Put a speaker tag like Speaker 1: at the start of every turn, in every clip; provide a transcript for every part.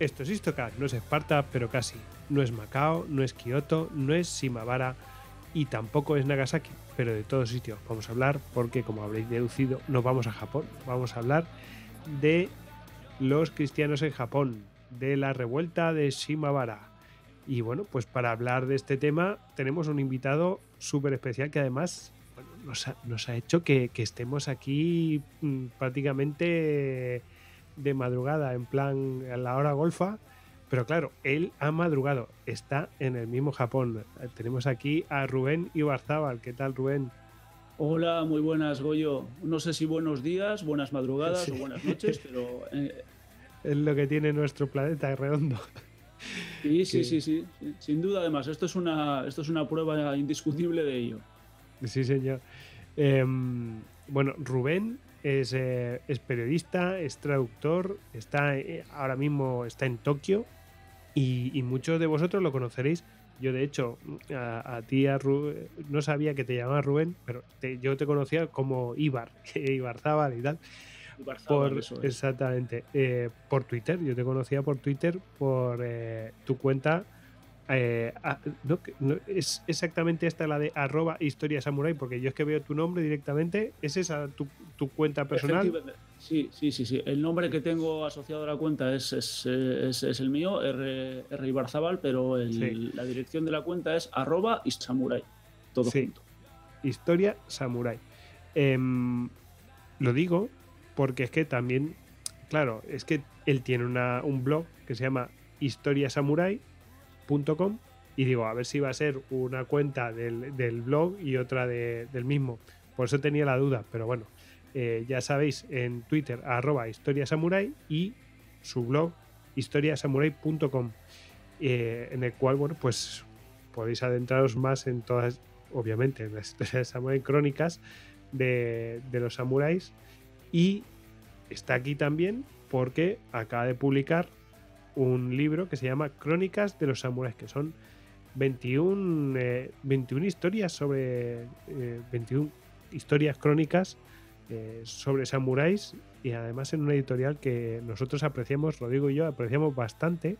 Speaker 1: Esto es Istoka, no es Esparta, pero casi. No es Macao, no es Kioto, no es Shimabara y tampoco es Nagasaki, pero de todos sitios vamos a hablar porque, como habréis deducido, nos vamos a Japón. Vamos a hablar de los cristianos en Japón, de la revuelta de Shimabara. Y bueno, pues para hablar de este tema tenemos un invitado súper especial que además nos, ha, hecho que, estemos aquí mm, prácticamente de madrugada, en plan a la hora golfa, pero claro, él ha madrugado, está en el mismo
Speaker 2: Japón. Tenemos aquí a Rubén Ibarzábal. ¿Qué tal, Rubén? Hola, muy buenas, Goyo. No sé si buenos días, buenas madrugadas o buenas noches, pero... Eh,
Speaker 1: es lo que tiene nuestro planeta redondo.
Speaker 2: Sí, sí, sí, sí, Sin duda, además, esto es una, esto es una prueba indiscutible de ello.
Speaker 1: Sí, señor. Em, bueno, Rubén es, eh, es periodista, es traductor, está eh, ahora mismo está en Tokio y, muchos de vosotros lo conoceréis. Yo de hecho a, ti a Rubén, no sabía que te llamabas Rubén, pero yo te conocía como Ibar, Ibarzábal y tal. Por, Exactamente. Eh, por Twitter. Yo te conocía por Twitter por tu cuenta eh, es exactamente esta la de arroba historia samurai, porque yo es que veo tu nombre directamente. ¿Es esa tu, tu cuenta personal?
Speaker 2: Sí, sí, sí, sí. El nombre que tengo asociado a la cuenta es, es, el mío, R, pero la dirección de la cuenta es arroba samurai. Todo Historia samurai.
Speaker 1: Em, lo digo porque es que también, claro, es que él tiene una, un blog que se llama Historia Samurai y digo, a ver si va a ser una cuenta del, blog y otra del mismo. Por eso tenía la duda, pero bueno, ya sabéis, en Twitter, arroba samurai y su blog, historiasamurai.com, en el cual, bueno, pues podéis adentraros más en todas, obviamente, en las historias de samurai, crónicas de, de los samuráis. Y está aquí también porque acaba de publicar un libro que se llama Crónicas de los Samuráis, que son 21, 21 eh, historias sobre. 21 eh, historias crónicas eh, sobre samuráis y además en una editorial que nosotros apreciamos, Rodrigo y yo apreciamos bastante,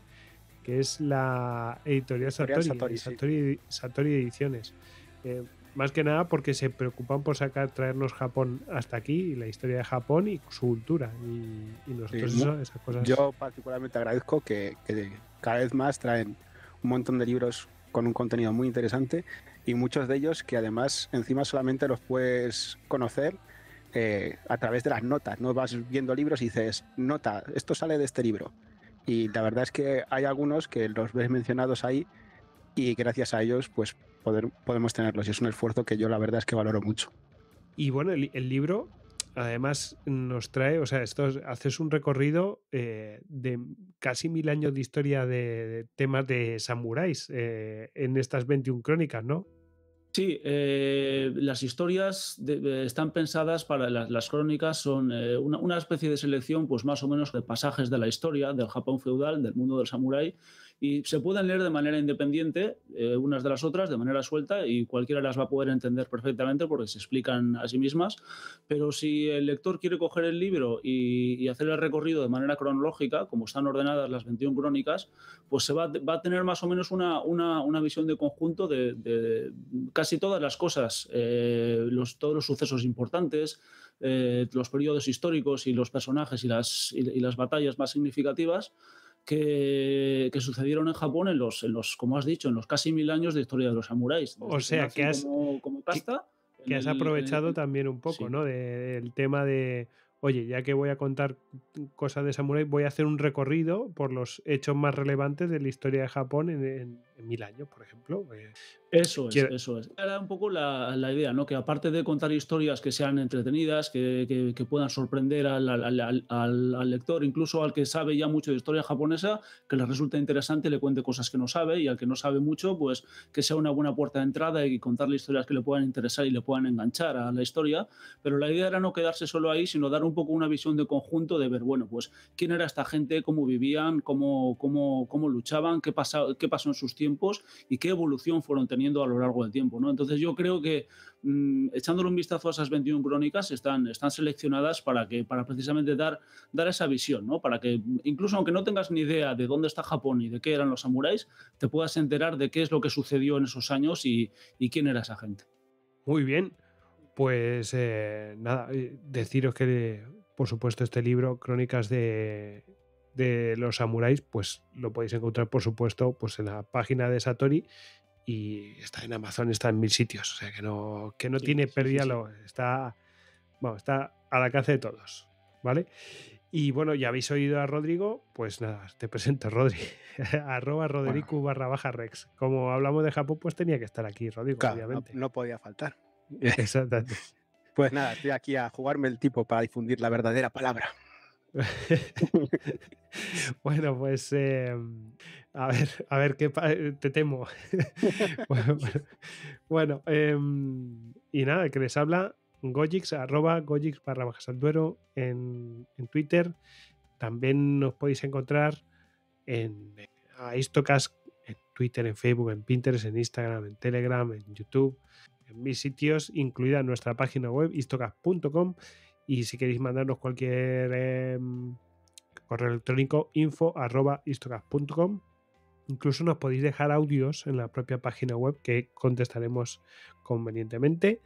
Speaker 1: que es la editorial, Satori, Ediciones. Más que nada porque se preocupan por sacar, traernos Japón hasta aquí, y la historia de Japón y su cultura. Y, nosotros Yo
Speaker 3: particularmente agradezco que, cada vez más traen un montón de libros con un contenido muy interesante y muchos de ellos que además encima solamente los puedes conocer eh, a través de las notas. No vas viendo libros y dices, nota, esto sale de este libro. Y la verdad es que hay algunos que los ves mencionados ahí y gracias a ellos pues podemos tenerlos. Y es un esfuerzo que yo la verdad es que valoro mucho. Y bueno, el,
Speaker 1: libro además nos trae, o sea, esto haces un recorrido eh, de casi mil años de historia de, temas de samuráis eh, en estas 21 crónicas, ¿no?
Speaker 2: Sí, eh, las historias están pensadas para las, crónicas, son una, una, especie de selección, pues más o menos, de pasajes de la historia del Japón feudal, del mundo del samurái, y se pueden leer de manera independiente eh, unas de las otras, de manera suelta, y cualquiera las va a poder entender perfectamente porque se explican a sí mismas. Pero si el lector quiere coger el libro y, hacer el recorrido de manera cronológica, como están ordenadas las 21 crónicas, pues se va, a tener más o menos una, visión de conjunto de, casi todas las cosas, eh, los, todos los sucesos importantes, eh, los periodos históricos y los personajes y las, y las batallas más significativas que, sucedieron en Japón en los, en los, como has dicho, en los casi mil años de historia de los samuráis. o sea, que has, como, que, has aprovechado también un poco,
Speaker 1: ¿no? del tema de, oye, ya que voy a contar cosas de samuráis, voy a hacer un recorrido por los hechos más relevantes de la historia de Japón en mil años, por ejemplo.
Speaker 2: Eh, eso es, eso es. Era un poco la, idea, ¿no? Que aparte de contar historias que sean entretenidas, que, que, puedan sorprender al, al, al, lector, incluso al que sabe ya mucho de historia japonesa, que le resulte interesante, le cuente cosas que no sabe y al que no sabe mucho, pues que sea una buena puerta de entrada y contarle historias que le puedan interesar y le puedan enganchar a la historia. Pero la idea era no quedarse solo ahí, sino dar un poco una visión de conjunto de ver, bueno, pues quién era esta gente, cómo vivían, cómo, cómo, cómo luchaban, qué, qué pasó en sus tiempos y qué evolución fueron teniendo a lo largo del tiempo. ¿no? Entonces yo creo que mm, echándole un vistazo a esas 21 crónicas están, están seleccionadas para, que, para precisamente dar, dar esa visión, ¿no? para que incluso aunque no tengas ni idea de dónde está Japón y de qué eran los samuráis, te puedas enterar de qué es lo que sucedió en esos años y, quién era esa gente. Muy bien,
Speaker 1: pues eh, nada, eh, deciros que por supuesto este libro, Crónicas de de los samuráis, pues lo podéis encontrar, por supuesto, pues en la página de Satori y está en Amazon, está en mil sitios, o sea que no, que no tiene pérdida, lo, está, está a la caza de todos, ¿vale? Y bueno, ya habéis oído a Rodrigo, pues nada, te presento Rodri, arroba Rodrigo barra baja Rex. Como hablamos de Japón, pues tenía que estar aquí, Rodrigo, obviamente. No, no podía faltar. Exactamente.
Speaker 3: pues nada, estoy aquí a jugarme el tipo para difundir la verdadera palabra.
Speaker 1: bueno, pues eh, a ver, a ver qué eh, te temo. bueno, pues, em, y nada, que les habla Gojix, arroba Gojix barra bajas al duero en, Twitter. También nos podéis encontrar en, eh, a en Twitter, en Facebook, en Pinterest, en Instagram, en Telegram, en YouTube, en mis sitios, incluida nuestra página web, istocast.com y si queréis mandarnos cualquier em, correo electrónico, info arroba Incluso nos podéis dejar audios en la propia página web que contestaremos convenientemente.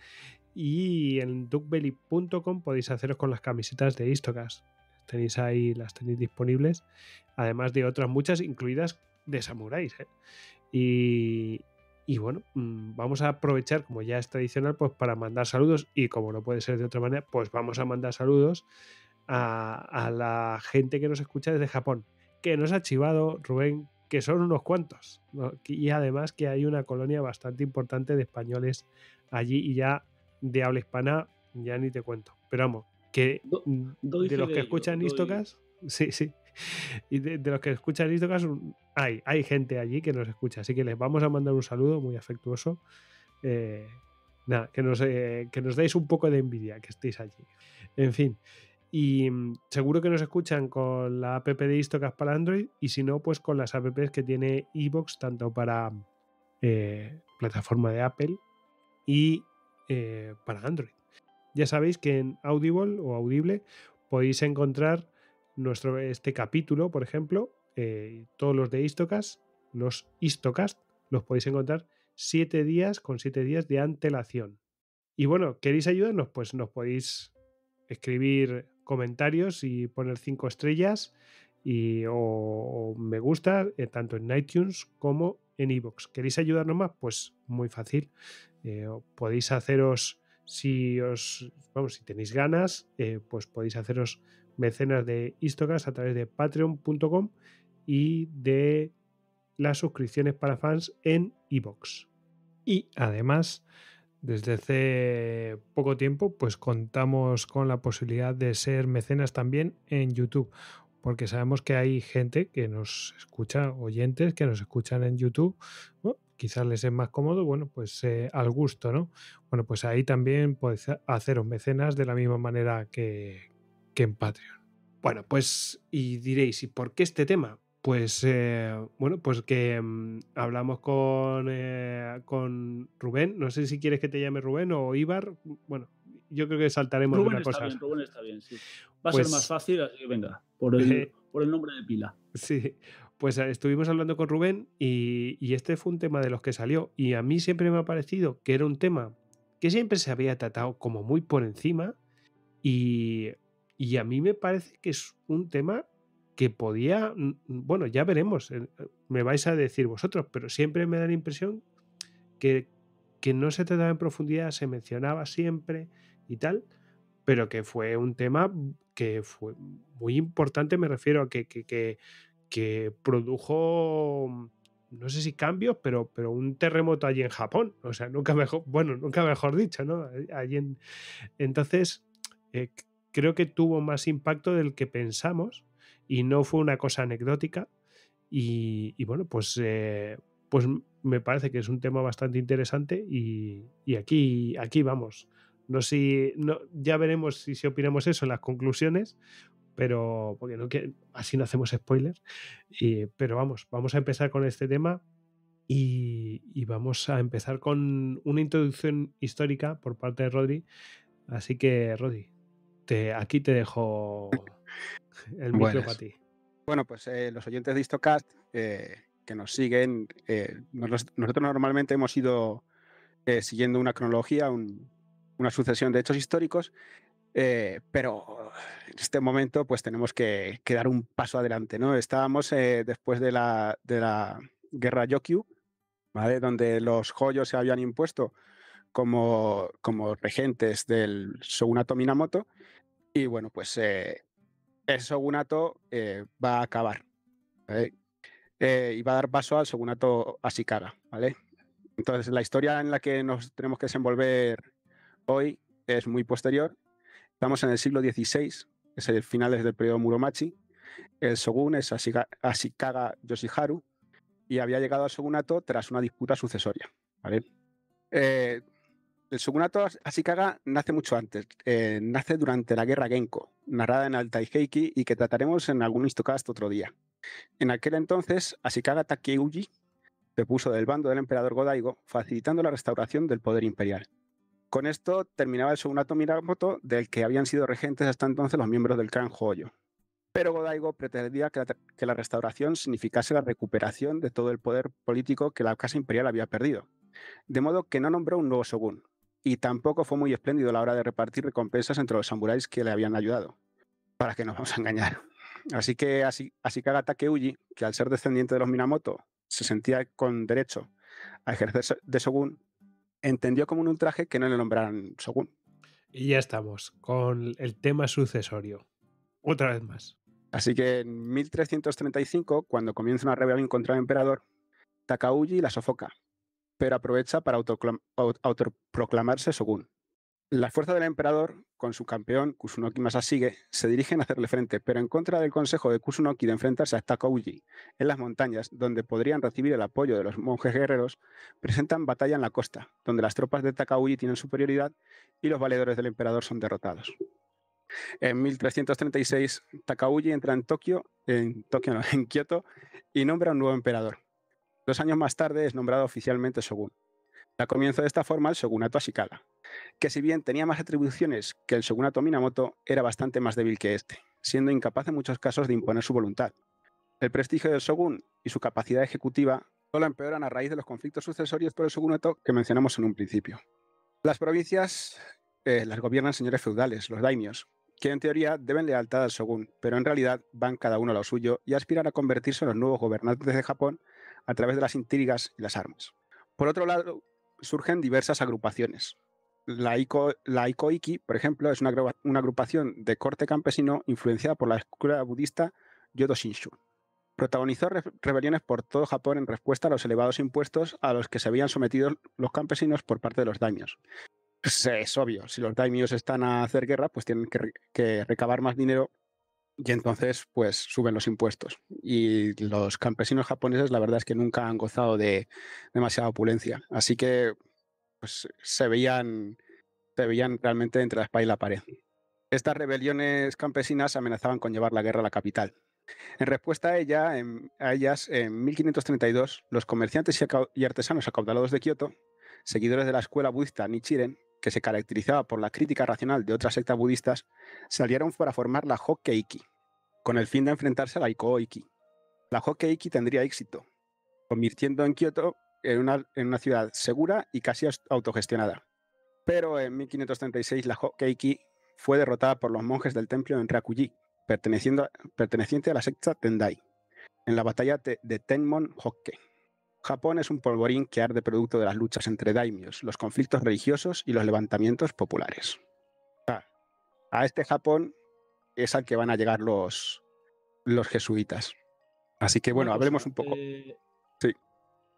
Speaker 1: Y en duckbelly.com podéis haceros con las camisetas de Istocas. Tenéis ahí, las tenéis disponibles. Además de otras muchas, incluidas de samuráis. ¿eh? Y, y bueno, mm, vamos a aprovechar, como ya es tradicional, pues para mandar saludos y como no puede ser de otra manera, pues vamos a mandar saludos a, la gente que nos escucha desde Japón, que nos ha chivado, Rubén, que son unos cuantos. Y además que hay una colonia bastante importante de españoles allí y ya de habla hispana, ya ni te cuento. Pero vamos, que mm, de los que escuchan Istocas, sí, sí. y de, los que escuchan Aristocast, hay, hay gente allí que nos escucha. Así que les vamos a mandar un saludo muy afectuoso. Eh, nada, que nos, eh, que nos deis un poco de envidia que estéis allí. En fin. Y mm, seguro que nos escuchan con la app de Istocast para Android y si no, pues con las apps que tiene iBox tanto para eh, plataforma de Apple y para Android. Ya sabéis que en Audible o Audible podéis encontrar nuestro, este capítulo, por ejemplo, eh, todos los de Istocast los Istocast, los podéis encontrar siete días con siete días de antelación. Y bueno, ¿queréis ayudarnos? Pues nos podéis escribir comentarios y poner cinco estrellas y, o, me gusta, eh, tanto en iTunes como en iVoox. ¿Queréis ayudarnos más? Pues muy fácil. Eh, podéis haceros, si os, vamos, si tenéis ganas, pues podéis haceros mecenas de Histocast a través de patreon.com y de las suscripciones para fans en iBox. y además, desde hace poco tiempo, pues contamos con la posibilidad de ser mecenas también en YouTube, porque sabemos que hay gente que nos escucha, oyentes que nos escuchan en YouTube. quizás les es más cómodo, bueno, pues eh, al gusto, ¿no? Bueno, pues ahí también podéis haceros mecenas de la misma manera que, que en Patreon. Bueno, pues y diréis, ¿y por qué este tema? Pues eh, bueno, pues que mm, hablamos con, eh, con Rubén. No sé si quieres que te llame Rubén o Ibar. Bueno, yo creo que saltaremos de una cosa. Bien,
Speaker 2: Rubén está bien, sí. Va a ser más pues fácil, así que venga, por el, nombre de pila.
Speaker 1: Sí, pues eh, estuvimos hablando con Rubén y, y, este fue un tema de los que salió. Y a mí siempre me ha parecido que era un tema que siempre se había tratado como muy por encima. Y y a mí me parece que es un tema que podía, bueno, ya veremos, eh, eh, me vais a decir vosotros, pero siempre me da la impresión que, que no se trataba en profundidad, se mencionaba siempre y tal, pero que fue un tema que fue muy importante, me refiero a que, que, produjo, mm, no sé si cambios, pero, pero un terremoto allí en Japón, o sea, nunca mejor, bueno, nunca mejor dicho, ¿no? Allí entonces, eh, creo que tuvo más impacto del que pensamos y no fue una cosa anecdótica. Y, bueno, pues, eh, pues me parece que es un tema bastante interesante y, aquí, aquí vamos. No, si, ya veremos si, opinamos eso en las conclusiones, pero porque que, así no hacemos spoilers. Eh, pero vamos, vamos a empezar con este tema y, vamos a empezar con una introducción histórica por parte de Rodri. Así que, Rodri, aquí te dejo el micro para ti.
Speaker 3: Bueno, pues eh, los oyentes de Histocast eh, que nos siguen, eh, nosotros normalmente hemos ido siguiendo una cronología, una sucesión de hechos históricos, pero en este momento pues tenemos que, dar un paso adelante. ¿no? Estábamos después de la, de la guerra Yokyu, ¿vale? donde los joyos se habían impuesto como, como regentes del Shogunato Minamoto y bueno, pues eh, el shogunato eh, va a acabar. Eh, y va a dar paso al shogunato Ashikaga. ¿vale? Entonces, la historia en la que nos tenemos que desenvolver hoy es muy posterior. Estamos en el siglo XVI, es el final del periodo Muromachi. El shogun es Ashikaga Yoshiharu y había llegado al shogunato tras una disputa sucesoria. ¿vale? Eh, el shogunato Ashikaga nace mucho antes, eh, nace durante la guerra Genko, narrada en Altai Heiki y que trataremos en algún histocast otro día. En aquel entonces, Ashikaga Takeuji se puso del bando del emperador Godaigo, facilitando la restauración del poder imperial. Con esto terminaba el shogunato Miramoto, del que habían sido regentes hasta entonces los miembros del clan Hoyo. Pero Godaigo pretendía que la, que la restauración significase la recuperación de todo el poder político que la Casa Imperial había perdido. De modo que no nombró un nuevo shogun, y tampoco fue muy espléndido la hora de repartir recompensas entre los samuráis que le habían ayudado. ¿Para que nos vamos a engañar? Así que así, así que que al ser descendiente de los Minamoto se sentía con derecho a ejercer de Shogun, entendió como un ultraje que no le nombraran Shogun.
Speaker 1: Y ya estamos con el tema sucesorio. Otra vez más.
Speaker 3: Así que en 1335, cuando comienza una rebelión contra el emperador, Takauji la sofoca pero aprovecha para autoproclamarse Según La fuerza del emperador, con su campeón Kusunoki Masashige, se dirigen a hacerle frente, pero en contra del consejo de Kusunoki de enfrentarse a Takauji en las montañas, donde podrían recibir el apoyo de los monjes guerreros, presentan batalla en la costa, donde las tropas de Takauji tienen superioridad y los valedores del emperador son derrotados. En 1336, Takauji entra en Tokio, en Tokio en Kioto, y nombra un nuevo emperador, Dos años más tarde es nombrado oficialmente Shogun. La comienzo de esta forma el shogunato Ashikaga, que si bien tenía más atribuciones que el shogunato Minamoto, era bastante más débil que este, siendo incapaz en muchos casos de imponer su voluntad. El prestigio del shogun y su capacidad ejecutiva solo empeoran a raíz de los conflictos sucesorios por el shogunato que mencionamos en un principio. Las provincias eh, las gobiernan señores feudales, los daimios, que en teoría deben lealtad al shogun, pero en realidad van cada uno a lo suyo y aspiran a convertirse en los nuevos gobernantes de Japón a través de las intrigas y las armas. Por otro lado, surgen diversas agrupaciones. La, Iko, por ejemplo, es una, agrupación de corte campesino influenciada por la escuela budista Yodo Shinshu. Protagonizó rebeliones por todo Japón en respuesta a los elevados impuestos a los que se habían sometido los campesinos por parte de los daimios. Pues, es obvio, si los daimios están a hacer guerra, pues tienen que recabar más dinero y entonces, pues suben los impuestos. Y los campesinos japoneses, la verdad es que nunca han gozado de demasiada opulencia. Así que, pues se veían, se veían realmente entre la espada y la pared. Estas rebeliones campesinas amenazaban con llevar la guerra a la capital. En respuesta a, a ellas, en 1532, los comerciantes y artesanos acaudalados de Kioto, seguidores de la escuela budista Nichiren, que se caracterizaba por la crítica racional de otras sectas budistas, salieron para formar la Hokkeiki, con el fin de enfrentarse a la Iko La Hokkeiki tendría éxito, convirtiendo en Kioto en una, ciudad segura y casi autogestionada. Pero en 1536 la Hokkeiki fue derrotada por los monjes del templo en Rakuji, perteneciente a la secta Tendai, en la batalla de, Tenmon Hokke. Japón es un polvorín que arde producto de las luchas entre daimios, los conflictos religiosos y los levantamientos populares. Ah, a este Japón es al que van a llegar los, los jesuitas. Así que bueno, hablemos un poco.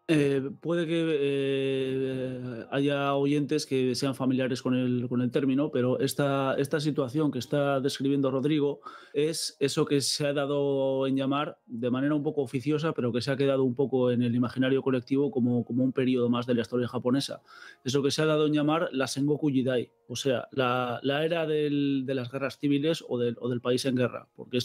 Speaker 2: Eh, puede que eh, haya oyentes que sean familiares con el, término, pero esta, esta situación que está describiendo Rodrigo es eso que se ha dado en llamar de manera un poco oficiosa, pero que se ha quedado un poco en el imaginario colectivo como, como un periodo más de la historia japonesa. Eso que se ha dado en llamar la Sengoku Jidai, o sea, la, era de las guerras civiles o del, país en guerra. Porque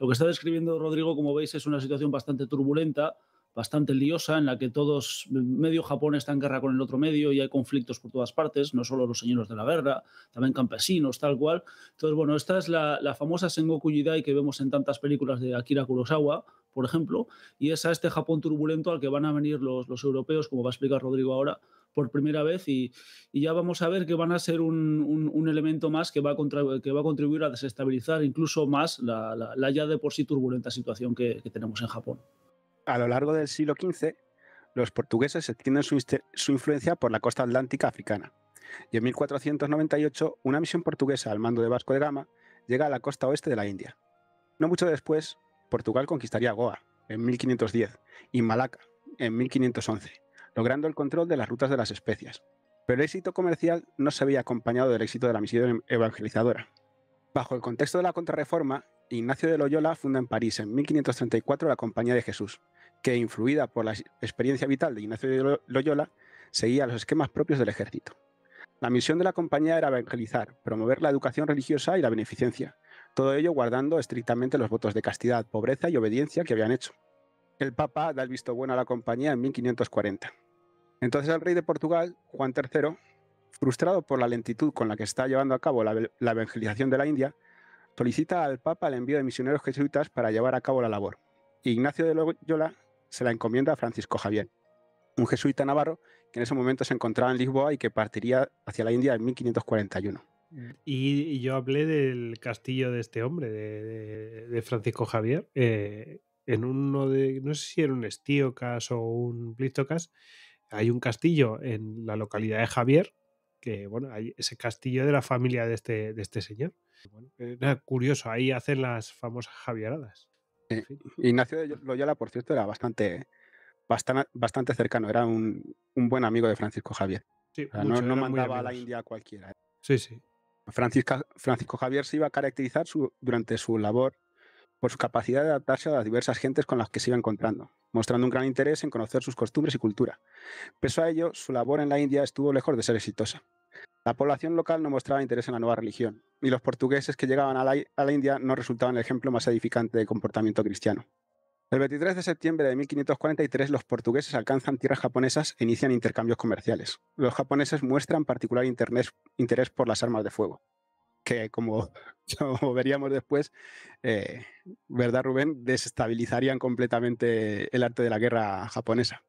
Speaker 2: lo que está describiendo Rodrigo, como veis, es una situación bastante turbulenta bastante liosa en la que todos, medio Japón está en guerra con el otro medio y hay conflictos por todas partes, no solo los señores de la guerra, también campesinos, tal cual. Entonces, bueno, esta es la, la famosa Sengoku Jidai que vemos en tantas películas de Akira Kurosawa, por ejemplo, y es a este Japón turbulento al que van a venir los, los europeos, como va a explicar Rodrigo ahora, por primera vez y, y, ya vamos a ver que van a ser un, un, elemento más que va, a que va a contribuir a desestabilizar incluso más la, la, ya de por sí turbulenta situación que tenemos en Japón
Speaker 3: a lo largo del siglo XV, los portugueses extienden su, influencia por la costa atlántica africana. Y en 1498, una misión portuguesa al mando de Vasco de Gama llega a la costa oeste de la India. No mucho después, Portugal conquistaría Goa en 1510 y Malaca en 1511, logrando el control de las rutas de las especias. Pero el éxito comercial no se había acompañado del éxito de la misión evangelizadora, Bajo el contexto de la contrarreforma, Ignacio de Loyola funda en París en 1534 la Compañía de Jesús, que, influida por la experiencia vital de Ignacio de Loyola, seguía los esquemas propios del ejército. La misión de la compañía era evangelizar, promover la educación religiosa y la beneficencia, todo ello guardando estrictamente los votos de castidad, pobreza y obediencia que habían hecho. El Papa da el visto bueno a la compañía en 1540. Entonces el rey de Portugal, Juan III, Frustrado por la lentitud con la que está llevando a cabo la, evangelización de la India, solicita al Papa el envío de misioneros jesuitas para llevar a cabo la labor. Ignacio de Loyola se la encomienda a Francisco Javier, un jesuita navarro que en ese momento se encontraba en Lisboa y que partiría hacia la India en 1541.
Speaker 1: Y yo hablé del castillo de este hombre, de, Francisco Javier, eh, en uno de, no sé si era un estíocas o un Plistocas, hay un castillo en la localidad de Javier que bueno, hay ese castillo de la familia de este, de este señor. era curioso, ahí hacen las famosas javieradas.
Speaker 3: Ignacio de Loyola, por cierto, era bastante, bastante, bastante cercano, era un, un, buen amigo de Francisco Javier. no, mandaba a la India cualquiera. ¿eh? Sí, sí. Francisco Javier se iba a caracterizar su, durante su labor por su capacidad de adaptarse a las diversas gentes con las que se iba encontrando, mostrando un gran interés en conocer sus costumbres y cultura. Pese a ello, su labor en la India estuvo lejos de ser exitosa. La población local no mostraba interés en la nueva religión, y los portugueses que llegaban a la, a la India no resultaban el ejemplo más edificante de comportamiento cristiano. El 23 de septiembre de 1543 los portugueses alcanzan tierras japonesas e inician intercambios comerciales. Los japoneses muestran particular interés por las armas de fuego que como, veríamos después, eh, ¿verdad Rubén? Desestabilizarían completamente el arte de la guerra japonesa.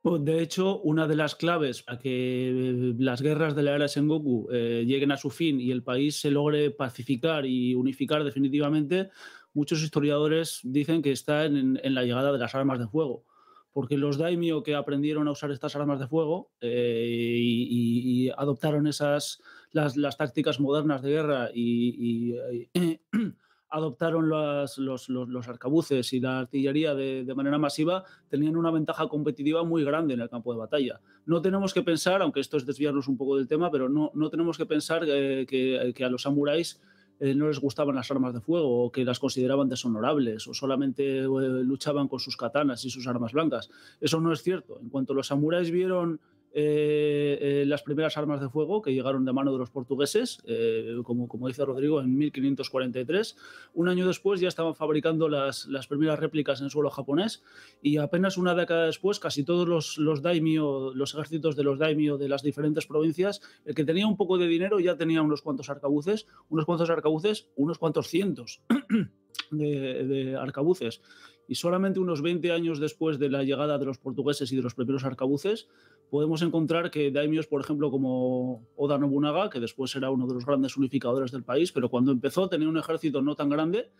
Speaker 2: Pues, de hecho, una de las claves a que las guerras de la era Sengoku eh, lleguen a su fin y el país se logre pacificar y unificar definitivamente, muchos historiadores dicen que está en, la llegada de las armas de fuego. Porque los daimyo que aprendieron a usar estas armas de fuego eh, y, adoptaron esas, las, tácticas modernas de guerra y, eh, adoptaron los, arcabuces y la artillería de, manera masiva, tenían una ventaja competitiva muy grande en el campo de batalla. No tenemos que pensar, aunque esto es desviarnos un poco del tema, pero no, tenemos que pensar eh, que, a los samuráis eh, no les gustaban las armas de fuego o que las consideraban deshonorables o solamente luchaban con sus katanas y sus armas blancas. Eso no es cierto. En cuanto los samuráis vieron eh, eh, las primeras armas de fuego que llegaron de mano de los portugueses, eh, como, como, dice Rodrigo, en 1543. Un año después ya estaban fabricando las, las, primeras réplicas en suelo japonés y apenas una década después casi todos los, los daimyo, los ejércitos de los daimyo de las diferentes provincias, el que tenía un poco de dinero ya tenía unos cuantos arcabuces, unos cuantos arcabuces, unos cuantos cientos. de, de arcabuces y solamente unos 20 años después de la llegada de los portugueses y de los primeros arcabuces, podemos encontrar que daimios, por ejemplo, como Oda Nobunaga, que después era uno de los grandes unificadores del país, pero cuando empezó tenía un ejército no tan grande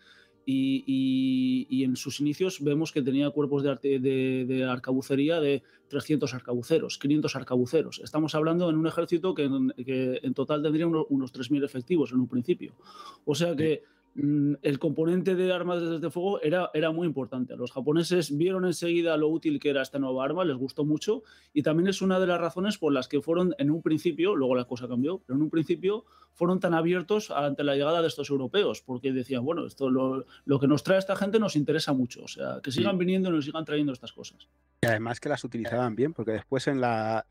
Speaker 2: y, en sus inicios vemos que tenía cuerpos de, de, arcabucería de 300 arcabuceros, 500 arcabuceros. Estamos hablando en un ejército que en, total tendría unos, unos 3.000 efectivos en un principio. O sea que Mm, el componente de armas de este fuego era, muy importante. Los japoneses vieron enseguida lo útil que era esta nueva arma, les gustó mucho y también es una de las razones por las que fueron en un principio, luego la cosa cambió, pero en un principio fueron tan abiertos ante la llegada de estos europeos, porque decían, bueno, esto lo, que nos trae esta gente nos interesa mucho, o sea, que sigan viniendo y nos sigan trayendo estas cosas.
Speaker 3: Y además que las utilizaban bien, porque después en la,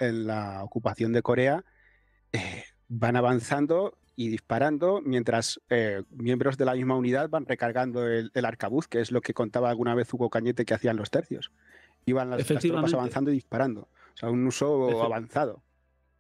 Speaker 3: ocupación de Corea... Eh, van avanzando y disparando, mientras eh, miembros de la misma unidad van recargando el, arcabuz, que es lo que contaba alguna vez Hugo Cañete que hacían los tercios. Iban las, las tropas avanzando y disparando. O sea, un uso avanzado.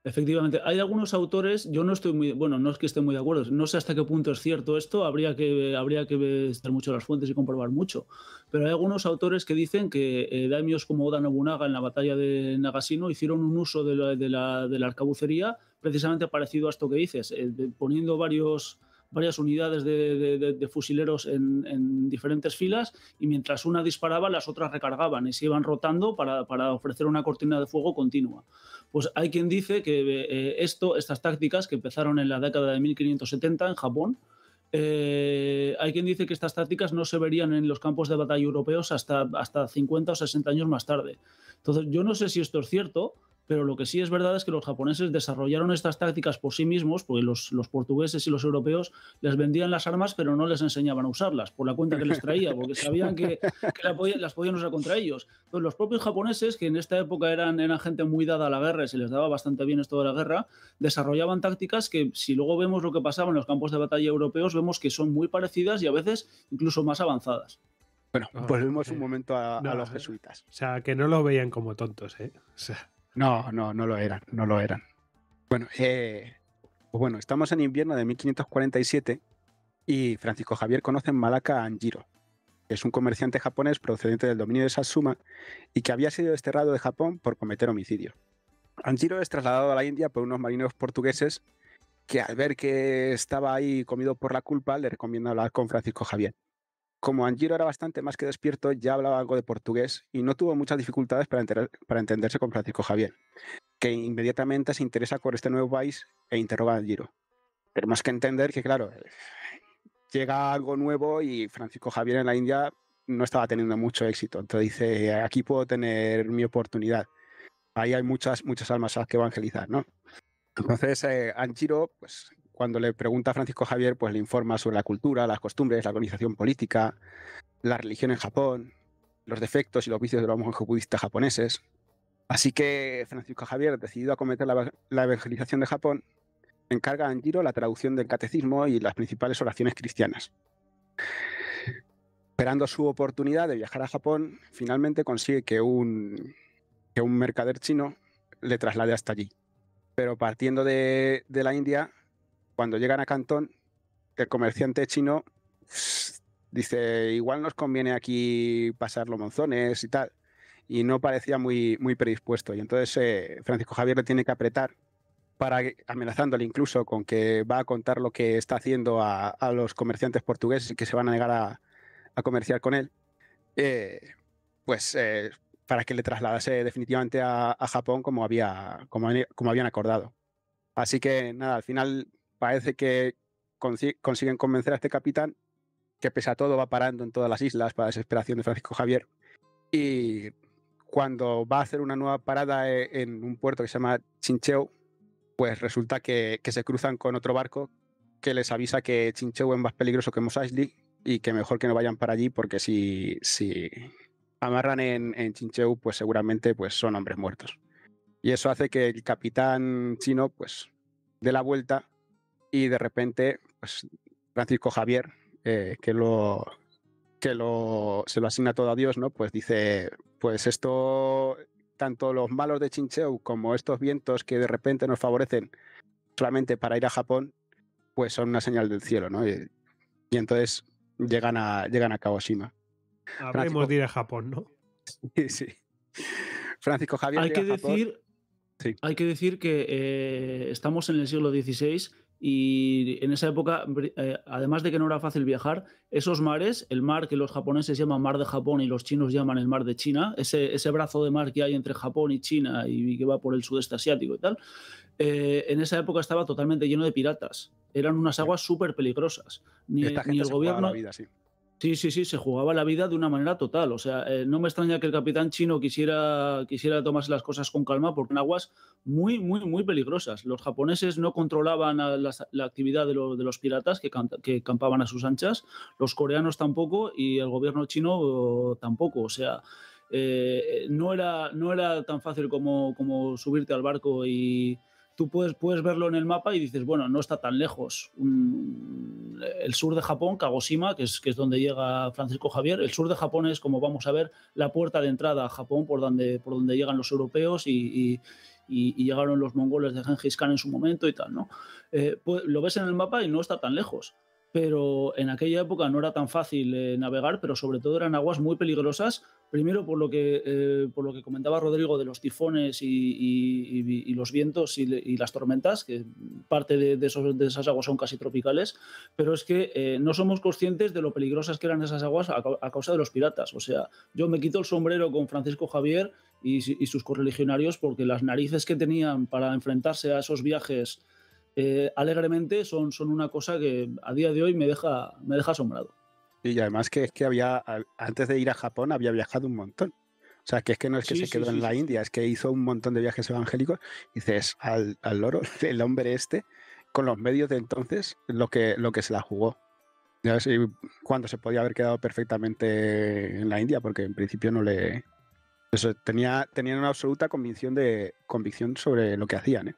Speaker 2: Efectivamente, hay algunos autores, yo no estoy muy, bueno, no es que esté muy de acuerdo, no sé hasta qué punto es cierto esto, habría que, habría que estar mucho las fuentes y comprobar mucho, pero hay algunos autores que dicen que eh, daimios como Oda Nobunaga en la batalla de Nagasino hicieron un uso de la, de la, de la arcabucería precisamente parecido a esto que dices, eh, poniendo varias unidades de, fusileros en, diferentes filas y mientras una disparaba las otras recargaban y se iban rotando para, ofrecer una cortina de fuego continua. Pues hay quien dice que eh, esto, estas tácticas que empezaron en la década de 1570 en Japón, eh, hay quien dice que estas tácticas no se verían en los campos de batalla europeos hasta, hasta 50 o 60 años más tarde. Entonces, yo no sé si esto es cierto, pero lo que sí es verdad es que los japoneses desarrollaron estas tácticas por sí mismos, porque los, portugueses y los europeos les vendían las armas, pero no les enseñaban a usarlas, por la cuenta que les traía, porque sabían que, las podían usar contra ellos. Entonces, los propios japoneses, que en esta época eran, gente muy dada a la guerra y se les daba bastante bien esto de la guerra, desarrollaban tácticas que, si luego vemos lo que pasaba en los campos de batalla europeos, vemos que son muy parecidas y a veces incluso más avanzadas. Bueno, ah, volvemos un momento a, los eh, jesuitas. O
Speaker 1: sea, que no lo veían como tontos, ¿eh? O sea.
Speaker 3: No, no, no lo eran, no lo eran. Bueno, eh, pues bueno, estamos en invierno de 1547 y Francisco Javier conoce en Malaca a Anjiro, que es un comerciante japonés procedente del dominio de Satsuma y que había sido desterrado de Japón por cometer homicidio. Anjiro es trasladado a la India por unos marineros portugueses que al ver que estaba ahí comido por la culpa le recomienda hablar con Francisco Javier. Como Angiro era bastante más que despierto, ya hablaba algo de portugués y no tuvo muchas dificultades para, entenderse con Francisco Javier, que inmediatamente se interesa por este nuevo país e interroga a Angiro. más que entender que, claro, llega algo nuevo y Francisco Javier en la India no estaba teniendo mucho éxito. Entonces dice, aquí puedo tener mi oportunidad. Ahí hay muchas, muchas almas a que evangelizar, ¿no? Entonces, eh, Angiro... pues cuando le pregunta a Francisco Javier, pues le informa sobre la cultura, las costumbres, la organización política, la religión en Japón, los defectos y los vicios de los monjes budistas japoneses. Así que Francisco Javier, decidido a cometer la, evangelización de Japón, encarga a Anjiro la traducción del catecismo y las principales oraciones cristianas. Esperando su oportunidad de viajar a Japón, finalmente consigue que un, que un mercader chino le traslade hasta allí. Pero partiendo de, de la India, cuando llegan a Cantón, el comerciante chino dice, igual nos conviene aquí pasar los monzones y tal. Y no parecía muy, muy predispuesto. Y entonces eh, Francisco Javier le tiene que apretar, para, amenazándole incluso con que va a contar lo que está haciendo a, los comerciantes portugueses y que se van a negar a, comerciar con él. Eh, pues eh, para que le trasladase definitivamente a, Japón como, había, como, como habían acordado. Así que nada, al final parece que consiguen convencer a este capitán, que pese a todo va parando en todas las islas para desesperación de Francisco Javier. Y cuando va a hacer una nueva parada eh, en un puerto que se llama Chincheu, pues resulta que, se cruzan con otro barco que les avisa que Chincheu es más peligroso que Mos Eisley y que mejor que no vayan para allí porque si, si amarran en, Chincheu, pues seguramente pues son hombres muertos. Y eso hace que el capitán chino pues dé la vuelta y de repente pues, Francisco Javier, eh, que lo que lo, se lo asigna todo a Dios, ¿no? Pues dice, pues esto, tanto los malos de Chincheu como estos vientos que de repente nos favorecen solamente para ir a Japón, pues son una señal del cielo, ¿no? Y, entonces llegan a, llegan a
Speaker 1: Habremos de ir a Japón,
Speaker 3: ¿no? Sí, sí. Francisco Javier. Hay, que, Decir,
Speaker 2: hay que decir que eh, estamos en el siglo XVI y en esa época, eh, además de que no era fácil viajar, esos mares, el mar que los japoneses llaman mar de Japón y los chinos llaman el mar de China, ese, brazo de mar que hay entre Japón y China y, que va por el sudeste asiático y tal, eh, en esa época estaba totalmente lleno de piratas. Eran unas aguas súper peligrosas. Ni, el gobierno. La vida, Sí, sí, sí, se jugaba la vida de una manera total. O sea, eh, no me extraña que el capitán chino quisiera, quisiera tomarse las cosas con calma porque en aguas muy, muy, muy peligrosas. Los japoneses no controlaban la, actividad de, los piratas que, campaban a sus anchas, los coreanos tampoco y el gobierno chino oh, tampoco. O sea, eh, no, era, no era tan fácil como subirte al barco y tú puedes, puedes verlo en el mapa y dices, bueno, no está tan lejos. el sur de Japón, Kagoshima, que es, que es donde llega Francisco Javier, el sur de Japón es, como vamos a ver, la puerta de entrada a Japón por donde, por donde llegan los europeos y, llegaron los mongoles de Genghis Khan en su momento y tal, ¿no? Eh, pues, lo ves en el mapa y no está tan lejos. Pero en aquella época no era tan fácil eh, navegar, pero sobre todo eran aguas muy peligrosas Primero, por lo que, eh, por lo que comentaba Rodrigo de los tifones y, los vientos y, las tormentas, que parte de, de, esas aguas son casi tropicales, pero es que eh, no somos conscientes de lo peligrosas que eran esas aguas a, causa de los piratas. O sea, yo me quito el sombrero con Francisco Javier y, sus correligionarios porque las narices que tenían para enfrentarse a esos viajes eh, alegremente son, son una cosa que a día de hoy me deja, me deja asombrado. Y
Speaker 3: además que es que había, antes de ir
Speaker 2: a Japón, había viajado
Speaker 3: un montón. O sea, que es que no es que se quedó en la India, es que hizo un montón de viajes evangélicos. Y dices, al, loro, el hombre este, con los medios de entonces, lo que, lo que se la jugó. Ya sé, cuando se podía haber quedado perfectamente en la India, porque en principio no le. Eso, tenía, tenían una absoluta convicción, de, convicción sobre lo que hacían.
Speaker 2: ¿eh?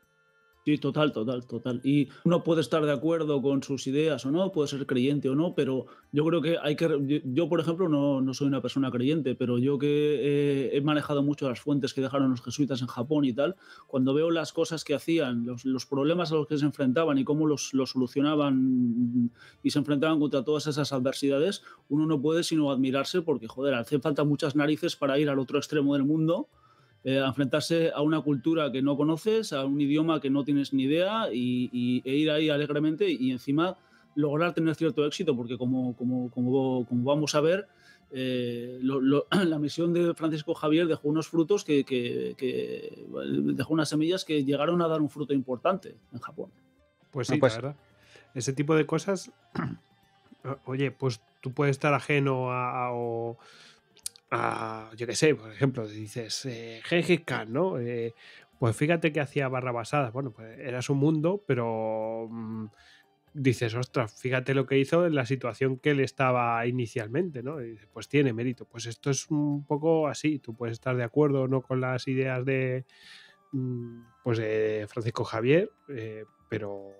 Speaker 2: Sí, total, total, total. Y uno puede estar de acuerdo con sus ideas o no, puede ser creyente o no, pero yo creo que hay que... Yo, por ejemplo, no, soy una persona creyente, pero yo que eh, he manejado mucho las fuentes que dejaron los jesuitas en Japón y tal, cuando veo las cosas que hacían, los, problemas a los que se enfrentaban y cómo los, los solucionaban y se enfrentaban contra todas esas adversidades, uno no puede sino admirarse porque, joder, hace falta muchas narices para ir al otro extremo del mundo eh, enfrentarse a una cultura que no conoces, a un idioma que no tienes ni idea y, e ir ahí alegremente y encima lograr tener cierto éxito, porque como, como, vamos a ver, eh, la misión de Francisco Javier dejó unos frutos que, dejó unas semillas que llegaron a dar un fruto importante en Japón.
Speaker 1: Pues ah, sí, pues verdad. Ese tipo de cosas, oye, pues tú puedes estar ajeno a, yo qué sé, por ejemplo, dices eh, Gengis Khan, ¿no? Eh, pues fíjate que hacía barra Basada. Bueno, pues era su mundo, pero mm, dices, ostras, fíjate lo que hizo en la situación que él estaba inicialmente, ¿no? pues tiene mérito. Pues esto es un poco así. Tú puedes estar de acuerdo o no con las ideas de mm, pues de Francisco Javier, eh, pero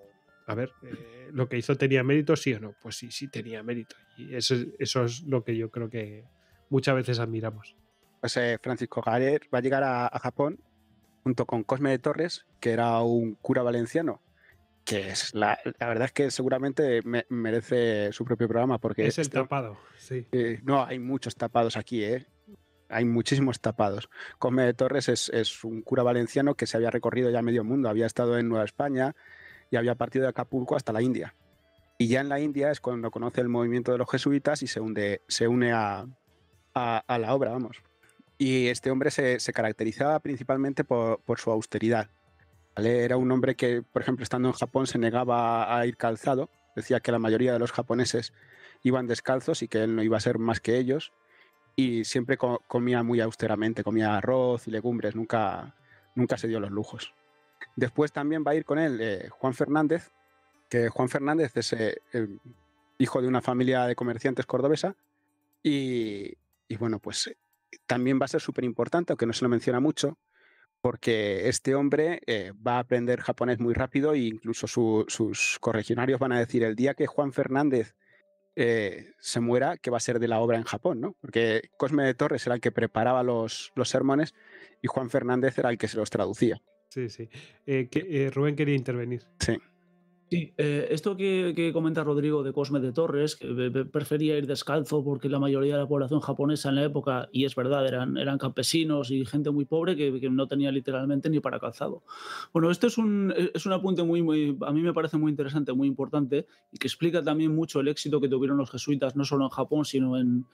Speaker 1: a ver, eh, lo que hizo tenía mérito, sí o no.
Speaker 3: Pues sí, sí tenía mérito.
Speaker 1: Y eso, eso es lo que yo creo que, muchas veces admiramos.
Speaker 3: Pues, eh, Francisco Javier va a llegar a, Japón junto con Cosme de Torres, que era un cura valenciano, que es la, verdad es que seguramente merece su propio programa porque es el este
Speaker 1: tapado. Sí.
Speaker 3: Eh, no, hay muchos tapados aquí, ¿eh? Hay muchísimos tapados. Cosme de Torres es, es un cura valenciano que se había recorrido ya medio mundo, había estado en Nueva España y había partido de Acapulco hasta la India. Y ya en la India es cuando conoce el movimiento de los jesuitas y se, se une a, a, la obra, vamos. Y este hombre se, se caracterizaba principalmente por, por su austeridad. Era un hombre que, por ejemplo, estando en Japón, se negaba a ir calzado. Decía que la mayoría de los japoneses iban descalzos y que él no iba a ser más que ellos. Y siempre comía muy austeramente, comía arroz y legumbres, nunca, nunca se dio los lujos. Después también va a ir con él eh, Juan Fernández, que Juan Fernández es eh, hijo de una familia de comerciantes cordobesa y, y bueno, pues también va a ser súper importante, aunque no se lo menciona mucho, porque este hombre eh, va a aprender japonés muy rápido e incluso sus corregionarios van a decir el día que Juan Fernández eh, se muera, que va a ser de la obra en Japón, ¿no? Porque Cosme de Torres era el que preparaba los, sermones y Juan Fernández era el que se los traducía.
Speaker 1: Sí, sí. Eh,
Speaker 2: que, Rubén quería intervenir. Sí. Sí, eh, esto que, que, comenta Rodrigo de Cosme de Torres, que prefería ir descalzo porque la mayoría de la población japonesa en la época, y es verdad, eran, eran campesinos y gente muy pobre que, no tenía literalmente ni para calzado. Bueno, esto es un, e, es un apunte muy, muy, a mí me parece muy interesante, muy importante, y que explica también mucho el éxito que tuvieron los jesuitas, no solo en Japón, sino en,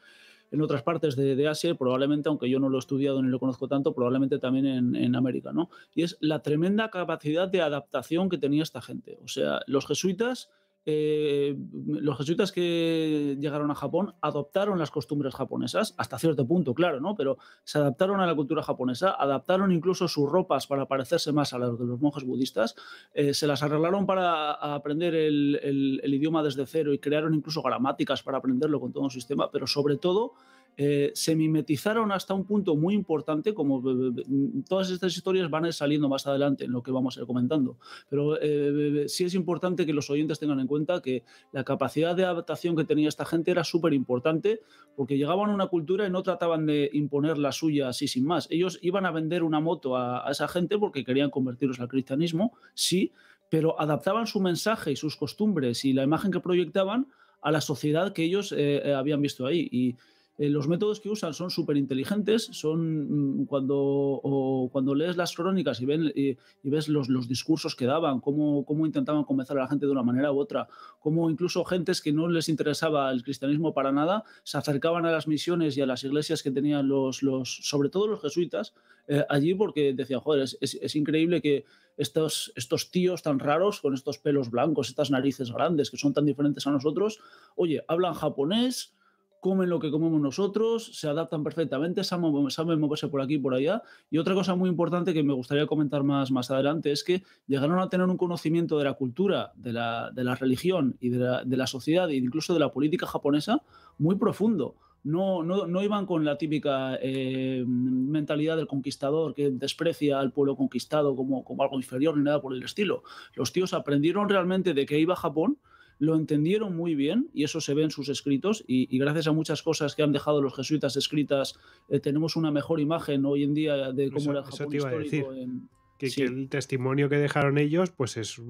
Speaker 2: en otras partes de, Asia probablemente, aunque yo no lo he estudiado ni lo conozco tanto, probablemente también en, en, América, ¿no? Y es la tremenda capacidad de adaptación que tenía esta gente. O sea, los jesuitas eh, mm, los jesuitas que llegaron a Japón adoptaron las costumbres japonesas, hasta cierto punto, claro, ¿no? Pero se adaptaron a la cultura japonesa, adaptaron incluso sus ropas para parecerse más a las de los monjes budistas, eh, se las arreglaron para aprender el, el idioma desde cero y crearon incluso gramáticas para aprenderlo con todo un sistema, pero sobre todo eh, se mimetizaron hasta un punto muy importante, como mm, todas estas historias van a ir saliendo más adelante en lo que vamos a ir comentando, pero eh, sí es importante que los oyentes tengan en cuenta que la capacidad de adaptación que tenía esta gente era súper importante, porque llegaban a una cultura y no trataban de imponer la suya así sin más. Ellos iban a vender una moto a, esa gente porque querían convertirlos al cristianismo, sí, pero adaptaban su mensaje y sus costumbres y la imagen que proyectaban a la sociedad que ellos eh, habían visto ahí. Y eh, los métodos que usan son súper inteligentes, son mm, cuando, cuando lees las crónicas y, ven, eh, y, ves los, discursos que daban, cómo, cómo, intentaban convencer a la gente de una manera u otra, cómo incluso gentes que no les interesaba el cristianismo para nada se acercaban a las misiones y a las iglesias que tenían los, los sobre todo los jesuitas, eh, allí porque decían, joder, es, es increíble que estos, estos, tíos tan raros, con estos pelos blancos, estas narices grandes que son tan diferentes a nosotros, oye, hablan japonés, comen lo que comemos nosotros, se adaptan perfectamente, saben, moverse por aquí y por allá. Y otra cosa muy importante que me gustaría comentar más, más adelante es que llegaron a tener un conocimiento de la cultura, de la, religión y de la, sociedad e incluso de la política japonesa muy profundo. No, no, iban con la típica eh, mentalidad del conquistador que desprecia al pueblo conquistado como, como algo inferior ni nada por el estilo. Los tíos aprendieron realmente de qué iba Japón lo entendieron muy bien y eso se ve en sus escritos y, gracias a muchas cosas que han dejado los jesuitas escritas eh, tenemos una mejor imagen hoy en día de cómo era era Japón histórico. En... Que, decir, que, el testimonio que
Speaker 1: dejaron ellos pues es...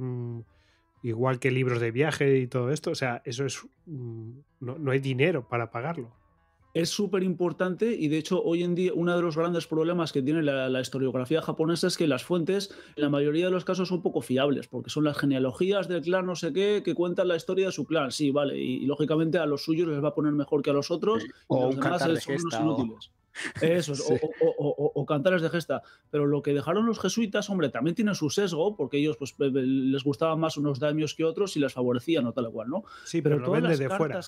Speaker 1: igual que libros de viaje y todo esto. O sea, eso es.
Speaker 2: no hay dinero para pagarlo. Es súper importante y de hecho hoy en día uno de los grandes problemas que tiene la, historiografía japonesa es que las fuentes en la mayoría de los casos son poco fiables porque son las genealogías del clan no sé qué que cuentan la historia de su clan. Sí, vale, y, lógicamente a los suyos les va a poner mejor que a los otros o y los unos inútiles. Eso, o, o, cantares de gesta. Pero lo que dejaron los jesuitas, hombre, también tiene su sesgo, porque ellos pues, les gustaban más unos daimios que otros y les favorecían o tal cual, ¿no? Sí, pero, pero todas de fuera.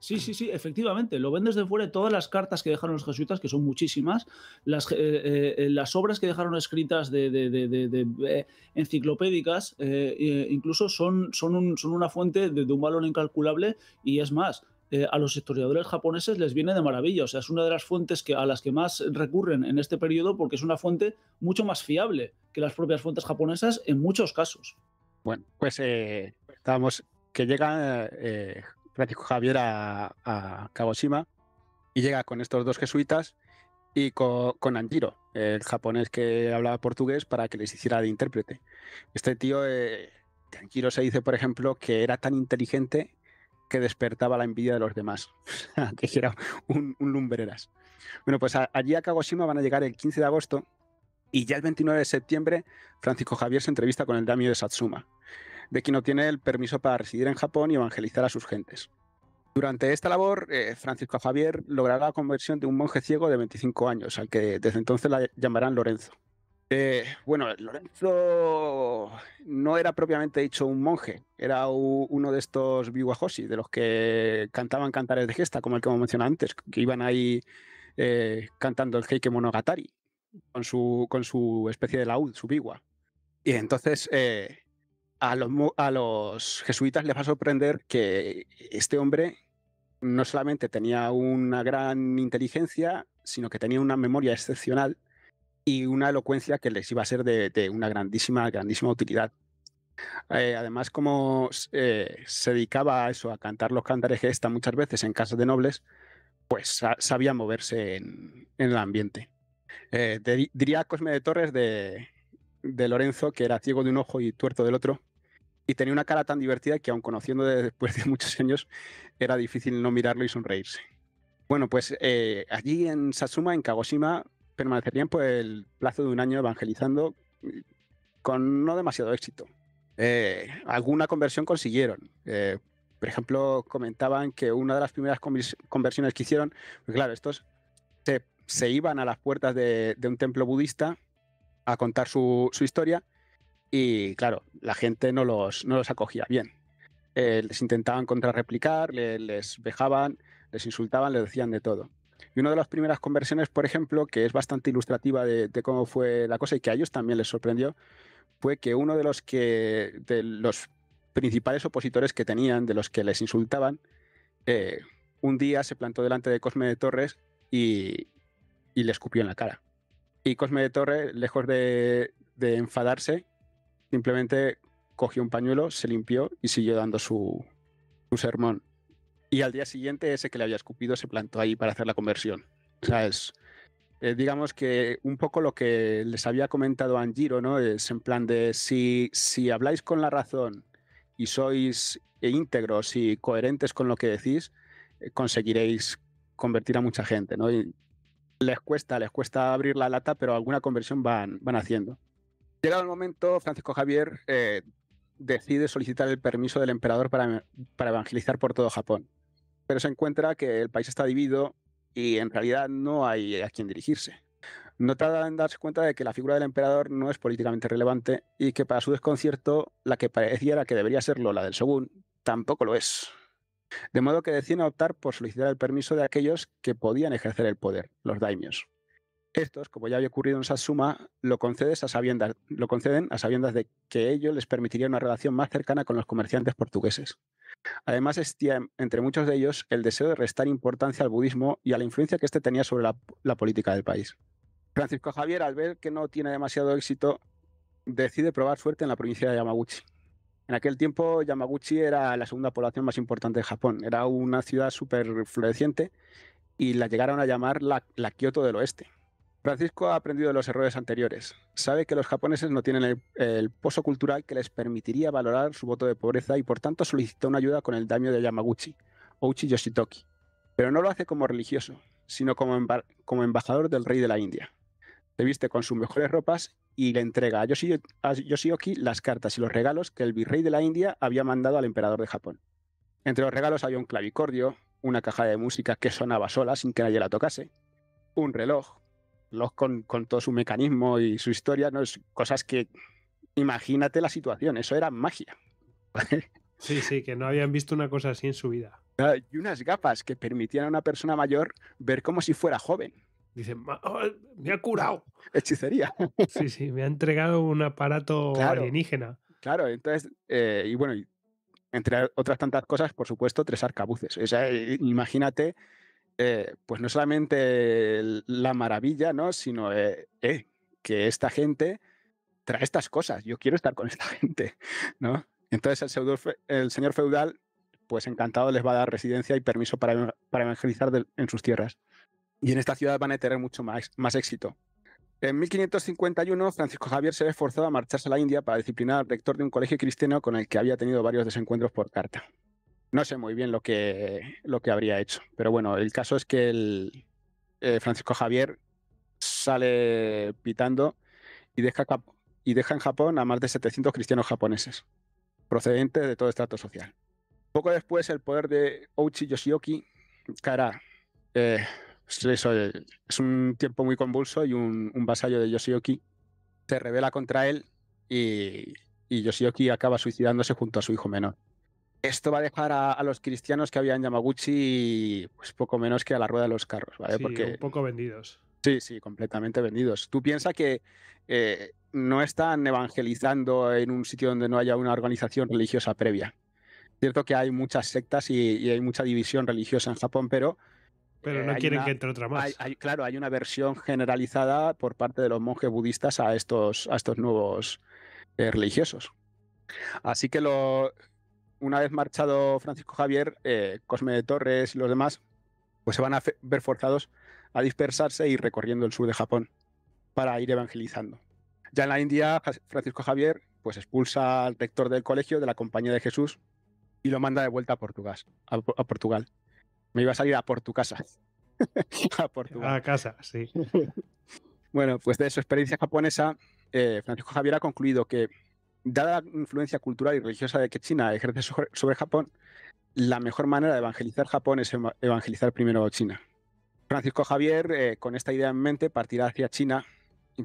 Speaker 2: Sí, sí, sí, efectivamente. Lo ven desde fuera todas las cartas que dejaron los jesuitas, que son muchísimas, las, eh, eh, eh, obras que dejaron escritas de, enciclopédicas, incluso son, son, son, una fuente de, un valor incalculable y es más. a los historiadores japoneses les viene de maravilla, o sea, es una de las fuentes que, a las que más recurren en este periodo porque es una fuente mucho más fiable que las propias fuentes japonesas en muchos casos.
Speaker 3: Bueno, pues estamos que llegan... Francisco Javier a, Kagoshima y llega con estos dos jesuitas y con, Anjiro, el japonés que hablaba portugués, para que les hiciera de intérprete. Este tío, eh, de Anjiro se dice, por ejemplo, que era tan inteligente que despertaba la envidia de los demás, que era un, un, lumbreras. Bueno, pues allí a Kagoshima van a llegar el 15 de agosto y ya el 29 de septiembre Francisco Javier se entrevista con el damio de Satsuma, de quien tiene el permiso para residir en Japón y evangelizar a sus gentes. Durante esta labor, eh, Francisco Javier logrará la conversión de un monje ciego de 25 años, al que desde entonces la llamarán Lorenzo. Eh, bueno, Lorenzo no era propiamente dicho un monje, era uno de estos biwajosi, de los que cantaban cantares de gesta, como el que hemos mencionado antes, que iban ahí eh, cantando el Heike Monogatari con su, con su especie de laúd, su biwa. Y entonces a los, a los jesuitas les va a sorprender que este hombre no solamente tenía una gran inteligencia, sino que tenía una memoria excepcional y una elocuencia que les iba a ser de, una grandísima, grandísima utilidad. Eh, además, como eh, se dedicaba a eso, a cantar los cantares esta muchas veces en casas de nobles, pues sabía moverse en, el ambiente. Eh, diría Cosme de Torres de Lorenzo, que era ciego de un ojo y tuerto del otro, y tenía una cara tan divertida que aun conociendo después de muchos años era difícil no mirarlo y sonreírse. Bueno, pues eh, allí en Sasuma en Kagoshima, permanecerían por pues, el plazo de un año evangelizando mm, con no demasiado éxito. Eh, alguna conversión consiguieron. Eh, por ejemplo, comentaban que una de las primeras conversiones que hicieron, pues claro, estos se, iban a las puertas de, un templo budista a contar su, su historia y claro, la gente no los, acogía bien. Eh, les intentaban contrarreplicar, les vejaban, les insultaban, les decían de todo. Y una de las primeras conversiones, por ejemplo, que es bastante ilustrativa de, cómo fue la cosa y que a ellos también les sorprendió, fue que uno de los que de los principales opositores que tenían, de los que les insultaban, eh, un día se plantó delante de Cosme de Torres y, le escupió en la cara. Y Cosme de Torres, lejos de enfadarse, Simplemente cogió un pañuelo, se limpió y siguió dando su, sermón. Y al día siguiente, ese que le había escupido se plantó ahí para hacer la conversión. O sea, es, eh, digamos que un poco lo que les había comentado Angiro, ¿no? Es en plan de si, si habláis con la razón y sois íntegros y coherentes con lo que decís, eh, conseguiréis convertir a mucha gente, ¿no? les cuesta, les cuesta abrir la lata, pero alguna conversión van, van haciendo. Llegado el momento, Francisco Javier eh, decide solicitar el permiso del emperador para, evangelizar por todo Japón, pero se encuentra que el país está dividido y en realidad no hay eh, a quién dirigirse. No tarda en darse cuenta de que la figura del emperador no es políticamente relevante y que para su desconcierto la que pareciera que debería serlo, la del Según tampoco lo es. De modo que deciden optar por solicitar el permiso de aquellos que podían ejercer el poder, los daimios. Estos, como ya había ocurrido en Satsuma, lo, lo conceden a sabiendas de que ello les permitiría una relación más cercana con los comerciantes portugueses. Además, existía entre muchos de ellos el deseo de restar importancia al budismo y a la influencia que éste tenía sobre la, política del país. Francisco Javier, al ver que no tiene demasiado éxito, decide probar suerte en la provincia de Yamaguchi. En aquel tiempo, Yamaguchi era la segunda población más importante de Japón. Era una ciudad súper floreciente y la llegaron a llamar la, la Kioto del Oeste Francisco ha aprendido de los errores anteriores. Sabe que los japoneses no tienen el, pozo cultural que les permitiría valorar su voto de pobreza y por tanto solicitó una ayuda con el daño de Yamaguchi, Ouchi Yoshitoki. Pero no lo hace como religioso, sino como, embajador del rey de la India. Se viste con sus mejores ropas y le entrega a, Yoshioki las cartas y los regalos que el virrey de la India había mandado al emperador de Japón. Entre los regalos había un clavicordio, una caja de música que sonaba sola sin que nadie la tocase, un reloj, con, todo su mecanismo y su historia, ¿no? Es cosas que. Imagínate la situación, eso era magia.
Speaker 1: Sí, sí, que no habían visto una cosa así en su vida.
Speaker 3: Ah, y unas gafas que permitían a una persona mayor ver como si fuera joven. Dicen, oh, me ha curado. Hechicería.
Speaker 1: Sí, sí, me ha entregado un aparato alienígena.
Speaker 3: Claro, entonces, eh, y bueno, entre otras tantas cosas, por supuesto, tres arcabuces. O imagínate eh, pues no solamente la maravilla, ¿no? Sino eh, eh, que esta gente trae estas cosas, yo quiero estar con esta gente, ¿no? Entonces el, señor feudal, pues encantado les va a dar residencia y permiso para, evangelizar en sus tierras. Y en esta ciudad van a tener mucho más, más éxito. En 1551, Francisco Javier se ve forzado a marcharse a la India para disciplinar al rector de un colegio cristiano con el que había tenido varios desencuentros por carta no sé muy bien lo que, lo que habría hecho. Pero bueno, el caso es que el, eh, Francisco Javier sale pitando y deja, y en Japón a más de 700 cristianos japoneses, procedentes de todo estrato social. Poco después, el poder de Ouchi Yoshioki cara eh, eh, es un tiempo muy convulso y un, vasallo de Yoshioki se revela contra él y, y Yoshioki acaba suicidándose junto a su hijo menor esto va a dejar a, los cristianos que habían Yamaguchi pues poco menos que a la rueda de los carros, ¿vale? Porque un
Speaker 1: poco vendidos.
Speaker 3: Sí, sí, completamente vendidos. Tú piensas que eh, no están evangelizando en un sitio donde no haya una organización religiosa previa. Cierto que hay muchas sectas y, hay mucha división religiosa en Japón, pero... Pero eh, no quieren que entre otra más. claro, hay una versión generalizada por parte de los monjes budistas a estos, a estos nuevos eh, religiosos. Así que lo, una vez marchado Francisco Javier, eh, Cosme de Torres y los demás, pues se van a ver forzados a dispersarse y recorriendo el sur de Japón para ir evangelizando. Ya en la India, Francisco Javier pues expulsa al rector del colegio de la Compañía de Jesús y lo manda de vuelta a Portugal. A, Portugal. Me iba a salir a por tu casa.
Speaker 1: a Portugal. A casa, sí.
Speaker 3: bueno, pues de su experiencia japonesa, eh, Francisco Javier ha concluido que dada la influencia cultural y religiosa de que China ejerce sobre Japón, la mejor manera de evangelizar Japón es evangelizar primero China. Francisco Javier, eh, con esta idea en mente, partirá hacia China,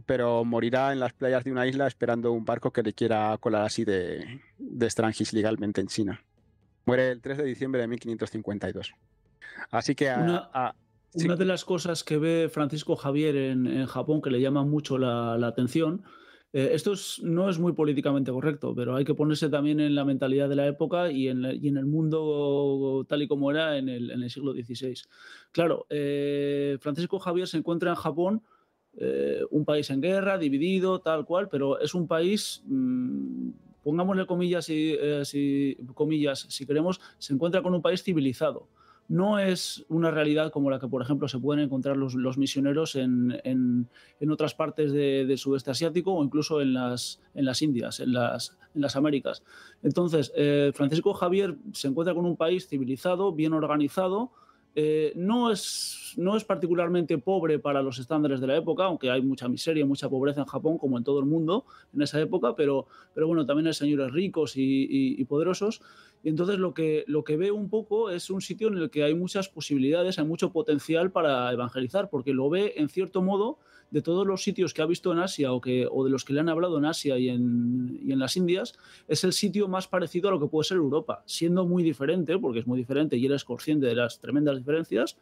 Speaker 3: pero morirá en las playas de una isla esperando un barco que le quiera colar así de, de legalmente en China. Muere el 3 de diciembre de 1552. Así que... una,
Speaker 2: de las cosas que ve Francisco Javier en, Japón que le llama mucho la atención eh, esto no es muy políticamente correcto, pero hay que ponerse también en la mentalidad de la época y en, el mundo tal y como era en el, siglo XVI. Claro, eh, Francisco Javier se encuentra en Japón, eh, un país en guerra, dividido, tal cual, pero es un país... Mm, pongámosle comillas comillas si queremos, se encuentra con un país civilizado no es una realidad como la que, por ejemplo, se pueden encontrar los, misioneros en, otras partes del de sudeste asiático o incluso en las, Indias, en las, Américas. Entonces, eh, Francisco Javier se encuentra con un país civilizado, bien organizado, eh, no, es, particularmente pobre para los estándares de la época, aunque hay mucha miseria, mucha pobreza en Japón, como en todo el mundo en esa época, pero, pero bueno, también hay señores ricos y poderosos. Y entonces lo que, lo que veo un poco es un sitio en el que hay muchas posibilidades, hay mucho potencial para evangelizar, porque lo ve en cierto modo de todos los sitios que ha visto en Asia o, que, o de los que le han hablado en Asia y en, en las Indias, es el sitio más parecido a lo que puede ser Europa, siendo muy diferente, porque es muy diferente y es consciente de las tremendas diferencias,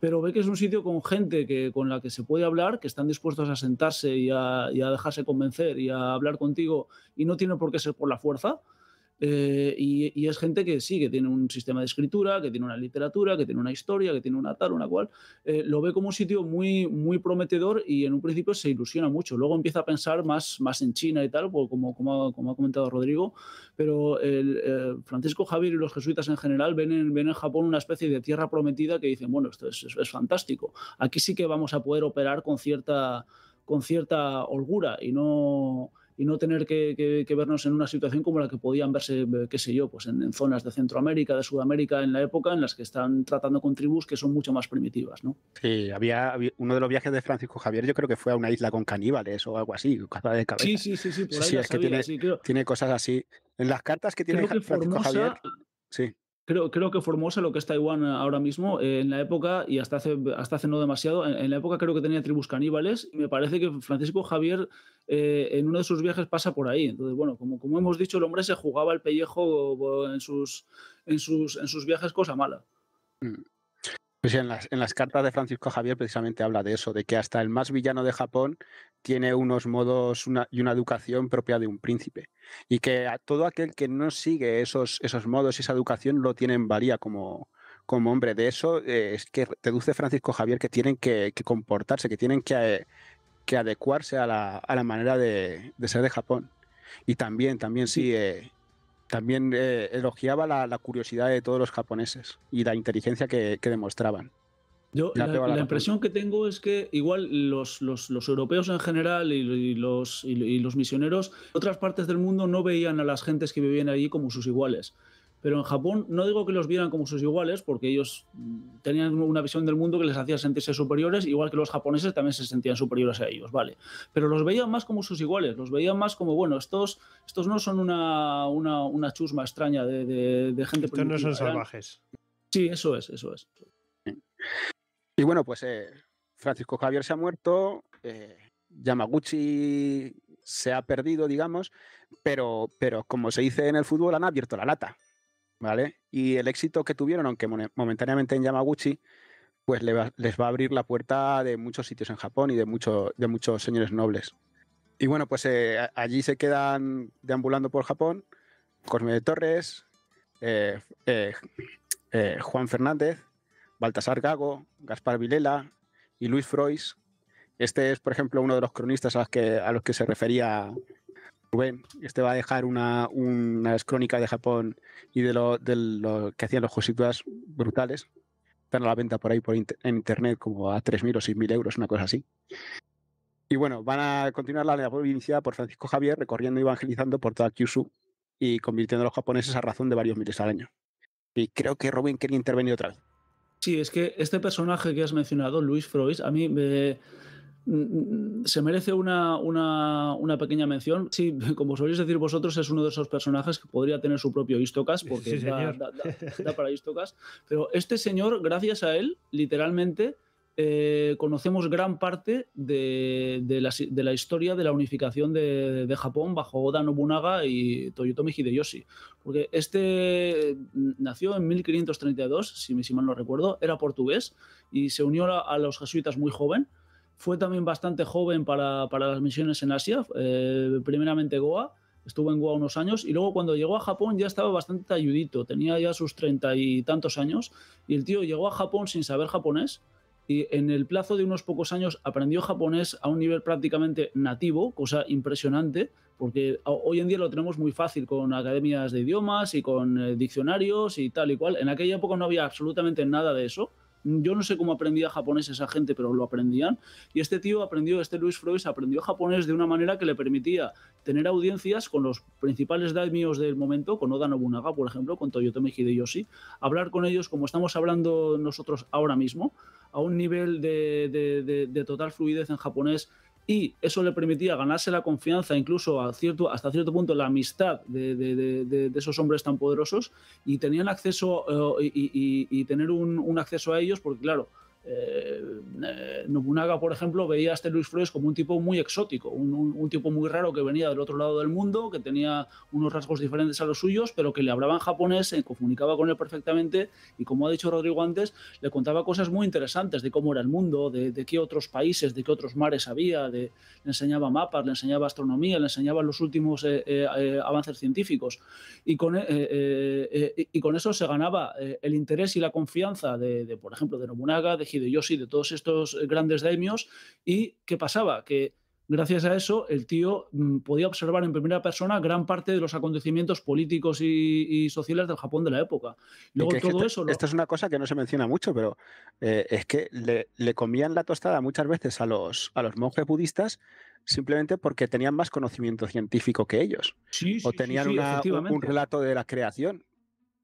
Speaker 2: pero ve que es un sitio con gente que, con la que se puede hablar, que están dispuestos a sentarse y a, y a dejarse convencer y a hablar contigo, y no tiene por qué ser por la fuerza. Eh, y, es gente que sí, que tiene un sistema de escritura, que tiene una literatura, que tiene una historia, que tiene una tal, una cual. Eh, lo ve como un sitio muy, muy prometedor y en un principio se ilusiona mucho. Luego empieza a pensar más, más en China y tal, pues como, como, ha, como ha comentado Rodrigo. Pero el, eh, Francisco Javier y los jesuitas en general ven en, ven en Japón una especie de tierra prometida que dicen, bueno, esto es, es, es fantástico. Aquí sí que vamos a poder operar con cierta, con cierta holgura y no y no tener que, vernos en una situación como la que podían verse, eh, qué sé yo, pues en, zonas de Centroamérica, de Sudamérica en la época en las que están tratando con tribus que son mucho más primitivas, ¿no?
Speaker 3: Sí, había, uno de los viajes de Francisco Javier, yo creo que fue a una isla con caníbales o algo así, caza de cabeza. Sí, sí, sí, sí, sí, tiene, tiene, cosas así. En las cartas que tiene Francisco Javier.
Speaker 2: Sí creo, que Formosa, lo que es Taiwán eh, ahora mismo, eh, en la época, y hasta hace, hasta hace no demasiado, en, la época creo que tenía tribus caníbales, y me parece que Francisco Javier eh, en uno de sus viajes pasa por ahí. Entonces, bueno, como, como hemos dicho, el hombre se jugaba el pellejo en sus, en sus, en sus viajes, cosa mala.
Speaker 3: Mm. Pues en las, cartas de Francisco Javier precisamente habla de eso, de que hasta el más villano de Japón tiene unos modos y una educación propia de un príncipe. Y que todo aquel que no sigue esos, esos modos y esa educación lo tiene en varía como, como hombre. De eso eh, es que deduce Francisco Javier que tienen que, comportarse, que tienen que, que adecuarse a la, manera de, ser de Japón. Y también, también sí, también eh, elogiaba la, curiosidad de todos los japoneses y la inteligencia que, demostraban.
Speaker 2: Yo, la, impresión que tengo es que igual los, europeos en general y, los, y los misioneros, otras partes del mundo no veían a las gentes que vivían allí como sus iguales pero en Japón no digo que los vieran como sus iguales, porque ellos mm, tenían una visión del mundo que les hacía sentirse superiores, igual que los japoneses también se sentían superiores a ellos, ¿vale? Pero los veían más como sus iguales, los veían más como, bueno, estos, estos no son una, una, chusma extraña de, gente. Estos no son salvajes. Sí, eso es, eso es. Y bueno,
Speaker 3: pues eh, Francisco Javier se ha muerto, eh, Yamaguchi se ha perdido, digamos, pero, pero como se dice en el fútbol, han abierto la lata. Y el éxito que tuvieron, aunque momentáneamente en Yamaguchi, pues les va a abrir la puerta de muchos sitios en Japón y de, de muchos señores nobles. Y bueno, pues eh, allí se quedan deambulando por Japón Cosme de Torres, eh, eh, Juan Fernández, Baltasar Gago, Gaspar Vilela y Luis Frois. Este es, por ejemplo, uno de los cronistas que, a los que se refería Rubén. Este va a dejar una, una crónica de Japón y de lo, de lo que hacían los Josituas brutales. Están a la venta por ahí por en internet como a 3.000 o 6.000 euros, una cosa así. Y bueno, van a continuar la la iniciada por Francisco Javier, recorriendo y evangelizando por toda Kyushu y convirtiendo a los japoneses a razón de varios miles al año. Y creo que Robin quería intervenir otra vez.
Speaker 2: Sí, es que este personaje que has mencionado, Luis Freud, a mí me, Mm, mm, se merece una, una, pequeña mención. Sí, como soléis decir vosotros, es uno de esos personajes que podría tener su propio Istocas, porque da, para Istocas. Pero este señor, gracias a él, literalmente eh, conocemos gran parte de, de, la, historia de la unificación de, Japón bajo Oda Nobunaga y Toyotomi Hideyoshi. Porque este nació en 1532, si, si mal no recuerdo, era portugués y se unió a los jesuitas muy joven fue también bastante joven para, las misiones en Asia, eh, primeramente Goa, estuvo en Goa unos años y luego cuando llegó a Japón ya estaba bastante ayudito, tenía ya sus treinta y tantos años y el tío llegó a Japón sin saber japonés y en el plazo de unos pocos años aprendió japonés a un nivel prácticamente nativo, cosa impresionante, porque hoy en día lo tenemos muy fácil con academias de idiomas y con eh, diccionarios y tal y cual. En aquella época no había absolutamente nada de eso yo no sé cómo aprendía japonés esa gente, pero lo aprendían. Y este tío aprendió, este Luis Freud aprendió japonés de una manera que le permitía tener audiencias con los principales daimios del momento, con Oda Nobunaga, por ejemplo, con Toyotomi Hideyoshi, hablar con ellos como estamos hablando nosotros ahora mismo, a un nivel de, de total fluidez en japonés y eso le permitía ganarse la confianza, incluso hasta cierto punto la amistad de, esos hombres tan poderosos y tenían acceso eh, y, tener un, acceso a ellos, porque claro, eh, eh, Nobunaga, por ejemplo, veía a este Luis Flores como un tipo muy exótico, un, tipo muy raro que venía del otro lado del mundo, que tenía unos rasgos diferentes a los suyos, pero que le hablaba en japonés, se comunicaba con él perfectamente y, como ha dicho Rodrigo antes, le contaba cosas muy interesantes de cómo era el mundo, de, qué otros países, de qué otros mares había, le enseñaba mapas, le enseñaba astronomía, le enseñaba los últimos eh, eh, avances científicos. Y con, eso se ganaba el interés y la confianza de, por ejemplo, de Nobunaga, de sí de todos estos eh, grandes daemios. ¿Y qué pasaba? Que gracias a eso el tío mm, podía observar en primera persona gran parte de los acontecimientos políticos y, sociales del Japón de la época. Esto es Esta es una
Speaker 3: cosa que no se menciona mucho, pero eh, es que le, comían la tostada muchas veces a los, a los monjes budistas simplemente porque tenían más conocimiento científico que ellos. o tenían un relato de la creación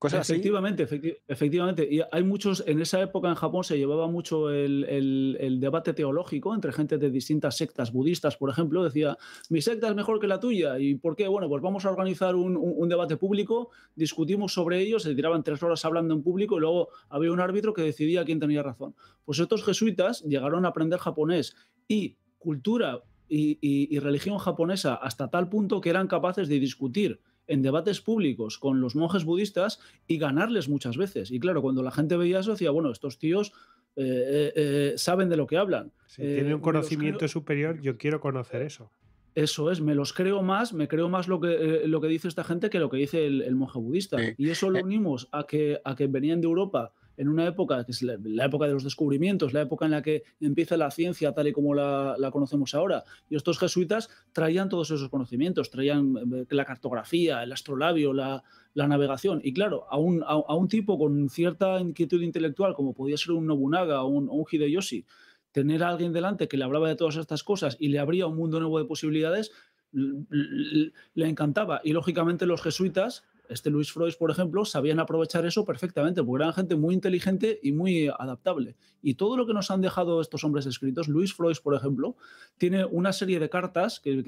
Speaker 2: efectivamente, efectivamente. Y hay muchos, en esa época en Japón se llevaba mucho el, debate teológico entre gente de distintas sectas budistas, por ejemplo, decía, mi secta es mejor que la tuya, ¿y por qué? Bueno, pues vamos a organizar un, debate público, discutimos sobre ello, se tiraban tres horas hablando en público y luego había un árbitro que decidía quién tenía razón. Pues estos jesuitas llegaron a aprender japonés y cultura y religión japonesa hasta tal punto que eran capaces de discutir en debates públicos con los monjes budistas y ganarles muchas veces. Y claro, cuando la gente veía eso, decía, bueno, estos tíos eh, eh, eh, saben de lo que hablan. Si tienen un conocimiento superior, yo quiero conocer eso. Eso es, me los creo más, me creo más lo que, lo que dice esta gente que lo que dice el, monje budista. Y eso lo unimos a que, a que venían de Europa en una época, que es la, época de los descubrimientos, la época en la que empieza la ciencia tal y como la, conocemos ahora. Y estos jesuitas traían todos esos conocimientos, traían eh, la cartografía, el astrolabio, la, navegación. Y claro, a un, tipo con cierta inquietud intelectual, como podía ser un Nobunaga o un, un, Hideyoshi, tener a alguien delante que le hablaba de todas estas cosas y le abría un mundo nuevo de posibilidades, le encantaba. Y lógicamente los jesuitas este Luis Freud, por ejemplo, sabían aprovechar eso perfectamente, porque eran gente muy inteligente y muy adaptable. Y todo lo que nos han dejado estos hombres escritos, Luis Freud, por ejemplo, tiene una serie de cartas que,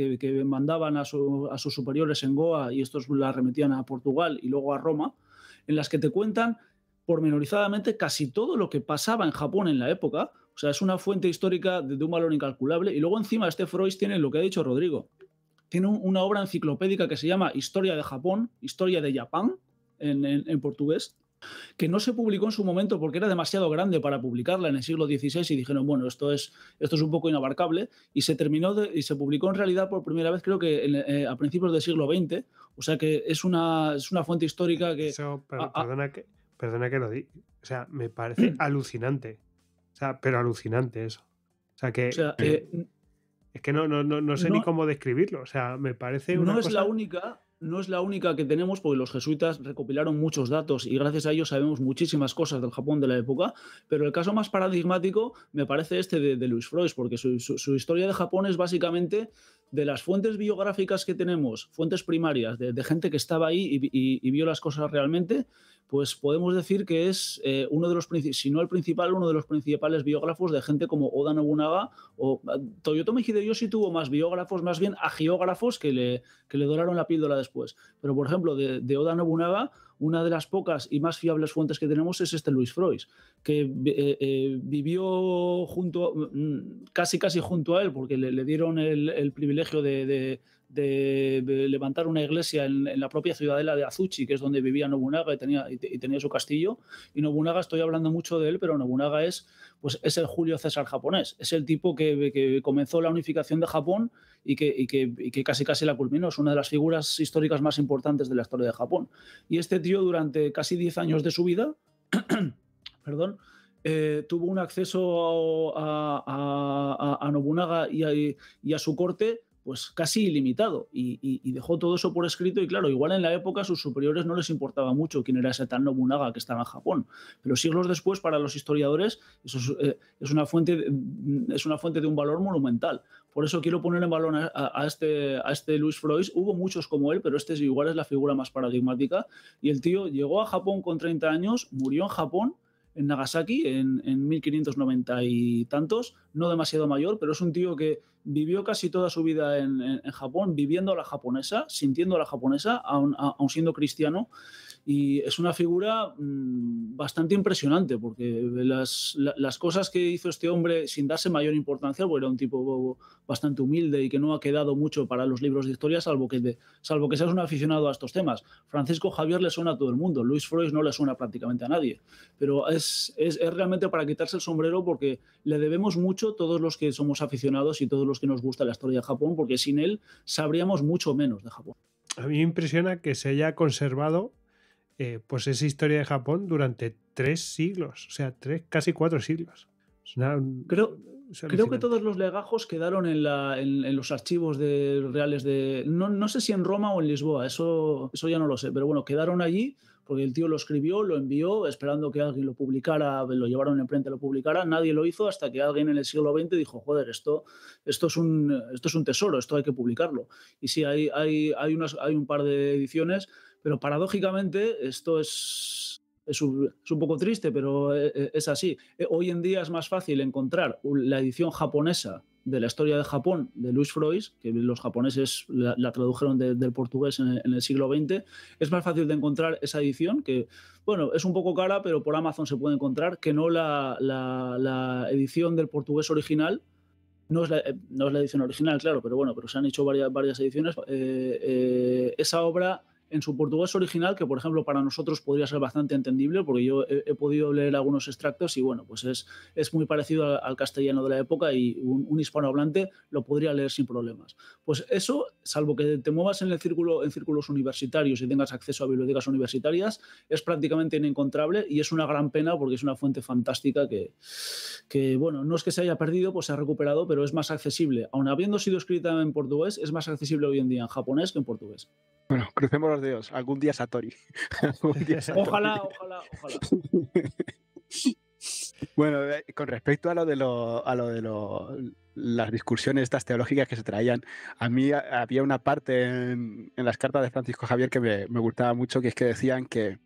Speaker 2: mandaban a, sus superiores en Goa y estos las remitían a Portugal y luego a Roma, en las que te cuentan pormenorizadamente casi todo lo que pasaba en Japón en la época. O sea, es una fuente histórica de un valor incalculable. Y luego encima este Freud tiene lo que ha dicho Rodrigo, tiene una obra enciclopédica que se llama Historia de Japón, Historia de Japón en, portugués, que no se publicó en su momento porque era demasiado grande para publicarla en el siglo XVI y dijeron, bueno, esto es, esto es un poco inabarcable y se terminó y se publicó en realidad por primera vez creo que eh, a principios del siglo XX, o sea que es una, es una fuente histórica que... perdona, que lo diga, o sea,
Speaker 1: me parece alucinante, o sea, pero alucinante eso. O sea que... Eh, eh, es que no, no, no, no sé ni cómo describirlo. O sea, me parece una. No es la
Speaker 2: única. No es la única que tenemos, porque los jesuitas recopilaron muchos datos y gracias a ellos sabemos muchísimas cosas del Japón de la época, pero el caso más paradigmático me parece este de, de Luis Freud, porque su, su, historia de Japón es básicamente de las fuentes biográficas que tenemos, fuentes primarias de, gente que estaba ahí y, vio las cosas realmente, pues podemos decir que es eh, uno de los, si no el principal, uno de los principales biógrafos de gente como Oda Nobunaga o ah, Toyotomi Hideyoshi tuvo más biógrafos, más bien agiógrafos que le, que le doraron la píldora después. Pero, por ejemplo, de, Oda Nobunaga, una de las pocas y más fiables fuentes que tenemos es este Luis Freud, que eh, eh, vivió junto, mm, casi casi junto a él, porque le, dieron el, privilegio de, de levantar una iglesia en, la propia ciudadela de Azuchi, que es donde vivía Nobunaga y tenía, y, tenía su castillo. Y Nobunaga, estoy hablando mucho de él, pero Nobunaga es, pues, es el Julio César japonés, es el tipo que, comenzó la unificación de Japón y que, casi casi la culminó, es una de las figuras históricas más importantes de la historia de Japón. Y este tío durante casi 10 años de su vida, perdón, eh, tuvo un acceso a, Nobunaga y, y a su corte pues casi ilimitado y, dejó todo eso por escrito y claro, igual en la época a sus superiores no les importaba mucho quién era ese tan Nobunaga que estaba en Japón, pero siglos después para los historiadores eso es, eh, una, fuente, de, mm, es una fuente de un valor monumental. Por eso quiero poner en valor a, a, este, a este Luis Freud. Hubo muchos como él, pero este igual es la figura más paradigmática y el tío llegó a Japón con 30 años, murió en Japón en Nagasaki en, 1590 y tantos, no demasiado mayor, pero es un tío que vivió casi toda su vida en, Japón, viviendo a la japonesa, sintiendo a la japonesa, aun, aun siendo cristiano. Y es una figura mm, bastante impresionante, porque las, las, cosas que hizo este hombre sin darse mayor importancia, porque era un tipo bastante humilde y que no ha quedado mucho para los libros de historia, salvo que, salvo que seas un aficionado a estos temas. Francisco Javier le suena a todo el mundo, Luis Freud no le suena prácticamente a nadie, pero es, es, es realmente para quitarse el sombrero porque le debemos mucho todos los que somos aficionados y todos los que nos gusta la historia de Japón, porque sin él sabríamos mucho menos de Japón. A mí me impresiona
Speaker 1: que se haya conservado eh, pues esa historia de Japón durante tres siglos, o sea, tres, casi cuatro siglos. creo, creo que
Speaker 2: todos los legajos quedaron en, la, en, los archivos de, reales de... No, sé si en Roma o en Lisboa, eso, eso ya no lo sé, pero bueno, quedaron allí porque el tío lo escribió, lo envió, esperando que alguien lo publicara, lo llevaron en frente, lo publicara, nadie lo hizo hasta que alguien en el siglo XX dijo, joder, esto, esto, es, un, esto es un tesoro, esto hay que publicarlo. Y sí, hay, hay, hay, hay un par de ediciones pero paradójicamente esto es, es, un, poco triste, pero eh, eh, es así. Eh, hoy en día es más fácil encontrar la edición japonesa de la historia de Japón de Luis Frois, que los japoneses la, tradujeron del portugués en el, siglo XX, es más fácil de encontrar esa edición, que bueno, es un poco cara, pero por Amazon se puede encontrar, que no la, la, edición del portugués original. No es, la, edición original, claro, pero bueno, pero se han hecho varias, varias ediciones. esa obra en su portugués original, que por ejemplo para nosotros podría ser bastante entendible, porque yo he, podido leer algunos extractos y bueno, pues es, es muy parecido al, castellano de la época y un, hispanohablante lo podría leer sin problemas. Pues eso, salvo que te muevas en el círculo, en círculos universitarios y tengas acceso a bibliotecas universitarias, es prácticamente inencontrable y es una gran pena porque es una fuente fantástica que, bueno, no es que se haya perdido, pues se ha recuperado, pero es más accesible. Aun habiendo sido escrita en portugués, es más accesible hoy en día en japonés que en portugués. Bueno, crucemos Dios, Algún día Satori. Ojalá, ojalá,
Speaker 4: ojalá.
Speaker 3: Bueno, eh, con respecto a lo de, lo, de las discusiones estas teológicas que se traían, a mí había una parte en, las cartas de Francisco Javier que me, gustaba mucho, que es que decían que,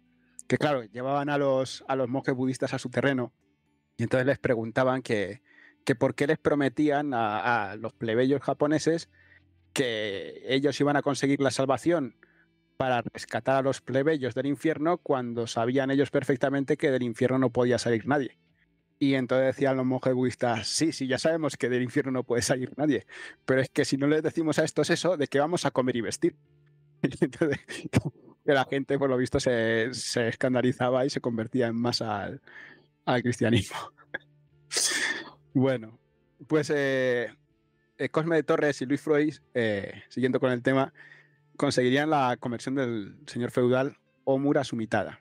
Speaker 3: que claro, llevaban a los, a los monjes budistas a su terreno y entonces les preguntaban que, que por qué les prometían a los plebeyos japoneses que ellos iban a conseguir la salvación para rescatar a los plebeyos del infierno cuando sabían ellos perfectamente que del infierno no podía salir nadie. Y entonces decían los monje budistas, sí, sí, ya sabemos que del infierno no puede salir nadie, pero es que si no les decimos a estos eso, ¿de que vamos a comer y vestir? Y entonces la gente, por lo visto, se, escandalizaba y se convertía en más al, cristianismo. bueno, pues eh, eh, Cosme de Torres y Luis Freud, eh, siguiendo con el tema, conseguirían la conversión del señor feudal Omura Sumitada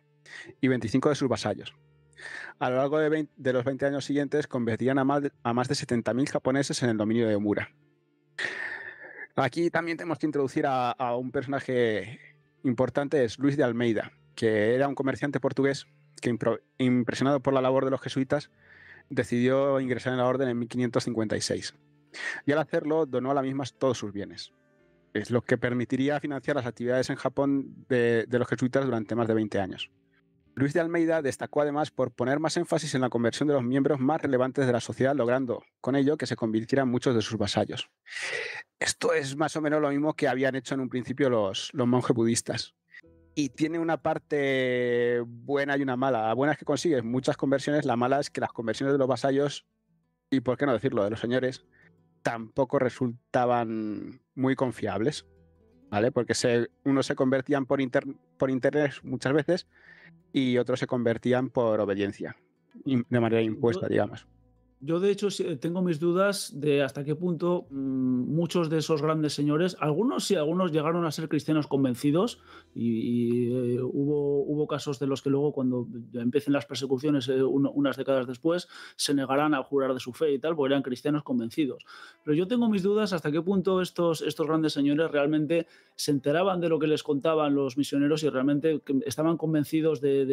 Speaker 3: y 25 de sus vasallos. A lo largo de, los 20 años siguientes convertirían a más de, 70.000 japoneses en el dominio de Omura. Aquí también tenemos que introducir a, un personaje importante, es Luis de Almeida, que era un comerciante portugués que, impresionado por la labor de los jesuitas, decidió ingresar en la orden en 1556. Y al hacerlo donó a la misma todos sus bienes es lo que permitiría financiar las actividades en Japón de, los jesuitas durante más de 20 años. Luis de Almeida destacó además por poner más énfasis en la conversión de los miembros más relevantes de la sociedad, logrando con ello que se convirtieran muchos de sus vasallos. Esto es más o menos lo mismo que habían hecho en un principio los, los monjes budistas. Y tiene una parte buena y una mala. La buena es que consigues muchas conversiones, la mala es que las conversiones de los vasallos, y por qué no decirlo, de los señores, tampoco resultaban muy confiables, ¿vale? Porque se, unos se convertían por, por interés muchas veces y otros se convertían por obediencia, de manera impuesta, digamos.
Speaker 2: Yo, de hecho, tengo mis dudas de hasta qué punto mm, muchos de esos grandes señores, algunos sí, algunos llegaron a ser cristianos convencidos y, eh, hubo, hubo casos de los que luego, cuando empiecen las persecuciones eh, unas décadas después, se negarán a jurar de su fe y tal, porque eran cristianos convencidos. Pero yo tengo mis dudas hasta qué punto estos, estos grandes señores realmente se enteraban de lo que les contaban los misioneros y realmente estaban convencidos del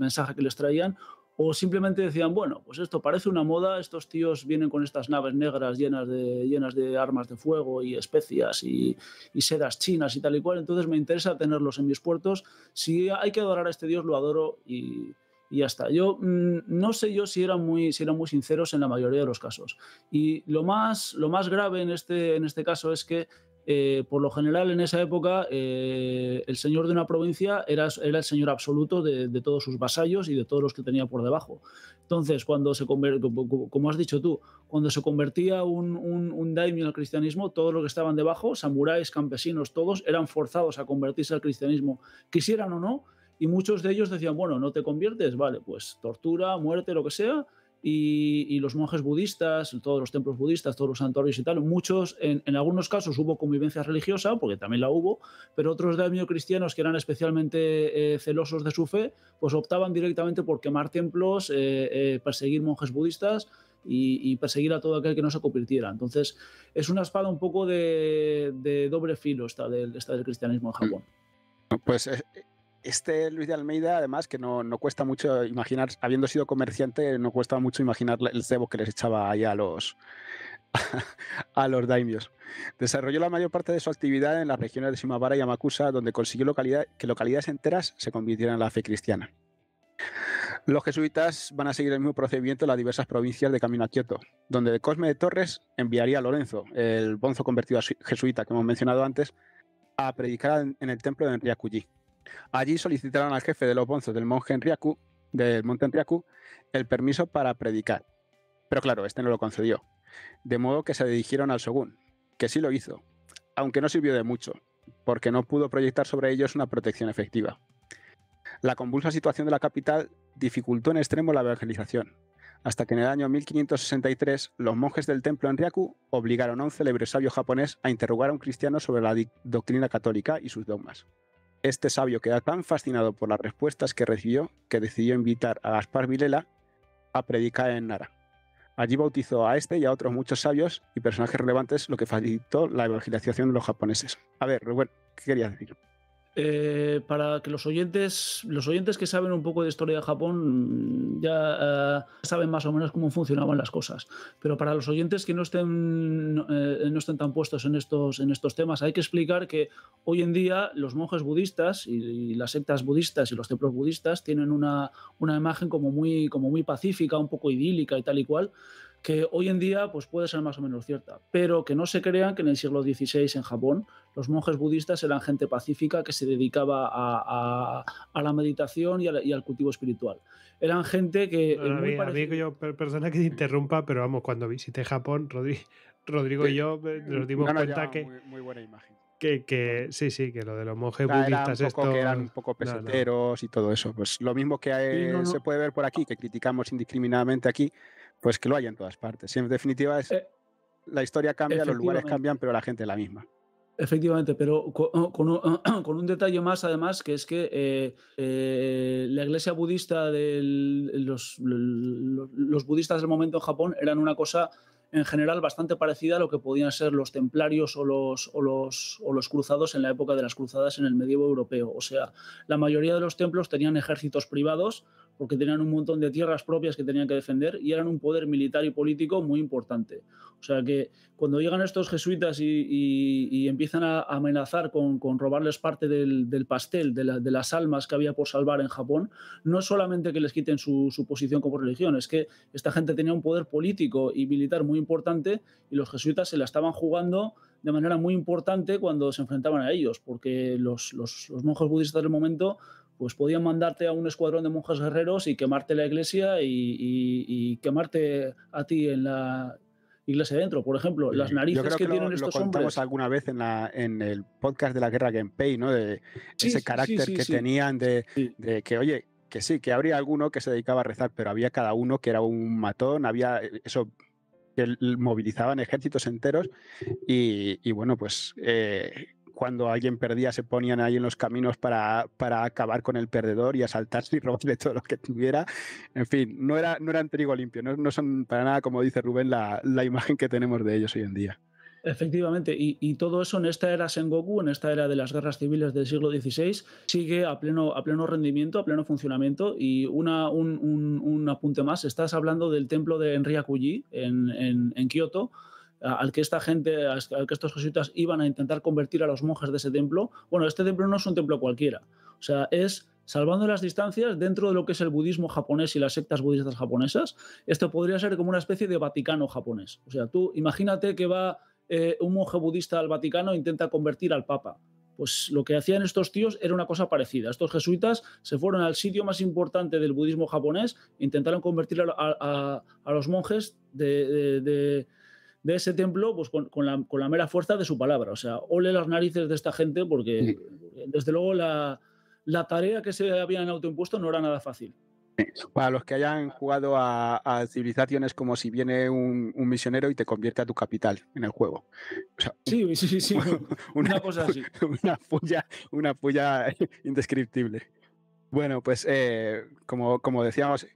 Speaker 2: mensaje que les traían o simplemente decían, bueno, pues esto parece una moda, estos tíos vienen con estas naves negras llenas de, llenas de armas de fuego y especias y, sedas chinas y tal y cual, entonces me interesa tenerlos en mis puertos. Si hay que adorar a este dios, lo adoro y, y ya está. Yo mm, no sé yo si eran, muy, si eran muy sinceros en la mayoría de los casos. Y lo más, lo más grave en este, en este caso es que eh, por lo general en esa época eh, el señor de una provincia era, el señor absoluto de, todos sus vasallos y de todos los que tenía por debajo. Entonces, cuando se como has dicho tú, cuando se convertía un, un, al cristianismo, todos los que estaban debajo, samuráis, campesinos, todos eran forzados a convertirse al cristianismo, quisieran o no, y muchos de ellos decían, bueno, no te conviertes, vale, pues tortura, muerte, lo que sea, y, los monjes budistas, todos los templos budistas, todos los santuarios y tal, muchos, en, algunos casos hubo convivencia religiosa, porque también la hubo, pero otros daimyo-cristianos que eran especialmente eh, celosos de su fe, pues optaban directamente por quemar templos, eh, eh, perseguir monjes budistas y, perseguir a todo aquel que no se convirtiera. Entonces, es una espada un poco de, doble filo esta del, esta del cristianismo en Japón.
Speaker 3: Pues este Luis de Almeida, además, que no, cuesta mucho imaginar, habiendo sido comerciante, no cuesta mucho imaginar el cebo que les echaba allá a los, a los daimios. Desarrolló la mayor parte de su actividad en las regiones de Shimabara y Amakusa, donde consiguió que localidades enteras se convirtieran en la fe cristiana. Los jesuitas van a seguir el mismo procedimiento en las diversas provincias de camino a Kioto, donde Cosme de Torres enviaría a Lorenzo, el bonzo convertido a jesuita que hemos mencionado antes, a predicar en el templo de Ryakuji. Allí solicitaron al jefe de los bonzos del monje del monte Enriacu, el permiso para predicar. Pero claro, este no lo concedió. De modo que se dirigieron al Shogun, que sí lo hizo, aunque no sirvió de mucho, porque no pudo proyectar sobre ellos una protección efectiva. La convulsa situación de la capital dificultó en extremo la evangelización, hasta que en el año 1563 los monjes del templo en Ryaku obligaron a un célebre sabio japonés a interrogar a un cristiano sobre la doctrina católica y sus dogmas. Este sabio queda tan fascinado por las respuestas que recibió que decidió invitar a Gaspar Vilela a predicar en Nara. Allí bautizó a este y a otros muchos sabios y personajes relevantes, lo que facilitó la evangelización de los japoneses. A ver, Rubén, ¿qué querías decir?
Speaker 2: Eh, para que los oyentes, los oyentes que saben un poco de historia de Japón mm, ya eh, saben más o menos cómo funcionaban las cosas. Pero para los oyentes que no estén, eh, no estén tan puestos en estos, en estos temas, hay que explicar que hoy en día los monjes budistas y, las sectas budistas y los templos budistas tienen una, imagen como muy, como muy pacífica, un poco idílica y tal y cual que hoy en día pues puede ser más o menos cierta, pero que no se crean que en el siglo XVI en Japón los monjes budistas eran gente pacífica que se dedicaba a, la meditación y, al cultivo espiritual. Eran gente
Speaker 1: que... Rodrigo eh, yo, persona que te interrumpa, pero vamos, cuando visité Japón, Rodrigo y yo eh, nos dimos cuenta que...
Speaker 3: Muy, buena imagen.
Speaker 1: Que, sí, sí, que lo de los monjes budistas eran un poco peseteros
Speaker 3: y todo eso. Pues lo mismo que eh, se puede ver por aquí, que criticamos indiscriminadamente aquí, pues que lo hay en todas partes. En definitiva, es, eh, la historia
Speaker 2: cambia, los lugares cambian, pero la gente es la misma. Efectivamente, pero oh, oh, con, un, detalle más además, que es que eh, eh, la iglesia budista de los, budistas del momento en Japón eran una cosa en general bastante parecida a lo que podían ser los templarios o los, o los, o los cruzados en la época de las cruzadas en el medievo europeo. O sea, la mayoría de los templos tenían ejércitos privados, porque tenían un montón de tierras propias que tenían que defender y eran un poder militar y político muy importante. O sea que cuando llegan estos jesuitas y, empiezan a amenazar con, robarles parte del, pastel, de, las almas que había por salvar en Japón, no solamente que les quiten su, posición como religión, es que esta gente tenía un poder político y militar muy importante y los jesuitas se la estaban jugando de manera muy importante cuando se enfrentaban a ellos, porque los, los, los monjes budistas del momento pues podían mandarte a un escuadrón de monjas guerreros y quemarte la iglesia y, quemarte a ti en la iglesia dentro. Por ejemplo, las narices Yo creo que, lo, contamos
Speaker 3: alguna vez en, la, en el podcast de la guerra Genpei, ¿no? De ese carácter que tenían de, que, oye, que sí, que habría alguno que se dedicaba a rezar, pero había cada uno que era un matón, había eh, eso que movilizaban ejércitos enteros y, bueno, pues eh, cuando alguien perdía se ponían ahí en los caminos para, acabar con el perdedor y asaltarse y robarle todo lo que tuviera. En fin, no, era, no eran trigo limpio, no, son para nada, como dice Rubén, la, imagen que tenemos de ellos hoy en
Speaker 2: día. Efectivamente, y, todo eso en esta era Sengoku, en esta era de las guerras civiles del siglo XVI, sigue a pleno, a pleno rendimiento, a pleno funcionamiento. Y una, un, apunte más, estás hablando del templo de Enryakuji en, en Kioto, al que esta gente, al que estos jesuitas iban a intentar convertir a los monjes de ese templo, bueno, este templo no es un templo cualquiera. O sea, es salvando las distancias dentro de lo que es el budismo japonés y las sectas budistas japonesas, esto podría ser como una especie de Vaticano japonés. O sea, tú imagínate que va eh, un monje budista al Vaticano e intenta convertir al Papa. Pues lo que hacían estos tíos era una cosa parecida. Estos jesuitas se fueron al sitio más importante del budismo japonés, intentaron convertir a, los monjes de de ese templo pues, con, con, la, con, la, mera fuerza de su palabra. O sea, ole las narices de esta gente porque, desde luego, la, la, tarea que se habían autoimpuesto no era nada fácil.
Speaker 3: Para los que hayan jugado a, a Civilization es como si viene un, misionero y te convierte a tu capital en el juego. sí, sí, sí, sí. Una, cosa así. Una puya, una puya indescriptible. Bueno, pues eh, como, como decíamos,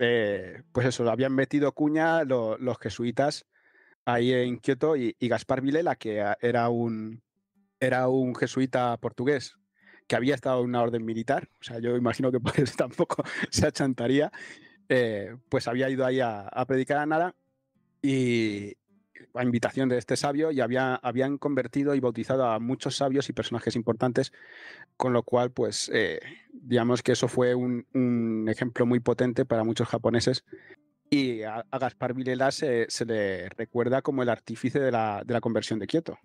Speaker 3: eh, pues eso, lo habían metido cuña los jesuitas ahí en Kioto y, Gaspar Vilela, que era un, era un jesuita portugués que había estado en una orden militar, o sea, yo imagino que por eso tampoco se achantaría, eh, pues había ido ahí a, predicar a Nara y a invitación de este sabio y había, habían convertido y bautizado a muchos sabios y personajes importantes, con lo cual, pues, eh, digamos que eso fue un, un ejemplo muy potente para muchos japoneses y a, Gaspar Vilela se, le recuerda como el artífice de la, conversión de Kioto.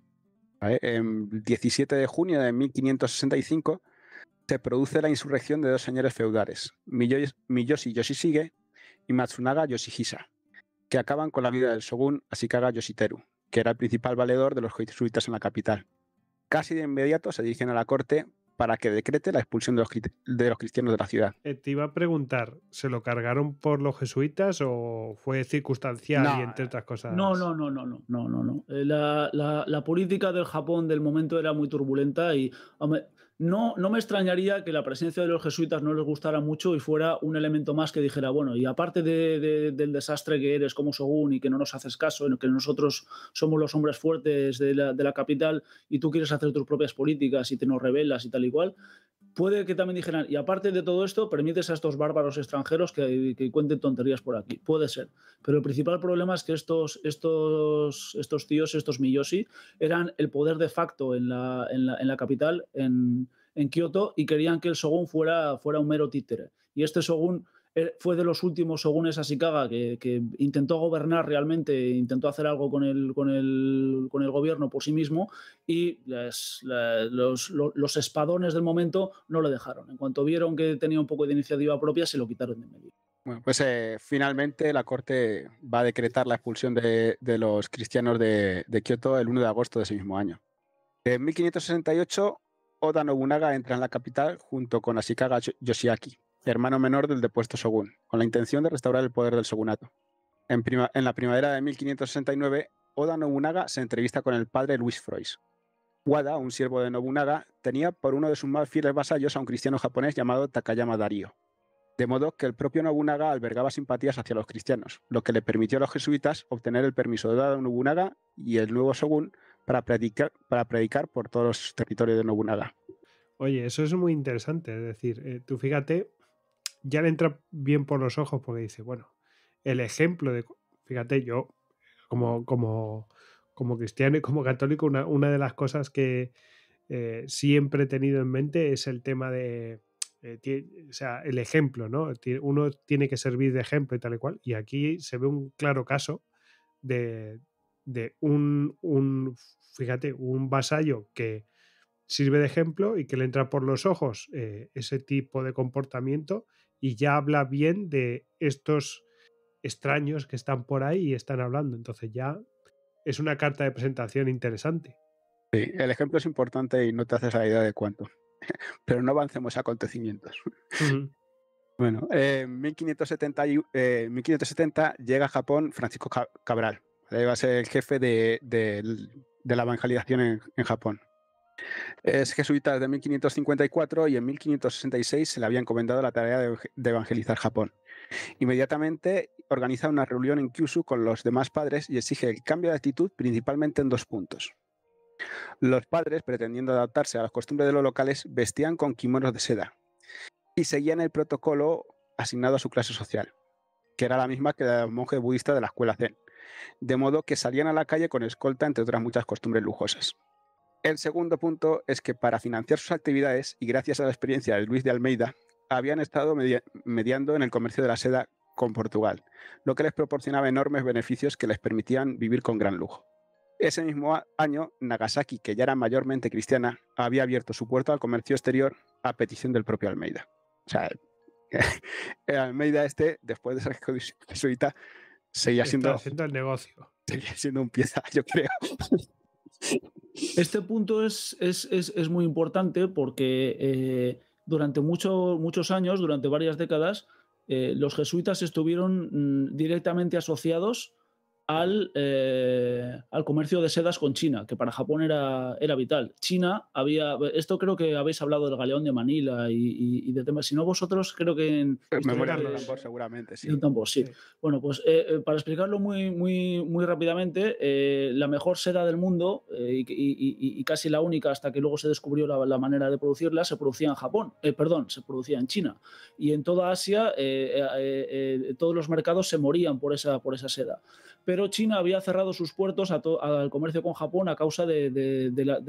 Speaker 3: El 17 de junio de 1565 se produce la insurrección de dos señores feudales, Miyoshi Yoshishige y Matsunaga Yoshihisa, que acaban con la vida del shogun Ashikaga Yoshiteru, que era el principal valedor de los jesuitas en la capital. Casi de inmediato se dirigen a la corte para que decrete la expulsión de los, de los cristianos de la ciudad.
Speaker 1: Eh, te iba a preguntar, ¿se lo cargaron por los jesuitas o fue circunstancial y entre otras cosas? No,
Speaker 2: no, no, no, no, no, no. no. Eh, la, política del Japón del momento era muy turbulenta y no, no me extrañaría que la presencia de los jesuitas no les gustara mucho y fuera un elemento más que dijera, bueno, y aparte del desastre que eres como Sogún y que no nos haces caso, en que nosotros somos los hombres fuertes de la, de la capital y tú quieres hacer tus propias políticas y te nos rebelas y tal y cual, Puede que también dijeran, y aparte de todo esto, permites a estos bárbaros extranjeros que, que cuenten tonterías por aquí. Puede ser. Pero el principal problema es que estos, estos, estos tíos, estos Miyoshi, eran el poder de facto en la, en la, en la capital, en, en Kioto, y querían que el Shogun fuera, fuera un mero títere. Y este Shogun eh, fue de los últimos, según Ashikaga que, intentó gobernar realmente, intentó hacer algo con el, gobierno por sí mismo y los, espadones del momento no lo dejaron. En cuanto vieron que tenía un poco de iniciativa propia, se lo quitaron de medio.
Speaker 3: Bueno, pues eh, finalmente la Corte va a decretar la expulsión de, los cristianos de, de, Kioto el 1 de agosto de ese mismo año. En 1568, Oda Nobunaga entra en la capital junto con Ashikaga Yoshiaki hermano menor del depuesto Shogun, con la intención de restaurar el poder del shogunato. En, la primavera de 1569, Oda Nobunaga se entrevista con el padre Luis Frois. Wada, un siervo de Nobunaga, tenía por uno de sus más fieles vasallos a un cristiano japonés llamado Takayama Dario. De modo que el propio Nobunaga albergaba simpatías hacia los cristianos, lo que le permitió a los jesuitas obtener el permiso de Oda Nobunaga y el nuevo shogun para predicar, para predicar por todos los territorios de Nobunaga. Oye,
Speaker 1: eso es muy interesante. Es decir, eh, tú fíjate ya le entra bien por los ojos porque dice, bueno, el ejemplo de, fíjate, yo como, cristiano y como católico, una, de las cosas que eh, siempre he tenido en mente es el tema de, eh, o sea, el ejemplo, ¿no? Uno tiene que servir de ejemplo y tal y cual. Y aquí se ve un claro caso de, de un, fíjate, un vasallo que sirve de ejemplo y que le entra por los ojos eh, ese tipo de comportamiento y ya habla bien de estos extraños que están por ahí y están hablando. Entonces ya es una carta de presentación interesante.
Speaker 3: Sí, el ejemplo es importante y no te haces la idea de cuánto. Pero no avancemos a acontecimientos. Bueno, en 1570, 1570, llega a Japón Francisco Cabral. Va a ser el jefe de, la evangelización en Japón. Es jesuita desde 1554 y en 1566 se le había encomendado la tarea de evangelizar Japón. Inmediatamente organiza una reunión en Kyushu con los demás padres y exige el cambio de actitud principalmente en dos puntos. Los padres, pretendiendo adaptarse a las costumbres de los locales, vestían con kimonos de seda y seguían el protocolo asignado a su clase social, que era la misma que la los monjes budistas de la escuela Zen, de modo que salían a la calle con escolta, entre otras muchas costumbres lujosas. El segundo punto es que para financiar sus actividades y gracias a la experiencia de Luis de Almeida, habían estado mediando en el comercio de la seda con Portugal, lo que les proporcionaba enormes beneficios que les permitían vivir con gran lujo. Ese mismo año, Nagasaki, que ya era mayormente cristiana, había abierto su puerto al comercio exterior a petición del propio Almeida. O sea, Almeida este, después de ser jesuita, seguía siendo... el negocio. Seguía siendo un pieza, yo creo.
Speaker 2: Este punto es, muy importante porque eh, durante muchos años, durante varias décadas, eh, los jesuitas estuvieron mm, directamente asociados al, eh, al comercio de sedas con China, que para Japón era, era vital. China había, esto creo que habéis hablado del galeón de Manila y, de temas, si no vosotros, creo que en... el de,
Speaker 3: seguramente, sí.
Speaker 2: Tambor, sí. sí. Bueno, pues eh, eh, para explicarlo muy, muy, muy rápidamente, la mejor seda del mundo y, casi la única hasta que luego se descubrió la, manera de producirla, se producía en Japón, perdón, se producía en China. Y en toda Asia todos los mercados se morían por esa, por esa seda pero China había cerrado sus puertos al comercio con Japón a causa de, la,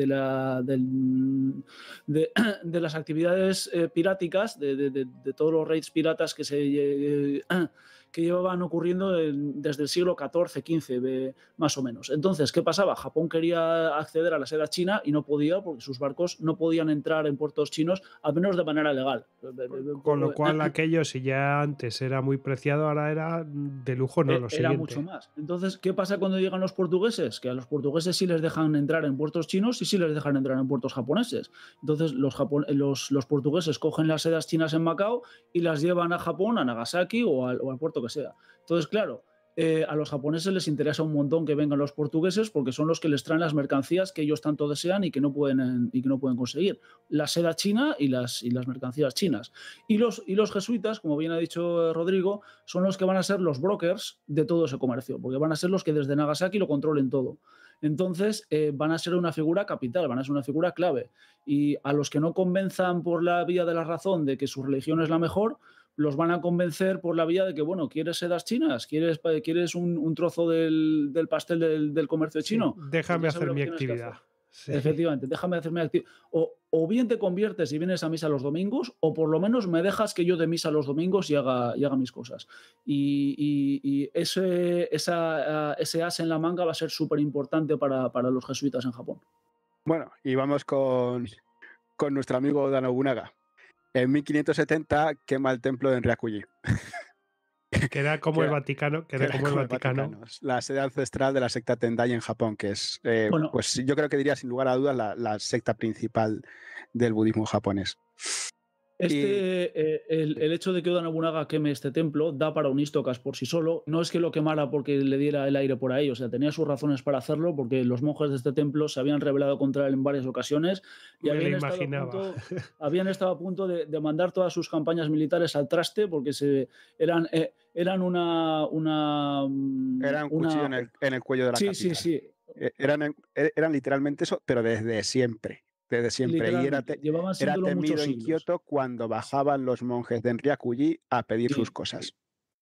Speaker 2: de las actividades eh, piráticas, de, todos los raids piratas que se, eh, eh, que llevaban ocurriendo desde el siglo XIV, XV, más o menos. Entonces, ¿qué pasaba? Japón quería acceder a la seda china y no podía porque sus barcos no podían entrar en puertos chinos, al menos de manera legal. Con lo cual,
Speaker 1: aquello, si ya antes era muy preciado, ahora era de lujo, no e, lo siguiente. Era mucho
Speaker 2: más. Entonces, ¿qué pasa cuando llegan los portugueses? Que a los portugueses sí les dejan entrar en puertos chinos y sí les dejan entrar en puertos japoneses. Entonces, los, portugueses cogen las sedas chinas en Macao y las llevan a Japón, a Nagasaki o al, o al puerto sea. Entonces, claro, eh, a los japoneses les interesa un montón que vengan los portugueses porque son los que les traen las mercancías que ellos tanto desean y que no pueden, eh, y que no pueden conseguir. La seda china y las, mercancías chinas. Y los, y los jesuitas, como bien ha dicho eh, Rodrigo, son los que van a ser los brokers de todo ese comercio, porque van a ser los que desde Nagasaki lo controlen todo. Entonces, van a ser una figura capital, van a ser una figura clave. Y a los que no convenzan por la vía de la razón de que su religión es la mejor, los van a convencer por la vía de que, bueno, ¿quieres sedas chinas? ¿Quieres, quieres un, trozo del, pastel del, comercio chino? déjame pues hacer mi actividad. Efectivamente, déjame hacer mi actividad. O, bien te conviertes y vienes a misa los domingos, o por lo menos me dejas que yo de misa los domingos y haga, haga mis cosas. Y, ese, esa, ese as en la manga va a ser súper importante para, los jesuitas en Japón.
Speaker 3: Bueno, y vamos con, nuestro amigo Dan en 1570 quema el templo de Enriacuyi.
Speaker 1: Queda como el Vaticano. queda como, el Vaticano.
Speaker 3: La sede ancestral de la secta Tendai en Japón, que es, eh, bueno, pues yo creo que diría sin lugar a dudas la secta principal del budismo japonés.
Speaker 2: Este, eh, el, hecho de que Oda Nobunaga queme este templo da para un Istocas por sí solo. No es que lo quemara porque le diera el aire por ahí, o sea, tenía sus razones para hacerlo porque los monjes de este templo se habían rebelado contra él en varias ocasiones y habían, Estado a punto, habían estado a punto de, mandar todas sus campañas militares al traste porque se, eran, eh, eran una, una... Mm, un
Speaker 3: en el, cuello de la Sí, sí, sí. E-, eran, e-, eran literalmente eso, pero desde siempre desde siempre. Y era,
Speaker 2: temido en
Speaker 3: Kioto cuando bajaban los monjes de Enryakuji a pedir sus cosas.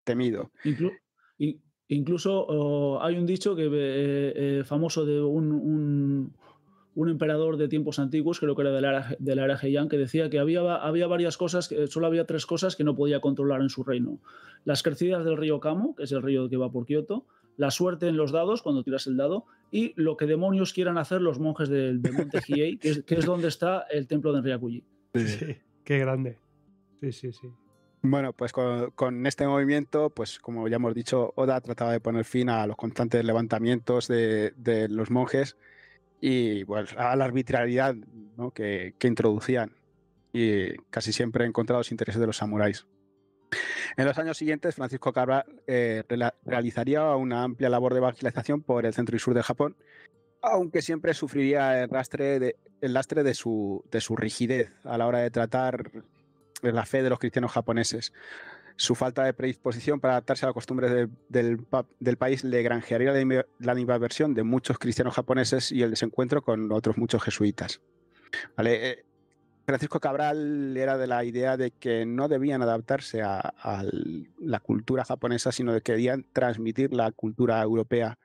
Speaker 3: Temido.
Speaker 2: incluso oh, hay un dicho que, eh, eh, famoso de un, emperador de tiempos antiguos, creo que era de la era Heian, que decía que había, había varias cosas, que, solo había tres cosas que no podía controlar en su reino. Las crecidas del río Kamo, que es el río que va por Kioto, la suerte en los dados cuando tiras el dado y lo que demonios quieran hacer los monjes del, monte Hiei, que, es, donde está el templo de Enryakuji Sí, qué grande. Sí, sí, sí.
Speaker 3: Bueno, pues con, este movimiento, pues como ya hemos dicho, Oda trataba de poner fin a los constantes levantamientos de, los monjes y pues, a la arbitrariedad que, que introducían y casi siempre en contra los intereses de los samuráis. En los años siguientes, Francisco Cabral eh, realizaría una amplia labor de evangelización por el centro y sur de Japón, aunque siempre sufriría el, lastre de su, rigidez a la hora de tratar la fe de los cristianos japoneses. Su falta de predisposición para adaptarse a las costumbres del, país le granjearía la, la versión de muchos cristianos japoneses y el desencuentro con otros muchos jesuitas. ¿Vale? Eh, Francisco Cabral era de la idea de que no debían adaptarse a, la cultura japonesa, sino que querían transmitir la cultura europea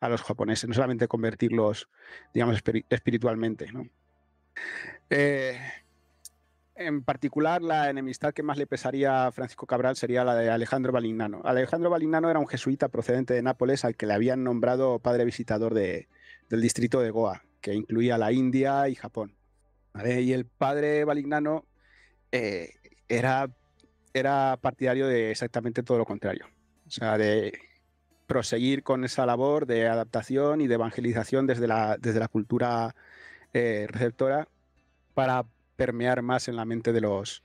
Speaker 3: a los japoneses, no solamente convertirlos, digamos, espiritualmente. Eh, en particular, la enemistad que más le pesaría a Francisco Cabral sería la de Alejandro Balignano. Alejandro Balignano era un jesuita procedente de Nápoles al que le habían nombrado padre visitador de, del distrito de Goa, que incluía la India y Japón. Y el padre Balignano eh, era, era partidario de exactamente todo lo contrario, o sea, de proseguir con esa labor de adaptación y de evangelización desde la, desde la cultura eh, receptora para permear más en la mente de los,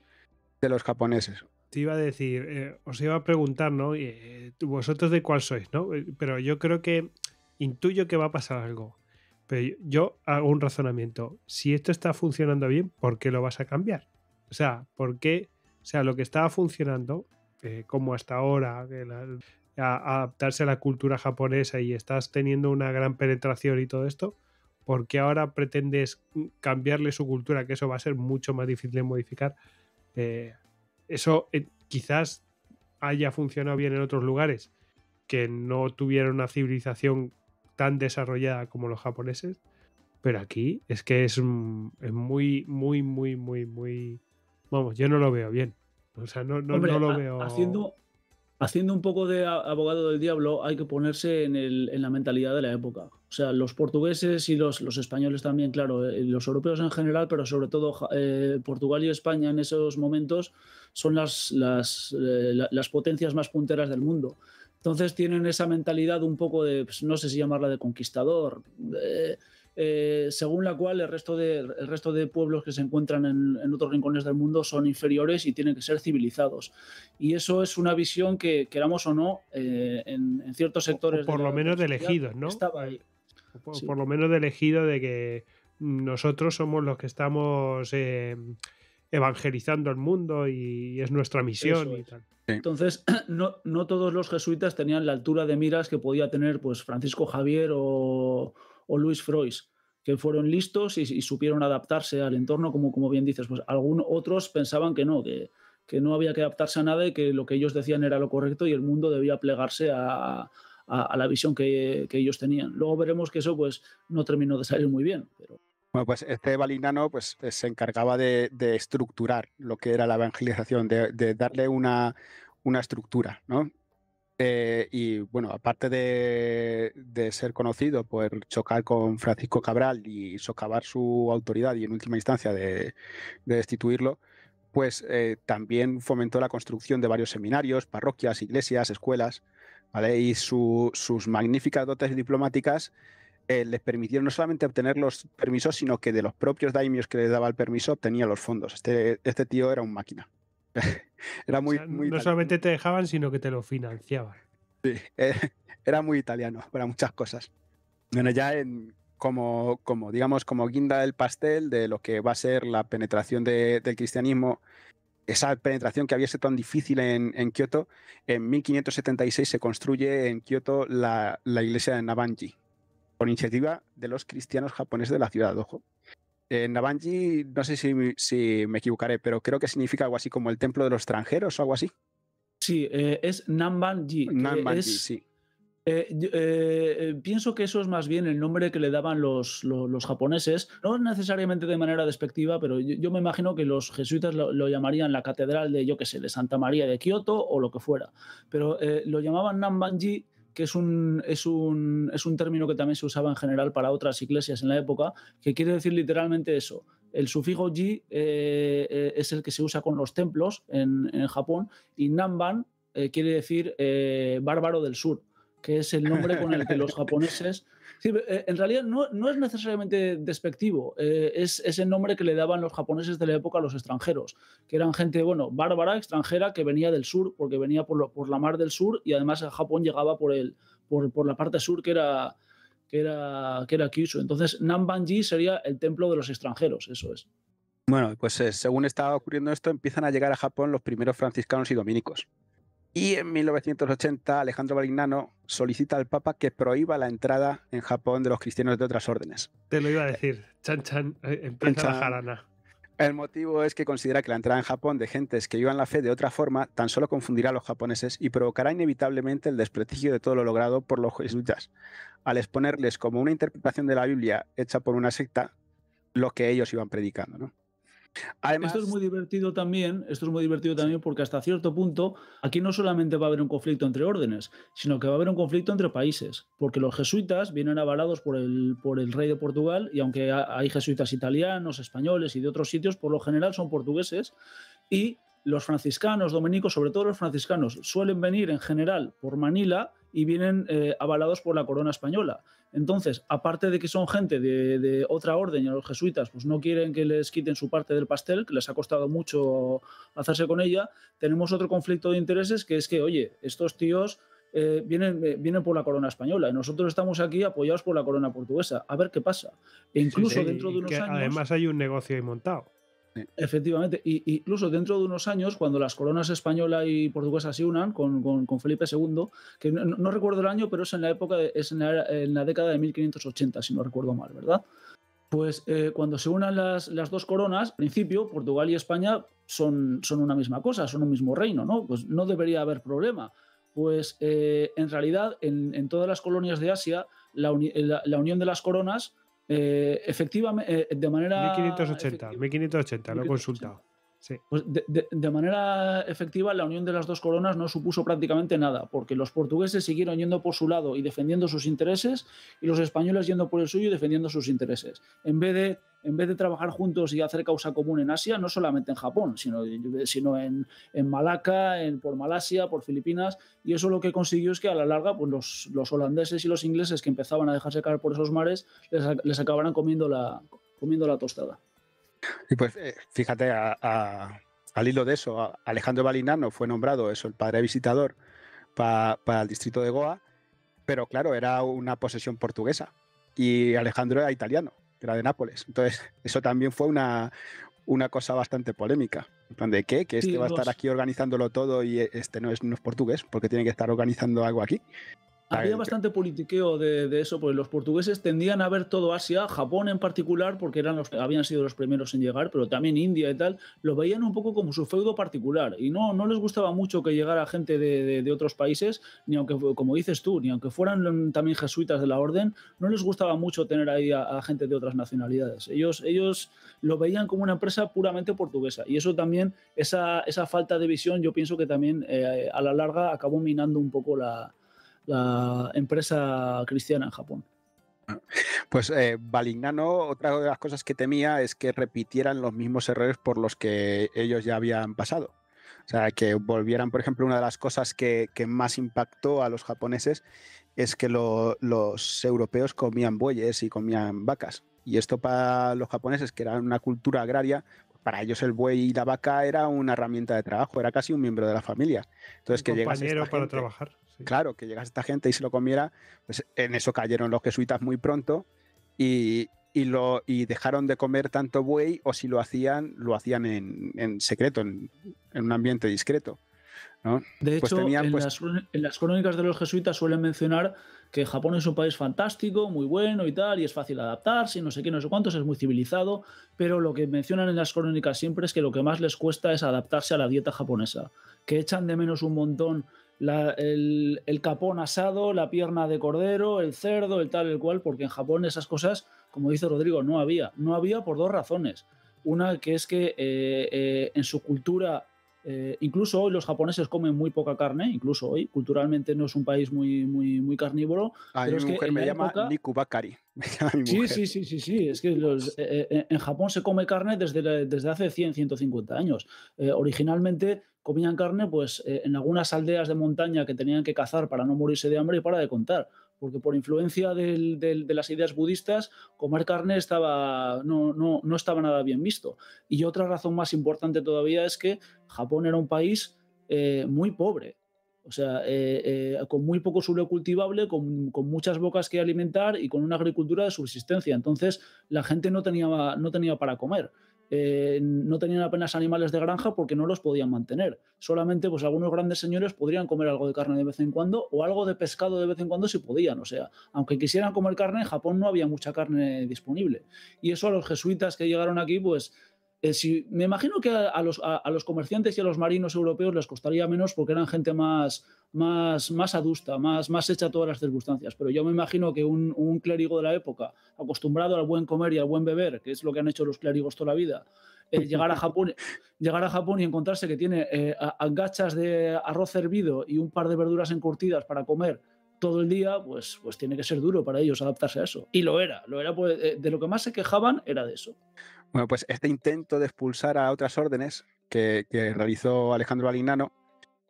Speaker 3: de los japoneses.
Speaker 1: Te iba a decir, eh, os iba a preguntar, ¿no? ¿Vosotros de cuál sois, no? Pero yo creo que intuyo que va a pasar algo. Pero yo hago un razonamiento. Si esto está funcionando bien, ¿por qué lo vas a cambiar? O sea, ¿por qué? O sea, lo que estaba funcionando, eh, como hasta ahora, adaptarse a la cultura japonesa y estás teniendo una gran penetración y todo esto, ¿por qué ahora pretendes cambiarle su cultura? Que eso va a ser mucho más difícil de modificar. Eh, eso eh, quizás haya funcionado bien en otros lugares que no tuvieron una civilización tan desarrollada como los japoneses, pero aquí es que mm, es, muy, muy, muy, muy, muy... Vamos, yo no lo veo bien. O sea, no, lo veo... Haciendo,
Speaker 2: haciendo un poco de abogado del diablo, hay que ponerse en, el, la mentalidad de la época. O sea, los portugueses y los, los españoles también, claro, eh, los europeos en general, pero sobre todo eh, Portugal y España en esos momentos son las, las, eh, las potencias más punteras del mundo. Entonces tienen esa mentalidad un poco de, pues, no sé si llamarla de conquistador, eh, según la cual el resto, de, resto de pueblos que se encuentran en, otros rincones del mundo son inferiores y tienen que ser civilizados. Y eso es una visión que, queramos o no, eh, en, ciertos sectores... por lo menos de elegidos, ¿no? Estaba ahí. Por, por, lo
Speaker 1: menos de elegido de que nosotros somos los que estamos eh, evangelizando el mundo y, es nuestra misión
Speaker 2: Entonces, no, todos los jesuitas tenían la altura de miras que podía tener pues, Francisco Javier o, Luis Frois, que fueron listos y, supieron adaptarse al entorno, como, como bien dices. Pues algunos otros pensaban que no, que, que, no había que adaptarse a nada y que lo que ellos decían era lo correcto y el mundo debía plegarse a, la visión que, que ellos tenían. Luego veremos que eso pues, no terminó de salir muy bien, pero pues este Balinano pues, eh, se encargaba de,
Speaker 3: estructurar lo que era la evangelización, de, darle una, estructura, eh, y bueno, aparte de, ser conocido por chocar con Francisco Cabral y socavar su autoridad y en última instancia de, destituirlo, pues eh, también fomentó la construcción de varios seminarios, parroquias, iglesias, escuelas, ¿vale? Y sus magníficas dotes diplomáticas eh, les permitieron no solamente obtener los permisos, sino que de los propios daimios que les daba el permiso obtenía los fondos. Este, este, tío era un máquina. era muy, No
Speaker 1: solamente te dejaban, sino que te lo financiaban.
Speaker 3: Sí, eh, era muy italiano para muchas cosas. Bueno, ya en, como, como, digamos, como guinda del pastel de lo que va a ser la penetración del cristianismo esa penetración que había sido tan difícil en, Kioto, en 1576 se construye en Kioto la, iglesia de Nabanji, por iniciativa de los cristianos japoneses de la ciudad, ojo. Nabanji, no sé si, me equivocaré, pero creo que significa algo así como el templo de los extranjeros o algo así.
Speaker 2: Sí, eh, es Nambanji. Nambanji, sí. Eh, eh, pienso que eso es más bien el nombre que le daban los, los, japoneses, no necesariamente de manera despectiva, pero yo, me imagino que los jesuitas lo, lo, llamarían la catedral de, yo qué sé, de Santa María de Kioto o lo que fuera, pero lo llamaban Nambanji que es un, es, un, término que también se usaba en general para otras iglesias en la época, que quiere decir literalmente eso. El sufijo ji eh, eh, es el que se usa con los templos en, Japón y Namban eh, quiere decir bárbaro del sur, que es el nombre con el que los japoneses eh, en realidad no, es necesariamente despectivo, eh, es, el nombre que le daban los japoneses de la época a los extranjeros, que eran gente, bueno, bárbara, extranjera, que venía del sur, porque venía por, la mar del sur y además a Japón llegaba por, la parte sur que era, que era, que era Kyushu. Entonces, Nambanji sería el templo de los extranjeros, eso es.
Speaker 3: Bueno, pues eh, según estaba ocurriendo esto, empiezan a llegar a Japón los primeros franciscanos y dominicos. Y en 1980 Alejandro Valignano solicita al Papa que prohíba la entrada en Japón de los cristianos de otras órdenes.
Speaker 1: Te lo iba a decir, chan chan, eh, empieza
Speaker 3: El motivo es que considera que la entrada en Japón de gentes que llevan la fe de otra forma tan solo confundirá a los japoneses y provocará inevitablemente el desprestigio de todo lo logrado por los jesuitas, al exponerles como una interpretación de la Biblia hecha por una secta lo que ellos iban predicando. ¿no?
Speaker 2: esto es muy divertido también, esto es muy divertido también porque hasta cierto punto aquí no solamente va a haber un conflicto entre órdenes, sino que va a haber un conflicto entre países, porque los jesuitas vienen avalados por por el rey de Portugal y aunque hay jesuitas italianos, españoles y de otros sitios, por lo general son portugueses y los franciscanos, dominicos, sobre todo los franciscanos, suelen venir en general por Manila y vienen eh, avalados por la corona española. Entonces, aparte de que son gente de, otra orden los jesuitas pues no quieren que les quiten su parte del pastel, que les ha costado mucho hacerse con ella, tenemos otro conflicto de intereses que es que, oye, estos tíos... Eh, vienen, eh, vienen, por la corona española y nosotros estamos aquí apoyados por la corona portuguesa. A ver qué pasa. E incluso dentro de unos Además, hay un negocio ahí montado. Efectivamente, y, incluso dentro de unos años, cuando las coronas española y portuguesa se unan con, con, Felipe II, que no, recuerdo el año, pero es en la época, es en la, década de 1580, si no recuerdo mal, ¿verdad? Pues eh, cuando se unan las, las dos coronas, en principio, Portugal y España son, son una misma cosa, son un mismo reino, ¿no? Pues no debería haber problema. Pues eh, en realidad, en, todas las colonias de Asia, la, la unión de las coronas eh, efectivamente, eh, de manera. 1580, lo he consultado. Pues de, de, manera efectiva, la unión de las dos coronas no supuso prácticamente nada, porque los portugueses siguieron yendo por su lado y defendiendo sus intereses, y los españoles yendo por el suyo y defendiendo sus intereses, en vez de en vez de trabajar juntos y hacer causa común en Asia, no solamente en Japón, sino, sino en, Malaca, en, por Malasia, por Filipinas, y eso lo que consiguió es que a la larga pues los, holandeses y los ingleses que empezaban a dejarse caer por esos mares les, les acabaran comiendo la, comiendo la tostada.
Speaker 3: Y pues eh, fíjate, al hilo de eso, Alejandro Balinano fue nombrado eso, el padre visitador para el distrito de Goa, pero claro, era una posesión portuguesa y Alejandro era italiano era de Nápoles. Entonces, eso también fue una, una cosa bastante polémica. plan de qué, que este va a estar aquí organizándolo todo y e-, este no es, no es portugués, porque tiene que estar organizando algo aquí.
Speaker 2: Había bastante politiqueo de, de, eso, porque los portugueses tendían a ver todo Asia, Japón en particular, porque eran los, habían sido los primeros en llegar, pero también India y tal, lo veían un poco como su feudo particular y no, no les gustaba mucho que llegara gente de, de, otros países, ni aunque, como dices tú, ni aunque fueran también jesuitas de la orden, no les gustaba mucho tener ahí a, gente de otras nacionalidades. Ellos, ellos lo veían como una empresa puramente portuguesa y eso también, esa, esa falta de visión, yo pienso que también eh, a la larga acabó minando un poco la la empresa cristiana en Japón.
Speaker 3: Pues Balignano, eh, otra de las cosas que temía es que repitieran los mismos errores por los que ellos ya habían pasado. O sea, que volvieran, por ejemplo, una de las cosas que, más impactó a los japoneses es que los europeos comían bueyes y comían vacas. Y esto para los japoneses, que eran una cultura agraria, para ellos el buey y la vaca era una herramienta de trabajo, era casi un miembro de la familia. Entonces, que compañero
Speaker 1: para trabajar.
Speaker 3: Claro, que llegase esta gente y se lo comiera, pues en eso cayeron los jesuitas muy pronto y, lo, y dejaron de comer tanto buey o si lo hacían, lo hacían en, secreto, en, un ambiente discreto. ¿no? De pues hecho, en, pues las,
Speaker 2: en, las, crónicas de los jesuitas suelen mencionar que Japón es un país fantástico, muy bueno y tal, y es fácil adaptarse, y no sé qué, no sé cuántos, es muy civilizado, pero lo que mencionan en las crónicas siempre es que lo que más les cuesta es adaptarse a la dieta japonesa, que echan de menos un montón el, capón asado, la pierna de cordero, el cerdo, el tal, el cual, porque en Japón esas cosas, como dice Rodrigo, no había. No había por dos razones. Una que es que eh, eh, en su cultura, eh, incluso hoy los japoneses comen muy poca carne, incluso hoy, culturalmente no es un país muy, muy, muy carnívoro. A mujer que me, llama
Speaker 3: Nikubakari.
Speaker 2: Sí, sí, sí, sí, Es que en Japón se come carne desde, desde hace 100, 150 años. originalmente comían carne pues eh, en algunas aldeas de montaña que tenían que cazar para no morirse de hambre y para de contar. Porque por influencia de las ideas budistas, comer carne estaba, no, no, estaba nada bien visto. Y otra razón más importante todavía es que Japón era un país eh, muy pobre. O sea, eh, con muy poco suelo cultivable, con, muchas bocas que alimentar y con una agricultura de subsistencia. Entonces, la gente no tenía, no tenía para comer. Eh, no tenían apenas animales de granja porque no los podían mantener. Solamente pues algunos grandes señores podrían comer algo de carne de vez en cuando o algo de pescado de vez en cuando si podían. O sea, aunque quisieran comer carne, en Japón no había mucha carne disponible. Y eso a los jesuitas que llegaron aquí pues eh, si, me imagino que a, los, comerciantes y a los marinos europeos les costaría menos porque eran gente más, más, más adusta, más, más hecha a todas las circunstancias. Pero yo me imagino que un, clérigo de la época, acostumbrado al buen comer y al buen beber, que es lo que han hecho los clérigos toda la vida, eh, llegar, a Japón, y encontrarse que tiene eh, gachas de arroz hervido y un par de verduras encurtidas para comer todo el día, pues, pues tiene que ser duro para ellos adaptarse a eso. Y lo era, lo era, pues, eh, de lo que más se quejaban era de eso. Bueno, pues este intento de expulsar a otras órdenes
Speaker 3: que, realizó Alejandro Alignano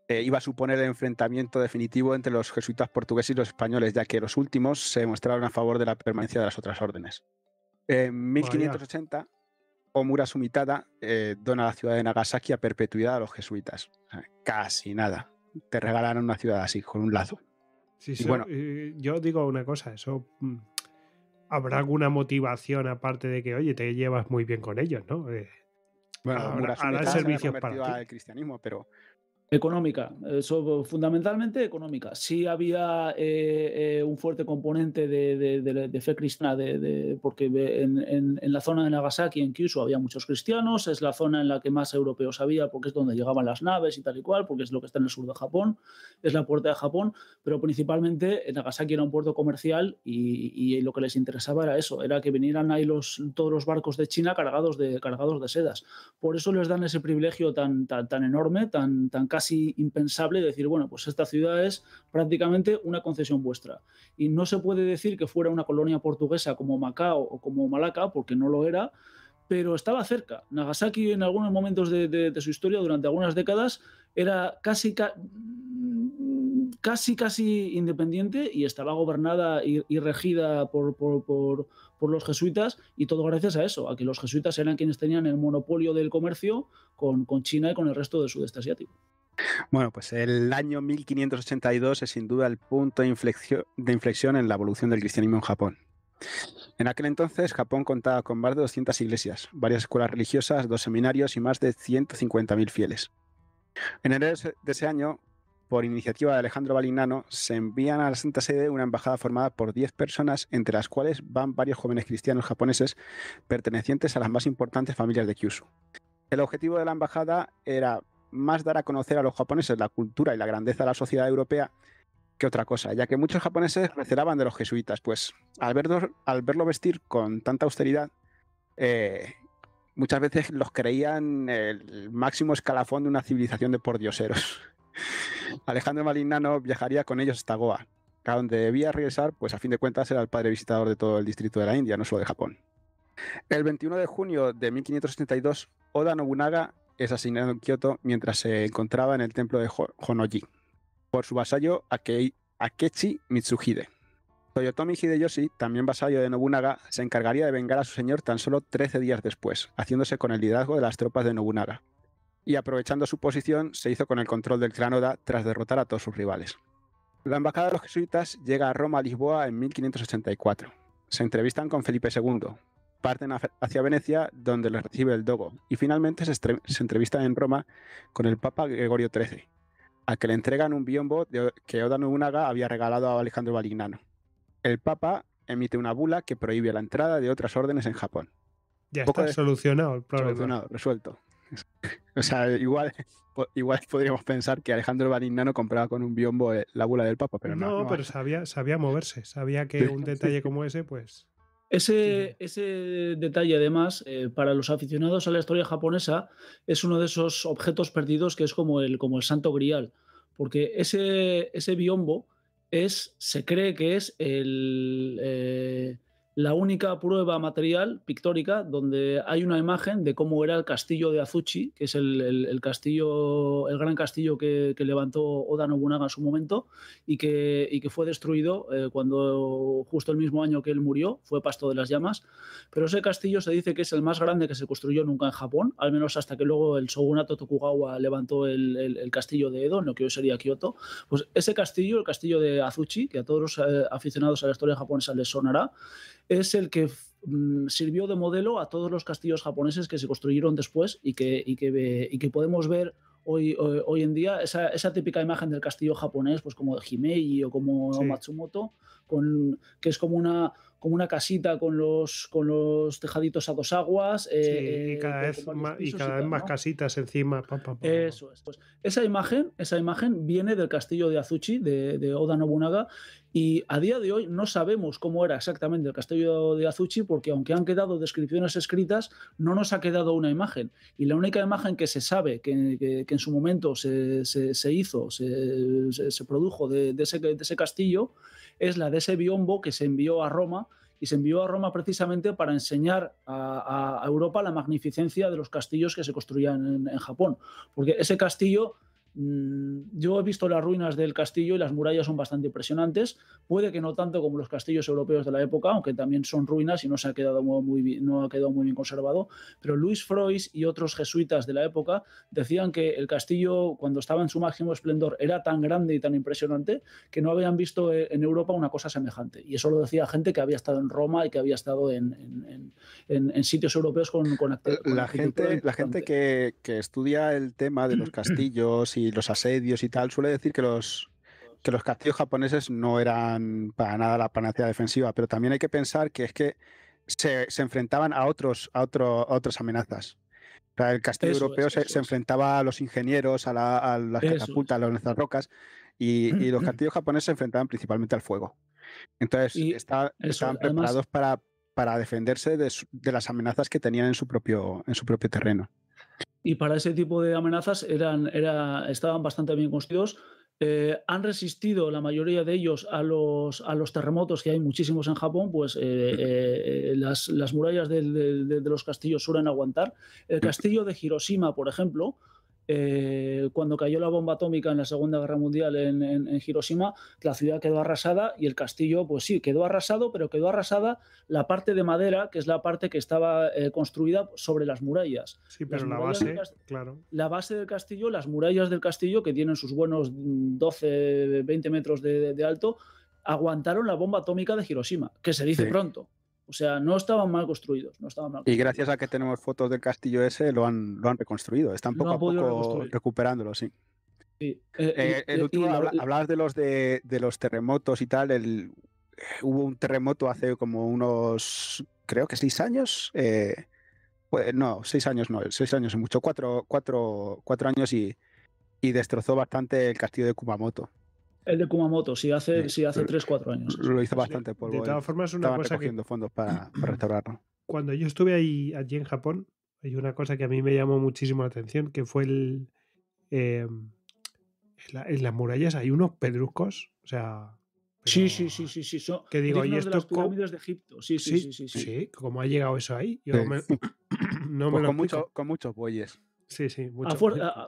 Speaker 3: eh, iba a suponer el enfrentamiento definitivo entre los jesuitas portugueses y los españoles, ya que los últimos se mostraron a favor de la permanencia de las otras órdenes. En 1580, Omura Sumitada dona la ciudad de Nagasaki a perpetuidad a los jesuitas. casi nada. Te regalaron una ciudad así, con un lazo.
Speaker 1: Sí, sí. bueno, yo digo una cosa, eso mm, habrá alguna motivación aparte de que, oye, te llevas muy bien con ellos, ¿no? Eh, bueno, ahora, ahora
Speaker 3: servicios para ti. al cristianismo, pero
Speaker 2: Económica, eso, fundamentalmente económica. Sí había eh, eh, un fuerte componente de, de, de, de fe cristiana, porque en, la zona de Nagasaki, en Kyushu, había muchos cristianos, es la zona en la que más europeos había, porque es donde llegaban las naves y tal y cual, porque es lo que está en el sur de Japón, es la puerta de Japón, pero principalmente eh, Nagasaki era un puerto comercial y, lo que les interesaba era eso, era que vinieran ahí los, todos los barcos de China cargados de, cargados de sedas. Por eso les dan ese privilegio tan, tan, tan enorme, tan, tan casi impensable decir, bueno, pues esta ciudad es prácticamente una concesión vuestra. Y no se puede decir que fuera una colonia portuguesa como Macao o como Malaca, porque no lo era, pero estaba cerca. Nagasaki en algunos momentos de, su historia, durante algunas décadas, era casi, casi, casi independiente y estaba gobernada y, regida por, los jesuitas y todo gracias a eso, a que los jesuitas eran quienes tenían el monopolio del comercio con, con China y con el resto del sudeste asiático.
Speaker 3: Bueno, pues el año 1582 es sin duda el punto de inflexión, en la evolución del cristianismo en Japón. En aquel entonces, Japón contaba con más de 200 iglesias, varias escuelas religiosas, dos seminarios y más de 150.000 fieles. En enero de ese año, por iniciativa de Alejandro Balinano, se envían a la Santa Sede una embajada formada por 10 personas, entre las cuales van varios jóvenes cristianos japoneses pertenecientes a las más importantes familias de Kyushu. El objetivo de la embajada era más dar a conocer a los japoneses la cultura y la grandeza de la sociedad europea que otra cosa, ya que muchos japoneses recelaban de los jesuitas, pues al, verlo, al verlo vestir con tanta austeridad, eh, muchas veces los creían el máximo escalafón de una civilización de pordioseros. Alejandro Malignano viajaría con ellos hasta Goa, a donde debía regresar, pues a fin de cuentas era el padre visitador de todo el distrito de la India, no solo de Japón. El 21 de junio de 1572, Oda Nobunaga es asesinado en Kioto mientras se encontraba en el templo de Honoji por su vasallo Akechi Mitsuhide. Toyotomi Hideyoshi, también vasallo de Nobunaga, se encargaría de vengar a su señor tan solo 13 días después, haciéndose con el liderazgo de las tropas de Nobunaga. Y aprovechando su posición, se hizo con el control del clan tras derrotar a todos sus rivales. La embajada de los jesuitas llega a Roma, a Lisboa, en 1584. Se entrevistan con Felipe II, parten hacia Venecia, donde les recibe el Dogo, y finalmente se, entrevistan en Roma con el Papa Gregorio XIII, a que le entregan un biombo que Oda Nobunaga había regalado a Alejandro Valignano. El Papa emite una bula que prohíbe la entrada de otras órdenes en Japón.
Speaker 1: Ya está solucionado el problema. Solucionado,
Speaker 3: resuelto. O sea, igual, igual podríamos pensar que Alejandro Valignano compraba con un biombo eh, la bula del Papa, pero no. No,
Speaker 1: pero sabía, sabía moverse, sabía que un detalle como ese, pues
Speaker 2: ese, ese detalle, además, eh, para los aficionados a la historia japonesa, es uno de esos objetos perdidos que es como el, como el santo grial, porque ese, ese biombo es, se cree que es el, eh, la única prueba material pictórica donde hay una imagen de cómo era el castillo de Azuchi, que es el, castillo, el gran castillo que, levantó Oda Nobunaga en su momento y que, que fue destruido eh, cuando justo el mismo año que él murió, fue pasto de las llamas. Pero ese castillo se dice que es el más grande que se construyó nunca en Japón, al menos hasta que luego el shogunato Tokugawa levantó el, castillo de Edo, en lo que hoy sería Kioto. Pues ese castillo, el castillo de Azuchi, que a todos los eh, aficionados a la historia japonesa les sonará, es el que mm, sirvió de modelo a todos los castillos japoneses que se construyeron después y que, y que podemos ver Hoy, hoy, en día, esa, típica imagen del castillo japonés, pues como de Himeji o como Matsumoto, con, que es como una, como una casita con los, con los tejaditos a dos aguas. Eh, eh, y cada, vez más, casitas encima. Eso pues esa imagen, esa imagen viene del castillo de Azuchi, de, Oda Nobunaga, y a día de hoy no sabemos cómo era exactamente el castillo de Azuchi, porque aunque han quedado descripciones escritas, no nos ha quedado una imagen. Y la única imagen que se sabe que, en su momento se, hizo, se, produjo ese, de ese castillo, es la de ese biombo que se envió a Roma y se envió a Roma precisamente para enseñar a, Europa la magnificencia de los castillos que se construían en Japón, porque ese castillo Mm, yo he visto las ruinas del castillo y las murallas son bastante impresionantes. Puede que no tanto como los castillos europeos de la época, aunque también son ruinas y no, se ha, quedado muy bien, no ha muy bien conservado. Pero Luis Frois y otros jesuitas de la época decían que el castillo, cuando estaba en su máximo esplendor, era tan grande y tan impresionante que no habían visto eh, en Europa una cosa semejante. Y eso lo decía gente que había estado en Roma y que había estado en, sitios europeos con, con, eh, la gente La gente que
Speaker 3: estudia el tema de los castillos y los asedios y tal, suele decir que los, que los castillos japoneses no eran para nada la panacea defensiva, pero también hay que pensar que es que se, enfrentaban a, otros, a, otras amenazas. el castillo europeo se, enfrentaba a los ingenieros, a, la, a las catapultas, a las rocas, y, los mm-hmm. castillos japoneses se enfrentaban principalmente al fuego. Entonces, estaban preparados para, para defenderse de, de, las amenazas que tenían en su propio, en su propio terreno.
Speaker 2: Y para ese tipo de amenazas eran, estaban bastante bien construidos. Eh, han resistido la mayoría de ellos a los, terremotos, que hay muchísimos en Japón, pues eh, eh, las, murallas de, los castillos suelen aguantar. El castillo de Hiroshima, por ejemplo, eh, cuando cayó la bomba atómica en la Segunda Guerra Mundial en, Hiroshima, la ciudad quedó arrasada y el castillo, pues sí, quedó arrasado, pero quedó arrasada la parte de madera, que es la parte que estaba eh, construida sobre las murallas. Sí, pero la base, claro. La base del castillo, las murallas del castillo, que tienen sus buenos 12, 20 metros de, alto, aguantaron la bomba atómica de Hiroshima, que se dice pronto. O sea, no estaban mal construidos, no estaban mal Y gracias
Speaker 3: a que tenemos fotos del castillo ese, lo han, lo han reconstruido. Están poco a poco recuperándolo, sí.
Speaker 2: Eh, eh, el eh, último, hablabas
Speaker 3: de los, de, los terremotos y tal. hubo un terremoto hace como unos, creo que seis años. pues, no, seis años no, seis años es mucho, cuatro, cuatro, cuatro años y, y destrozó bastante el castillo de Kumamoto.
Speaker 2: El de Kumamoto, sí, hace, sí, hace 3-4 años.
Speaker 3: Lo hizo bastante polvo. De todas formas, es una recogiendo
Speaker 2: que... fondos para,
Speaker 3: restaurarlo.
Speaker 1: Cuando yo estuve ahí, allí en Japón, hay una cosa que a mí me llamó muchísimo la atención, que fue el... Eh, en, las murallas hay unos pedruscos, o sea... Sí, sí, sí, sí, sí. Son de Egipto. Sí, sí, sí, sí. ha llegado eso ahí? no pues me lo mucho, con muchos bueyes. Sí, sí, mucho.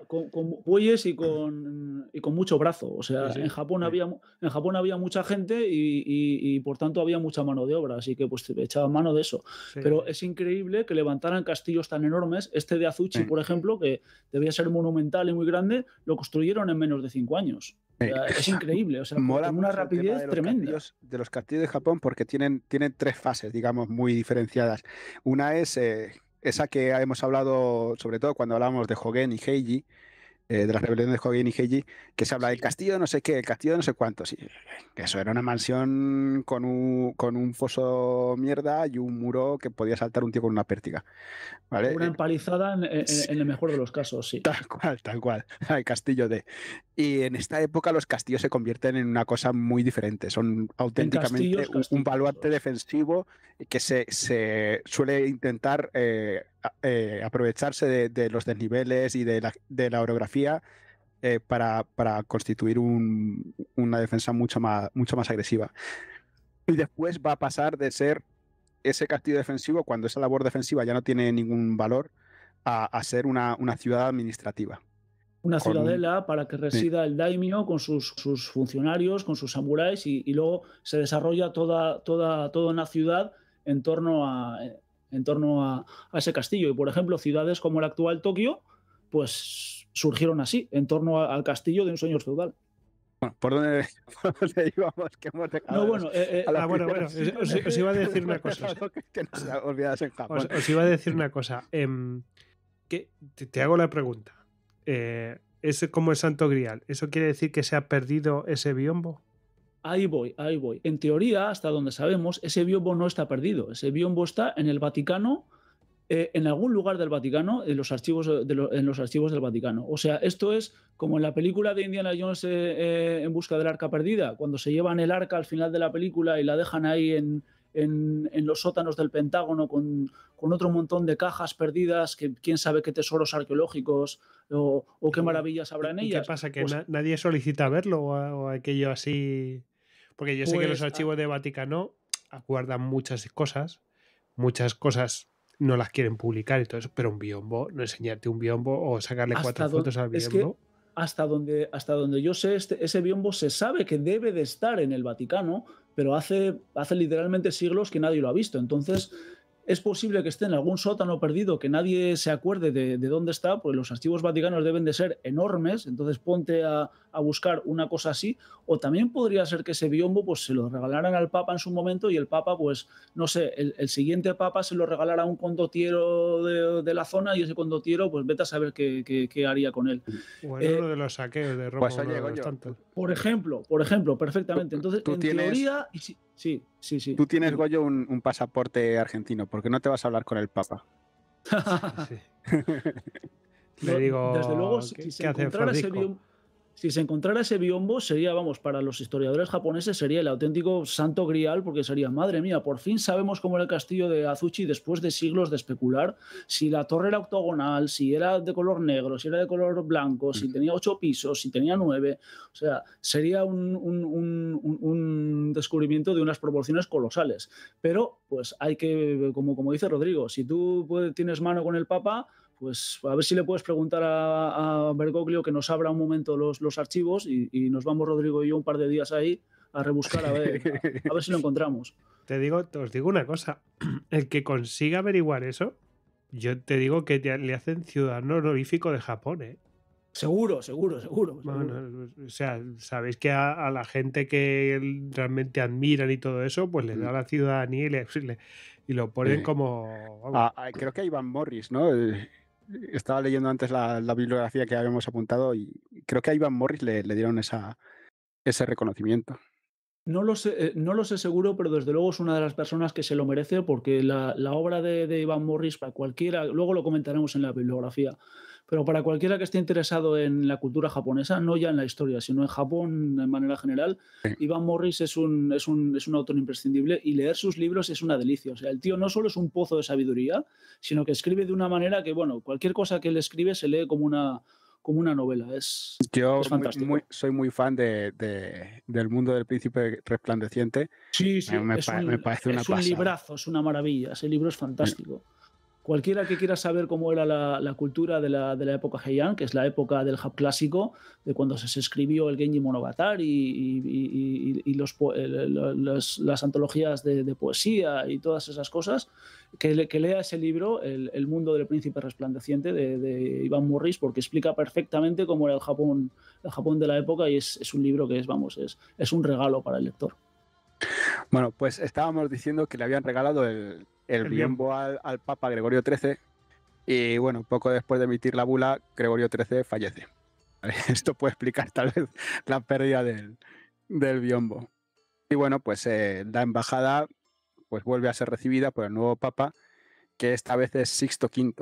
Speaker 2: con, bueyes y con, con mucho brazo. O sea, en, Japón había, en Japón había mucha gente y, por tanto había mucha mano de obra, así que pues echaban mano de eso. Pero es increíble que levantaran castillos tan enormes. Este de Azuchi, por ejemplo, que debía ser monumental y muy grande, lo construyeron en menos de cinco años. es increíble, o sea, con una rapidez tremenda.
Speaker 3: de los castillos de Japón, porque tienen, tienen tres fases, digamos, muy diferenciadas. Una es eh, esa que hemos hablado, sobre todo cuando hablamos de Hogan y Heiji, eh, de las rebeliones de Hogan y Heiji, que se habla del castillo no sé qué, el castillo no sé cuántos. Eh, eso era una mansión con un, con un foso mierda y un muro que podía saltar un tío con una pértiga. Una
Speaker 2: empalizada en, el mejor de los casos, sí.
Speaker 3: Tal cual, tal cual. El castillo de. Y en esta época los castillos se convierten en una cosa muy diferente. Son auténticamente Un, baluarte defensivo que se, se suele intentar. Eh, eh, aprovecharse de, los desniveles y de la, orografía eh, para, para, constituir una defensa mucho más, mucho más agresiva. Y después va a pasar de ser ese castillo defensivo, cuando esa labor defensiva ya no tiene ningún valor, a, ser una, una, ciudad administrativa.
Speaker 2: Una ciudadela para que resida el daimio con sus, funcionarios, con sus samuráis, y, y luego se desarrolla toda, toda, toda una ciudad en torno a, eh, en torno a, ese castillo. Y por ejemplo, ciudades como el actual Tokio, pues surgieron así, en torno al castillo de un sueño feudal. Bueno, ¿por dónde, íbamos? Que hemos dejado no, bueno, eh, eh, ah, bueno, bueno os, iba a decir una cosa.
Speaker 3: Os,
Speaker 1: iba a decir una cosa. te, te, hago la pregunta. Eh, ¿Es como el santo grial? ¿Eso quiere decir que se ha perdido ese biombo?
Speaker 2: Ahí voy, ahí voy. En teoría, hasta donde sabemos, ese biombo no está perdido. Ese biombo está en el Vaticano, eh, en algún lugar del Vaticano, en los, archivos en los archivos del Vaticano. O sea, esto es como en la película de Indiana Jones eh, eh, en busca del arca perdida, cuando se llevan el arca al final de la película y la dejan ahí en, en, los sótanos del Pentágono con, con, otro montón de cajas perdidas, que quién sabe qué tesoros arqueológicos o, qué maravillas habrá en
Speaker 1: ellas. ¿Qué pasa? ¿Que pues nadie solicita verlo o, aquello así? Porque yo sé que los pues, archivos ah. de Vaticano acuerdan muchas cosas, muchas cosas no las quieren publicar y todo eso, pero un biombo, no enseñarte un biombo o sacarle cuatro fotos al biombo.
Speaker 2: hasta donde, hasta donde yo sé, este, ese biombo se sabe que debe de estar en el Vaticano, pero hace, hace literalmente siglos que nadie lo ha visto. Entonces, es posible que esté en algún sótano perdido que nadie se acuerde de, dónde está, porque los archivos vaticanos deben de ser enormes, entonces ponte a, buscar una cosa así. O también podría ser que ese biombo pues, se lo regalaran al Papa en su momento y el Papa, pues no sé, el, siguiente Papa se lo regalará a un condotiero de, la zona y ese condotiero, pues vete a saber qué, haría con él. Bueno, eh, de los saqueos de pues, por ejemplo, por ejemplo, perfectamente. Entonces, en teoría...
Speaker 3: Sí, sí, sí. Tú tienes, Goyo, un, pasaporte argentino, porque no te vas a hablar con el Papa.
Speaker 2: Le digo, desde luego, si, se si se encontrara ese biombo, sería, vamos, para los historiadores japoneses sería el auténtico santo grial, porque sería, madre mía, por fin sabemos cómo era el castillo de Azuchi después de siglos de especular si la torre era octogonal, si era de color negro, si era de color blanco, si tenía ocho pisos, si tenía nueve. O sea, sería un, descubrimiento de unas proporciones colosales. Pero, pues hay que, como, como dice Rodrigo, si tú tienes mano con el Papa, pues a ver si le puedes preguntar a, Bergoglio que nos abra un momento los, archivos y, nos vamos Rodrigo y yo un par de días ahí a rebuscar a ver, a, ver si lo encontramos.
Speaker 1: Te digo, os digo una cosa, el que consiga averiguar eso, yo te digo que le hacen ciudadano honorífico de Japón, ¿eh? Seguro, seguro, seguro. o sea, sabéis que a, la gente
Speaker 3: que realmente
Speaker 1: admiran y todo eso, pues le mm. da la ciudadanía y, le, lo ponen eh.
Speaker 3: como... Ah, ah, creo que a Iván Morris, ¿no? Eh, estaba leyendo antes la, bibliografía que habíamos apuntado y creo que a Ivan Morris le, dieron ese reconocimiento.
Speaker 2: No lo, sé, eh, no lo sé seguro, pero desde luego es una de las personas que se lo merece porque la, obra de, de Ivan Morris para cualquiera, luego lo comentaremos en la bibliografía, pero para cualquiera que esté interesado en la cultura japonesa, no ya en la historia, sino en Japón en manera general, Ivan Iván Morris es un, es, un, autor imprescindible y leer sus libros es una delicia. O sea, el tío no solo es un pozo de sabiduría, sino que escribe de una manera que, bueno, cualquier cosa que él escribe se lee como una como una novela. Es, Yo
Speaker 3: soy muy fan del mundo del príncipe resplandeciente. Sí, sí, eh, me, parece una es un librazo,
Speaker 2: es una maravilla. Ese libro es fantástico. Cualquiera que quiera saber cómo era la, cultura de la, época Heian, que es la época del Hub clásico, de cuando se, escribió el Genji Monogatari y, y, y, las antologías de, poesía y todas esas cosas, que, lea ese libro, el, mundo del príncipe resplandeciente de, Iván Morris, porque explica perfectamente cómo era el Japón, el Japón de la época y es, un libro que es, vamos, es un regalo para el lector. Bueno, pues estábamos diciendo que le habían regalado el, el, biombo
Speaker 3: al, Papa Gregorio XIII y bueno, poco después de emitir la bula, Gregorio XIII fallece. Esto puede explicar tal vez la pérdida del, biombo. Y bueno, pues eh, la embajada pues vuelve a ser recibida por el nuevo Papa, que esta vez es Sixto V.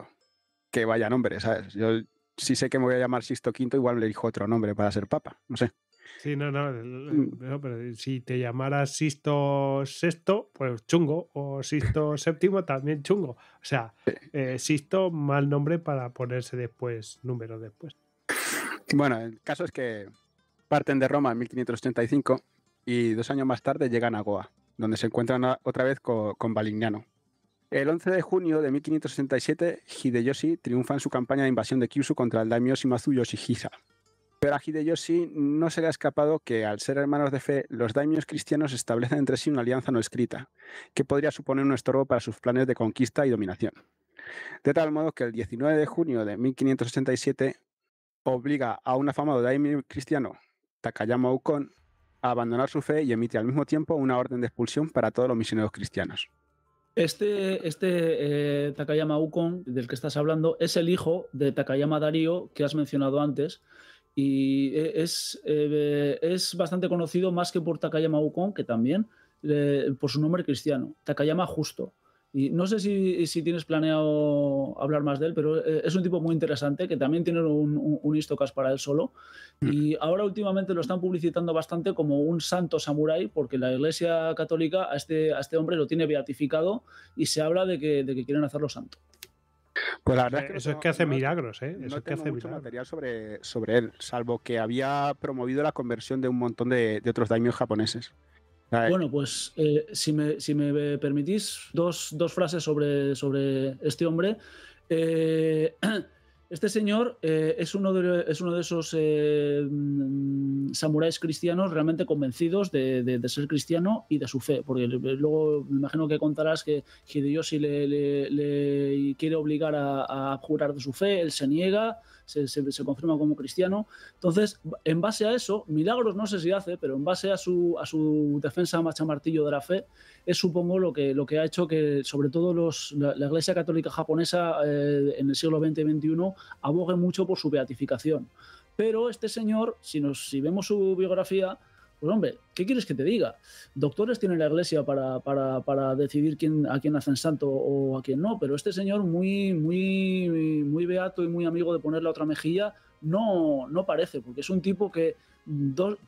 Speaker 3: Que vaya nombre, ¿sabes? Yo sí sé que me voy a llamar Sixto V, igual le dijo otro nombre para ser Papa, no sé.
Speaker 1: Sí, no, mm. no, pero si te llamaras Sisto VI, pues chungo, o Sisto VII también chungo. O sea, eh, Sisto, mal nombre para ponerse después, número después.
Speaker 3: Bueno, el caso es que parten de Roma en 1585 y dos años más tarde llegan a Goa, donde se encuentran otra vez con, Balignano. El 11 de junio de 1567, Hideyoshi triunfa en su campaña de invasión de Kyushu contra el daimyo Shimazu Yoshihisa, pero a Hideyoshi no se le ha escapado que, al ser hermanos de fe, los daimios cristianos establecen entre sí una alianza no escrita, que podría suponer un estorbo para sus planes de conquista y dominación. De tal modo que el 19 de junio de 1587 obliga a un afamado daimyo cristiano, Takayama Ukon, a abandonar su fe y emite al mismo tiempo una orden de expulsión para todos los misioneros cristianos.
Speaker 2: Este, este eh, Takayama Ukon del que estás hablando es el hijo de Takayama Darío que has mencionado antes, y e, es, eh, es bastante conocido más que por Takayama Ukon, que también eh, por su nombre cristiano, Takayama Justo. Y no sé si, tienes planeado hablar más de él, pero eh, es un tipo muy interesante que también tiene un, un, para él solo. Mm. Y ahora últimamente lo están publicitando bastante como un santo samurái, porque la Iglesia Católica a este, a este hombre lo tiene beatificado y se habla de que, de que quieren hacerlo santo.
Speaker 3: Pues la verdad
Speaker 1: eh, eso es que hace milagros, ¿eh? Eso no tengo hace mucho material
Speaker 3: sobre, sobre él, salvo que había promovido la conversión de un montón de, otros daimios japoneses.
Speaker 2: Bueno, pues eh, si, me, si, me, permitís, dos, dos frases sobre, sobre este hombre. Eh, Este señor eh, es, uno de, es, uno de, esos eh, mm, samuráis cristianos realmente convencidos de, de, ser cristiano y de su fe, porque luego me imagino que contarás que Hideyoshi le, le, quiere obligar a, a, jurar de su fe, él se niega, se, confirma como cristiano. Entonces, en base a eso, Milagros no sé si hace, pero en base a su, a su defensa machamartillo de la fe, es supongo lo que, lo que ha hecho que, sobre todo, los, la, Iglesia Católica Japonesa eh, en el siglo XX y XXI abogue mucho por su beatificación. Pero este señor, si, nos, si vemos su biografía, pues hombre, ¿qué quieres que te diga? Doctores tiene la iglesia para, decidir quién, a quién hacen santo o a quién no, pero este señor muy, muy, muy beato y muy amigo de poner la otra mejilla, no, no parece, porque es un tipo que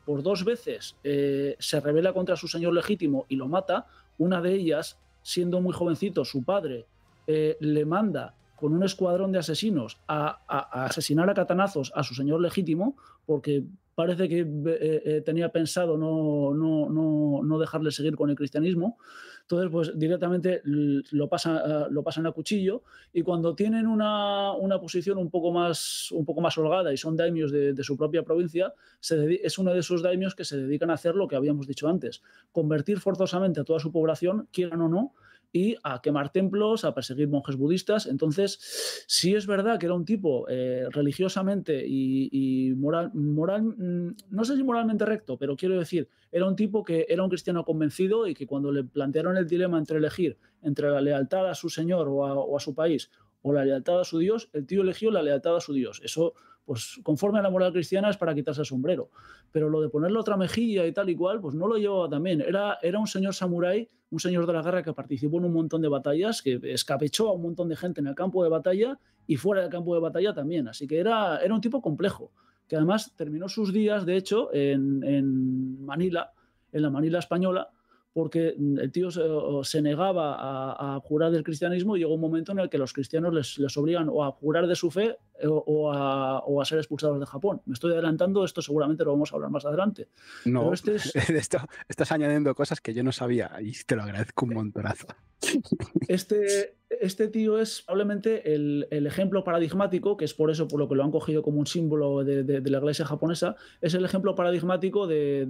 Speaker 2: por dos veces eh, se revela contra su señor legítimo y lo mata. Una de ellas, siendo muy jovencito, su padre eh, le manda con un escuadrón de asesinos a, asesinar a catanazos a su señor legítimo, porque parece que eh, eh, eh, tenía pensado no, no, dejarle seguir con el cristianismo. Entonces, pues directamente lo pasan, ah, lo pasan a cuchillo y cuando tienen una, posición un poco, más, un poco más holgada y son daimios de, su propia provincia, es uno de esos daimios que se dedican a hacer lo que habíamos dicho antes, convertir forzosamente a toda su población, quieran o no, y a quemar templos, a perseguir monjes budistas. Entonces, sí es verdad que era un tipo eh, religiosamente y, moral, mm, no sé si moralmente recto, pero quiero decir, era un tipo que era un cristiano convencido y que cuando le plantearon el dilema entre elegir entre la lealtad a su señor o a, su país o la lealtad a su Dios, el tío eligió la lealtad a su Dios. Eso, pues conforme a la moral cristiana, es para quitarse el sombrero. Pero lo de ponerle otra mejilla y tal y cual, pues no lo llevaba también. Era, era un señor samurái un señor de la guerra que participó en un montón de batallas, que escapechó a un montón de gente en el campo de batalla y fuera del campo de batalla también. Así que era, era un tipo complejo, que además terminó sus días, de hecho, en, en Manila, en la Manila española, porque el tío se, negaba a, jurar del cristianismo y llegó un momento en el que los cristianos les, obligan o a jurar de su fe eh, o, a, o, a, ser expulsados de Japón. Me estoy adelantando, esto seguramente lo vamos a hablar más adelante.
Speaker 3: No, este
Speaker 2: esto, estás añadiendo cosas que yo no sabía y te lo agradezco un montonazo. Este, este tío es probablemente el, ejemplo paradigmático, que es por eso por lo que lo han cogido como un símbolo de, la iglesia japonesa, es el ejemplo paradigmático de,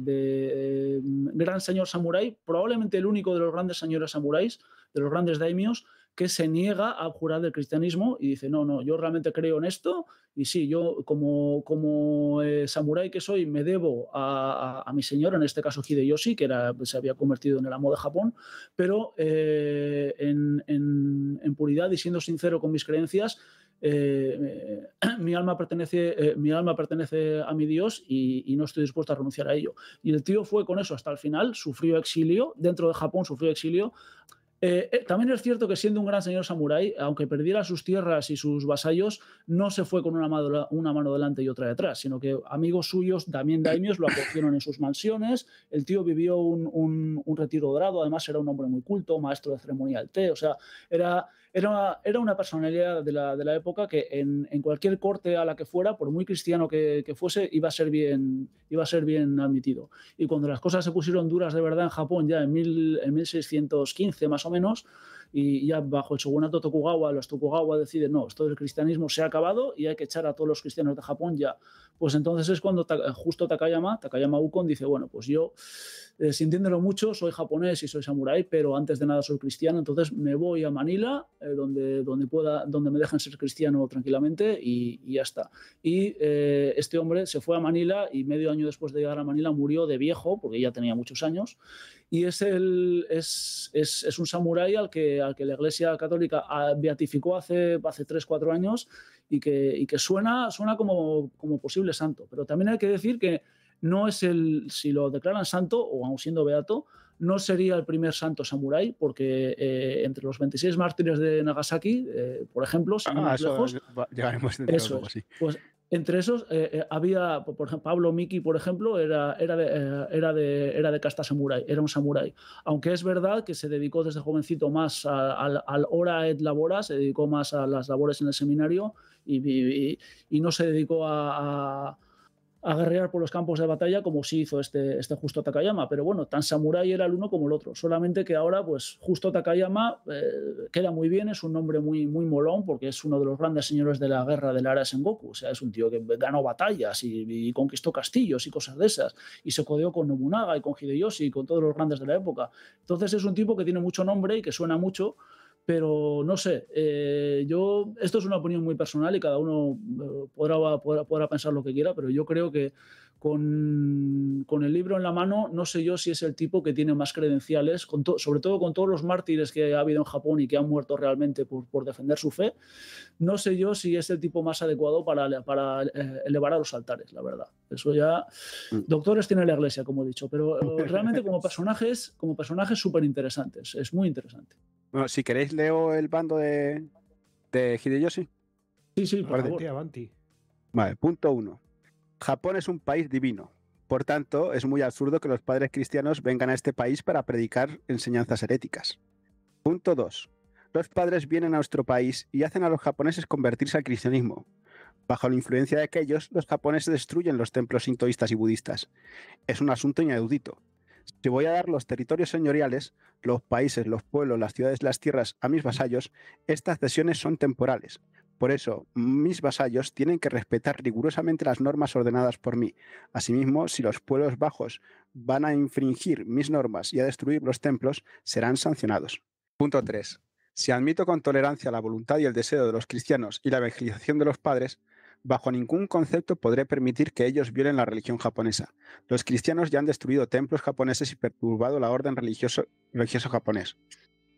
Speaker 2: de, mm, gran señor samurái, probablemente el único de los grandes señores samuráis, de los grandes daimios, que se niega a jurar del cristianismo y dice, no, no, yo realmente creo en esto y sí, yo como, como eh, samurái que soy, me debo a, mi señor, en este caso Hideyoshi, que era, pues, se había convertido en el amo de Japón, pero eh, en, puridad y siendo sincero con mis creencias, eh, mi, alma pertenece, mi alma pertenece a mi Dios y, y, no estoy dispuesto a renunciar a ello. Y el tío fue con eso hasta el final, sufrió exilio, dentro de Japón sufrió exilio, eh, eh, también es cierto que siendo un gran señor samurái, aunque perdiera sus tierras y sus vasallos, no se fue con una mano, una mano delante y otra detrás, sino que amigos suyos, también daimios, lo acogieron en sus mansiones. El tío vivió un, un retiro dorado, además era un hombre muy culto, maestro de ceremonia del té, o sea, era, era, una personalidad de la, época que en, cualquier corte a la que fuera, por muy cristiano que, fuese, iba a, ser bien, iba a ser bien admitido. Y cuando las cosas se pusieron duras de verdad en Japón, ya en, en 1615 más o menos, y ya bajo el shogunato Tokugawa, los Tokugawa deciden, no, esto del cristianismo se ha acabado y hay que echar a todos los cristianos de Japón ya. Pues entonces es cuando justo Takayama, Takayama Ukon dice, bueno, pues yo, si eh, sintiéndolo mucho, soy japonés y soy samurái, pero antes de nada soy cristiano, entonces me voy a Manila, eh, donde, donde, pueda, donde me dejan ser cristiano tranquilamente y, ya está. Y eh, este hombre se fue a Manila y medio año después de llegar a Manila murió de viejo, porque ya tenía muchos años, y es, el, es, es, es un samurái al que, al que la Iglesia Católica beatificó hace, hace 3, 4 años y que, y que suena, suena como, como posible santo. Pero también hay que decir que no es el, si lo declaran santo o aún siendo beato, no sería el primer santo samurái, porque eh, entre los 26 mártires de Nagasaki, eh, por ejemplo, ah, eso, lejos, llegaremos entre esos eh, eh, había, por ejemplo, Pablo Miki, por ejemplo, era, era, de, eh, era, de, era de casta samurai, era un samurái. Aunque es verdad que se dedicó desde jovencito más al, hora et labora, se dedicó más a las labores en el seminario y, no se dedicó a a guerrear por los campos de batalla como sí hizo este, este Justo Takayama. Pero bueno, tan samurái era el uno como el otro. Solamente que ahora, pues Justo Takayama eh, queda muy bien, es un nombre muy, muy molón porque es uno de los grandes señores de la guerra del Ara Sengoku. O sea, es un tío que ganó batallas y, y conquistó castillos y cosas de esas. Y se codeó con Nobunaga y con Hideyoshi y con todos los grandes de la época. Entonces es un tipo que tiene mucho nombre y que suena mucho pero no sé, eh, yo, esto es una opinión muy personal y cada uno eh, podrá, podrá pensar lo que quiera, pero yo creo que con, el libro en la mano, no sé yo si es el tipo que tiene más credenciales, con sobre todo con todos los mártires que ha habido en Japón y que han muerto realmente por, defender su fe, no sé yo si es el tipo más adecuado para, para eh, elevar a los altares, la verdad. Eso ya, mm. doctores tiene la iglesia, como he dicho, pero eh, realmente como personajes, como personajes súper interesantes, es muy interesante.
Speaker 3: si queréis leo el bando de, Hideyoshi. Sí, sí, por avanti. Vale, punto uno. Japón es un país divino. Por tanto, es muy absurdo que los padres cristianos vengan a este país para predicar enseñanzas heréticas. Punto 2. Los padres vienen a nuestro país y hacen a los japoneses convertirse al cristianismo. Bajo la influencia de aquellos, los japoneses destruyen los templos sintoístas y budistas. Es un asunto inaudito. Si voy a dar los territorios señoriales, los países, los pueblos, las ciudades, las tierras a mis vasallos, estas cesiones son temporales, por eso, mis vasallos tienen que respetar rigurosamente las normas ordenadas por mí. Asimismo, si los pueblos bajos van a infringir mis normas y a destruir los templos, serán sancionados. Punto 3. Si admito con tolerancia la voluntad y el deseo de los cristianos y la evangelización de los padres, bajo ningún concepto podré permitir que ellos violen la religión japonesa. Los cristianos ya han destruido templos japoneses y perturbado la orden religioso, japonés.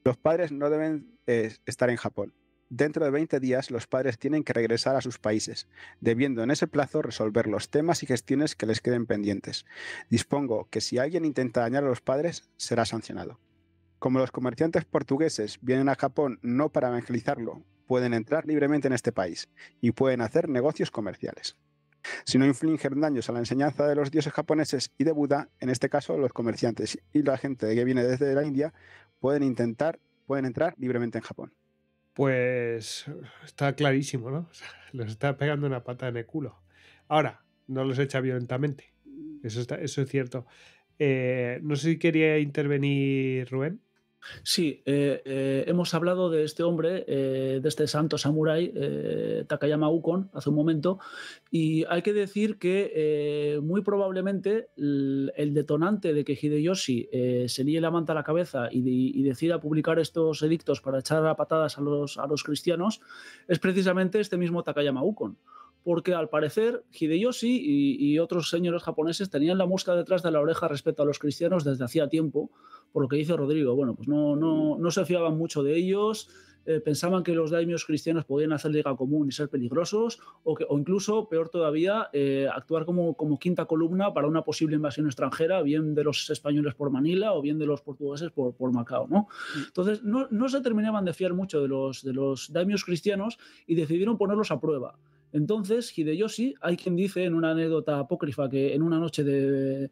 Speaker 3: Los padres no deben eh, estar en Japón. Dentro de 20 días los padres tienen que regresar a sus países, debiendo en ese plazo resolver los temas y gestiones que les queden pendientes. Dispongo que si alguien intenta dañar a los padres, será sancionado. Como los comerciantes portugueses vienen a Japón no para evangelizarlo, pueden entrar libremente en este país y pueden hacer negocios comerciales. Si no infligen daños a la enseñanza de los dioses japoneses y de Buda, en este caso los comerciantes y la gente que viene desde la India pueden intentar pueden entrar libremente en Japón
Speaker 1: pues está clarísimo, ¿no? O sea, los está pegando una pata en el culo. Ahora, no los echa violentamente. Eso, está, eso es cierto. Eh,
Speaker 2: no sé si quería intervenir Rubén. Sí, eh, eh, hemos hablado de este hombre, eh, de este santo samurái, Takayama Ukon, hace un momento, y hay que decir que muy probablemente el, detonante de que Hideyoshi se líe la manta a la cabeza y, decida publicar estos edictos para echar a patadas a los, a los cristianos es precisamente este mismo Takayama Ukon porque al parecer Hideyoshi y, otros señores japoneses tenían la mosca detrás de la oreja respecto a los cristianos desde hacía tiempo, por lo que dice Rodrigo. Bueno, pues no, no, no se fiaban mucho de ellos, eh, pensaban que los daimios cristianos podían hacer liga común y ser peligrosos, o, que, o incluso, peor todavía, eh, actuar como, como quinta columna para una posible invasión extranjera, bien de los españoles por Manila o bien de los portugueses por, por Macao. ¿no? Mm. Entonces, no, no se terminaban de fiar mucho de los, de los daimios cristianos y decidieron ponerlos a prueba. Entonces, Hideyoshi, hay quien dice en una anécdota apócrifa que en una noche de,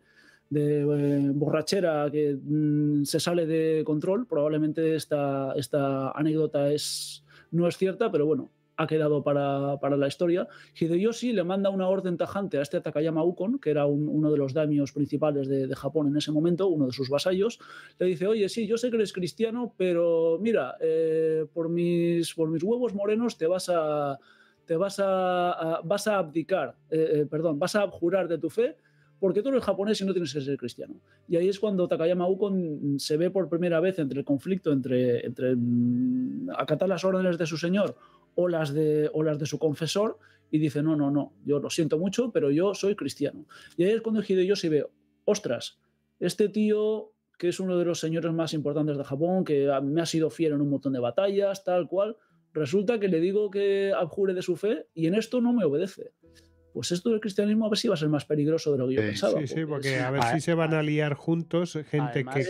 Speaker 2: eh, borrachera que mm, se sale de control, probablemente esta, esta anécdota es, no es cierta, pero bueno, ha quedado para, para, la historia. Hideyoshi le manda una orden tajante a este Takayama Ukon, que era uno de los daimios principales de, Japón en ese momento, uno de sus vasallos. Le dice, oye, sí, yo sé que eres cristiano, pero mira, eh, por, mis, por mis huevos morenos te vas a, te vas a, vas a abdicar, eh, eh, perdón, vas a abjurar de tu fe porque tú eres japonés y no tienes que ser cristiano. Y ahí es cuando Takayama Ukon se ve por primera vez entre el conflicto entre, entre mm, acatar las órdenes de su señor o las de, o las de su confesor y dice, no, no, no, yo lo siento mucho, pero yo soy cristiano. Y ahí es cuando se ve, ostras, este tío que es uno de los señores más importantes de Japón, que me ha sido fiel en un montón de batallas, tal cual, Resulta que le digo que abjure de su fe y en esto no me obedece. Pues esto del cristianismo a ver si va a ser más peligroso de lo que yo pensaba. Sí, sí, porque, a ver si
Speaker 1: se van a liar juntos gente que,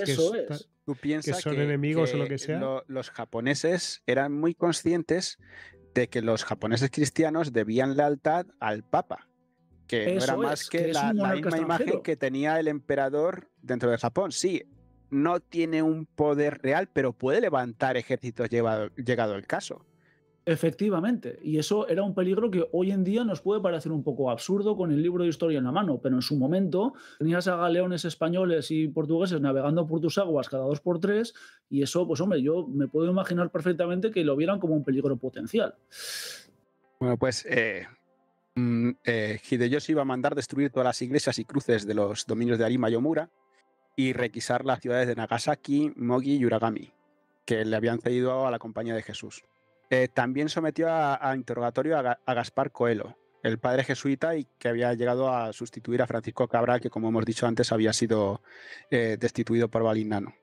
Speaker 1: son enemigos o lo que sea.
Speaker 2: los japoneses
Speaker 3: eran muy conscientes de que los japoneses cristianos debían lealtad al Papa que no era más que, la, misma imagen que tenía el emperador dentro de Japón. Sí, no tiene un poder real, pero puede levantar ejércitos llevado, llegado el caso.
Speaker 2: Efectivamente, y eso era un peligro que hoy en día nos puede parecer un poco absurdo con el libro de historia en la mano, pero en su momento tenías a galeones españoles y portugueses navegando por tus aguas cada dos por tres, y eso, pues hombre, yo me puedo imaginar perfectamente que lo vieran como un peligro potencial.
Speaker 3: Bueno, pues eh, mm, eh, Hideyoshi iba a mandar destruir todas las iglesias y cruces de los dominios de Arima y Omura y requisar las ciudades de Nagasaki, Mogi y Uragami, que le habían cedido a la Compañía de Jesús. Eh, también sometió a, interrogatorio a, Gaspar Coelho, el padre jesuita y que había llegado a sustituir a Francisco Cabral, que como hemos dicho antes había sido eh, destituido por Valignano.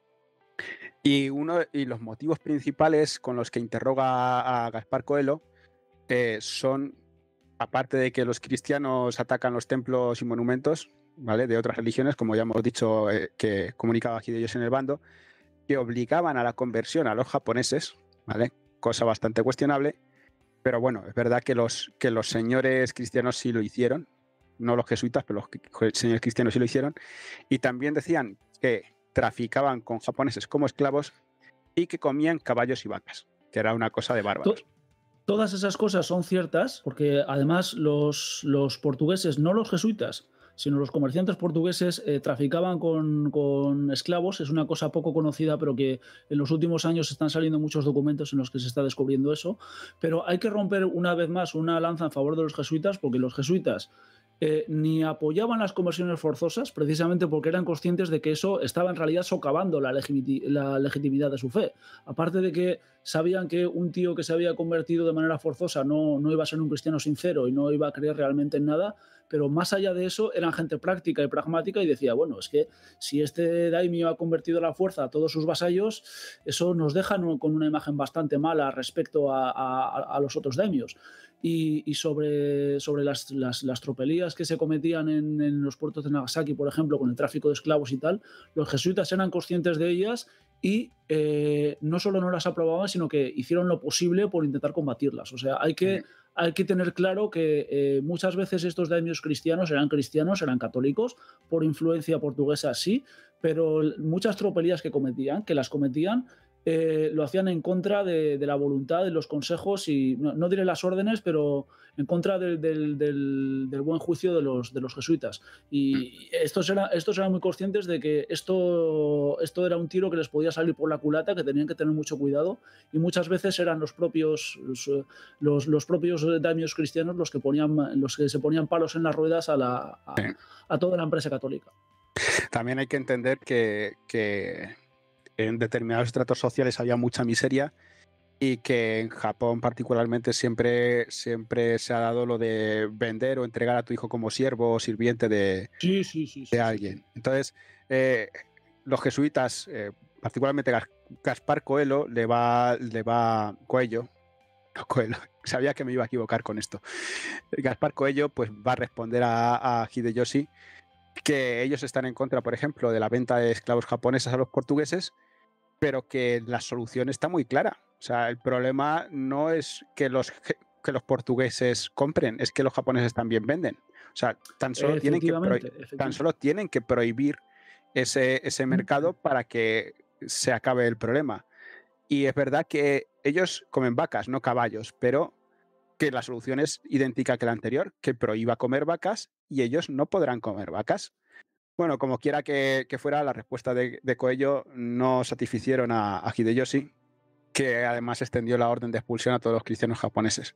Speaker 3: Y, uno, y los motivos principales con los que interroga a, Gaspar Coelho eh, son, aparte de que los cristianos atacan los templos y monumentos ¿vale? de otras religiones, como ya hemos dicho que comunicaba aquí de ellos en el bando, que obligaban a la conversión a los japoneses, ¿vale? cosa bastante cuestionable, pero bueno, es verdad que los, que los señores cristianos sí lo hicieron, no los jesuitas, pero los señores cristianos sí lo hicieron, y también decían que traficaban con japoneses como esclavos y que comían caballos y vacas, que era una cosa de bárbaros.
Speaker 2: Todas esas cosas son ciertas, porque además los, los portugueses, no los jesuitas, sino los comerciantes portugueses eh, traficaban con, con, esclavos. Es una cosa poco conocida, pero que en los últimos años están saliendo muchos documentos en los que se está descubriendo eso. Pero hay que romper una vez más una lanza en favor de los jesuitas, porque los jesuitas eh, ni apoyaban las conversiones forzosas precisamente porque eran conscientes de que eso estaba en realidad socavando la, legitimidad de su fe. Aparte de que sabían que un tío que se había convertido de manera forzosa no, no iba a ser un cristiano sincero y no iba a creer realmente en nada, pero más allá de eso eran gente práctica y pragmática y decía, bueno, es que si este daimio ha convertido a la fuerza a todos sus vasallos, eso nos deja con una imagen bastante mala respecto a, a los otros daimios y, sobre, sobre las, tropelías que se cometían en, los puertos de Nagasaki, por ejemplo, con el tráfico de esclavos y tal, los jesuitas eran conscientes de ellas y eh, no solo no las aprobaban, sino que hicieron lo posible por intentar combatirlas. O sea, hay que... hay que tener claro que eh, muchas veces estos daimios cristianos eran cristianos, eran católicos, por influencia portuguesa sí, pero muchas tropelías que cometían, que las cometían, eh, lo hacían en contra de, la voluntad de los consejos y, no, diré las órdenes, pero en contra del, buen juicio de los, de los jesuitas. Y estos, eran muy conscientes de que esto, esto era un tiro que les podía salir por la culata, que tenían que tener mucho cuidado y muchas veces eran los propios, los, propios daños cristianos los que, ponían, los que se ponían palos en las ruedas a, toda la empresa católica.
Speaker 3: También hay que entender que en determinados estratos sociales había mucha miseria y que en Japón particularmente siempre, siempre se ha dado lo de vender o entregar a tu hijo como siervo o sirviente de, sí, sí, sí, de alguien. Entonces, eh, los jesuitas, eh, particularmente Gaspar Coelho, le va, le va cuello, no sabía que me iba a equivocar con esto. Gaspar Coelho pues va a responder a, a Hideyoshi que ellos están en contra, por ejemplo, de la venta de esclavos japoneses a los portugueses, pero que la solución está muy clara. O sea, el problema no es que los, que los portugueses compren, es que los japoneses también venden. O sea, tan solo, tienen que, tan solo tienen que prohibir ese, ese mercado para que se acabe el problema. Y es verdad que ellos comen vacas, no caballos, pero que la solución es idéntica que la anterior, que prohíba comer vacas y ellos no podrán comer vacas. Bueno, como quiera que, fuera, la respuesta de, de, Coello no satisficieron a, Hideyoshi, que además extendió la orden de expulsión a todos los cristianos japoneses,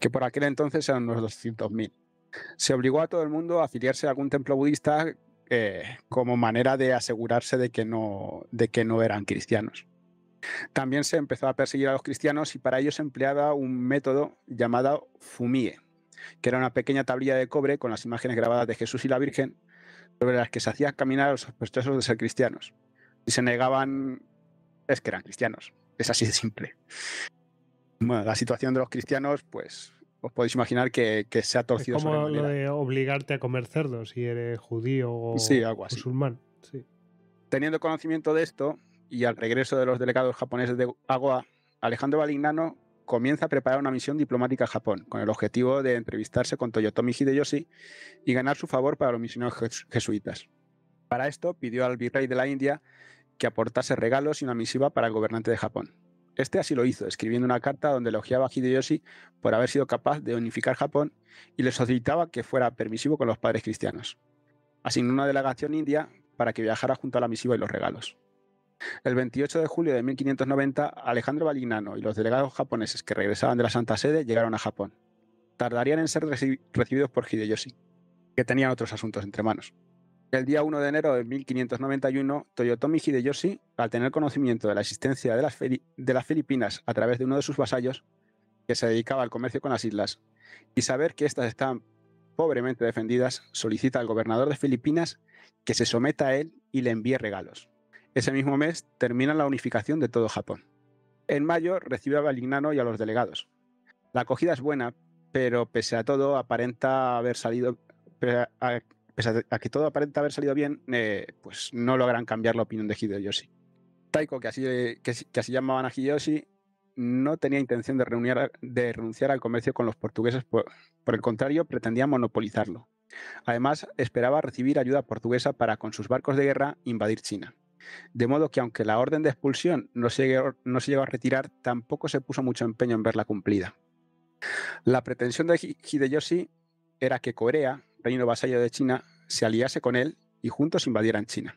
Speaker 3: que por aquel entonces eran unos 200.000. Se obligó a todo el mundo a afiliarse a algún templo budista eh, como manera de asegurarse de que, no, de que no eran cristianos. También se empezó a perseguir a los cristianos y para ello se empleaba un método llamado fumie, que era una pequeña tablilla de cobre con las imágenes grabadas de Jesús y la Virgen, sobre las que se hacía caminar a los sospechosos de ser cristianos. Si se negaban, es que eran cristianos. Es así de simple. Bueno, la situación de los cristianos, pues os podéis imaginar que, se ha torcido. Es como lo
Speaker 1: de obligarte a comer cerdo si eres judío o musulmán.
Speaker 3: Teniendo conocimiento de esto, y al regreso de los delegados japoneses de Agua, Alejandro Valignano comienza a preparar una misión diplomática a Japón, con el objetivo de entrevistarse con Toyotomi Hideyoshi y ganar su favor para los misioneros jesuitas. Para esto pidió al virrey de la India que aportase regalos y una misiva para el gobernante de Japón. Este así lo hizo, escribiendo una carta donde elogiaba a Hideyoshi por haber sido capaz de unificar Japón y le solicitaba que fuera permisivo con los padres cristianos. Asignó una delegación india para que viajara junto a la misiva y los regalos. El 28 de julio de 1590, Alejandro Valignano y los delegados japoneses que regresaban de la Santa Sede llegaron a Japón. Tardarían en ser recibidos por Hideyoshi, que tenían otros asuntos entre manos. El día 1 de enero de 1591, Toyotomi Hideyoshi, al tener conocimiento de la existencia de las, Filipinas a través de uno de sus vasallos, que se dedicaba al comercio con las islas, y saber que éstas están pobremente defendidas, solicita al gobernador de Filipinas que se someta a él y le envíe regalos. Ese mismo mes termina la unificación de todo Japón. En mayo recibe a Balignano y a los delegados. La acogida es buena, pero pese a todo aparenta haber salido a que todo aparenta haber salido bien, eh, pues no logran cambiar la opinión de Hideyoshi. Taiko, que así, llamaban a Hideyoshi, no tenía intención de, renunciar al comercio con los portugueses, por, el contrario, pretendía monopolizarlo. Además, esperaba recibir ayuda portuguesa para, con sus barcos de guerra, invadir China. De modo que aunque la orden de expulsión no se, llegó, a retirar, tampoco se puso mucho empeño en verla cumplida. La pretensión de Hideyoshi era que Corea, reino vasallo de China, se aliase con él y juntos invadieran China.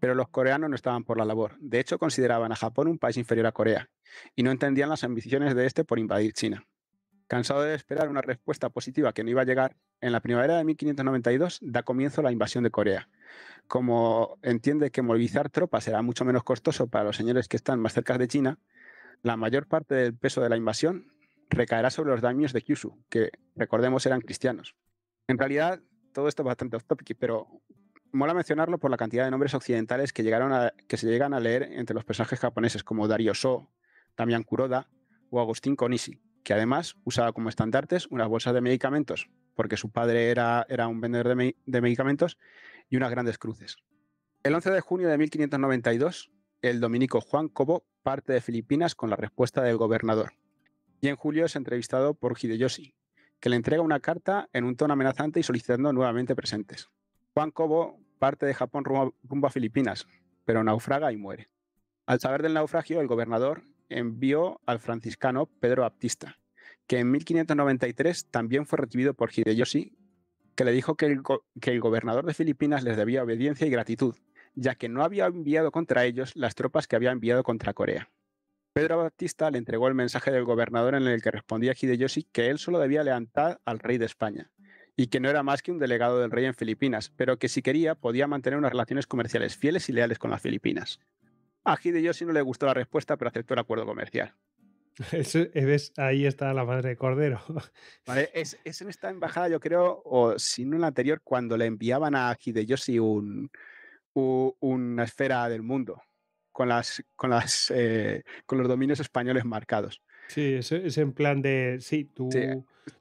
Speaker 3: Pero los coreanos no estaban por la labor. De hecho, consideraban a Japón un país inferior a Corea y no entendían las ambiciones de este por invadir China. Cansado de esperar una respuesta positiva que no iba a llegar, en la primavera de 1592 da comienzo la invasión de Corea. Como entiende que movilizar tropas será mucho menos costoso para los señores que están más cerca de China, la mayor parte del peso de la invasión recaerá sobre los daimios de Kyushu, que recordemos eran cristianos. En realidad, todo esto es bastante off pero mola mencionarlo por la cantidad de nombres occidentales que, llegaron a, que se llegan a leer entre los personajes japoneses, como Dario So, Tamiyan Kuroda o Agustín Konishi que además usaba como estandartes unas bolsas de medicamentos, porque su padre era, era un vendedor de, de medicamentos, y unas grandes cruces. El 11 de junio de 1592, el dominico Juan Cobo parte de Filipinas con la respuesta del gobernador. Y en julio es entrevistado por Hideyoshi, que le entrega una carta en un tono amenazante y solicitando nuevamente presentes. Juan Cobo parte de Japón rumbo a Filipinas, pero naufraga y muere. Al saber del naufragio, el gobernador envió al franciscano Pedro Baptista, que en 1593 también fue recibido por Hideyoshi, que le dijo que el, gobernador de Filipinas les debía obediencia y gratitud, ya que no había enviado contra ellos las tropas que había enviado contra Corea. Pedro baptista le entregó el mensaje del gobernador en el que respondía Hideyoshi que él solo debía levantar al rey de España y que no era más que un delegado del rey en Filipinas, pero que si quería podía mantener unas relaciones comerciales fieles y leales con las Filipinas. A ah, Hideyoshi no le gustó la respuesta, pero aceptó el acuerdo comercial.
Speaker 1: Eh, ahí está la madre de Cordero.
Speaker 3: Vale, es, en esta embajada, yo creo, o si no en anterior, cuando le enviaban a Hideyoshi un, una esfera del mundo con, las, con, las, eh, con los dominios españoles marcados. Sí, es, es en plan de, sí, tú,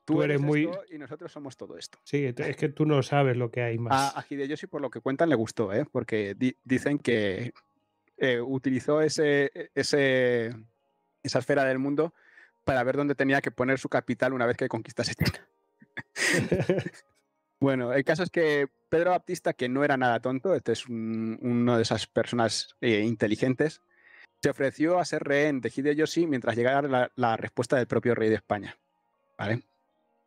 Speaker 3: tú, eres, muy... Y nosotros somos todo esto.
Speaker 1: Sí, es que tú no sabes lo que hay más. A,
Speaker 3: Hideyoshi, por lo que cuentan, le gustó, ¿eh? porque dicen que, eh, utilizó e, ese, esa esfera del mundo para ver dónde tenía que poner su capital una vez que conquistase China. bueno, el caso es que Pedro Baptista, que no era nada tonto, este es uno de esas personas eh, inteligentes, se ofreció a ser rehén de Hideyoshi mientras llegara la, respuesta del propio rey de España. ¿Vale?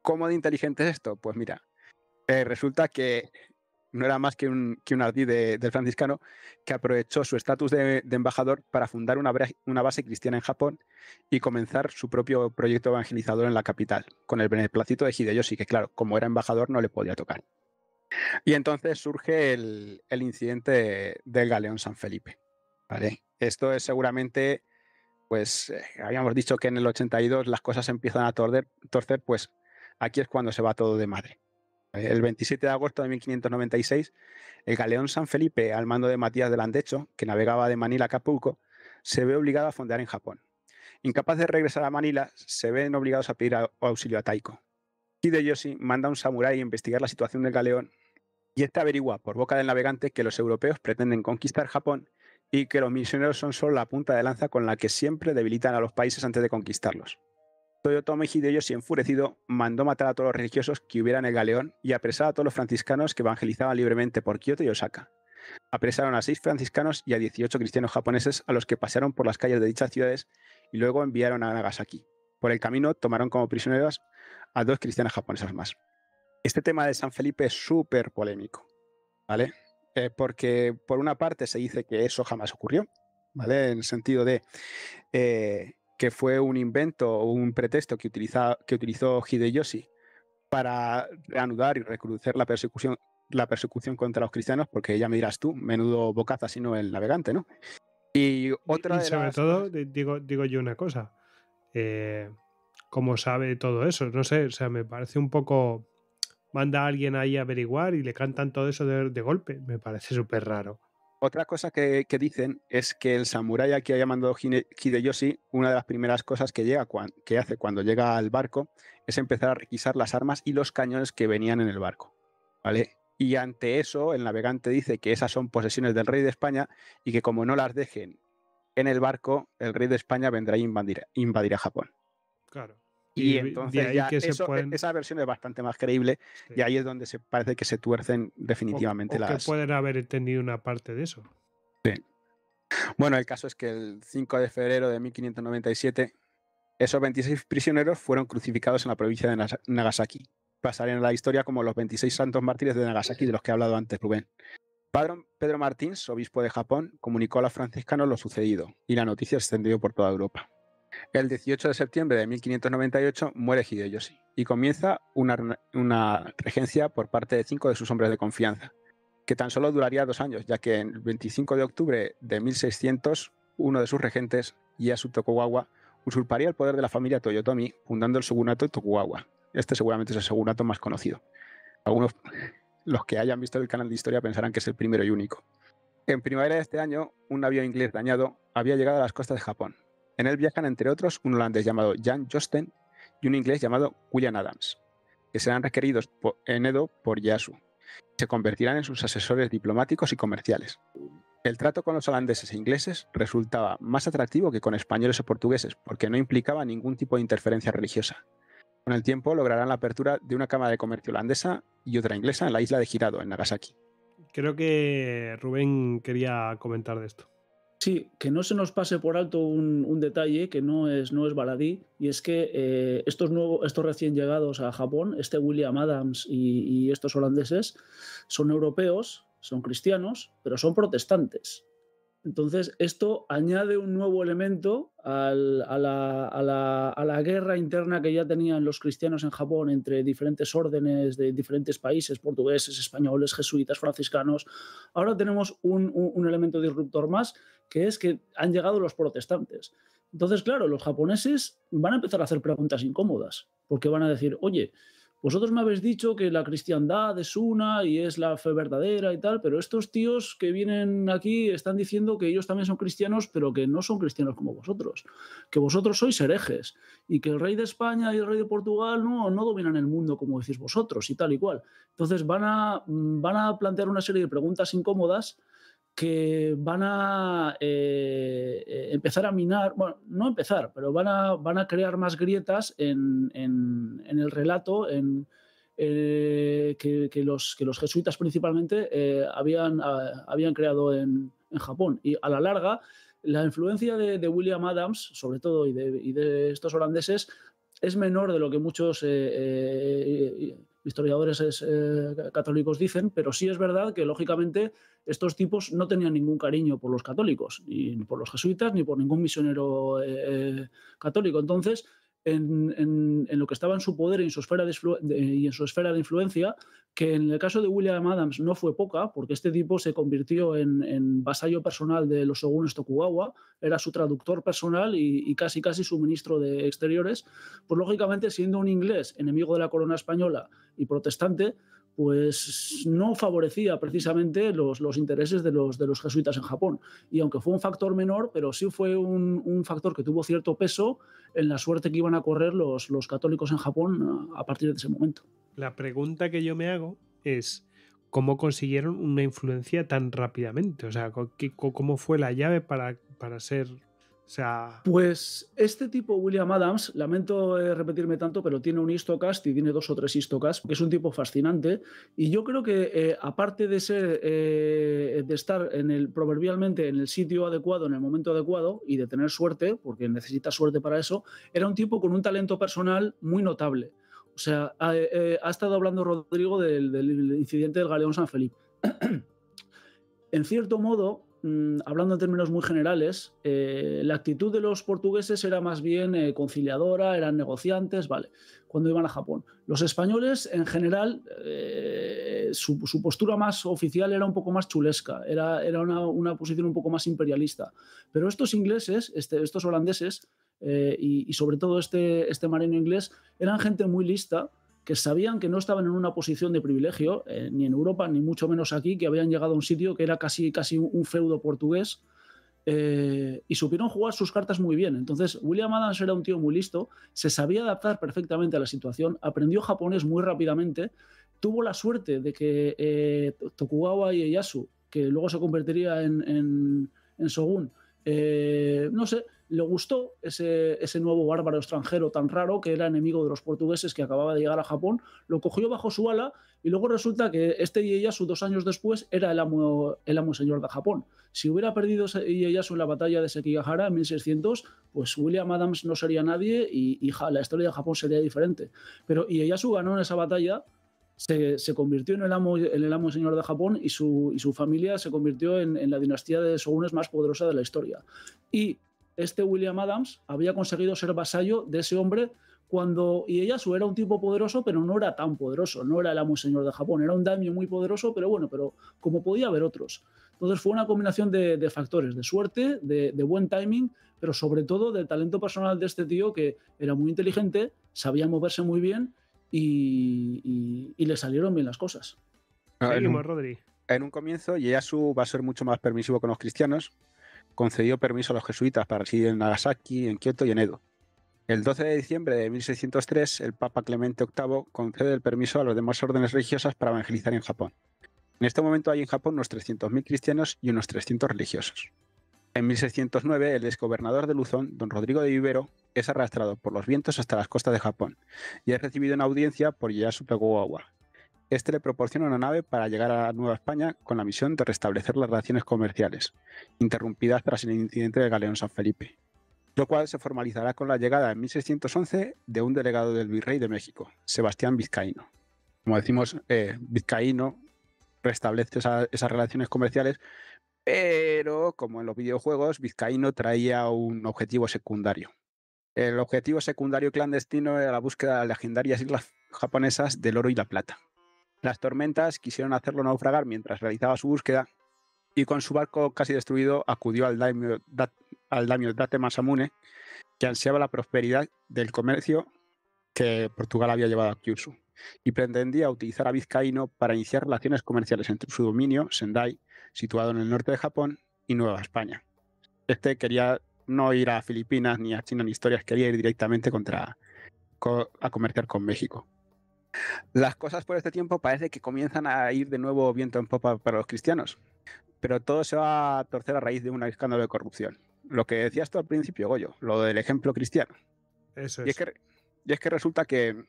Speaker 3: ¿Cómo de inteligente es esto? Pues mira, eh, resulta que no era más que un, que del franciscano que aprovechó su estatus de, embajador para fundar una, base cristiana en Japón y comenzar su propio proyecto evangelizador en la capital, con el beneplácito de Hideyoshi, que claro, como era embajador no le podía tocar. Y entonces surge el, incidente del galeón San Felipe. ¿vale? Esto es seguramente, pues eh, habíamos dicho que en el 82 las cosas empiezan a torcer, pues aquí es cuando se va todo de madre. El 27 de agosto de 1596, el galeón San Felipe, al mando de Matías de Landecho, que navegaba de Manila a Acapulco, se ve obligado a fondear en Japón. Incapaz de regresar a Manila, se ven obligados a pedir auxilio a Taiko. Hideyoshi manda a un samurái a investigar la situación del galeón y este averigua por boca del navegante que los europeos pretenden conquistar Japón y que los misioneros son solo la punta de lanza con la que siempre debilitan a los países antes de conquistarlos. Toyotomi y enfurecido mandó matar a todos los religiosos que hubieran en el galeón y apresar a todos los franciscanos que evangelizaban libremente por Kioto y Osaka. Apresaron a seis franciscanos y a 18 cristianos japoneses a los que pasaron por las calles de dichas ciudades y luego enviaron a Nagasaki. Por el camino tomaron como prisioneros a dos cristianas japonesas más. Este tema de San Felipe es súper polémico, ¿vale? Eh, porque por una parte se dice que eso jamás ocurrió, ¿vale? En el sentido de eh, que fue un invento o un pretexto que, utiliza, que utilizó Hideyoshi para reanudar y recrudecer la persecución, la persecución contra los cristianos, porque ya me dirás tú, menudo bocaza sino el navegante, ¿no?
Speaker 1: Y otra sobre todo, digo, digo yo una cosa, como eh, ¿cómo sabe todo eso? No sé, o sea, me parece un poco... Manda a alguien ahí a averiguar y le cantan todo eso de golpe, me parece súper raro.
Speaker 3: Otra cosa que, dicen es que el samurái que haya mandado Hideyoshi, una de las primeras cosas que, llega hace cuando llega al barco es empezar a requisar las armas y los cañones que venían en el barco. ¿Vale? Y ante eso, el navegante dice que esas son posesiones del rey de España y que como no las dejen en el barco, el rey de España vendrá a invadir, invadir a Japón. Claro. Y, entonces e esa versión es bastante más creíble y ahí es donde se parece que se tuercen definitivamente las... Que pueden haber entendido una parte de eso. Bueno, el caso es que el 5 de febrero de 1597 esos 26 prisioneros fueron crucificados en la provincia de Nagasaki. Pasarían a la historia como los 26 santos mártires de Nagasaki de los que he hablado antes, Rubén. Pedro Martins, obispo de Japón, comunicó a los franciscanos lo sucedido y la noticia se extendió por toda Europa. El 18 de septiembre de 1598 muere Hideyoshi y comienza una, regencia por parte de cinco de sus hombres de confianza, que tan solo duraría dos años, ya que el 25 de octubre de 1600 uno de sus regentes, Yasu Tokugawa, usurparía el poder de la familia Toyotomi, fundando el shogunato Tokugawa. Este seguramente es el shogunato más conocido. Algunos, los que hayan visto el canal de historia, pensarán que es el primero y único. En primavera de este año, un navío inglés dañado había llegado a las costas de Japón, en él viajan, entre otros, un holandés llamado Jan Josten y un inglés llamado William Adams, que serán requeridos en Edo por Yasu. Se convertirán en sus asesores diplomáticos y comerciales. El trato con los holandeses e ingleses resultaba más atractivo que con españoles o portugueses, porque no implicaba ningún tipo de interferencia religiosa. Con el tiempo lograrán la apertura de una Cámara de Comercio holandesa y otra inglesa en la isla de Girado, en Nagasaki.
Speaker 2: Creo que Rubén quería comentar de esto. Sí, que no se nos pase por alto un, detalle que no es, no es baladí, y es que eh, estos, nuevos, estos recién llegados a Japón, este William Adams y, estos holandeses, son europeos, son cristianos, pero son protestantes. Entonces, esto añade un nuevo elemento a, la, guerra interna que ya tenían los cristianos en Japón entre diferentes órdenes de diferentes países, portugueses, españoles, jesuitas, franciscanos. Ahora tenemos un elemento disruptor más que es que han llegado los protestantes. Entonces, claro, los japoneses van a empezar a hacer preguntas incómodas, porque van a decir, oye, vosotros me habéis dicho que la cristiandad es una y es la fe verdadera y tal, pero estos tíos que vienen aquí están diciendo que ellos también son cristianos, pero que no son cristianos como vosotros, que vosotros sois herejes y que el rey de España y el rey de Portugal no, no dominan el mundo como decís vosotros y tal y cual. Entonces van a, mm, van a plantear una serie de preguntas incómodas que van a eh, eh, empezar a minar, bueno, no empezar, pero van a, van a crear más grietas en, el relato en, eh, que, los, que los jesuitas principalmente habían, ah, habían creado en, Japón. Y a la larga, la influencia de, William Adams, sobre todo, y de, estos holandeses, es menor de lo que muchos historiadores eh, católicos dicen, pero sí es verdad que lógicamente estos tipos no tenían ningún cariño por los católicos, ni por los jesuitas, ni por ningún misionero eh, eh, católico. Entonces, en, lo que estaba en su poder y en su esfera de influencia, que en el caso de William Adams no fue poca, porque este tipo se convirtió en, vasallo personal de los segundos Tokugawa, era su traductor personal y, casi casi su ministro de Exteriores, pues lógicamente siendo un inglés enemigo de la corona española y protestante, pues no favorecía precisamente los, intereses de los, de los jesuitas en Japón. Y aunque fue un factor menor, pero sí fue un, factor que tuvo cierto peso en la suerte que iban a correr los, católicos en Japón a partir de ese momento.
Speaker 1: La pregunta que yo me hago es, ¿cómo consiguieron una influencia tan rápidamente? O sea, ¿cómo fue la llave para, ser... O sea...
Speaker 2: Pues este tipo, William Adams, lamento eh, repetirme tanto, pero tiene un histocast y tiene dos o tres histocasts, que es un tipo fascinante. Y yo creo que, eh, aparte de ser, eh, de estar en el, proverbialmente en el sitio adecuado, en el momento adecuado, y de tener suerte, porque necesita suerte para eso, era un tipo con un talento personal muy notable o sea, eh, ha, estado hablando Rodrigo del, incidente del Galeón San Felipe. en cierto modo, mm, hablando en términos muy generales, eh, la actitud de los portugueses era más bien eh, conciliadora, eran negociantes, vale, cuando iban a Japón. Los españoles, en general, su, postura más oficial era un poco más chulesca, era, era una, una, posición un poco más imperialista. Pero estos ingleses, este, estos holandeses, eh, y, sobre todo este, este marino inglés, eran gente muy lista que sabían que no estaban en una posición de privilegio, eh, ni en Europa, ni mucho menos aquí, que habían llegado a un sitio que era casi, casi un feudo portugués, eh, y supieron jugar sus cartas muy bien. Entonces, William Adams era un tío muy listo, se sabía adaptar perfectamente a la situación, aprendió japonés muy rápidamente, tuvo la suerte de que Tokugawa Ieyasu, que luego se convertiría en, en, Shogun, no sé, le gustó ese, nuevo bárbaro extranjero tan raro que era enemigo de los portugueses que acababa de llegar a Japón, lo cogió bajo su ala y luego resulta que este Ieyasu dos años después era el amo, el amo señor de Japón. Si hubiera perdido Ieyasu en la batalla de Sekigahara en 1600, pues William Adams no sería nadie y, la historia de Japón sería diferente. Pero Ieyasu ganó en esa batalla se, convirtió en el, amo, en el amo señor de Japón y su, y su familia se convirtió en, la dinastía de shogunes más poderosa de la historia. Y este William Adams había conseguido ser vasallo de ese hombre cuando y Ieyasu era un tipo poderoso, pero no era tan poderoso, no era el amo señor de Japón, era un daimyo muy poderoso, pero bueno, pero como podía haber otros. Entonces fue una combinación de, factores, de suerte, de, buen timing, pero sobre todo del talento personal de este tío que era muy inteligente, sabía moverse muy bien y, le salieron bien las cosas. Ah, en
Speaker 3: un comienzo, Ieyasu va a ser mucho más permisivo con los cristianos, concedió permiso a los jesuitas para residir en Nagasaki, en Kioto y en Edo. El 12 de diciembre de 1603, el Papa Clemente VIII concede el permiso a las demás órdenes religiosas para evangelizar en Japón. En este momento hay en Japón unos 300.000 cristianos y unos 300 religiosos. En 1609, el exgobernador de Luzón, don Rodrigo de Vivero, es arrastrado por los vientos hasta las costas de Japón y es recibido en audiencia por Ieyasu este le proporciona una nave para llegar a Nueva España con la misión de restablecer las relaciones comerciales, interrumpidas tras el incidente de Galeón San Felipe, lo cual se formalizará con la llegada en 1611 de un delegado del virrey de México, Sebastián Vizcaíno. Como decimos, eh, Vizcaíno restablece esas relaciones comerciales, pero como en los videojuegos, Vizcaíno traía un objetivo secundario. El objetivo secundario clandestino era la búsqueda de las legendarias islas japonesas del oro y la plata, las tormentas quisieron hacerlo naufragar mientras realizaba su búsqueda y con su barco casi destruido acudió al daimyo, Date Masamune, que ansiaba la prosperidad del comercio que Portugal había llevado a Kyushu y pretendía utilizar a Vizcaíno para iniciar relaciones comerciales entre su dominio, Sendai, situado en el norte de Japón, y Nueva España. Este quería no ir a Filipinas ni a China ni historias, quería ir directamente contra, a comerciar con México. Las cosas por este tiempo parece que comienzan a ir de nuevo viento en popa para los cristianos, pero todo se va a torcer a raíz de un escándalo de corrupción. Lo que decías tú al principio, Goyo, lo del ejemplo cristiano. Y es que, resulta que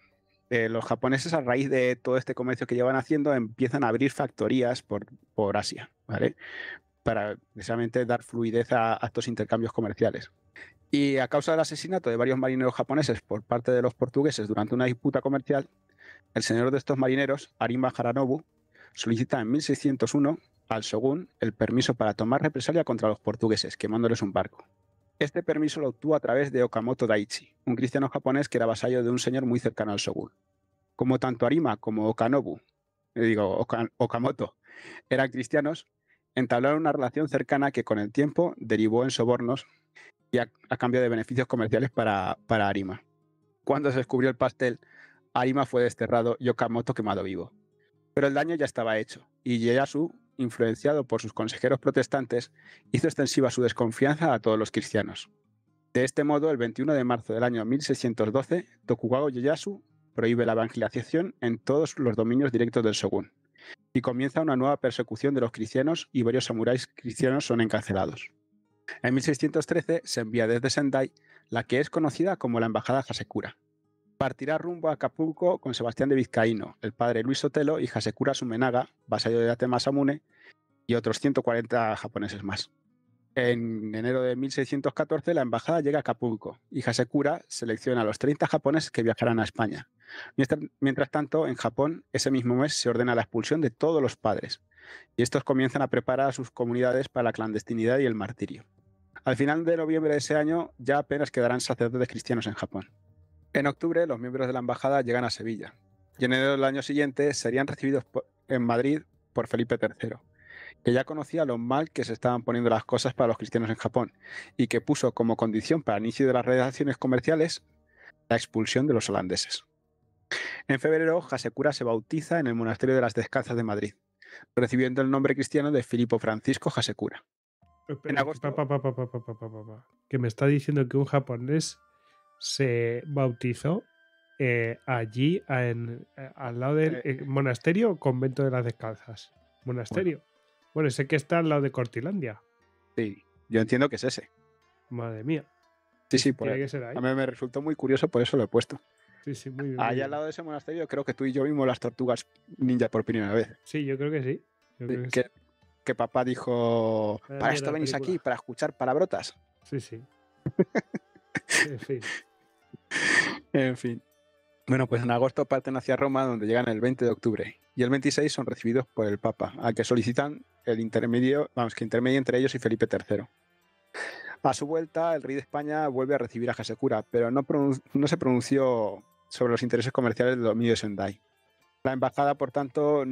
Speaker 3: eh, los japoneses a raíz de todo este comercio que llevan haciendo empiezan a abrir factorías por, por Asia, ¿vale? Para precisamente dar fluidez a, estos intercambios comerciales. Y a causa del asesinato de varios marineros japoneses por parte de los portugueses durante una disputa comercial, el señor de estos marineros, Arima Haranobu, solicita en 1601 al Shogun el permiso para tomar represalia contra los portugueses, quemándoles un barco. Este permiso lo obtuvo a través de Okamoto Daichi, un cristiano japonés que era vasallo de un señor muy cercano al Shogun. Como tanto Arima como Okanobu, eh, digo Okamoto, eran cristianos, entablaron una relación cercana que con el tiempo derivó en sobornos y a, cambio de beneficios comerciales para Arima. Cuando se descubrió el pastel Arima fue desterrado y quemado vivo. Pero el daño ya estaba hecho, y Ieyasu, influenciado por sus consejeros protestantes, hizo extensiva su desconfianza a todos los cristianos. De este modo, el 21 de marzo del año 1612, Tokugawa Ieyasu prohíbe la evangelización en todos los dominios directos del shogun, y comienza una nueva persecución de los cristianos y varios samuráis cristianos son encarcelados. En 1613 se envía desde Sendai la que es conocida como la Embajada Hasekura, partirá rumbo a Acapulco con Sebastián de Vizcaíno, el padre Luis Sotelo y Hasekura Sumenaga, vasallo de Atemasamune, y otros 140 japoneses más. En enero de 1614 la embajada llega a Acapulco y Hasekura selecciona a los 30 japoneses que viajarán a España. Mientras, mientras, tanto, en Japón ese mismo mes se ordena la expulsión de todos los padres y estos comienzan a preparar a sus comunidades para la clandestinidad y el martirio. Al final de noviembre de ese año ya apenas quedarán sacerdotes cristianos en Japón. En octubre, los miembros de la embajada llegan a Sevilla y en enero del año siguiente serían recibidos en Madrid por Felipe III, que ya conocía lo mal que se estaban poniendo las cosas para los cristianos en Japón y que puso como condición para el inicio de las relaciones comerciales la expulsión de los holandeses. En febrero, Hasekura se bautiza en el monasterio de las Descalzas de Madrid, recibiendo el nombre cristiano de Filipo Francisco Hasekura.
Speaker 1: que me está diciendo que un japonés se bautizó eh, allí, eh, al lado del eh, monasterio o convento de las descalzas. Monasterio. Bueno. sé que está al lado de Cortilandia.
Speaker 3: Sí, yo entiendo que es ese. Madre mía. Sí, pues sí, por pues, ahí. A mí me resultó muy curioso, por eso lo he puesto. Sí, sí, muy bien. Allá al lado de ese monasterio creo que tú y yo vimos las tortugas ninja por primera vez. Sí, yo creo que sí. que, papá dijo, para, esto venís aquí, para escuchar palabrotas. Sí, sí. Sí. en fin. Bueno, pues en agosto parten hacia Roma, donde llegan el 20 de octubre, y el 26 son recibidos por el Papa, al que solicitan el intermedio, vamos, que intermedio entre ellos y Felipe III. A su vuelta, el rey de España vuelve a recibir a Hasekura, pero no, se pronunció sobre los intereses comerciales del dominio de Sendai. La embajada, por tanto,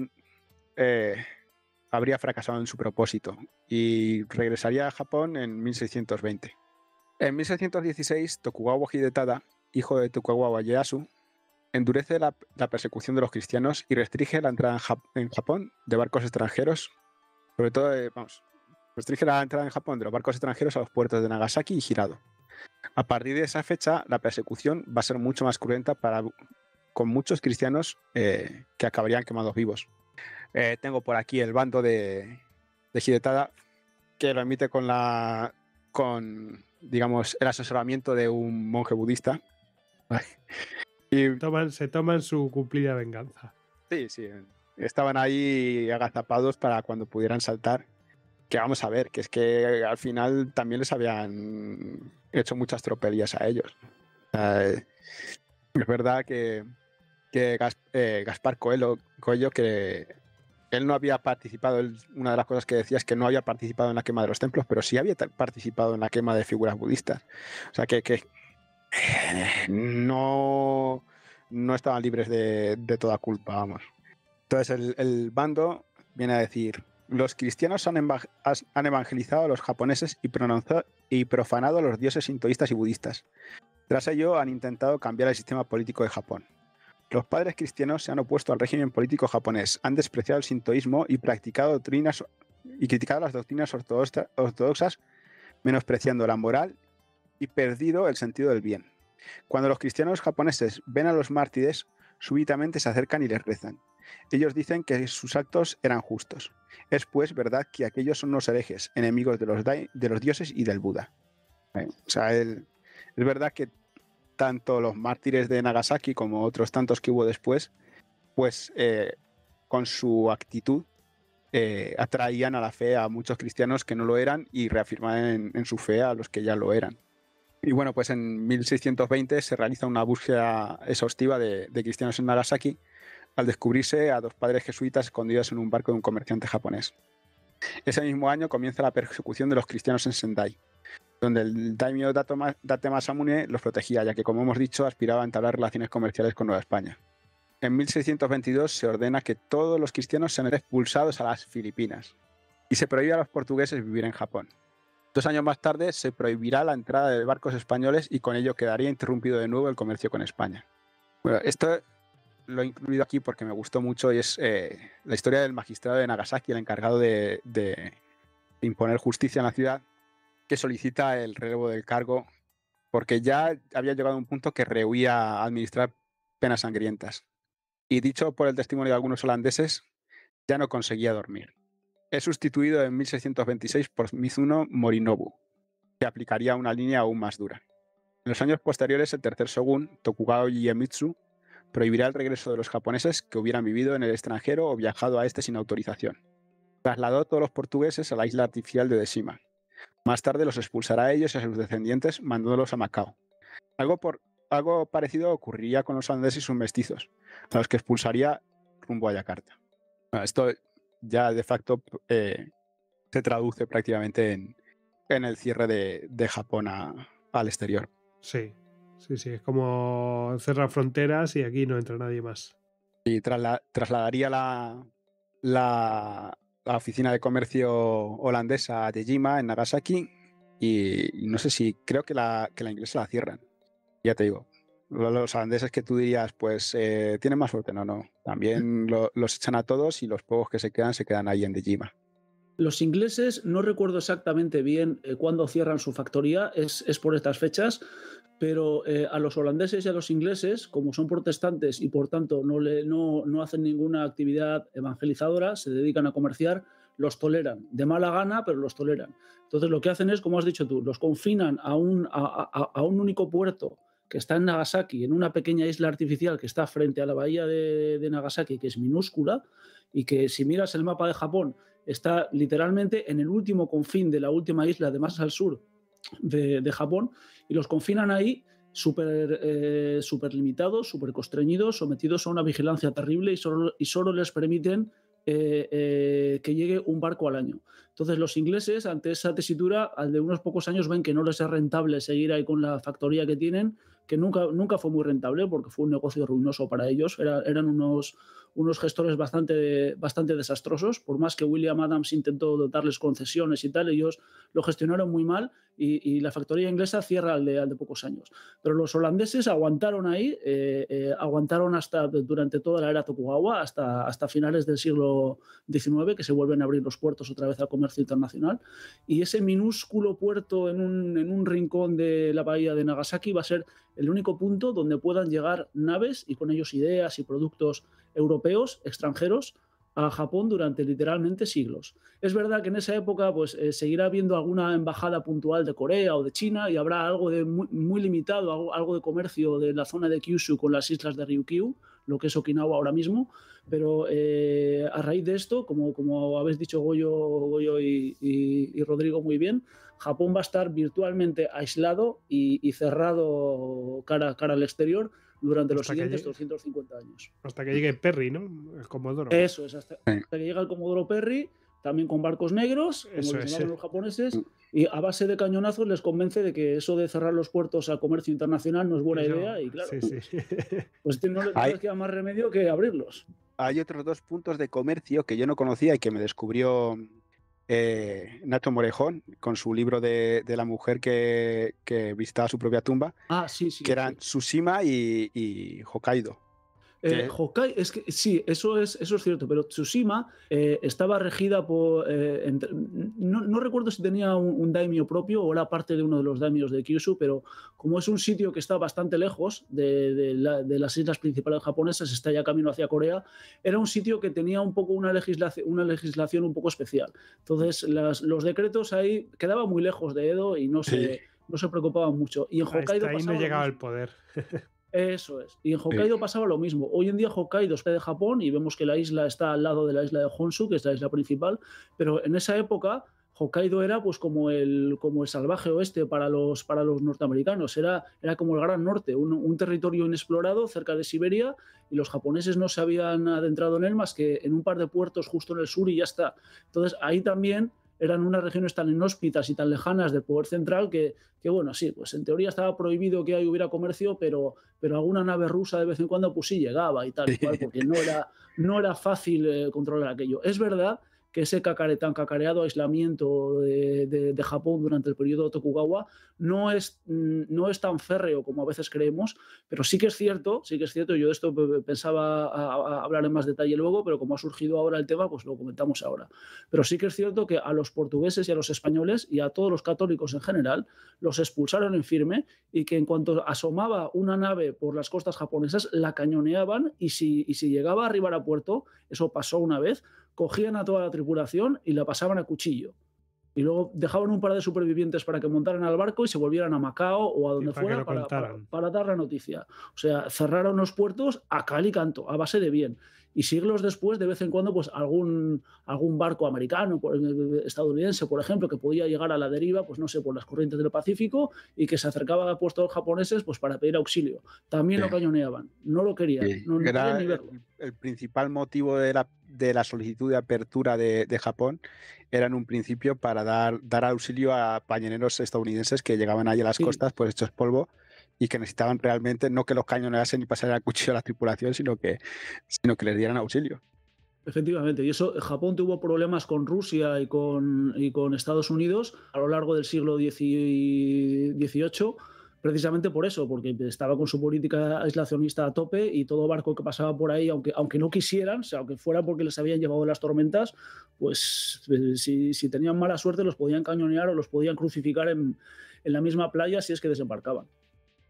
Speaker 3: eh, habría fracasado en su propósito y regresaría a Japón en 1620. En 1616, Tokugawa Hidetada hijo de Tokugawa Ieyasu, endurece la, persecución de los cristianos y restringe la entrada en, Japón de barcos extranjeros, sobre todo, vamos, restringe la entrada en Japón de los barcos extranjeros a los puertos de Nagasaki y Girado. A partir de esa fecha, la persecución va a ser mucho más cruenta para, con muchos cristianos eh, que acabarían quemados vivos. Eh, tengo por aquí el bando de, de Hidetada, que lo emite con la con digamos el asesoramiento de un monje budista y se toman su cumplida venganza. Sí, sí. Eh. Estaban ahí agazapados para cuando pudieran saltar. Que vamos a ver, que es que al final también les habían hecho muchas tropelías a ellos. Eh, es verdad que, eh, Gaspar Coelho, que él no había participado, una de las cosas que decía es que no había participado en la quema de los templos, pero sí había participado en la quema de figuras budistas. O sea, que, eh, no, no estaban libres de, toda culpa, vamos. Entonces el, bando viene a decir, los cristianos han, evangelizado a los japoneses y, y profanado a los dioses sintoístas y budistas. Tras ello han intentado cambiar el sistema político de Japón. Los padres cristianos se han opuesto al régimen político japonés, han despreciado el sintoísmo y practicado doctrinas y criticado las doctrinas ortodoxas, menospreciando la moral y perdido el sentido del bien. Cuando los cristianos japoneses ven a los mártires, súbitamente se acercan y les rezan. Ellos dicen que sus actos eran justos. Es pues verdad que aquellos son los herejes, enemigos de los, de los dioses y del Buda. O sea, es verdad que tanto los mártires de Nagasaki como otros tantos que hubo después, pues eh, con su actitud eh, atraían a la fe a muchos cristianos que no lo eran y reafirmaban en su fe a los que ya lo eran. Y bueno, pues en 1620 se realiza una búsqueda exhaustiva de, cristianos en Nagasaki al descubrirse a dos padres jesuitas escondidos en un barco de un comerciante japonés. Ese mismo año comienza la persecución de los cristianos en Sendai, donde el daimyo Date Masamune los protegía, ya que, como hemos dicho, aspiraba a entablar relaciones comerciales con Nueva España. En 1622 se ordena que todos los cristianos sean expulsados a las Filipinas y se prohíbe a los portugueses vivir en Japón. Dos años más tarde se prohibirá la entrada de barcos españoles y con ello quedaría interrumpido de nuevo el comercio con España. Bueno, esto lo he incluido aquí porque me gustó mucho y es eh, la historia del magistrado de Nagasaki, el encargado de, de, imponer justicia en la ciudad, que solicita el relevo del cargo porque ya había llegado a un punto que rehuía a administrar penas sangrientas. Y dicho por el testimonio de algunos holandeses, ya no conseguía dormir es sustituido en 1626 por Mizuno Morinobu, que aplicaría una línea aún más dura. En los años posteriores, el tercer shogun, Tokugawa Iemitsu, prohibirá el regreso de los japoneses que hubieran vivido en el extranjero o viajado a este sin autorización. Trasladó a todos los portugueses a la isla artificial de Deshima. Más tarde los expulsará a ellos y a sus descendientes, mandándolos a Macao. Algo, por, algo parecido ocurriría con los andes y sus mestizos, a los que expulsaría rumbo a Yakarta. esto ya de facto eh, se traduce prácticamente en, el cierre de, Japón al exterior.
Speaker 1: Sí, sí, sí, es como cerrar fronteras y aquí no entra nadie más.
Speaker 3: Y trasladaría la, la, oficina de comercio holandesa a Tejima, en Nagasaki, y no sé si creo que la, que la inglesa la cierran. Ya te digo, los holandeses que tú dirías, pues eh, tienen más suerte, no, no. También los echan a todos y los pocos que se quedan se quedan ahí en Dejima.
Speaker 2: Los ingleses, no recuerdo exactamente bien eh, cuándo cierran su factoría, es, por estas fechas, pero eh, a los holandeses y a los ingleses, como son protestantes y por tanto no, le, no, hacen ninguna actividad evangelizadora, se dedican a comerciar, los toleran, de mala gana, pero los toleran. Entonces lo que hacen es, como has dicho tú, los confinan a un, a un único puerto que está en Nagasaki, en una pequeña isla artificial que está frente a la bahía de, Nagasaki, que es minúscula, y que si miras el mapa de Japón, está literalmente en el último confín de la última isla de más al sur de, Japón, y los confinan ahí súper eh, super limitados, súper constreñidos, sometidos a una vigilancia terrible y solo, y solo les permiten eh, eh, que llegue un barco al año. Entonces los ingleses, ante esa tesitura, al de unos pocos años ven que no les es rentable seguir ahí con la factoría que tienen que nunca, nunca fue muy rentable porque fue un negocio ruinoso para ellos. eran unos, unos gestores bastante, bastante desastrosos, por más que William Adams intentó darles concesiones y tal, ellos lo gestionaron muy mal y, la factoría inglesa cierra al de, de, pocos años. Pero los holandeses aguantaron ahí, eh, eh, aguantaron hasta durante toda la era Tokugawa, hasta, hasta finales del siglo XIX, que se vuelven a abrir los puertos otra vez al comercio internacional. Y ese minúsculo puerto en un, en un rincón de la bahía de Nagasaki va a ser el único punto donde puedan llegar naves y con ellos ideas y productos europeos, extranjeros, a Japón durante literalmente siglos. Es verdad que en esa época pues, eh, seguirá habiendo alguna embajada puntual de Corea o de China y habrá algo de muy, limitado, algo, de comercio de la zona de Kyushu con las islas de Ryukyu, lo que es Okinawa ahora mismo, pero eh, a raíz de esto, como, como habéis dicho Goyo, y, Rodrigo muy bien, Japón va a estar virtualmente aislado y, cerrado cara, cara al exterior durante los siguientes 250 años. Hasta que llegue Perry, ¿no? El Comodoro. Eso es, hasta, que llega el Comodoro Perry, también con barcos negros, como les los japoneses, y a base de cañonazos les convence de que eso de cerrar los puertos al comercio internacional no es buena idea, y claro, pues no les queda más remedio que abrirlos. Hay otros dos puntos de
Speaker 3: comercio que yo no conocía y que me descubrió eh, Nacho Morejón, con su libro de, la mujer que, visitaba su propia tumba, ah, que eran Susima Tsushima y, y Hokkaido.
Speaker 2: Eh, es que sí, eso es, eso es cierto, pero Tsushima eh, estaba regida por. Eh, no, recuerdo si tenía un, daimyo propio o era parte de uno de los daimios de Kyushu, pero como es un sitio que está bastante lejos de, las islas principales japonesas, está ya camino hacia Corea, era un sitio que tenía un poco una legislación, una legislación un poco especial. Entonces, los decretos ahí quedaban muy lejos de Edo y no se, no se preocupaban mucho. Y en Hokkaido. ahí no llegaba
Speaker 1: el poder.
Speaker 2: Eso es. Y en Hokkaido pasaba lo mismo. Hoy en día Hokkaido está de Japón y vemos que la isla está al lado de la isla de Honshu, que es la isla principal, pero en esa época Hokkaido era pues como el, como el salvaje oeste para los, para los norteamericanos, era, era como el Gran Norte, un, un, territorio inexplorado cerca de Siberia y los japoneses no se habían adentrado en él más que en un par de puertos justo en el sur y ya está. Entonces ahí también eran unas regiones tan inhóspitas y tan lejanas del poder central que, que, bueno, sí, pues en teoría estaba prohibido que ahí hubiera comercio, pero, pero alguna nave rusa de vez en cuando pues sí llegaba y tal y cual, porque no era, no era fácil eh, controlar aquello. Es verdad que ese tan cacareado aislamiento de, Japón durante el periodo Tokugawa no es, mm, no es tan férreo como a veces creemos, pero sí que es cierto, sí que es cierto, yo de esto pensaba hablar en más detalle luego, pero como ha surgido ahora el tema, pues lo comentamos ahora. Pero sí que es cierto que a los portugueses y a los españoles y a todos los católicos en general los expulsaron en firme y que en cuanto asomaba una nave por las costas japonesas la cañoneaban y si, y si llegaba a arribar a puerto, eso pasó una vez, cogían a toda la tripulación y la pasaban a cuchillo. Y luego dejaban un par de supervivientes para que montaran al barco y se volvieran a Macao o a donde fuera para, para, dar la noticia. O sea, cerraron los puertos a cal y canto, a base de bien. Y siglos después, de vez en cuando, pues algún, algún barco americano, eh, estadounidense, por ejemplo, que podía llegar a la deriva, pues no sé, por las corrientes del Pacífico y que se acercaba a puestos japoneses pues para pedir auxilio. También lo cañoneaban, no lo querían, no,
Speaker 3: El, principal motivo de la, de la solicitud de apertura de, Japón era en un principio para dar, dar auxilio a pañeneros estadounidenses que llegaban ahí a las costas, pues hechos polvo y que necesitaban realmente no que los cañoneasen y pasaran el cuchillo a la tripulación, sino que, sino que les dieran auxilio.
Speaker 2: Efectivamente, y eso, eh, Japón tuvo problemas con Rusia y con, y con Estados Unidos a lo largo del siglo XVIII, precisamente por eso, porque estaba con su política aislacionista a tope y todo barco que pasaba por ahí, aunque, aunque no quisieran, o sea, aunque fuera porque les habían llevado las tormentas, pues eh, si, si tenían mala suerte los podían cañonear o los podían crucificar en, en la misma playa si es que desembarcaban.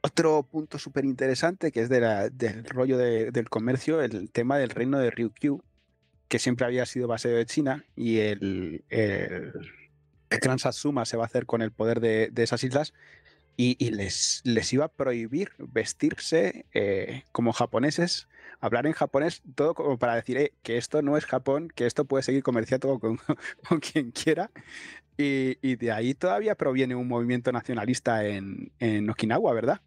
Speaker 2: Otro punto súper interesante
Speaker 3: que es del rollo del comercio, el tema del reino de Ryukyu, que siempre había sido base de China, y el, el, se va a hacer con el poder de, esas islas y, les, les, iba a prohibir vestirse eh, como japoneses, hablar en japonés, todo como para decir eh, que esto no es Japón, que esto puede seguir comerciando con, quien quiera. Y, de ahí todavía
Speaker 2: proviene un movimiento nacionalista en Okinawa, ¿verdad?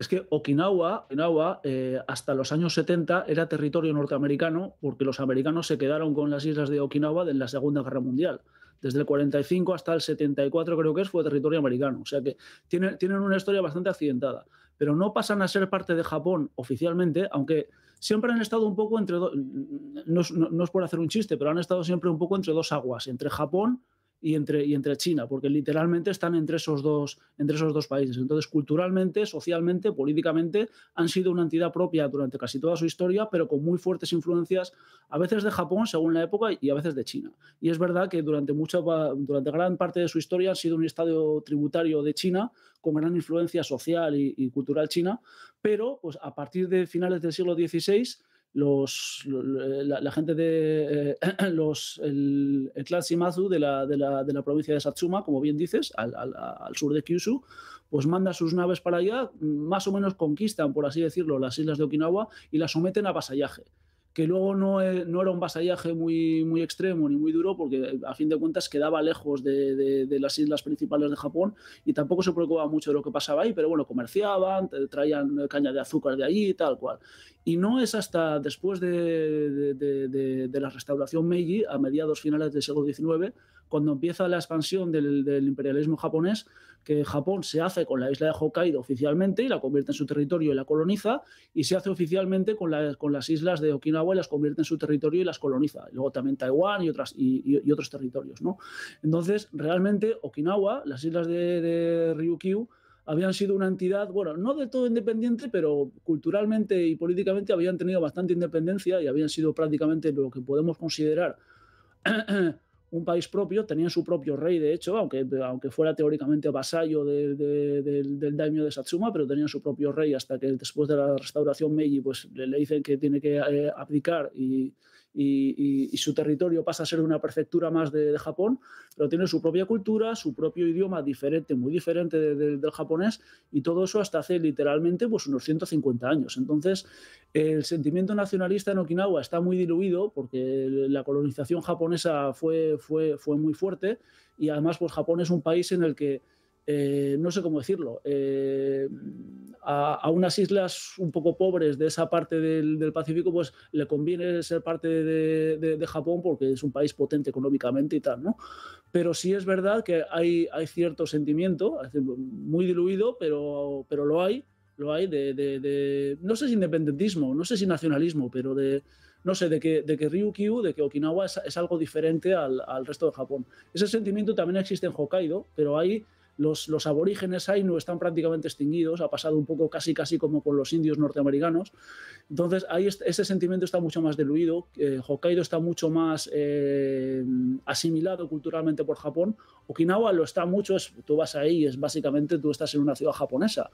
Speaker 2: Es que Okinawa, Okinawa eh, hasta los años 70 era territorio norteamericano porque los americanos se quedaron con las islas de Okinawa en la Segunda Guerra Mundial. Desde el 45 hasta el 74 creo que es, fue territorio americano. O sea que tienen, tienen una historia bastante accidentada. Pero no pasan a ser parte de Japón oficialmente, aunque siempre han estado un poco entre dos, no, es por hacer un chiste, pero han estado siempre un poco entre dos aguas, entre Japón y entre, entre China, porque literalmente están entre esos, dos, entre esos dos países. Entonces, culturalmente, socialmente, políticamente, han sido una entidad propia durante casi toda su historia, pero con muy fuertes influencias, a veces de Japón, según la época, y a veces de China. Y es verdad que durante, mucho durante gran parte de su historia han sido un estado tributario de China, con gran influencia social y, cultural china, pero pues, a partir de finales del siglo XVI, los, eh, la, gente de eh, los, el, clan Shimazu de la, de, la, provincia de Satsuma, como bien dices, al, sur de Kyushu, pues manda sus naves para allá, más o menos conquistan, por así decirlo, las islas de Okinawa y las someten a vasallaje que luego no, eh, era un vasallaje muy, muy extremo ni muy duro, porque a fin de cuentas quedaba lejos de, de, las islas principales de Japón y tampoco se preocupaba mucho de lo que pasaba ahí, pero bueno, comerciaban, traían caña de azúcar de allí y tal cual. Y no es hasta después de, la restauración Meiji, a mediados finales del siglo XIX, cuando empieza la expansión del, imperialismo japonés, que Japón se hace con la isla de Hokkaido oficialmente y la convierte en su territorio y la coloniza, y se hace oficialmente con, las islas de Okinawa y las convierte en su territorio y las coloniza. Y luego también Taiwán y, otras, otros territorios. ¿no? Entonces, realmente Okinawa, las islas de Ryukyu, habían sido una entidad, bueno, no del todo independiente, pero culturalmente y políticamente habían tenido bastante independencia y habían sido prácticamente lo que podemos considerar un país propio, tenían su propio rey, de hecho, aunque, aunque fuera teóricamente vasallo del, del de Satsuma, pero tenían su propio rey hasta que después de la restauración Meiji pues, le, dicen que tiene que eh, abdicar y, y, su territorio pasa a ser una prefectura más de, Japón, pero tiene su propia cultura, su propio idioma diferente, muy diferente del japonés, y todo eso hasta hace literalmente pues, unos 150 años. Entonces, el sentimiento nacionalista en Okinawa está muy diluido porque la colonización japonesa fue, fue, fue muy fuerte y además pues, Japón es un país en el que eh, no sé cómo decirlo, eh, a, unas islas un poco pobres de esa parte del, Pacífico, pues le conviene ser parte de, Japón porque es un país potente económicamente y tal, ¿no? Pero sí es verdad que hay, hay cierto sentimiento, muy diluido, pero, pero lo hay, lo hay de, no sé si independentismo, no sé si nacionalismo, pero de, no sé, de que, de que Ryukyu, de que Okinawa es, algo diferente al, resto de Japón. Ese sentimiento también existe en Hokkaido, pero hay los, los aborígenes Ainu están prácticamente extinguidos, ha pasado un poco casi casi como con los indios norteamericanos. Entonces, ahí ese sentimiento está mucho más diluido. Eh, Hokkaido está mucho más eh, asimilado culturalmente por Japón. Okinawa lo está mucho, es, tú vas ahí, es básicamente tú estás en una ciudad japonesa.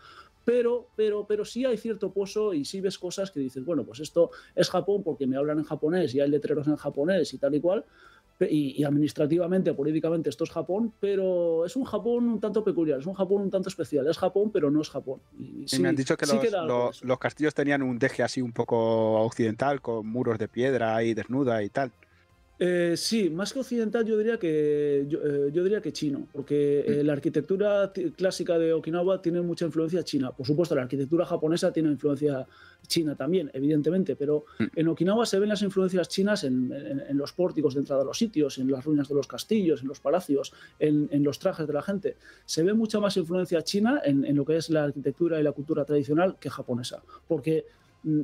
Speaker 2: Pero, pero, pero sí hay cierto pozo y sí ves cosas que dices, bueno, pues esto es Japón porque me hablan en japonés y hay letreros en japonés y tal y cual y, administrativamente, políticamente esto es Japón, pero es un Japón un tanto peculiar, es un Japón un tanto especial, es Japón pero no es Japón. Y, me han dicho que, los,
Speaker 3: los, castillos tenían un deje así un poco occidental, con muros de piedra y desnuda y tal.
Speaker 2: Eh, sí, más que occidental yo diría que, yo, eh, diría que chino, porque eh, mm. la arquitectura clásica de Okinawa tiene mucha influencia china. Por supuesto, la arquitectura japonesa tiene influencia china también, evidentemente, pero mm. en Okinawa se ven las influencias chinas en, los pórticos de entrada a los sitios, en las ruinas de los castillos, en los palacios, en, los trajes de la gente. Se ve mucha más influencia china en lo que es la arquitectura y la cultura tradicional que japonesa, porque mm,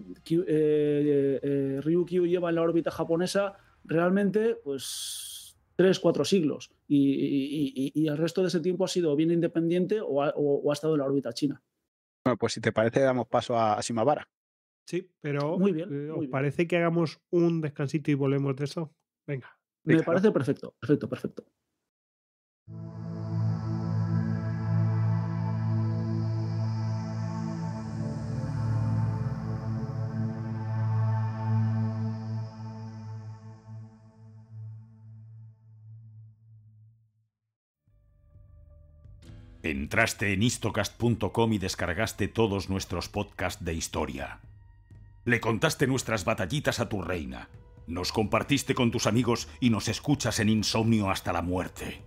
Speaker 2: Ryukyu lleva en la órbita japonesa realmente pues tres, cuatro siglos y, el resto de ese tiempo ha sido bien independiente o ha, estado en la órbita china.
Speaker 3: Bueno, pues si te parece damos paso a,
Speaker 1: Sí, pero eh, muy bien, parece que hagamos un descansito y volvemos de eso? Venga. Me parece
Speaker 2: perfecto, perfecto, perfecto.
Speaker 3: Entraste en Istocast.com y descargaste todos nuestros podcasts de historia. Le contaste nuestras batallitas a tu reina. Nos compartiste con tus amigos y nos escuchas en insomnio hasta la muerte.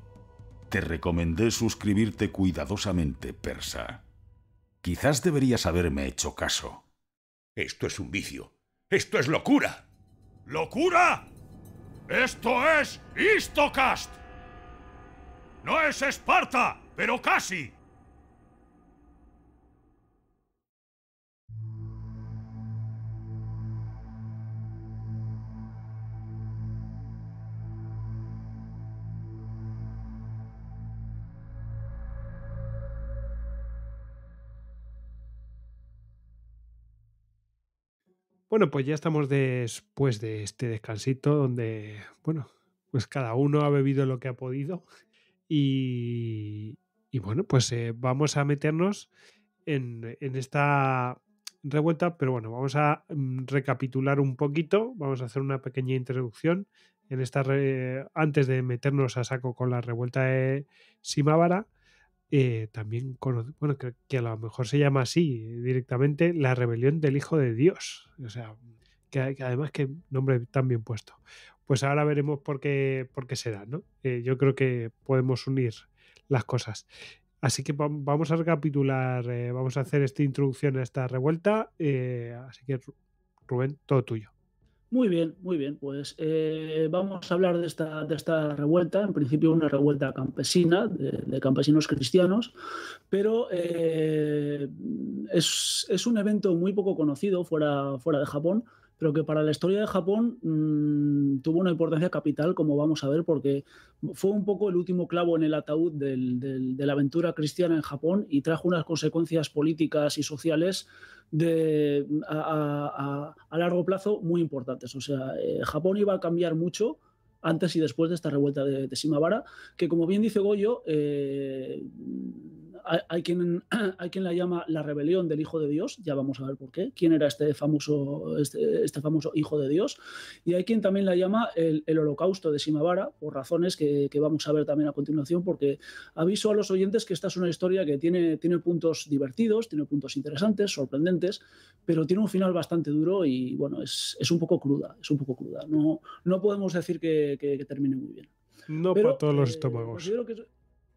Speaker 3: Te recomendé suscribirte cuidadosamente, persa. Quizás deberías haberme hecho caso. Esto es un vicio.
Speaker 2: Esto es locura. ¿Locura? Esto es Istocast, No es Esparta pero casi.
Speaker 1: Bueno, pues ya estamos después de este descansito donde, bueno, pues cada uno ha bebido lo que ha podido y, y bueno, pues eh, vamos a meternos en, en, esta revuelta, pero bueno, vamos a mm, recapitular un poquito, vamos a hacer una pequeña introducción en esta antes de meternos a saco con la revuelta de Simávara. Eh, también bueno, que, que, a lo mejor se llama así directamente, la rebelión del Hijo de Dios. O sea, que, además que nombre tan bien puesto. Pues ahora veremos por qué, por qué será, ¿no? Eh, yo creo que podemos unir las cosas. Así que vamos a recapitular, eh, vamos a hacer esta introducción a esta revuelta. Eh, así que, Rubén, todo tuyo.
Speaker 2: Muy bien, muy bien. Pues eh, vamos a hablar de esta, revuelta, en principio una revuelta campesina, de, campesinos cristianos, pero es, es, un evento muy poco conocido fuera, fuera de Japón pero que para la historia de Japón mm, tuvo una importancia capital, como vamos a ver, porque fue un poco el último clavo en el ataúd de la aventura cristiana en Japón y trajo unas consecuencias políticas y sociales a, largo plazo muy importantes. O sea, eh, Japón iba a cambiar mucho antes y después de esta revuelta de, Shimabara, que como bien dice Goyo, eh, hay, quien, hay quien la llama la rebelión del Hijo de Dios, ya vamos a ver por qué, quién era este famoso, este, este famoso Hijo de Dios, y hay quien también la llama el, holocausto de Simavara, por razones que, vamos a ver también a continuación, porque aviso a los oyentes que esta es una historia que tiene, tiene puntos divertidos, tiene puntos interesantes, sorprendentes, pero tiene un final bastante duro y bueno, es, un poco cruda, es un poco cruda, no, no podemos decir que, termine muy bien. No pero, para todos los eh, estómagos. que,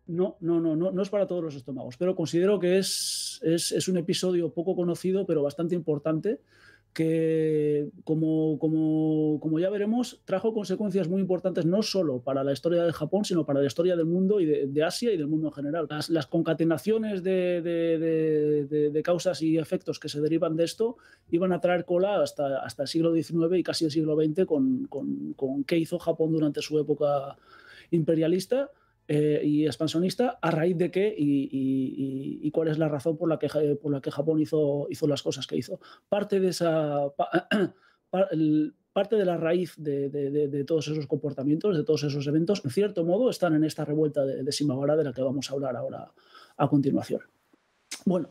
Speaker 2: no, no, no, no, es para todos los estómagos, pero considero que es, un episodio poco conocido, pero bastante importante, que como, ya veremos, trajo consecuencias muy importantes no solo para la historia de Japón, sino para la historia del mundo y de, Asia y del mundo en general. Las, concatenaciones de, causas y efectos que se derivan de esto iban a traer cola hasta, el siglo XIX y casi el siglo XX con, con, con qué hizo Japón durante su época imperialista eh, y expansionista, a raíz de qué y, cuál es la razón por la que, eh, por la que Japón hizo, hizo las cosas que hizo. Parte de esa... parte de la raíz de, todos esos comportamientos, de todos esos eventos, en cierto modo están en esta revuelta de, Simabara de la que vamos a hablar ahora a continuación. Bueno,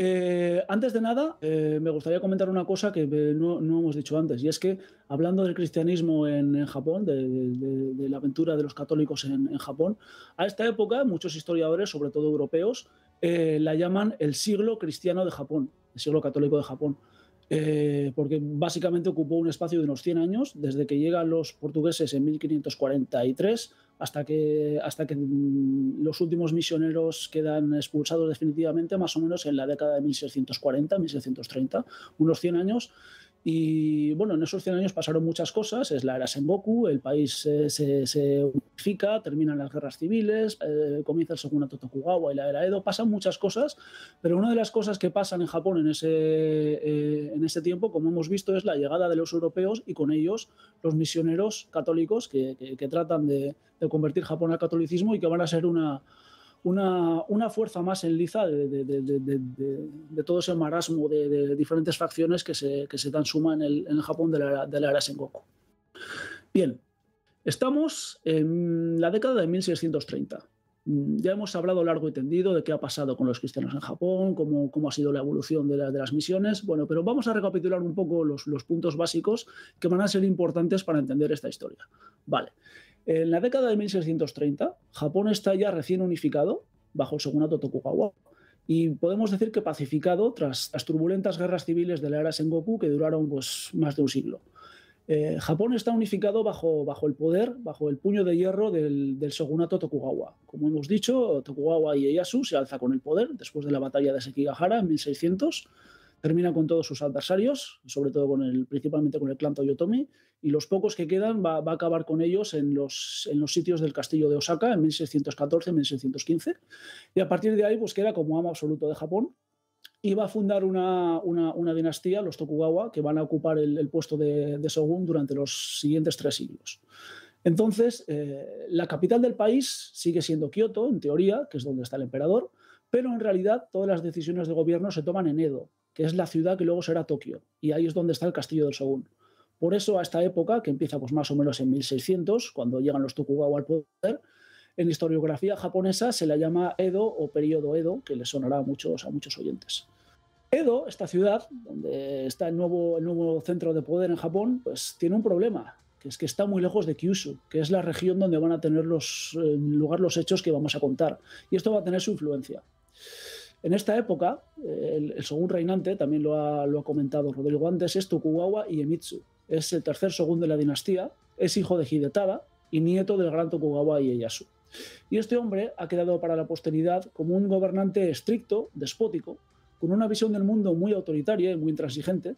Speaker 2: eh, antes de nada, eh, me gustaría comentar una cosa que eh, no, hemos dicho antes, y es que hablando del cristianismo en, Japón, de, la aventura de los católicos en, Japón, a esta época muchos historiadores, sobre todo europeos, la llaman el siglo cristiano de Japón, el siglo católico de Japón. Eh, porque básicamente ocupó un espacio de unos 100 años, desde que llegan los portugueses en 1543 hasta que, hasta que mm, los últimos misioneros quedan expulsados definitivamente, más o menos en la década de 1640-1630, unos 100 años y bueno, en esos 100 años pasaron muchas cosas, es la era Senboku, el país eh, se, unifica, terminan las guerras civiles, eh, comienza el segundo Tokugawa y la era Edo, pasan muchas cosas, pero una de las cosas que pasan en Japón en ese, eh, en ese tiempo, como hemos visto, es la llegada de los europeos y con ellos los misioneros católicos que, tratan de convertir Japón al catolicismo y que van a ser una una, fuerza más en liza de, todo ese marasmo de, diferentes facciones que se, que se dan suma en el, Japón de la, de la era Sengoku. Bien, estamos en la década de 1630. Mm, ya hemos hablado largo y tendido de qué ha pasado con los cristianos en Japón, cómo, ha sido la evolución de, las misiones. Bueno, pero vamos a recapitular un poco los, los, puntos básicos que van a ser importantes para entender esta historia. Vale. En la década de 1630, Japón está ya recién unificado bajo el shogunato Tokugawa y podemos decir que pacificado tras las turbulentas guerras civiles de la era Sengoku que duraron pues, más de un siglo. Eh, Japón está unificado bajo, bajo, el poder, bajo el puño de hierro del, del, shogunato Tokugawa. Como hemos dicho, Tokugawa Ieyasu se alza con el poder después de la batalla de Sekigahara en 1600 termina con todos sus adversarios, sobre todo con el, principalmente con el clan Toyotomi, y los pocos que quedan va, a acabar con ellos en los, en los, sitios del castillo de Osaka en 1614-1615. Y a partir de ahí, pues queda como amo absoluto de Japón, y va a fundar una, dinastía, los Tokugawa, que van a ocupar el, puesto de, de, Shogun durante los siguientes tres siglos. Entonces, eh, la capital del país sigue siendo Kioto, en teoría, que es donde está el emperador, pero en realidad todas las decisiones de gobierno se toman en Edo, que es la ciudad que luego será Tokio, y ahí es donde está el castillo del Shogun. Por eso a esta época, que empieza pues, más o menos en 1600, cuando llegan los Tokugawa al poder, en historiografía japonesa se la llama Edo o periodo Edo, que les sonará a muchos, a muchos oyentes. Edo, esta ciudad, donde está el nuevo, el nuevo centro de poder en Japón, pues tiene un problema, que es que está muy lejos de Kyushu, que es la región donde van a tener los, eh, lugar los hechos que vamos a contar. Y esto va a tener su influencia. En esta época, eh, el, segundo reinante, también lo ha, lo ha comentado Rodrigo antes, es Tokugawa Iemitsu. Es el tercer segundo de la dinastía, es hijo de Hidetada y nieto del gran Tokugawa Ieyasu. Y este hombre ha quedado para la posteridad como un gobernante estricto, despótico, con una visión del mundo muy autoritaria y muy intransigente,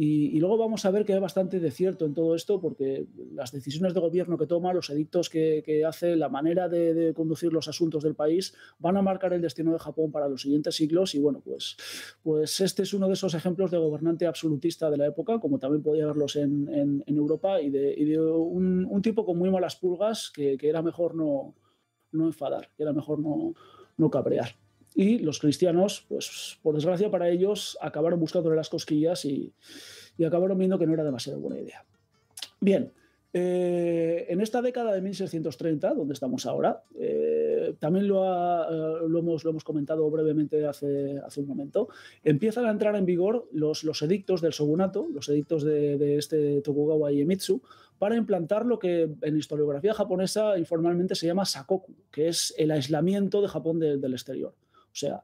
Speaker 2: y, luego vamos a ver que hay bastante de cierto en todo esto, porque las decisiones de gobierno que toma, los edictos que, hace, la manera de, conducir los asuntos del país, van a marcar el destino de Japón para los siguientes siglos. Y bueno, pues, pues este es uno de esos ejemplos de gobernante absolutista de la época, como también podía verlos en, Europa, y de, un, tipo con muy malas pulgas que, era mejor no, enfadar, que era mejor no cabrear. Y los cristianos, pues por desgracia para ellos, acabaron buscándole las cosquillas y, acabaron viendo que no era demasiado buena idea. Bien, eh, en esta década de 1630, donde estamos ahora, eh, también eh, lo, hemos, comentado brevemente hace, un momento, empiezan a entrar en vigor los, edictos del shogunato, los edictos de, este Tokugawa Iemitsu, para implantar lo que en historiografía japonesa informalmente se llama sakoku, que es el aislamiento de Japón del exterior sea,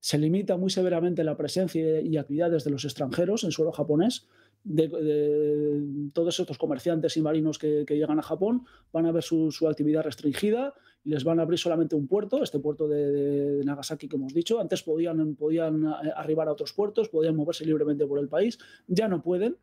Speaker 2: se limita muy severamente la presencia y actividades de los extranjeros en suelo japonés. De, todos estos comerciantes y marinos que, llegan a Japón van a ver su, actividad restringida y les van a abrir solamente un puerto, este puerto de, Nagasaki que hemos dicho. Antes podían, podían eh, arribar a otros puertos, podían moverse libremente por el país, ya no pueden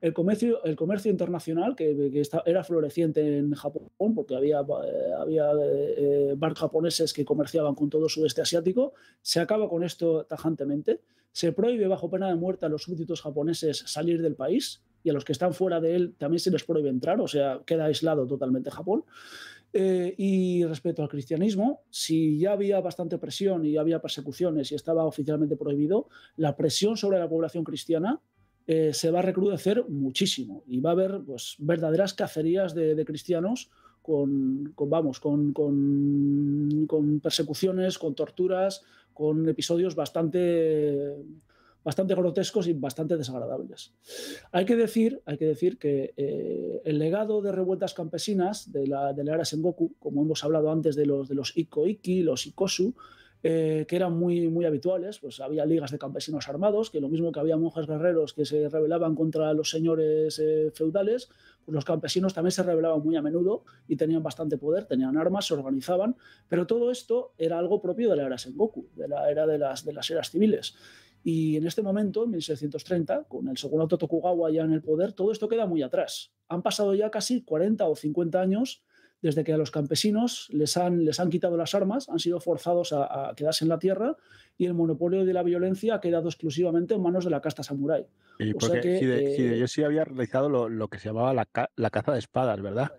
Speaker 2: el comercio, el comercio internacional, que, era floreciente en Japón, porque había, eh, había eh, eh, barcos japoneses que comerciaban con todo el sudeste asiático, se acaba con esto tajantemente. Se prohíbe bajo pena de muerte a los súbditos japoneses salir del país y a los que están fuera de él también se les prohíbe entrar, o sea, queda aislado totalmente Japón. y respecto al cristianismo, si ya había bastante presión y había persecuciones y estaba oficialmente prohibido, la presión sobre la población cristiana eh, se va a recrudecer muchísimo y va a haber pues, verdaderas cacerías de, cristianos con, vamos, con, persecuciones, con torturas, con episodios bastante, bastante grotescos y bastante desagradables. Hay que decir, hay que, decir que eh, el legado de revueltas campesinas de la, de la era Sengoku, como hemos hablado antes de los, de los Iko los Ikosu, eh, que eran muy, muy habituales. Pues había ligas de campesinos armados, que lo mismo que había monjes guerreros que se rebelaban contra los señores eh, feudales, pues los campesinos también se rebelaban muy a menudo y tenían bastante poder, tenían armas, se organizaban, pero todo esto era algo propio de la era Sengoku, de la era de las, de las eras civiles. Y en este momento, en 1630, con el segundo Tokugawa ya en el poder, todo esto queda muy atrás. Han pasado ya casi 40 o 50 años desde que a los campesinos les han, les han quitado las armas, han sido forzados a, quedarse en la tierra y el monopolio de la violencia ha quedado exclusivamente en manos de la casta samurái.
Speaker 3: Eh, yo había realizado lo, que se llamaba la, caza de espadas, ¿verdad?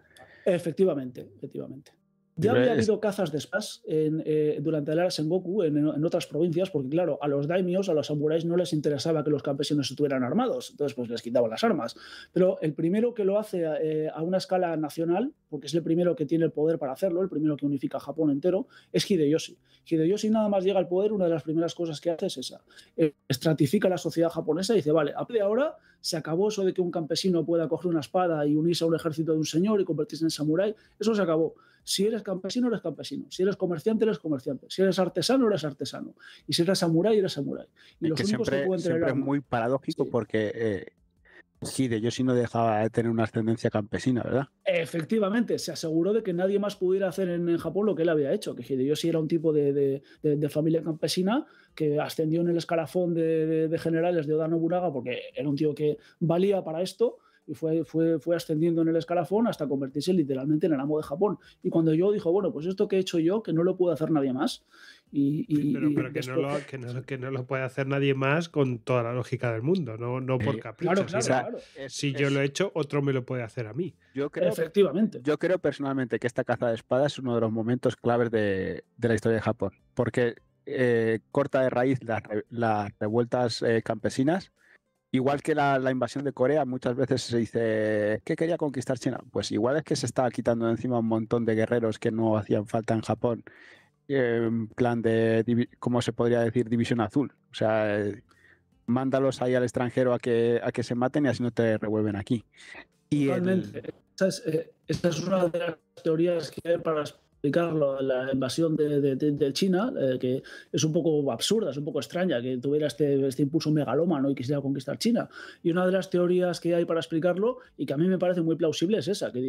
Speaker 2: Efectivamente, efectivamente. Ya había habido cazas de espadas eh, durante el era Sengoku en, otras provincias, porque claro, a los daimios, a los samuráis no les interesaba que los campesinos estuvieran armados, entonces pues les quitaban las armas. Pero el primero que lo hace a eh, una escala nacional porque es el primero que tiene el poder para hacerlo, el primero que unifica a Japón entero, es Hideyoshi. Hideyoshi nada más llega al poder, una de las primeras cosas que hace es esa. Eh, estratifica la sociedad japonesa y dice, vale, a partir de ahora se acabó eso de que un campesino pueda coger una espada y unirse a un ejército de un señor y convertirse en samurái, eso se acabó. Si eres campesino, eres campesino. Si eres comerciante, eres comerciante. Si eres artesano, eres artesano. Y si eres samurái, eres samurái. Y, lo los que únicos pueden es muy
Speaker 3: paradójico porque... Eh, Hideyoshi no dejaba de tener una ascendencia campesina, ¿verdad?
Speaker 2: Efectivamente, se aseguró de que nadie más pudiera hacer en, Japón lo que él había hecho, que Hideyoshi era un tipo de, familia campesina que ascendió en el escalafón de, generales de Oda Nobunaga porque era un tío que valía para esto y fue, fue, fue ascendiendo en el escalafón hasta convertirse literalmente en el amo de Japón. Y cuando yo dijo, bueno, pues esto que he hecho yo, que no lo puede hacer nadie más, pero, que, no lo,
Speaker 1: que, no, lo, puede hacer nadie más con toda la lógica del mundo, no, no eh, por capricho. Claro, claro, si yo lo he hecho, otro me lo puede hacer a mí. Yo creo, Efectivamente.
Speaker 3: Yo creo personalmente que esta caza de espadas es uno de los momentos claves de, de la historia de Japón, porque eh, corta de raíz las, revueltas eh, campesinas. Igual que la, invasión de Corea, muchas veces se dice, ¿qué quería conquistar China? Pues igual es que se estaba quitando encima un montón de guerreros que no hacían falta en Japón plan de, ¿cómo se podría decir? División azul. O sea, mándalos ahí al extranjero a que, a que se maten y así no te revuelven aquí. Y esta
Speaker 2: es, eh, es, una de las teorías que hay para las explicar la, la invasión de, China, eh, que es un poco absurda, es un poco extraña, que tuviera este, este impulso megalómano y quisiera conquistar China. Y una de las teorías que hay para explicarlo, y que a mí me parece muy plausible, es esa, que,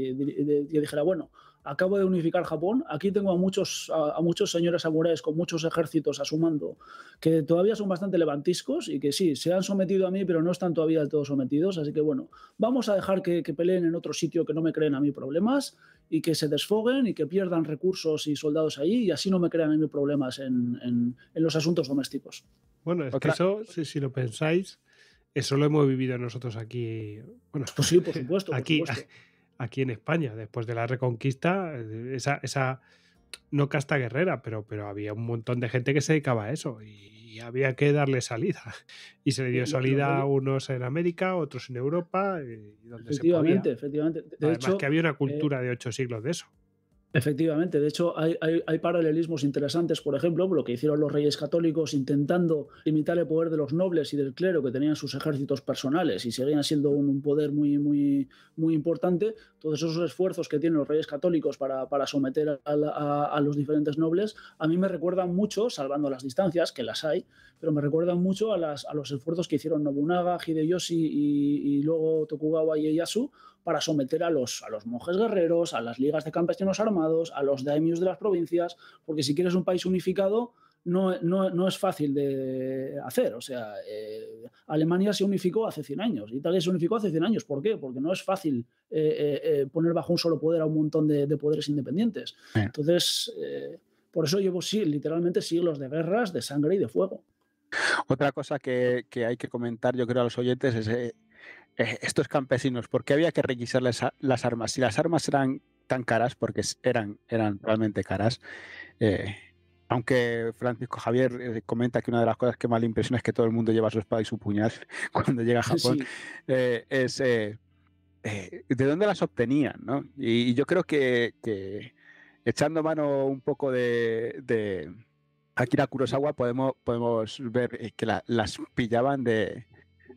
Speaker 2: dijera, bueno, acabo de unificar Japón, aquí tengo a muchos, a, muchos señores samuráis con muchos ejércitos a su mando, que todavía son bastante levantiscos y que sí, se han sometido a mí, pero no están todavía del todo sometidos, así que bueno, vamos a dejar que, que peleen en otro sitio que no me creen a mí problemas y que se desfoguen y que pierdan recursos y soldados allí y así no me crean en mí problemas en, los asuntos domésticos. Bueno, es que eso,
Speaker 1: si, lo pensáis, eso lo hemos vivido nosotros aquí. Bueno, pues sí, por supuesto. aquí, aquí en España, después de la reconquista, eh, esa, esa no casta guerrera, pero, pero había un montón de gente que se dedicaba a eso y, había que darle salida. Y se le dio salida a unos
Speaker 2: en América, otros en Europa, y donde efectivamente, Efectivamente, de Además que había una eh, cultura de ocho siglos de eso. Efectivamente, de hecho hay, paralelismos interesantes, por ejemplo, lo que hicieron los reyes católicos intentando limitar el poder de los nobles y del clero que tenían sus ejércitos personales y seguían siendo un, poder muy, muy, muy importante. Todos esos esfuerzos que tienen los reyes católicos para, para someter a, los diferentes nobles, a mí me recuerdan mucho, salvando las distancias, que las hay, pero me recuerdan mucho a, las, a los esfuerzos que hicieron Nobunaga, Hideyoshi y, luego Tokugawa Ieyasu para someter a los, a los monjes guerreros, a las ligas de campesinos armados, a los daimios de las provincias, porque si quieres un país unificado, no, es fácil de hacer. O sea, eh, Alemania se unificó hace 100 años, Italia se unificó hace 100 años. ¿Por qué? Porque no es fácil eh, eh, poner bajo un solo poder a un montón de, poderes independientes. Entonces, por eso llevo sí, literalmente siglos de guerras, de sangre y de fuego.
Speaker 3: Otra cosa que, que hay que comentar, yo creo, a los oyentes es eh, estos campesinos, ¿por qué había que requisarles las armas? Si las armas eran tan caras, porque eran, eran realmente caras, eh, aunque Francisco Javier eh, comenta que una de las cosas que más le impresiona es que todo el mundo lleva su espada y su puñal cuando llega a Japón, es de dónde las obtenían, ¿no? Y, yo creo que, echando mano un poco de, Akira Kurosawa podemos, podemos ver que las pillaban de,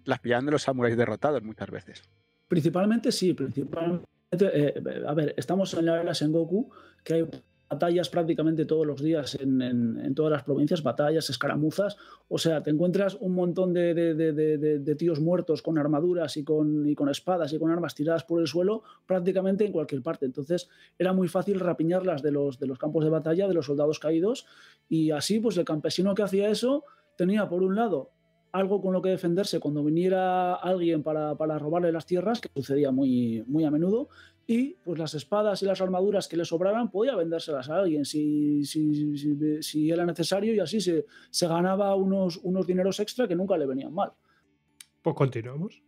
Speaker 3: las pillaban de los samuráis derrotados muchas veces.
Speaker 2: Principalmente sí, principalmente. Eh, eh, a ver, estamos en la era Sengoku, que hay batallas prácticamente todos los días en, todas las provincias, batallas, escaramuzas. O sea, te encuentras un montón de, tíos muertos con armaduras y con, espadas y con armas tiradas por el suelo prácticamente en cualquier parte. Entonces era muy fácil rapiñarlas de los, de los campos de batalla, de los soldados caídos. Y así, pues el campesino que hacía eso tenía por un lado algo con lo que defenderse cuando viniera alguien para, robarle las tierras, que sucedía muy, muy a menudo, y pues las espadas y las armaduras que le sobraran podía vendérselas a alguien si, si era necesario y así se, se ganaba unos, unos dineros extra que nunca le venían mal. Pues continuamos.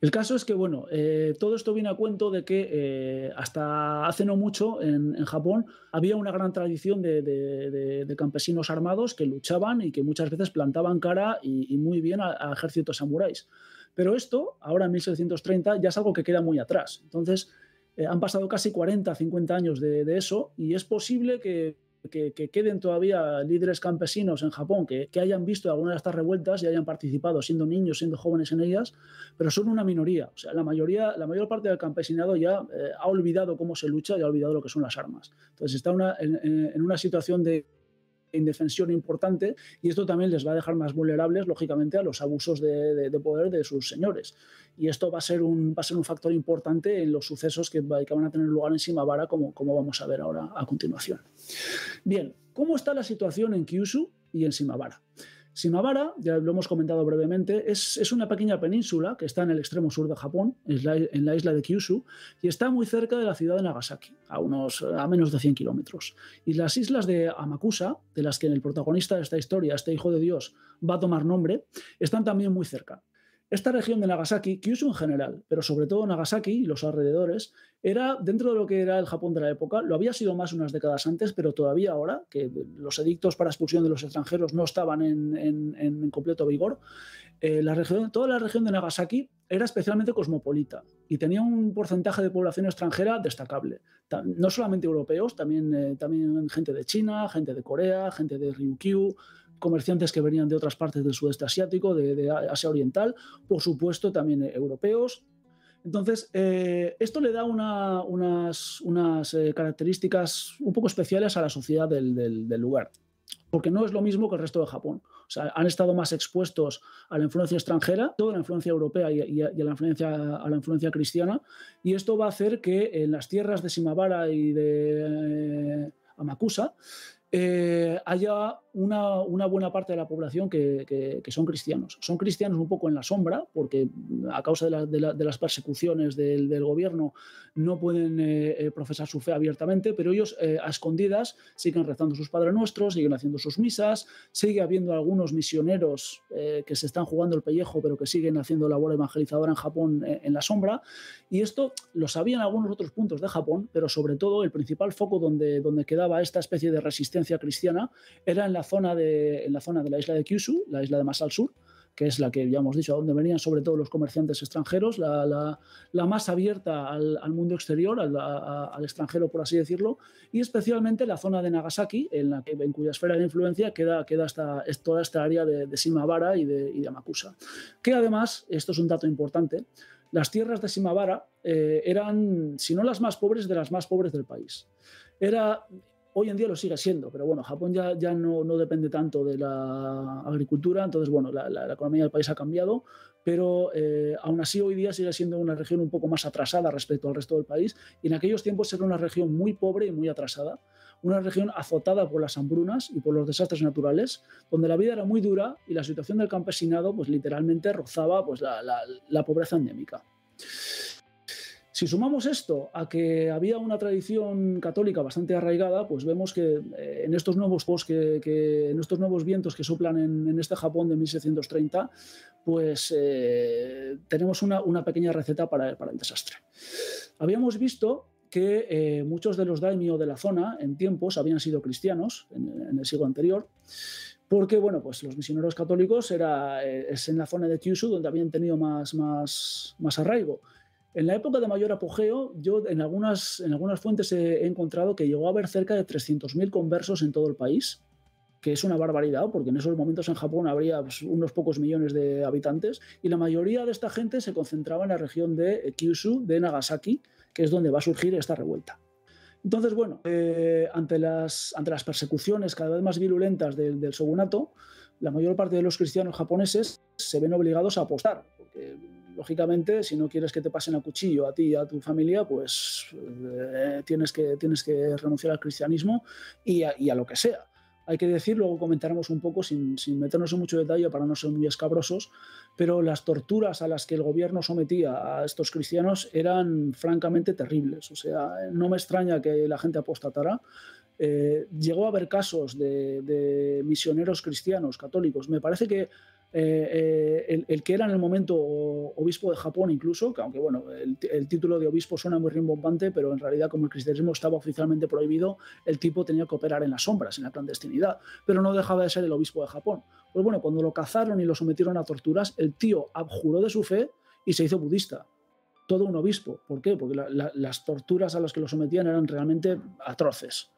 Speaker 2: El caso es que, bueno, eh, todo esto viene a cuento de que eh, hasta hace no mucho en, Japón había una gran tradición de, campesinos armados que luchaban y que muchas veces plantaban cara y, muy bien a, ejércitos samuráis. Pero esto, ahora en 1730, ya es algo que queda muy atrás. Entonces, eh, han pasado casi 40, 50 años de eso y es posible que que, queden todavía líderes campesinos en Japón que, hayan visto alguna de estas revueltas y hayan participado siendo niños, siendo jóvenes en ellas, pero son una minoría. O sea, la, mayoría, la mayor parte del campesinado ya eh, ha olvidado cómo se lucha y ha olvidado lo que son las armas. Entonces está una, en una situación de indefensión importante y esto también les va a dejar más vulnerables, lógicamente, a los abusos de, poder de sus señores. Y esto va a, ser un, va a ser un factor importante en los sucesos que, que van a tener lugar en Shimabara, como, como vamos a ver ahora a continuación. Bien, ¿cómo está la situación en Kyushu y en Shimabara? Shimabara, ya lo hemos comentado brevemente, es, una pequeña península que está en el extremo sur de Japón, en la, isla de Kyushu, y está muy cerca de la ciudad de Nagasaki, a, unos, a menos de 100 kilómetros. Y las islas de Amakusa, de las que el protagonista de esta historia, este hijo de Dios, va a tomar nombre, están también muy cerca. Esta región de Nagasaki, Kyushu en general, pero sobre todo Nagasaki y los alrededores, era, dentro de lo que era el Japón de la época, lo había sido más unas décadas antes, pero todavía ahora, que los edictos para expulsión de los extranjeros no estaban en, completo vigor, eh, toda la región de Nagasaki era especialmente cosmopolita y tenía un porcentaje de población extranjera destacable. No solamente europeos, eh, también gente de China, gente de Corea, gente de Ryukyu, comerciantes que venían de otras partes del sudeste asiático, de, Asia Oriental, por supuesto también eh, europeos. Entonces, eh, esto le da unas, eh, características un poco especiales a la sociedad del, lugar porque no es lo mismo que el resto de Japón. O han estado más expuestos a la influencia extranjera, toda la influencia europea y, a, la influencia, a la influencia cristiana, y esto va a hacer que en las tierras de Shimabara y de Amakusa haya una, buena parte de la población que, son cristianos. Son cristianos un poco en la sombra, porque a causa de, las persecuciones del, gobierno no pueden eh, eh, profesar su fe abiertamente, pero ellos eh, a escondidas siguen rezando sus padres Nuestros, siguen haciendo sus misas, sigue habiendo algunos misioneros que se están jugando el pellejo, pero que siguen haciendo labor evangelizadora en Japón en la sombra. Y esto lo sabían algunos otros puntos de Japón, pero sobre todo el principal foco donde, donde quedaba esta especie de resistencia cristiana era en la la zona de, en la zona de la isla de Kyushu, la isla de más al sur, que es la que ya hemos dicho, a donde venían sobre todo los comerciantes extranjeros, la, la, la más abierta al, mundo exterior, al, extranjero, por así decirlo, y especialmente la zona de Nagasaki, en, la que, en cuya esfera de influencia queda, queda esta, toda esta área de, de Shimabara y de, y de Amakusa. Que además, esto es un dato importante, las tierras de Shimabara eh, eran, si no las más pobres, de las más pobres del país. Era Hoy en día lo sigue siendo, pero bueno, Japón ya, ya no, depende tanto de la agricultura, entonces bueno, la, economía del país ha cambiado, pero eh, aún así hoy día sigue siendo una región un poco más atrasada respecto al resto del país y en aquellos tiempos era una región muy pobre y muy atrasada, una región azotada por las hambrunas y por los desastres naturales, donde la vida era muy dura y la situación del campesinado pues literalmente rozaba pues, la, la pobreza endémica. Si sumamos esto a que había una tradición católica bastante arraigada, pues vemos que eh, en estos nuevos vientos que soplan en, este Japón de 1630, pues eh, tenemos una, pequeña receta para, el desastre. Habíamos visto que eh, muchos de los daimyo de la zona en tiempos habían sido cristianos en, el siglo anterior, porque bueno, pues los misioneros católicos era, es en la zona de Kyushu donde habían tenido más, más, más arraigo. En la época de mayor apogeo, yo en algunas, en algunas fuentes he, encontrado que llegó a haber cerca de 300.000 conversos en todo el país, que es una barbaridad, porque en esos momentos en Japón habría pues, unos pocos millones de habitantes, y la mayoría de esta gente se concentraba en la región de Kyushu, de Nagasaki, que es donde va a surgir esta revuelta. Entonces, bueno, eh, ante, las, ante las persecuciones cada vez más virulentas del, shogunato, la mayor parte de los cristianos japoneses se ven obligados a apostar, porque lógicamente, si no quieres que te pasen a cuchillo a ti y a tu familia, pues eh, tienes, que, tienes que renunciar al cristianismo y a, lo que sea hay que decir, luego comentaremos un poco sin, sin, meternos en mucho detalle para no ser muy escabrosos, pero las torturas a las que el gobierno sometía a estos cristianos eran francamente terribles. O sea, no me extraña que la gente apostatara. Eh, llegó a haber casos de, de misioneros cristianos, católicos. Me parece que eh, eh, el, que era en el momento obispo de Japón incluso, que aunque bueno, el, título de obispo suena muy rimbombante, pero en realidad como el cristianismo estaba oficialmente prohibido, el tipo tenía que operar en las sombras, en la clandestinidad, pero no dejaba de ser el obispo de Japón. Pues bueno, cuando lo cazaron y lo sometieron a torturas, el tío abjuró de su fe y se hizo budista todo un obispo. ¿Por qué? Porque las torturas a las que lo sometían eran realmente atroces.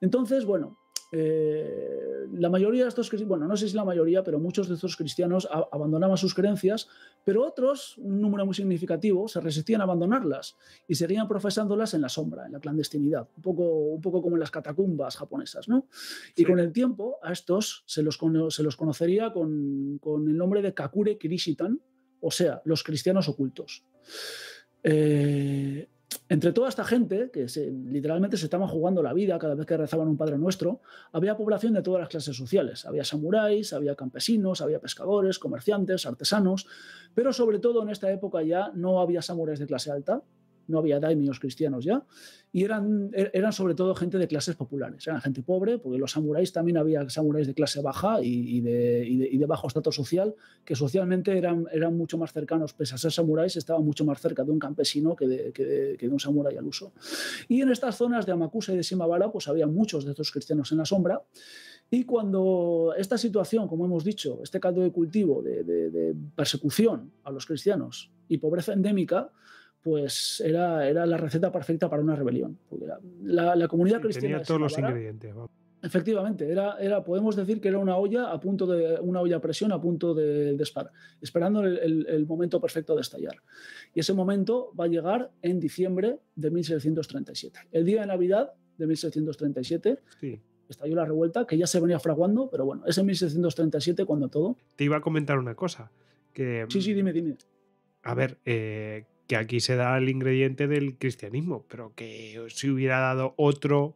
Speaker 2: Entonces, bueno, eh, la mayoría de estos cristianos, bueno, no sé si la mayoría, pero muchos de estos cristianos abandonaban sus creencias, pero otros, un número muy significativo, se resistían a abandonarlas y seguían profesándolas en la sombra, en la clandestinidad, un poco, un poco como en las catacumbas japonesas, ¿no? Y con el tiempo a estos se los, se los conocería con, con, el nombre de Kakure Kirishitan, o sea, los cristianos ocultos. Eh, entre toda esta gente, que literalmente se estaban jugando la vida cada vez que rezaban un Padre Nuestro, había población de todas las clases sociales. Había samuráis, había campesinos, había pescadores, comerciantes, artesanos, pero sobre todo en esta época ya no había samuráis de clase alta, no había daimios cristianos ya, y eran, e, eran sobre todo gente de clases populares, eran gente pobre, porque los samuráis también había samuráis de clase baja y, de, de, bajo estatus social, que socialmente eran, eran mucho más cercanos, pese a ser samuráis, estaban mucho más cerca de un campesino que de, que de un samurái al uso. Y en estas zonas de Amakusa y de Shimabara, pues había muchos de estos cristianos en la sombra, y cuando esta situación, como hemos dicho, este caldo de cultivo de, persecución a los cristianos y pobreza endémica, pues era, era la receta perfecta para una rebelión. la, comunidad cristiana... Tenía todos los ingredientes. Efectivamente, era, era, podemos decir que era una olla a punto de una olla a presión a punto de, despar esperando el, momento perfecto de estallar. Y ese momento va a llegar en diciembre de 1637. El día de Navidad de 1637 estalló la revuelta, que ya se venía fraguando, pero bueno, es en 1637 cuando todo.
Speaker 1: Te iba a comentar una cosa. Que, sí, sí, dime, dime. A ver, eh, que aquí se da el ingrediente del cristianismo, pero que eh, si hubiera dado otro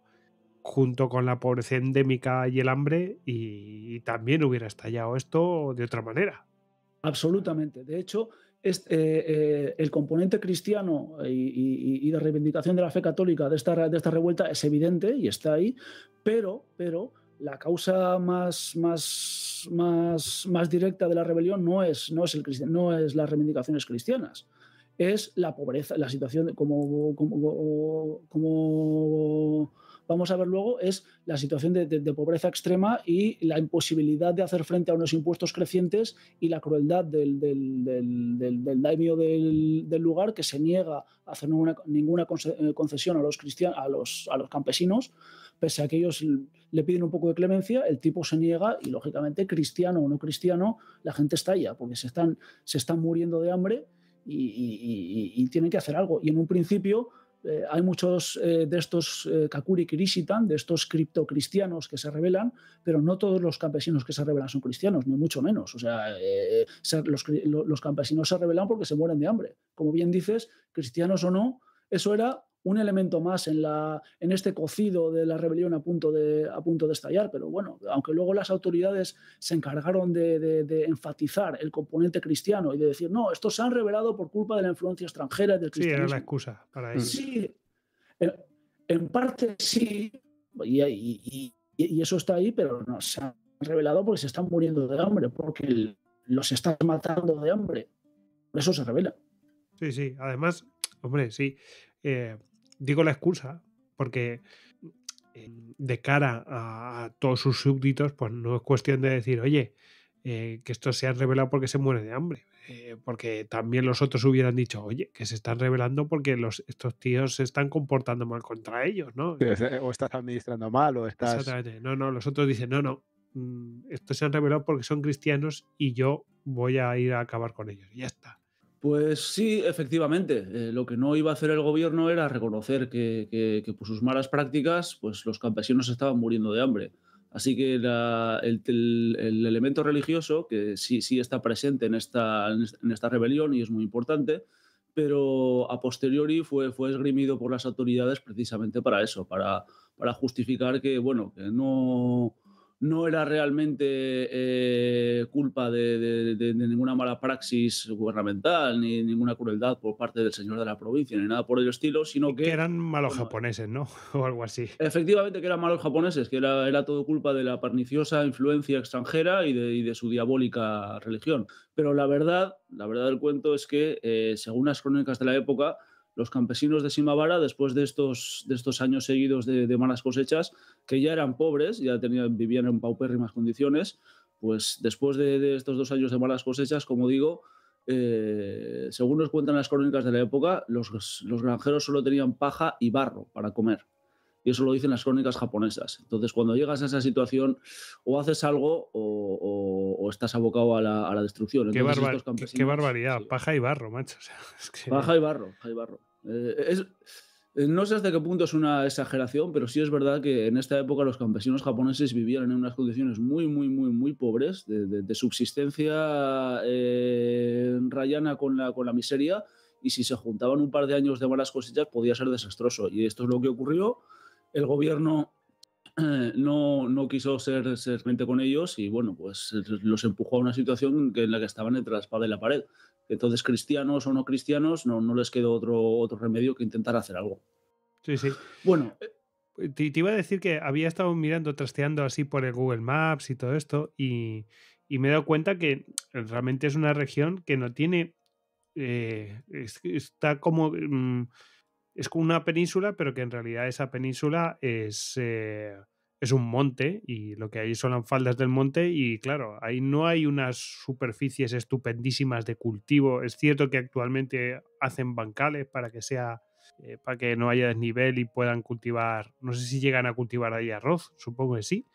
Speaker 1: junto con la pobreza endémica y el hambre y,
Speaker 2: también hubiera estallado esto de otra manera. Absolutamente. De hecho, eh, eh, el componente cristiano y, de reivindicación de la fe católica de esta, de esta revuelta es evidente y está ahí, pero, pero la causa más, más, más, más directa de la rebelión no es, no es, el, no es las reivindicaciones cristianas es la pobreza, la situación, como, como, vamos a ver luego, es la situación de, pobreza extrema y la imposibilidad de hacer frente a unos impuestos crecientes y la crueldad del, del, del, del, del daimio del, lugar que se niega a hacer ninguna, ninguna eh, concesión a los, cristianos, a, los, a los campesinos, pese a que ellos le piden un poco de clemencia, el tipo se niega y lógicamente cristiano o no cristiano, la gente estalla porque se están, se están muriendo de hambre y, tienen que hacer algo. Y en un principio eh, hay muchos eh, de estos eh, Kakuri Kirishitan, de estos criptocristianos que se rebelan, pero no todos los campesinos que se rebelan son cristianos, ni mucho menos. O sea, los, los, campesinos se rebelan porque se mueren de hambre. Como bien dices, cristianos o no, eso era un elemento más en, la, en este cocido de la rebelión a punto de, a punto de estallar, pero bueno, aunque luego las autoridades se encargaron de, enfatizar el componente cristiano y de decir, no, esto se han revelado por culpa de la influencia extranjera del cristianismo. Sí, era la excusa para mm. eso. Sí, en, parte sí, y, y, eso está ahí, pero no se han revelado porque se están muriendo de hambre, porque los están matando de hambre. eso se revela.
Speaker 1: Sí, sí, además, hombre, sí. Eh, digo la excusa, porque em, de cara a, todos sus súbditos, pues no es cuestión de decir, oye, eh, que esto se han revelado porque se muere de hambre. Eh, porque también los otros hubieran dicho, oye, que se están revelando porque los, estos tíos se están comportando mal contra
Speaker 3: ellos, ¿no? o estás administrando mal, o estás.
Speaker 1: Exactamente. No, no, los otros dicen, no, no. Mm, esto se han revelado porque son cristianos y yo voy a ir a acabar con ellos.
Speaker 2: Y ya está. Pues sí, efectivamente. Eh, lo que no iba a hacer el gobierno era reconocer que, por sus malas prácticas, pues los campesinos estaban muriendo de hambre. Así que el, elemento religioso, que sí, está presente en esta, rebelión y es muy importante, pero a posteriori fue, esgrimido por las autoridades precisamente para eso, para, para justificar que, bueno, que no, no era realmente eh, culpa de, ninguna mala praxis gubernamental ni ninguna crueldad por parte del señor de la provincia ni nada por el estilo, sino que, eran malos japoneses, ¿no? O algo así. Efectivamente que eran malos japoneses, que era, era todo culpa de la perniciosa influencia extranjera y de, y de, su diabólica religión. Pero la verdad, la verdad del cuento es que, eh, según las crónicas de la época, los campesinos de Simavara, después de estos, de estos años seguidos de, malas cosechas, que ya eran pobres, ya tenían, vivían en paupérrimas condiciones, pues después de, estos dos años de malas cosechas, como digo, eh, según nos cuentan las crónicas de la época, los, los, granjeros solo tenían paja y barro para comer. Y eso lo dicen las crónicas japonesas. Entonces, cuando llegas a esa situación, o haces algo o, estás abocado a la, destrucción. qué, qué, barbaridad, paja y barro, macho. Paja y barro, barro. Eh, eh, no sé hasta qué punto es una exageración, pero sí es verdad que en esta época los campesinos japoneses vivían en unas condiciones muy, muy, muy, muy pobres, de, subsistencia eh, rayana con la, miseria, y si se juntaban un par de años de malas cosillas podía ser desastroso. Y esto es lo que ocurrió el gobierno eh, no, no, quiso ser, ser con ellos y bueno, pues los empujó a una situación en la que estaban entre la espada y la pared. Entonces, cristianos o no cristianos, no, no les quedó otro, otro remedio que intentar hacer algo. Sí, sí.
Speaker 1: Bueno. Eh, te, iba a decir que había estado mirando, trasteando así por el Google Maps y todo esto, y, me he dado cuenta que realmente es una región que no tiene. Eh, está como. Mm, es como una península, pero que en realidad esa península es, eh, es un monte y lo que hay son las faldas del monte y claro, ahí no hay unas superficies estupendísimas de cultivo. Es cierto que actualmente hacen bancales para que sea eh, para que no haya desnivel y puedan cultivar, no sé si llegan a cultivar ahí arroz, supongo que sí,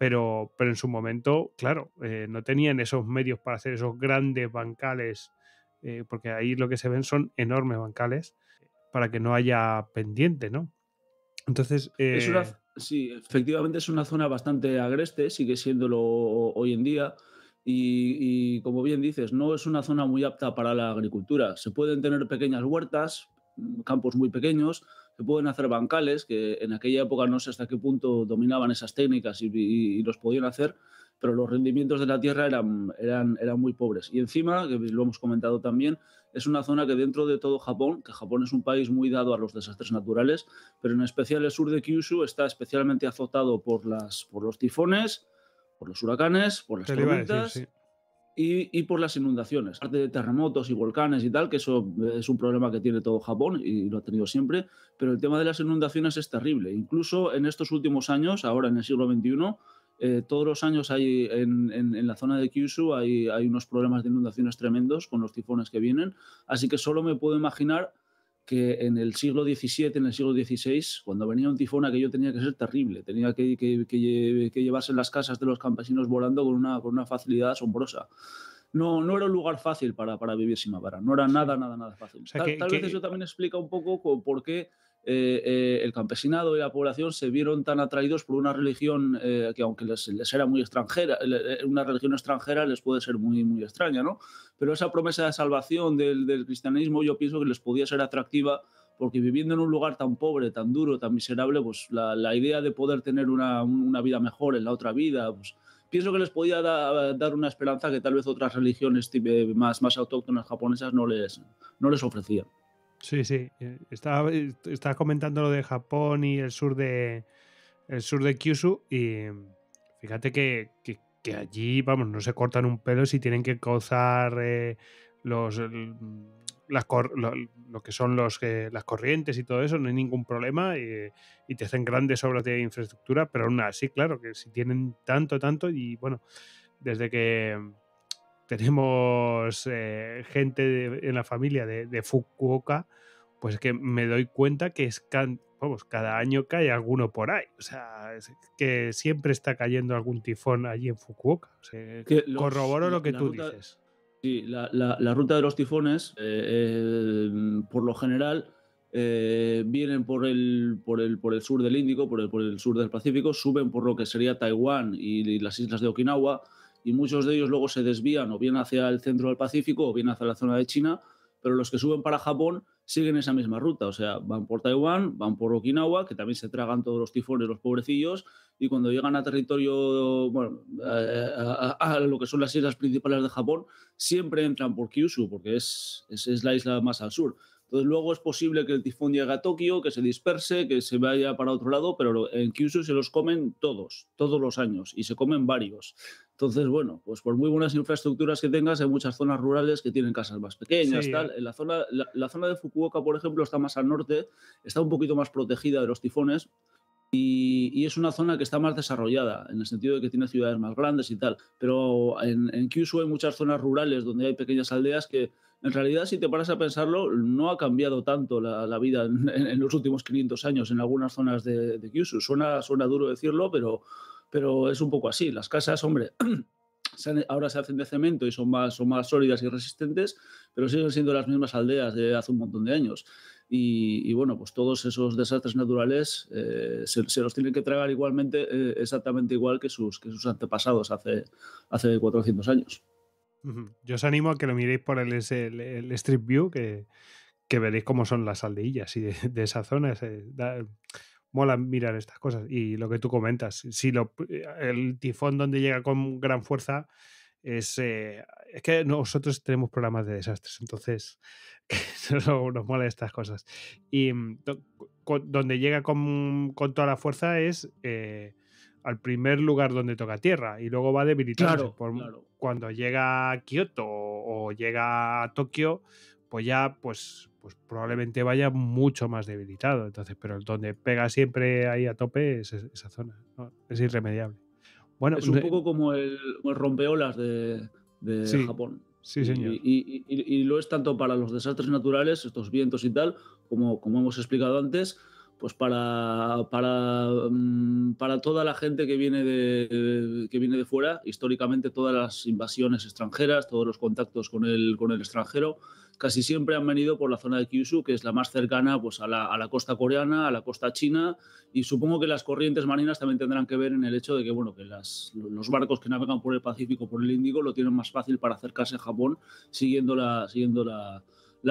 Speaker 1: pero, pero en su momento, claro, eh, no tenían esos medios para hacer esos grandes bancales, porque ahí lo que se ven son enormes bancales para que no haya pendiente, ¿no? Entonces. Eh,
Speaker 2: sí, efectivamente es una zona bastante agreste, sigue siéndolo hoy en día. Y, como bien dices, no es una zona muy apta para la agricultura. Se pueden tener pequeñas huertas, mm, campos muy pequeños, se pueden hacer bancales, que en aquella época no sé hasta qué punto dominaban esas técnicas y los podían hacer, pero los rendimientos de la tierra eran, eran, eran muy pobres. Y encima, que lo hemos comentado también, es una zona que dentro de todo Japón, que Japón es un país muy dado a los desastres naturales, pero en especial el sur de Kyushu está especialmente azotado por, las, por los tifones, por los huracanes, por las tormentas. Y, y, por las inundaciones, aparte de terremotos y volcanes y tal, que eso es un problema que tiene todo Japón y lo ha tenido siempre, pero el tema de las inundaciones es terrible. Incluso en estos últimos años, ahora en el siglo XXI, eh, todos los años hay en, la zona de Kyushu hay, unos problemas de inundaciones tremendos con los tifones que vienen, así que solo me puedo imaginar que en el siglo XVII, en el siglo XVI, cuando venía un tifón aquello tenía que ser terrible, tenía que, llevarse las casas de los campesinos volando con una, con una facilidad asombrosa. No, no, era un lugar fácil para, para vivir Simabara, no era nada, nada, nada fácil. tal, vez eso también explica un poco por qué eh, eh, el campesinado y la población se vieron tan atraídos por una religión eh, que aunque les, era muy extranjera, una religión extranjera les puede ser muy, muy extraña, ¿no? Pero esa promesa de salvación del, cristianismo yo pienso que les podía ser atractiva porque viviendo en un lugar tan pobre, tan duro, tan miserable, pues la, idea de poder tener una, vida mejor en la otra vida, pues pienso que les podía dar una esperanza que tal vez otras religiones más, más autóctonas japonesas no les, no les ofrecían.
Speaker 1: Sí, sí. Eh, eh, estaba, comentando lo de Japón y el sur de, el sur de Kyushu y mm, fíjate que, allí, vamos, no se cortan un pelo si tienen que causar eh, los... Mm, las lo, que son los, las corrientes y todo eso, no hay ningún problema y, y, te hacen grandes obras de infraestructura, pero aún así, claro, que si tienen tanto, tanto y bueno, desde que mm, tenemos eh, gente en la familia de, Fukuoka, pues que me doy cuenta que es cada año cae alguno por ahí. O sea, que siempre está cayendo algún tifón allí en
Speaker 2: Fukuoka. corroboro lo que tú dices. Sí, la, la, ruta de los tifones, eh, eh, por lo general, vienen por el, por, el, por el sur del Índico, por el, por el sur del Pacífico, suben por lo que sería Taiwán y las islas de Okinawa y muchos de ellos luego se desvían o bien hacia el centro del Pacífico o bien hacia la zona de China, pero los que suben para Japón siguen esa misma ruta, o sea, van por Taiwán, van por Okinawa, que también se tragan todos los tifones, los pobrecillos, y cuando llegan a territorio, bueno, a, lo que son las islas principales de Japón, siempre entran por Kyushu, porque es, es, es la isla más al sur. Entonces luego es posible que el tifón llegue a Tokio, que se disperse, que se vaya para otro lado, pero en Kyushu se los comen todos, todos los años, y se comen varios. Entonces, bueno, pues por muy buenas infraestructuras que tengas, hay muchas zonas rurales que tienen casas más pequeñas, tal. Eh. En la zona, la, zona de Fukuoka, por ejemplo, está más al norte, está un poquito más protegida de los tifones y, es una zona que está más desarrollada, en el sentido de que tiene ciudades más grandes y tal. Pero en, Kyushu hay muchas zonas rurales donde hay pequeñas aldeas que, en realidad, si te paras a pensarlo, no ha cambiado tanto la, vida en, los últimos 500 años en algunas zonas de, de Kyushu. Suena, suena duro decirlo, pero pero es un poco así. Las casas, hombre, ahora se hacen de cemento y son más, son más sólidas y resistentes, pero siguen siendo las mismas aldeas de hace un montón de años. Y, bueno, pues todos esos desastres naturales eh, se, los tienen que tragar igualmente, eh, exactamente igual que sus, que sus antepasados hace, hace 400 años.
Speaker 1: Yo os animo a que lo miréis por el, el, Street View, que, que, veréis cómo son las aldeillas y de, esa zona mola mirar estas cosas. Y lo que tú comentas, si eh, el tifón donde llega con gran fuerza es, eh, es que nosotros tenemos programas de desastres, entonces nos mola estas cosas. Y mm, donde llega con, toda la fuerza es... Eh, al primer lugar donde toca tierra y luego va debilitado Cuando llega a Kioto o llega a Tokio, pues ya pues pues probablemente vaya mucho más debilitado. Entonces, pero donde pega siempre ahí a tope es esa zona. Es irremediable. Bueno, es un poco
Speaker 2: como el, rompeolas de, Japón. Sí, señor. Y, lo es tanto para los desastres naturales, estos vientos y tal, como, como hemos explicado antes, pues para, para, mm, para toda la gente que viene, de, que viene de fuera, históricamente todas las invasiones extranjeras, todos los contactos con el, con el extranjero, casi siempre han venido por la zona de Kyushu, que es la más cercana pues, a, la, costa coreana, a la costa china, y supongo que las corrientes marinas también tendrán que ver en el hecho de que, bueno, que los barcos que navegan por el Pacífico, por el Índico, lo tienen más fácil para acercarse a Japón siguiendo la... Siguiendo la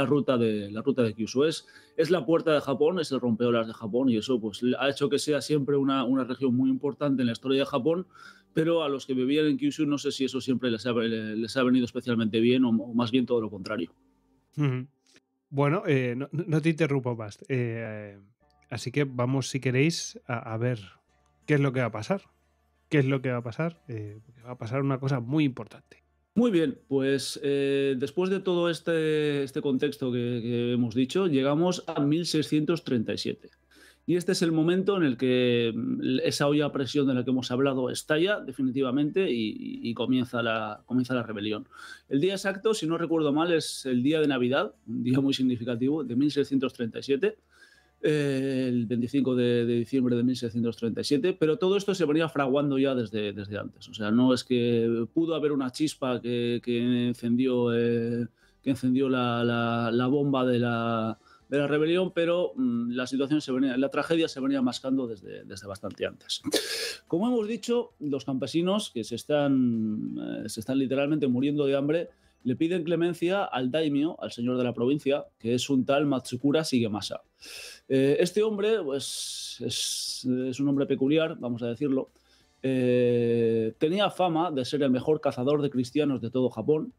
Speaker 2: ruta de la ruta de Kyushu. Es, es la puerta de Japón, es el rompeolas de Japón y eso pues ha hecho que sea siempre una, región muy importante en la historia de Japón, pero a los que vivían en Kyushu no sé si eso siempre les ha, venido especialmente bien o más bien todo lo contrario.
Speaker 1: Bueno, eh, no, te interrumpo más. Eh, así que vamos, si queréis, a, ver qué es lo que va a pasar. ¿Qué es lo que va a pasar? Eh, va a pasar una cosa muy importante.
Speaker 2: Muy bien, pues después de todo este, este, contexto que, que hemos dicho, llegamos a 1637. Y este es el momento en el que mm, esa olla a presión de la que hemos hablado estalla definitivamente y, comienza, la, comienza la rebelión. El día exacto, si no recuerdo mal, es el día de Navidad, un día muy significativo, de 1637 eh, el 25 de, diciembre de 1637, pero todo esto se venía fraguando ya desde, desde antes. O sea, no es que pudo haber una chispa que, encendió, que encendió eh, la bomba de la, de la rebelión, pero mm, la situación se venía, la tragedia se venía mascando desde, bastante antes. Como hemos dicho, los campesinos que se están, eh, se están literalmente muriendo de hambre le piden clemencia al daimio, al señor de la provincia, que es un tal Matsukura Sigemasa. Eh, este hombre pues, es, un hombre peculiar, vamos a decirlo. Eh, tenía fama de ser el mejor cazador de cristianos de todo Japón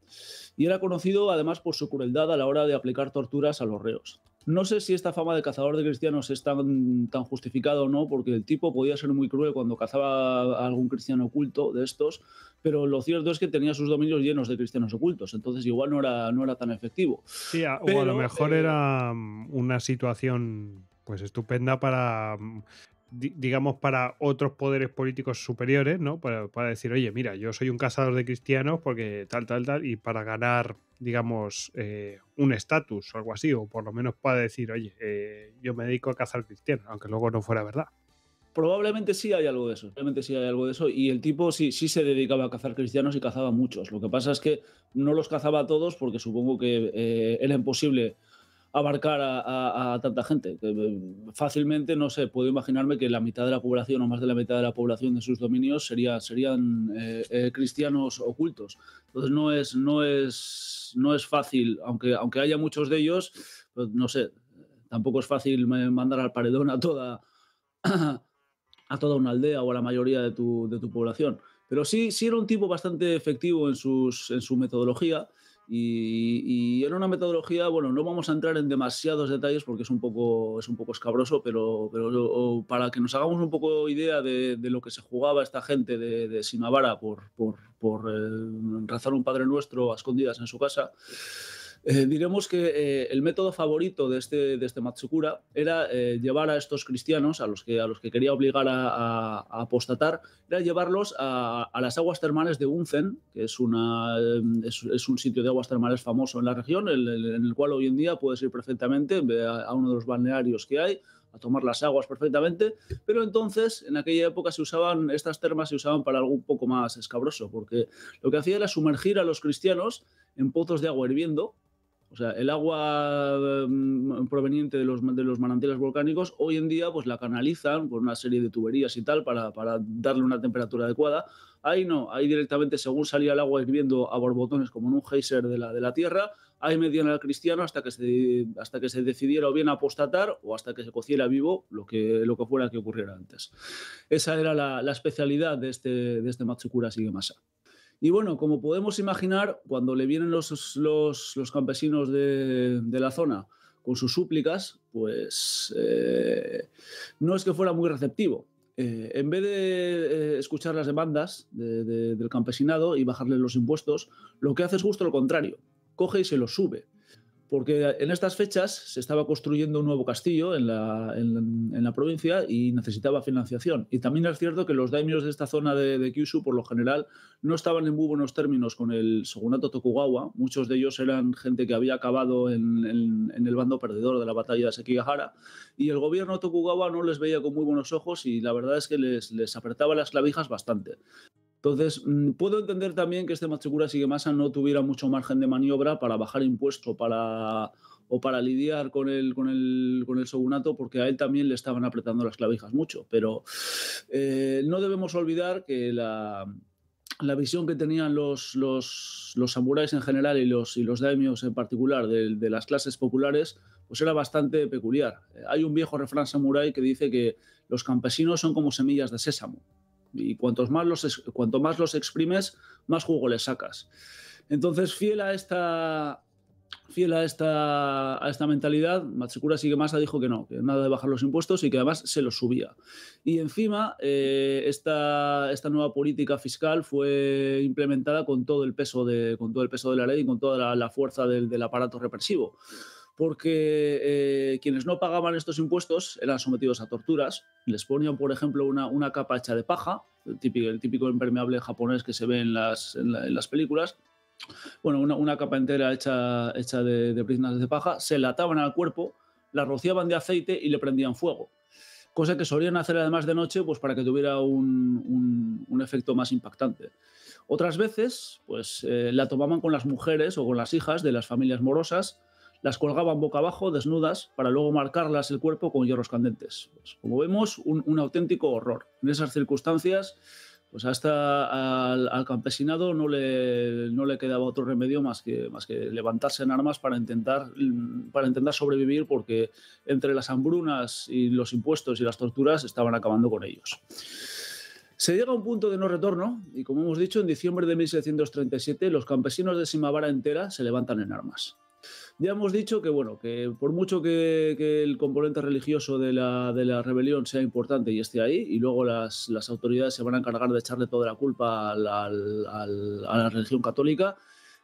Speaker 2: y era conocido además por su crueldad a la hora de aplicar torturas a los reos. No sé si esta fama de cazador de cristianos es tan, tan justificada o no, porque el tipo podía ser muy cruel cuando cazaba a algún cristiano oculto de estos, pero lo cierto es que tenía sus dominios llenos de cristianos ocultos, entonces igual no era, no era tan efectivo. Sí, o a lo mejor eh,
Speaker 1: era mm, una situación pues estupenda para mm, digamos, para otros poderes políticos superiores, ¿no? Para, para, decir, oye, mira, yo soy un cazador de cristianos porque tal, tal, tal, y para ganar digamos, eh, un estatus o algo así, o por lo menos pueda decir, oye, eh, yo me dedico a cazar cristianos, aunque luego no fuera verdad.
Speaker 2: Probablemente sí hay algo de eso, probablemente sí hay algo de eso. Y el tipo sí, sí se dedicaba a cazar cristianos y cazaba muchos. Lo que pasa es que no los cazaba a todos porque supongo que eh, era imposible abarcar a, tanta gente. Eh, fácilmente, no sé, puedo imaginarme que la mitad de la población o más de la mitad de la población de sus dominios sería, serían eh, eh, cristianos ocultos. Entonces no es, no es, no es fácil, aunque, aunque haya muchos de ellos, pues, no sé, tampoco es fácil mandar al paredón a toda, a toda una aldea o a la mayoría de tu, población. Pero sí, sí era un tipo bastante efectivo en, sus, en su metodología y, era una metodología, bueno, no vamos a entrar en demasiados detalles porque es un poco, es un poco escabroso, pero, pero para que nos hagamos un poco idea de, lo que se jugaba esta gente de, de Sinavara por, por, por eh, un Padre Nuestro a escondidas en su casa, eh, diremos que eh, el método favorito de este, de este Matsukura era eh, llevar a estos cristianos, a los que, a los que quería obligar a, apostatar, era llevarlos a, las aguas termales de Unzen, que es, una, es, un sitio de aguas termales famoso en la región, en el cual hoy en día puedes ir perfectamente a uno de los balnearios que hay, a tomar las aguas perfectamente, pero entonces en aquella época se usaban, estas termas se usaban para algo un poco más escabroso, porque lo que hacía era sumergir a los cristianos en pozos de agua hirviendo, o sea, el agua mm, proveniente de los, de los manantiales volcánicos hoy en día pues la canalizan con una serie de tuberías y tal para, darle una temperatura adecuada. Ahí no, ahí directamente según salía el agua hirviendo a borbotones como en un geyser de la, de la tierra, ahí medían al cristiano hasta que, se, hasta que se decidiera o bien apostatar o hasta que se cociera vivo lo que, lo que fuera que ocurriera antes. Esa era la, la especialidad de este, de este Matsukura Sigemasa. Y bueno, como podemos imaginar, cuando le vienen los, los, campesinos de, la zona con sus súplicas, pues eh, no es que fuera muy receptivo. Eh, en vez de eh, escuchar las demandas del campesinado y bajarle los impuestos, lo que hace es justo lo contrario, coge y se los sube porque en estas fechas se estaba construyendo un nuevo castillo en la, provincia y necesitaba financiación. Y también es cierto que los daimios de esta zona de, Kyushu, por lo general, no estaban en muy buenos términos con el shogunato Tokugawa. Muchos de ellos eran gente que había acabado en, el bando perdedor de la batalla de Sekigahara. Y el gobierno Tokugawa no les veía con muy buenos ojos y la verdad es que les apretaba las clavijas bastante. Entonces, mm, puedo entender también que este Machicura sigue no tuviera mucho margen de maniobra para bajar impuestos o para lidiar con el, con, el, shogunato, porque a él también le estaban apretando las clavijas mucho. Pero eh, no debemos olvidar que la, visión que tenían los, los, samuráis en general y los, y los daimios en particular de, de, las clases populares, pues era bastante peculiar. Hay un viejo refrán samurái que dice que los campesinos son como semillas de sésamo. Y cuantos más los, cuanto más los exprimes, más jugo le sacas. Entonces, fiel a esta, fiel a a esta mentalidad, Matsukura sigue ha dijo que no, que nada de bajar los impuestos y que además se los subía. Y encima, eh, esta, nueva política fiscal fue implementada con todo el peso de, con todo el peso de la ley y con toda la, fuerza del aparato represivo porque eh, quienes no pagaban estos impuestos eran sometidos a torturas. Les ponían, por ejemplo, una, capa hecha de paja, el típico, el típico impermeable japonés que se ve en las, películas. Bueno, una, capa entera hecha, hecha de, de prismas de paja, se la ataban al cuerpo, la rociaban de aceite y le prendían fuego. Cosa que solían hacer además de noche pues para que tuviera un, efecto más impactante. Otras veces, pues eh, la tomaban con las mujeres o con las hijas de las familias morosas las colgaban boca abajo, desnudas, para luego marcarlas el cuerpo con hierros candentes. Pues, como vemos, un, auténtico horror. En esas circunstancias, pues hasta al, campesinado no le, quedaba otro remedio más que, más que levantarse en armas para intentar, mm, para intentar sobrevivir, porque entre las hambrunas y los impuestos y las torturas estaban acabando con ellos. Se llega a un punto de no retorno y, como hemos dicho, en diciembre de 1637 los campesinos de Simavara entera se levantan en armas. Ya hemos dicho que, bueno, que por mucho que, el componente religioso de la, rebelión sea importante y esté ahí, y luego las, autoridades se van a encargar de echarle toda la culpa a la religión católica,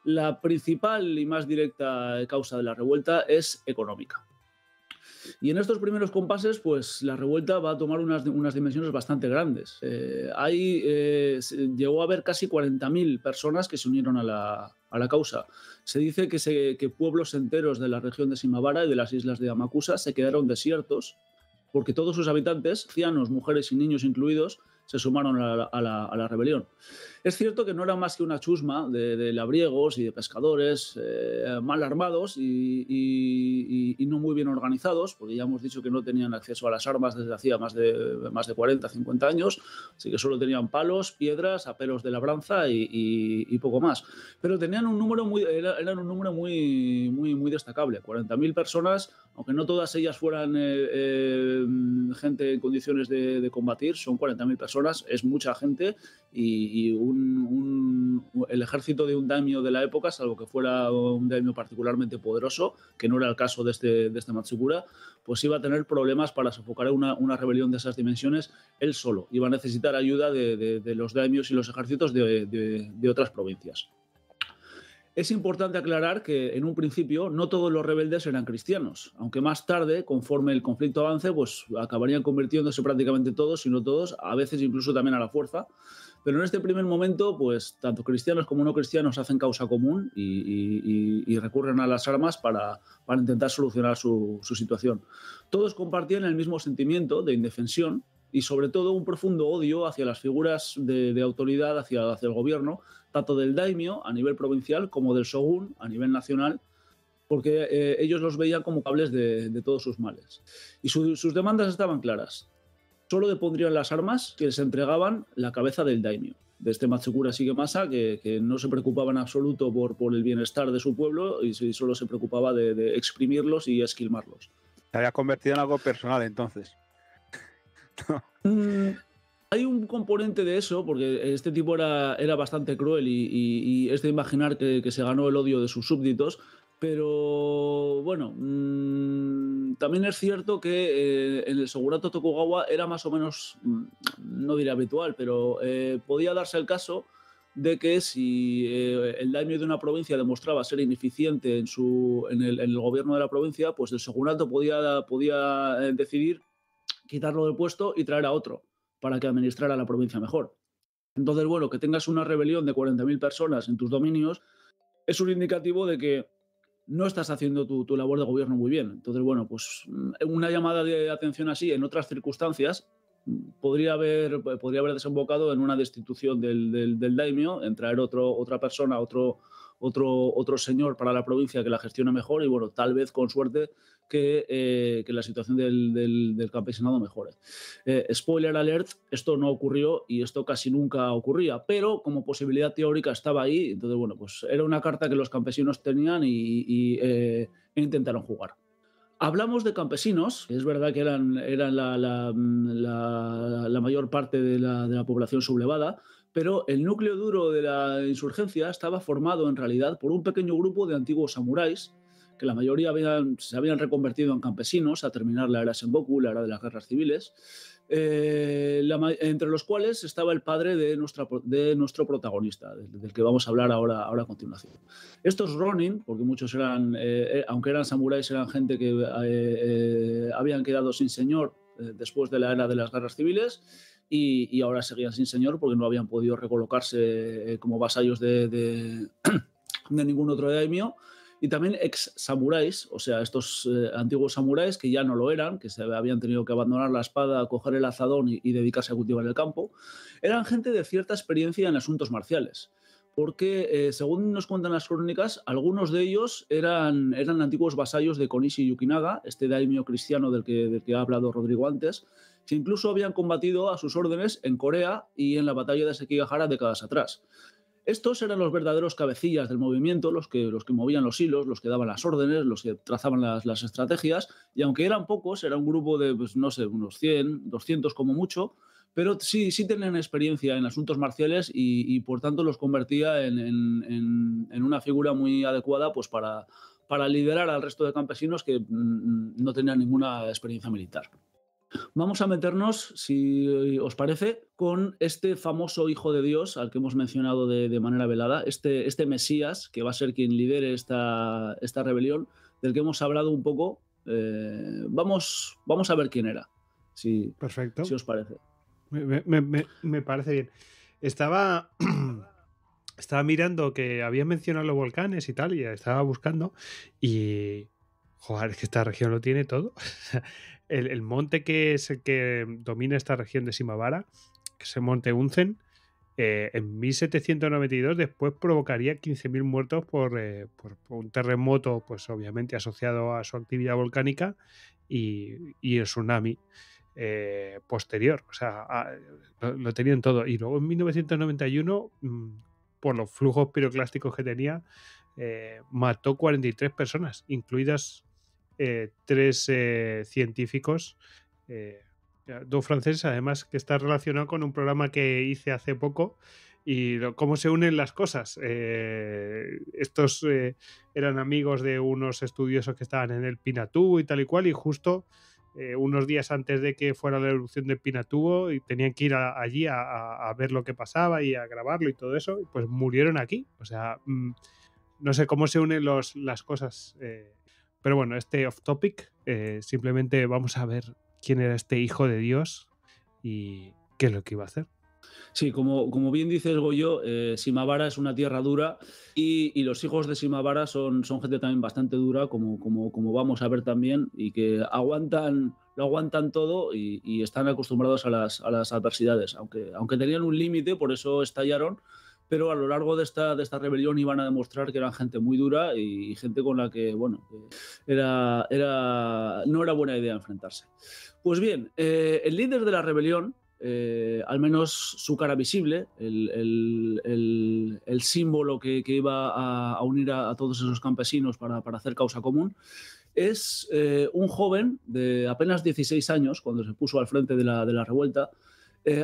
Speaker 2: la principal y más directa causa de la revuelta es económica. Y en estos primeros compases, pues la revuelta va a tomar unas, dimensiones bastante grandes. Eh, eh, llegó a haber casi 40.000 personas que se unieron a la, causa. Se dice que, se, pueblos enteros de la región de Simavara y de las islas de Amakusa se quedaron desiertos porque todos sus habitantes, cianos, mujeres y niños incluidos, se sumaron a la, a la rebelión. Es cierto que no era más que una chusma de, labriegos y de pescadores eh, mal armados y, no muy bien organizados, porque ya hemos dicho que no tenían acceso a las armas desde hacía más de, más de 40, 50 años, así que solo tenían palos, piedras, apelos de labranza y, y poco más. Pero tenían un número muy, eran un número muy, muy, muy destacable, 40.000 personas, aunque no todas ellas fueran eh, eh, gente en condiciones de, combatir, son 40.000 personas, es mucha gente y, y el ejército de un daimio de la época, salvo que fuera un daimio particularmente poderoso, que no era el caso de este, de este Matsukura, pues iba a tener problemas para sofocar una, rebelión de esas dimensiones él solo. Iba a necesitar ayuda de, de los daimios y los ejércitos de otras provincias. Es importante aclarar que en un principio no todos los rebeldes eran cristianos, aunque más tarde, conforme el conflicto avance, pues acabarían convirtiéndose prácticamente todos, si no todos, a veces incluso también a la fuerza, pero en este primer momento, pues tanto cristianos como no cristianos hacen causa común y, recurren a las armas para, intentar solucionar su, situación. Todos compartían el mismo sentimiento de indefensión y sobre todo un profundo odio hacia las figuras de, autoridad, hacia, el gobierno, tanto del daimio a nivel provincial como del shogun a nivel nacional, porque eh, ellos los veían como cables de, todos sus males. Y sus demandas estaban claras solo le pondrían las armas que les entregaban la cabeza del daimio De este Matsukura Sigemasa, que, que no se preocupaba en absoluto por, por el bienestar de su pueblo y, solo se preocupaba de, exprimirlos y esquilmarlos. Se había convertido en algo personal entonces. Mm, hay un componente de eso, porque este tipo era, era bastante cruel y, es de imaginar que, que, se ganó el odio de sus súbditos, pero bueno, mm, también es cierto que eh, en el Segurato Tokugawa era más o menos, mm, no diría habitual, pero eh, podía darse el caso de que si eh, el daño de una provincia demostraba ser ineficiente en, su, el, gobierno de la provincia, pues el Segurato podía, podía decidir quitarlo del puesto y traer a otro para que administrara la provincia mejor. Entonces, bueno, que tengas una rebelión de 40.000 personas en tus dominios es un indicativo de que no estás haciendo tu, labor de gobierno muy bien. Entonces, bueno, pues mm, una llamada de atención así en otras circunstancias mm, podría haber, pues, podría haber desembocado en una destitución del, del, daimio, en traer otro, otra persona, otro, otro, otro señor para la provincia que la gestiona mejor y bueno, tal vez con suerte que, eh, que la situación del, del, campesinado mejore. Eh, spoiler alert, esto no ocurrió y esto casi nunca ocurría, pero como posibilidad teórica estaba ahí, entonces bueno, pues era una carta que los campesinos tenían y, eh, e intentaron jugar. Hablamos de campesinos, es verdad que eran, eran la, la, mayor parte de, de la, población sublevada, pero el núcleo duro de la insurgencia estaba formado en realidad por un pequeño grupo de antiguos samuráis, que la mayoría se habían reconvertido en campesinos a terminar la era Sengoku, la era de las guerras civiles, eh, entre los cuales estaba el padre de, nuestra, de nuestro protagonista, del, que vamos a hablar ahora, ahora a continuación. Estos Ronin, porque muchos eran, eh, eh, aunque eran samuráis, eran gente que habían quedado sin señor después de la era de las guerras civiles, y, ahora seguían sin señor porque no habían podido recolocarse eh, como vasallos de, de, ningún otro daimio y también ex samuráis, o sea, estos eh, antiguos samuráis que ya no lo eran, que se habían tenido que abandonar la espada, coger el azadón y, dedicarse a cultivar el campo, eran gente de cierta experiencia en asuntos marciales. Porque, eh, según nos cuentan las crónicas, algunos de ellos eran, eran antiguos vasallos de Konishi Yukinaga, este daimio cristiano del que ha hablado Rodrigo antes, que incluso habían combatido a sus órdenes en Corea y en la batalla de Sekigahara décadas atrás. Estos eran los verdaderos cabecillas del movimiento, los que, los que movían los hilos, los que daban las órdenes, los que trazaban las, estrategias, y aunque eran pocos, era un grupo de, pues, no sé, unos 100, 200 como mucho, pero sí, sí tenían experiencia en asuntos marciales y, por tanto los convertía en, una figura muy adecuada pues, para, para liderar al resto de campesinos que mm, mm, no tenían ninguna experiencia militar. Vamos a meternos, si eh, os parece, con este famoso Hijo de Dios al que hemos mencionado de, manera velada, este, este, Mesías, que va a ser quien lidere esta, esta rebelión, del que hemos hablado un poco. Eh, vamos, vamos a ver quién era, si,
Speaker 1: Perfecto. si os parece. Me, parece bien. Estaba, estaba mirando que había mencionado los volcanes y tal, y estaba buscando, y joder, es que esta región lo tiene todo. el, monte que el que domina esta región de Simavara, que es el monte Unzen, eh, en 1792 después provocaría 15.000 muertos eh, por, un terremoto, pues obviamente asociado a su actividad volcánica y, el tsunami. Eh, posterior, o sea, ah, lo, tenían todo. Y luego en 1991, mm, por los flujos piroclásticos que tenía, mató 43 personas, incluidas eh, tres eh, científicos, eh, dos franceses además, que está relacionado con un programa que hice hace poco y cómo se unen las cosas. estos eran amigos de unos estudiosos que estaban en el Pinatubo y tal y cual y justo... unos días antes de que fuera la erupción del Pinatubo y tenían que ir allí a, ver lo que pasaba y a grabarlo y todo eso, pues murieron aquí. O sea, mm, no sé cómo se unen las cosas pero bueno, este off topic, eh, simplemente vamos a ver quién era este hijo de Dios y qué es lo que iba a hacer.
Speaker 2: Sí, como, como bien dices Goyo, eh, Simavara es una tierra dura y, los hijos de Simavara son, son gente también bastante dura, como, como, como vamos a ver también, y que aguantan, lo aguantan todo y, están acostumbrados a las, adversidades, aunque, aunque tenían un límite, por eso estallaron, pero a lo largo de esta, de esta rebelión iban a demostrar que eran gente muy dura y, gente con la que, bueno, era, era, no era buena idea enfrentarse. Pues bien, eh, el líder de la rebelión, eh, al menos su cara visible, el, símbolo que, iba a, unir a, todos esos campesinos para, hacer causa común, es eh, un joven de apenas 16 años, cuando se puso al frente de la, revuelta,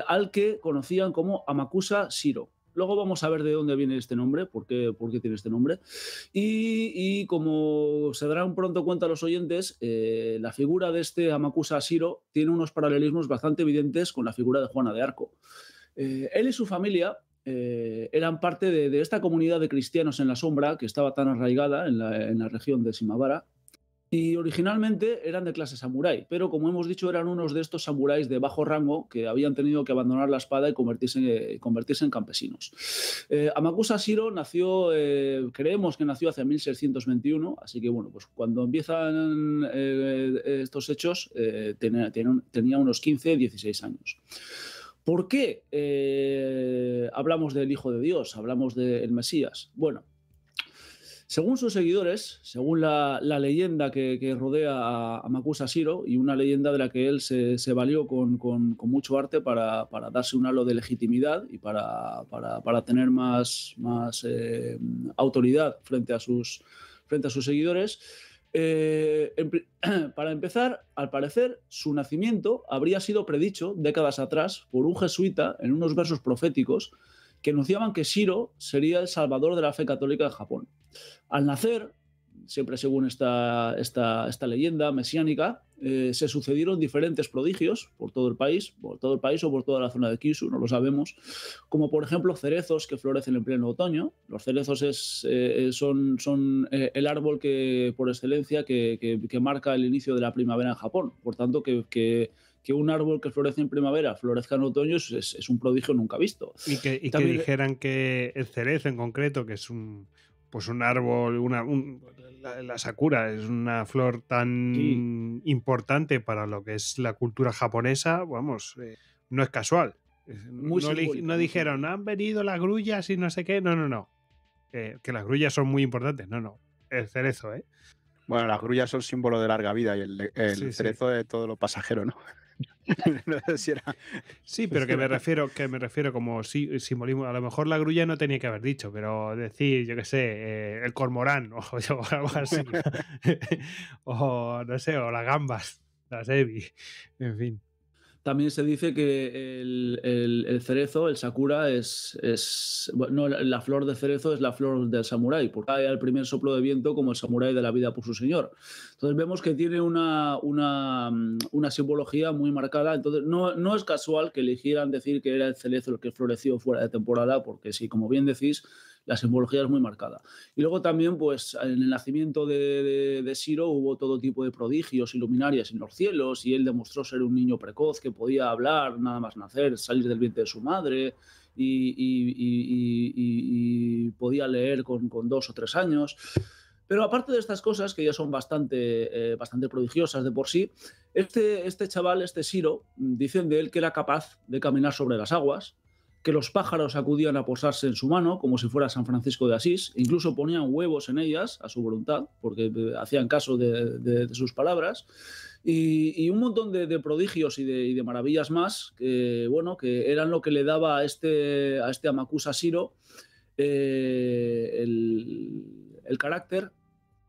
Speaker 2: al que conocían como Amakusa Shiro. Luego vamos a ver de dónde viene este nombre, por qué, tiene este nombre. Y, como se darán pronto cuenta los oyentes, eh, la figura de este Amakusa Asiro tiene unos paralelismos bastante evidentes con la figura de Juana de Arco. Eh, él y su familia eh, eran parte de, esta comunidad de cristianos en la sombra que estaba tan arraigada en la, en la región de Simavara, y originalmente eran de clase samurái, pero como hemos dicho, eran unos de estos samuráis de bajo rango que habían tenido que abandonar la espada y convertirse, en eh, campesinos. Eh, Amakusa Shiro nació, eh, creemos que nació hacia 1621, así que bueno, pues cuando empiezan estos hechos tenía, unos 15, 16 años. ¿Por qué hablamos del Hijo de Dios, hablamos del Mesías? Bueno, según sus seguidores, según la, leyenda que, rodea a, Makusa Shiro, y una leyenda de la que él se, valió con, mucho arte para, darse un halo de legitimidad y para, tener más, eh, autoridad frente a sus, seguidores, eh, para empezar, al parecer, su nacimiento habría sido predicho décadas atrás por un jesuita en unos versos proféticos que anunciaban que Shiro sería el salvador de la fe católica de Japón. Al nacer, siempre según esta, leyenda mesiánica, eh, se sucedieron diferentes prodigios por todo el país, por todo el país o por toda la zona de Kyushu, no lo sabemos, como por ejemplo cerezos que florecen en pleno otoño. Los cerezos eh, eh, son, son el árbol que por excelencia que, marca el inicio de la primavera en Japón, por tanto que, un árbol que florece en primavera florezca en otoño es, un prodigio nunca visto. Y que, que dijeran
Speaker 1: que el cerezo en concreto, que es un, pues un árbol, una, la, sakura es una flor tan importante para lo que es la cultura japonesa, vamos, eh, no es casual. Muy no, dijeron, han venido las grullas y no sé qué, no, no, no. Eh, que las grullas son muy importantes, no, no. El cerezo, ¿eh?
Speaker 3: Bueno, las grullas son símbolo de larga vida y el, cerezo de todo lo pasajero, ¿no?
Speaker 1: sí, pero que me refiero, que me refiero como si, simbolismo. A lo mejor la grulla no tenía que haber dicho, pero decir, yo qué sé, eh, el cormorán o, no sé, o las gambas, las heavy, en fin.
Speaker 2: También se dice que el, cerezo, el sakura, es, es no, la, flor de cerezo es la flor del samurái, porque cae al primer soplo de viento como el samurái de la vida por su señor. Entonces vemos que tiene una, una, una simbología muy marcada. Entonces no, no es casual que eligieran decir que era el cerezo el que floreció fuera de temporada, porque sí, como bien decís, la simbología es muy marcada. Y luego también, pues en el nacimiento de, de, hubo todo tipo de prodigios y luminarias en los cielos, y él demostró ser un niño precoz que podía hablar, nada más nacer, salir del vientre de su madre, y, podía leer con, dos o tres años. Pero aparte de estas cosas, que ya son bastante, eh, bastante prodigiosas de por sí, este, este chaval, este Siro, dicen de él que era capaz de caminar sobre las aguas, que los pájaros acudían a posarse en su mano, como si fuera San Francisco de Asís, e incluso ponían huevos en ellas a su voluntad, porque eh, hacían caso de, sus palabras, y, un montón de, prodigios y, de, maravillas más, que, bueno, que eran lo que le daba a este, a este Amakusa Siro eh, el, el carácter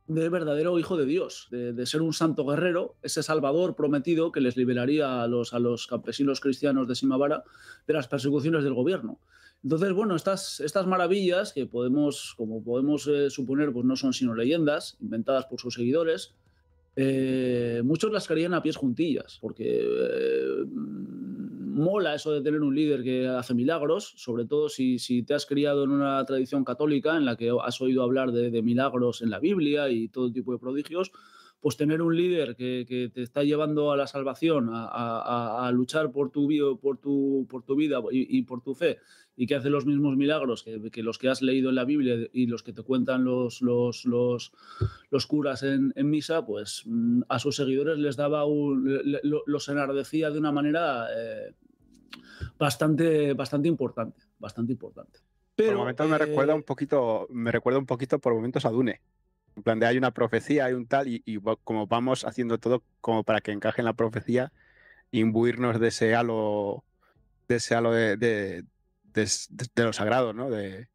Speaker 2: de verdadero hijo de Dios, de, ser un santo guerrero, ese salvador prometido que les liberaría a los, campesinos cristianos de Simavara de las persecuciones del gobierno. Entonces, bueno, estas, maravillas que podemos, como podemos eh, suponer, pues no son sino leyendas inventadas por sus seguidores, eh, muchos las querían a pies juntillas, porque eh, mola eso de tener un líder que hace milagros, sobre todo si, si te has criado en una tradición católica en la que has oído hablar de, milagros en la Biblia y todo tipo de prodigios, pues tener un líder que, te está llevando a la salvación, a, luchar por tu, por tu, por tu vida y, por tu fe, y que hace los mismos milagros que, los que has leído en la Biblia y los que te cuentan los, los, curas en, misa, pues mm, a sus seguidores les daba un, los enardecía de una manera eh, bastante, bastante importante, bastante importante. Pero, por me eh, recuerda un
Speaker 3: poquito, me recuerda un poquito por momentos a Dune. En plan de hay una profecía, hay un tal, y, como vamos haciendo todo como para que encaje en la profecía, imbuirnos de ese halo, de ese halo de, de, lo sagrado, ¿no? de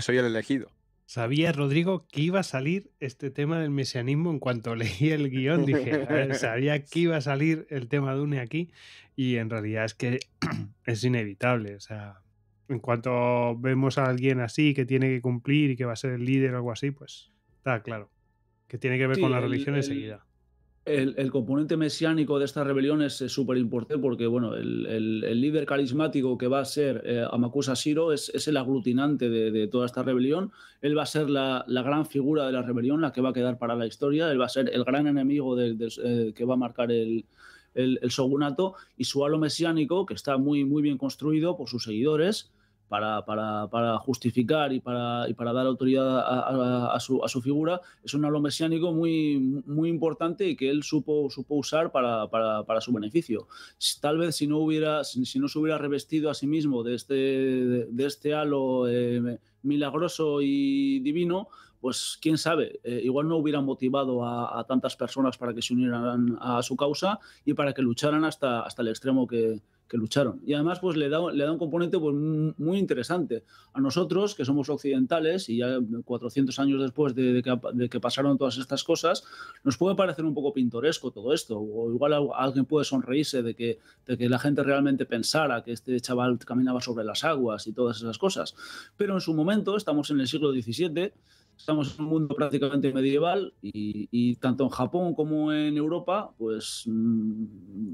Speaker 3: soy el elegido.
Speaker 1: Sabía, Rodrigo, que iba a salir este tema del mesianismo en cuanto leí el guión. Dije, sabía que iba a salir el tema de UNE aquí y en realidad es que es inevitable. O sea, en cuanto vemos a alguien así que tiene que cumplir y que va a ser el líder o algo así, pues está claro. Que tiene que ver con la religión enseguida
Speaker 2: el, componente mesiánico de esta rebelión es súper importante porque bueno, el, líder carismático que va a ser eh, Amakusa Shiro es, el aglutinante de, toda esta rebelión. Él va a ser la, gran figura de la rebelión, la que va a quedar para la historia. Él va a ser el gran enemigo eh, que va a marcar el, shogunato y su halo mesiánico, que está muy, muy bien construido por sus seguidores para, justificar y para, dar autoridad a, su, figura, es un halo mesiánico muy, muy importante y que él supo, usar para, su beneficio. Tal vez si no, hubiera, si no se hubiera revestido a sí mismo de este, de, este halo eh, milagroso y divino, pues quién sabe, eh, igual no hubiera motivado a, tantas personas para que se unieran a su causa y para que lucharan hasta el extremo que, que lucharon. Y además, pues le da, le da un componente pues, muy interesante. A nosotros, que somos occidentales, y ya 400 años después de, que, pasaron todas estas cosas, nos puede parecer un poco pintoresco todo esto. O igual alguien puede sonreírse de que, de que la gente realmente pensara que este chaval caminaba sobre las aguas y todas esas cosas. Pero en su momento, estamos en el siglo XVII, estamos en un mundo prácticamente medieval y, tanto en Japón como en Europa, pues mm,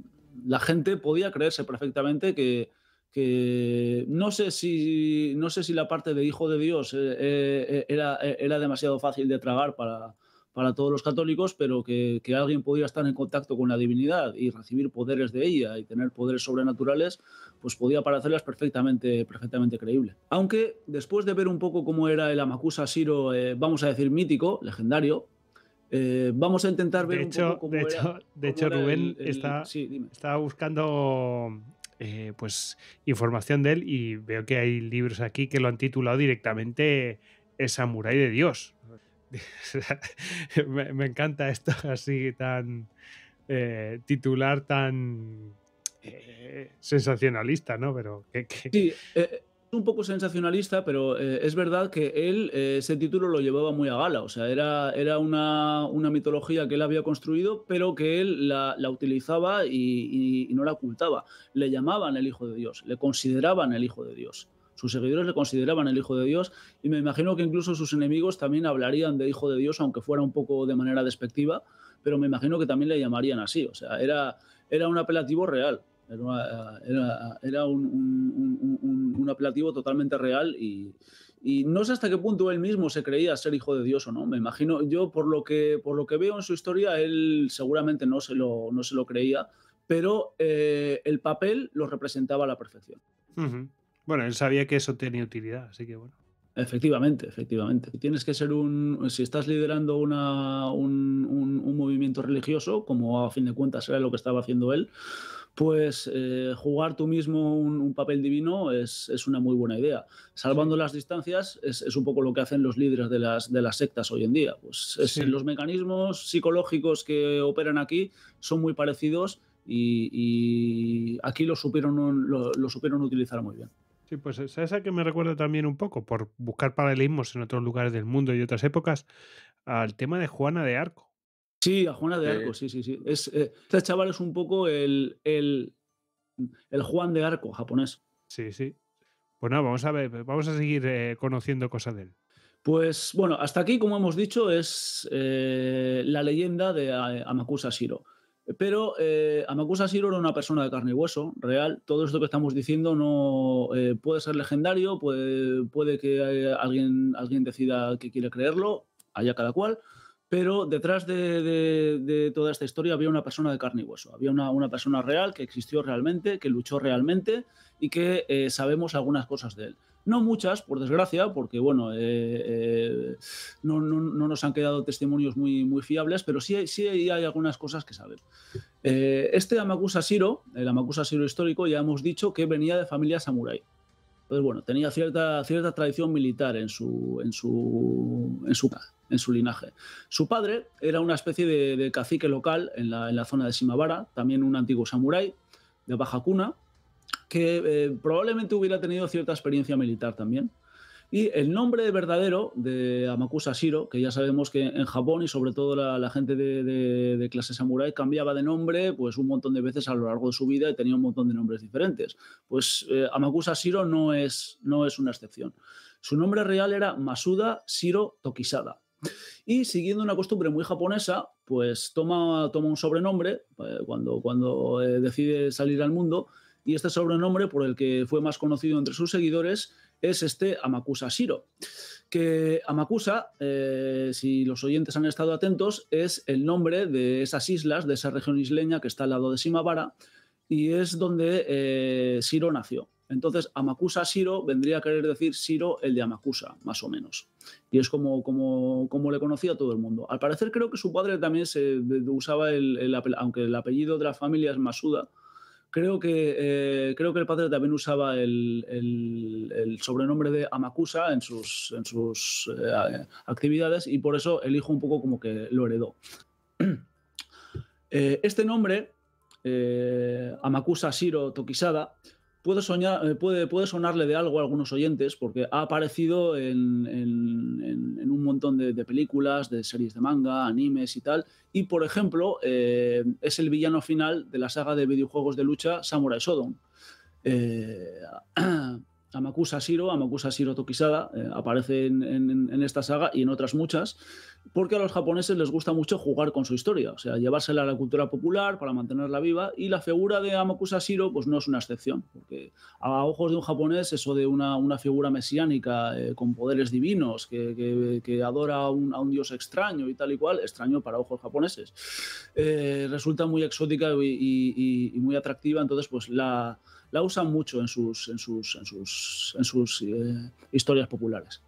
Speaker 2: la gente podía creerse perfectamente que, no sé si no sé si la parte de hijo de Dios eh, eh, eh, era, demasiado fácil de tragar para, todos los católicos, pero que, alguien podía estar en contacto con la divinidad y recibir poderes de ella y tener poderes sobrenaturales, pues podía parecerles perfectamente, perfectamente creíble. Aunque después de ver un poco cómo era el Amakusa siro, vamos a decir mítico, legendario, eh, vamos a intentar ver de hecho, De hecho, de hecho Rubén
Speaker 1: está, buscando eh, pues información de él y veo que hay libros aquí que lo han titulado directamente El Samurái de Dios. me, encanta esto así tan eh, titular, tan sensacionalista, ¿no? Pero
Speaker 2: un poco sensacionalista, pero eh, es verdad que él eh, ese título lo llevaba muy a gala, o sea, era, era una, mitología que él había construido, pero que él la, utilizaba y, y, no la ocultaba. Le llamaban el Hijo de Dios, le consideraban el Hijo de Dios. Sus seguidores le consideraban el Hijo de Dios y me imagino que incluso sus enemigos también hablarían de Hijo de Dios, aunque fuera un poco de manera despectiva, pero me imagino que también le llamarían así, o sea, era, era un apelativo real. Era, un, un, apelativo totalmente real y, no sé hasta qué punto él mismo se creía ser hijo de Dios o no. Me imagino, yo por lo que, por lo que veo en su historia, él seguramente no se lo, no se lo creía, pero eh, el papel lo representaba a la perfección. Bueno, él sabía que eso tenía utilidad, así que bueno. Efectivamente, efectivamente. Tienes que ser un. Si estás liderando una, un, un, movimiento religioso, como a fin de cuentas era lo que estaba haciendo él, pues eh, jugar tú mismo un, papel divino es, una muy buena idea. Salvando las distancias es, un poco lo que hacen los líderes de las, de las sectas hoy en día. Pues los mecanismos psicológicos que operan aquí son muy parecidos y, aquí lo supieron, lo, supieron utilizar muy bien.
Speaker 1: Sí, pues eh, esa que me recuerda también un poco, por buscar paralelismos en otros lugares del mundo y otras épocas, al tema de Juana de Arco Sí, a Juana de Arco, eh, sí,
Speaker 2: sí, sí. Eh, este chaval es un poco el, Juan de Arco japonés. Sí, sí.
Speaker 1: Pues vamos a ver, vamos a seguir eh, conociendo cosas de él.
Speaker 2: Pues bueno, hasta aquí, como hemos dicho, es la leyenda de Amakusa Shiro. Pero Amakusa Shiro era una persona de carne y hueso, real. Todo esto que estamos diciendo no puede ser legendario, puede, que alguien, alguien decida que quiere creerlo, allá cada cual. Pero detrás de, toda esta historia había una persona de carne y hueso, había una, persona real que existió realmente, que luchó realmente y que eh, sabemos algunas cosas de él. No muchas, por desgracia, porque bueno, eh, eh, no, nos han quedado testimonios muy, fiables, pero sí, hay, algunas cosas que saben. este Amakusa Shiro, el Amakusa Shiro histórico, ya hemos dicho que venía de familia samurai. Entonces, bueno, tenía cierta, cierta tradición militar en su, su, en, su, en su linaje. Su padre era una especie de, cacique local en la, zona de Shimabara, también un antiguo samurái de baja cuna, que eh, probablemente hubiera tenido cierta experiencia militar también. Y el nombre verdadero de Amakusa Shiro, que ya sabemos que en Japón y sobre todo la, gente de, clase samurai cambiaba de nombre pues un montón de veces a lo largo de su vida y tenía un montón de nombres diferentes. Pues eh, Amakusa Shiro no es, no es una excepción. Su nombre real era Masuda Shiro Tokisada. Y siguiendo una costumbre muy japonesa, pues toma, toma un sobrenombre eh, cuando, cuando eh, decide salir al mundo y este sobrenombre por el que fue más conocido entre sus seguidores es este Amakusa Shiro. Que Amakusa, eh, si los oyentes han estado atentos, es el nombre de esas islas, de esa región isleña que está al lado de Shimabara, y es donde eh, Shiro nació. Entonces, Amakusa Shiro vendría a querer decir Shiro el de Amakusa, más o menos. Y es como, como, como le conocía todo el mundo. Al parecer, creo que su padre también se usaba aunque el apellido de la familia es Masuda, Creo que, eh, creo que el padre también usaba el, sobrenombre de Amakusa en sus, en sus eh, actividades y por eso el hijo un poco como que lo heredó. Eh, este nombre, Amakusa Shiro Tokisada, eh, puede, sonarle de algo a algunos oyentes porque ha aparecido en, un montón de, películas, de series de manga, animes y tal. Y, por ejemplo, eh, es el villano final de la saga de videojuegos de lucha Samurai Shodown. Eh, Amakusa Shiro, Amakusa Shiro Tokisada, eh, aparece en, esta saga y en otras muchas, porque a los japoneses les gusta mucho jugar con su historia, o sea, llevársela a la cultura popular para mantenerla viva, y la figura de Amakusa Shiro pues no es una excepción, porque a ojos de un japonés eso de una, figura mesiánica eh, con poderes divinos, que, adora a un, dios extraño y tal y cual, extraño para ojos japoneses, eh, resulta muy exótica y muy atractiva, entonces pues la la usan mucho en sus, en sus, sus, sus eh, historias populares.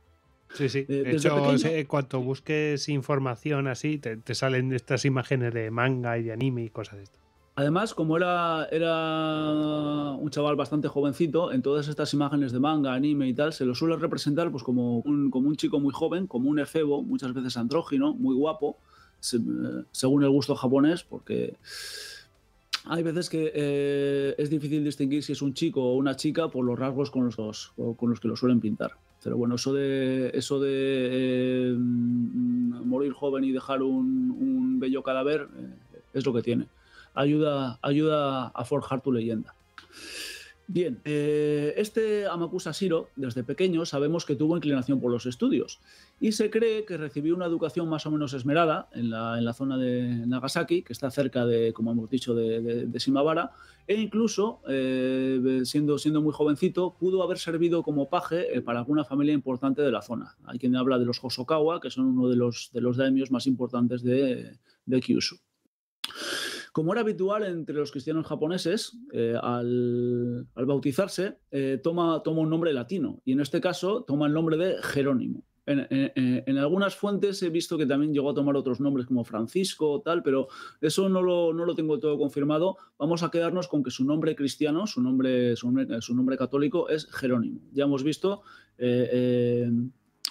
Speaker 2: Sí, sí. Eh, de hecho,
Speaker 1: cuando busques información así, te, salen estas imágenes de manga y de anime y cosas de esto.
Speaker 2: Además, como era, era un chaval bastante jovencito, en todas estas imágenes de manga, anime y tal, se lo suele representar pues, como, como un chico muy joven, como un efebo, muchas veces andrógino, muy guapo, eh, según el gusto japonés, porque hay veces que eh, es difícil distinguir si es un chico o una chica por los rasgos con los, con los que lo suelen pintar. Pero bueno, eso de, eso de eh, morir joven y dejar un, bello cadáver eh, es lo que tiene. Ayuda, ayuda a forjar tu leyenda. Bien, eh, este Amakusa Shiro, desde pequeño, sabemos que tuvo inclinación por los estudios y se cree que recibió una educación más o menos esmerada en la, zona de Nagasaki, que está cerca de, como hemos dicho, de, de, Shimabara, e incluso, eh, siendo, muy jovencito, pudo haber servido como paje eh, para alguna familia importante de la zona. Hay quien habla de los Hosokawa, que son uno de los, de los daimios más importantes de, de Kyushu. Como era habitual entre los cristianos japoneses, eh, al, bautizarse eh, toma, toma un nombre latino y en este caso toma el nombre de Jerónimo. En, algunas fuentes he visto que también llegó a tomar otros nombres como Francisco o tal, pero eso no lo, no lo tengo todo confirmado. Vamos a quedarnos con que su nombre cristiano, su nombre, su nombre, católico es Jerónimo. Ya hemos visto eh,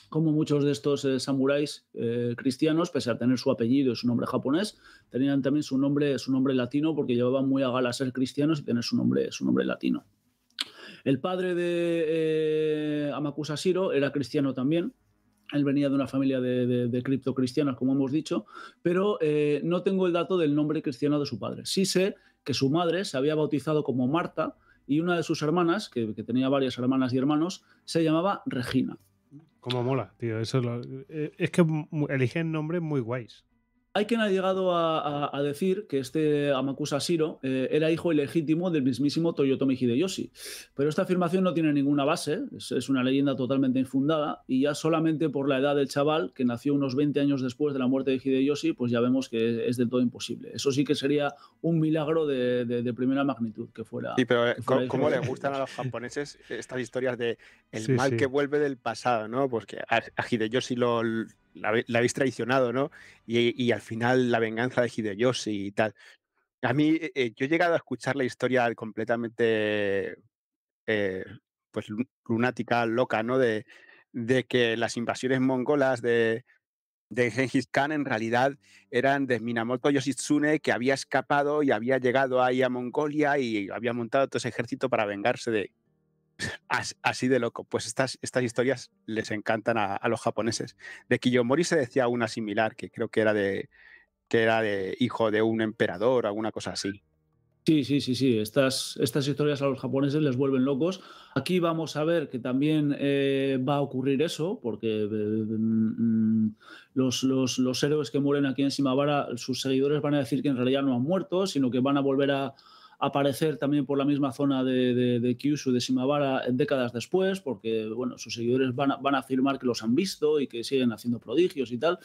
Speaker 2: como muchos de estos eh, samuráis eh, cristianos, pese a tener su apellido y su nombre japonés, tenían también su nombre, su nombre latino porque llevaban muy a gala ser cristianos y tener su nombre, su nombre latino. El padre de eh, Amakusa Shiro era cristiano también, él venía de una familia de, de, como hemos dicho, pero no tengo el dato del nombre cristiano de su padre. Sí sé que su madre se había bautizado como Marta y una de sus hermanas, que tenía varias hermanas y hermanos, se llamaba Regina. Como mola, tío.
Speaker 1: es, eh, es que eligen nombres muy guays.
Speaker 2: Hay quien ha llegado a, decir que este Amakusa Shiro eh, era hijo ilegítimo del mismísimo Toyotomi Hideyoshi, pero esta afirmación no tiene ninguna base, es, una leyenda totalmente infundada y ya solamente por la edad del chaval, que nació unos 20 años después de la muerte de Hideyoshi, pues ya vemos que es, del todo imposible. Eso sí que sería un milagro de, primera magnitud que fuera. Sí, pero eh, ¿cómo, le gustan a los japoneses estas historias de el mal que vuelve del pasado, ¿no? Porque pues
Speaker 3: a Hideyoshi lo la, habéis traicionado, ¿no? Y, al final la venganza de Hideyoshi y tal. A mí, eh, eh, yo he llegado a escuchar la historia completamente, eh, pues, lunática, loca, ¿no? De, que las invasiones mongolas de, de Genghis Khan en realidad eran de Minamoto Yoshitsune que había escapado y había llegado ahí a Mongolia y había montado todo ese ejército para vengarse de, así de loco. Pues estas, estas historias les encantan a, los japoneses. De Kiyomori se decía una similar, que creo que era de, que era de hijo de
Speaker 2: un emperador, alguna cosa así. Sí, sí, sí, sí. Estas, estas historias a los japoneses les vuelven locos. Aquí vamos a ver que también eh, va a ocurrir eso, porque eh, mm, los, los, los, héroes que mueren aquí en Shimabara, sus seguidores van a decir que en realidad no han muerto, sino que van a volver a, aparecer también por la misma zona de, de, de Kyushu, de Shimabara, décadas después, porque bueno, sus seguidores van a, afirmar que los han visto y que siguen haciendo prodigios y tal.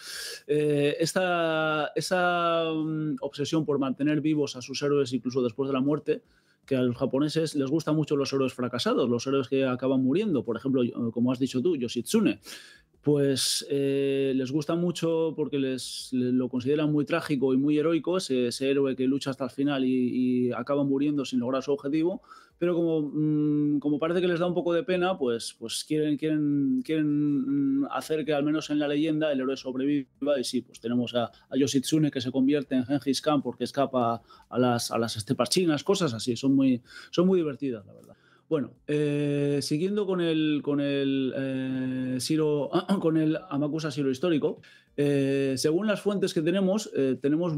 Speaker 2: Eh, esta, esa mm, obsesión por mantener vivos a sus héroes incluso después de la muerte, que a los japoneses les gustan mucho los héroes fracasados, los héroes que acaban muriendo, por ejemplo, como has dicho tú, Yoshitsune. Pues eh, les gusta mucho porque les, lo consideran muy trágico y muy heroico, ese, héroe que lucha hasta el final y, y acaba muriendo sin lograr su objetivo, pero como, mm, como parece que les da un poco de pena, pues, pues quieren, quieren, quieren mm, hacer que al menos en la leyenda el héroe sobreviva y sí, pues tenemos a, a Yoshitsune que se convierte en Genghis Khan porque escapa a las, a las estepas chinas, cosas así, son muy, son muy divertidas, la verdad. Bueno, eh, siguiendo con el con el eh, con el Amakusa Siro histórico, eh, según las fuentes que tenemos, tenemos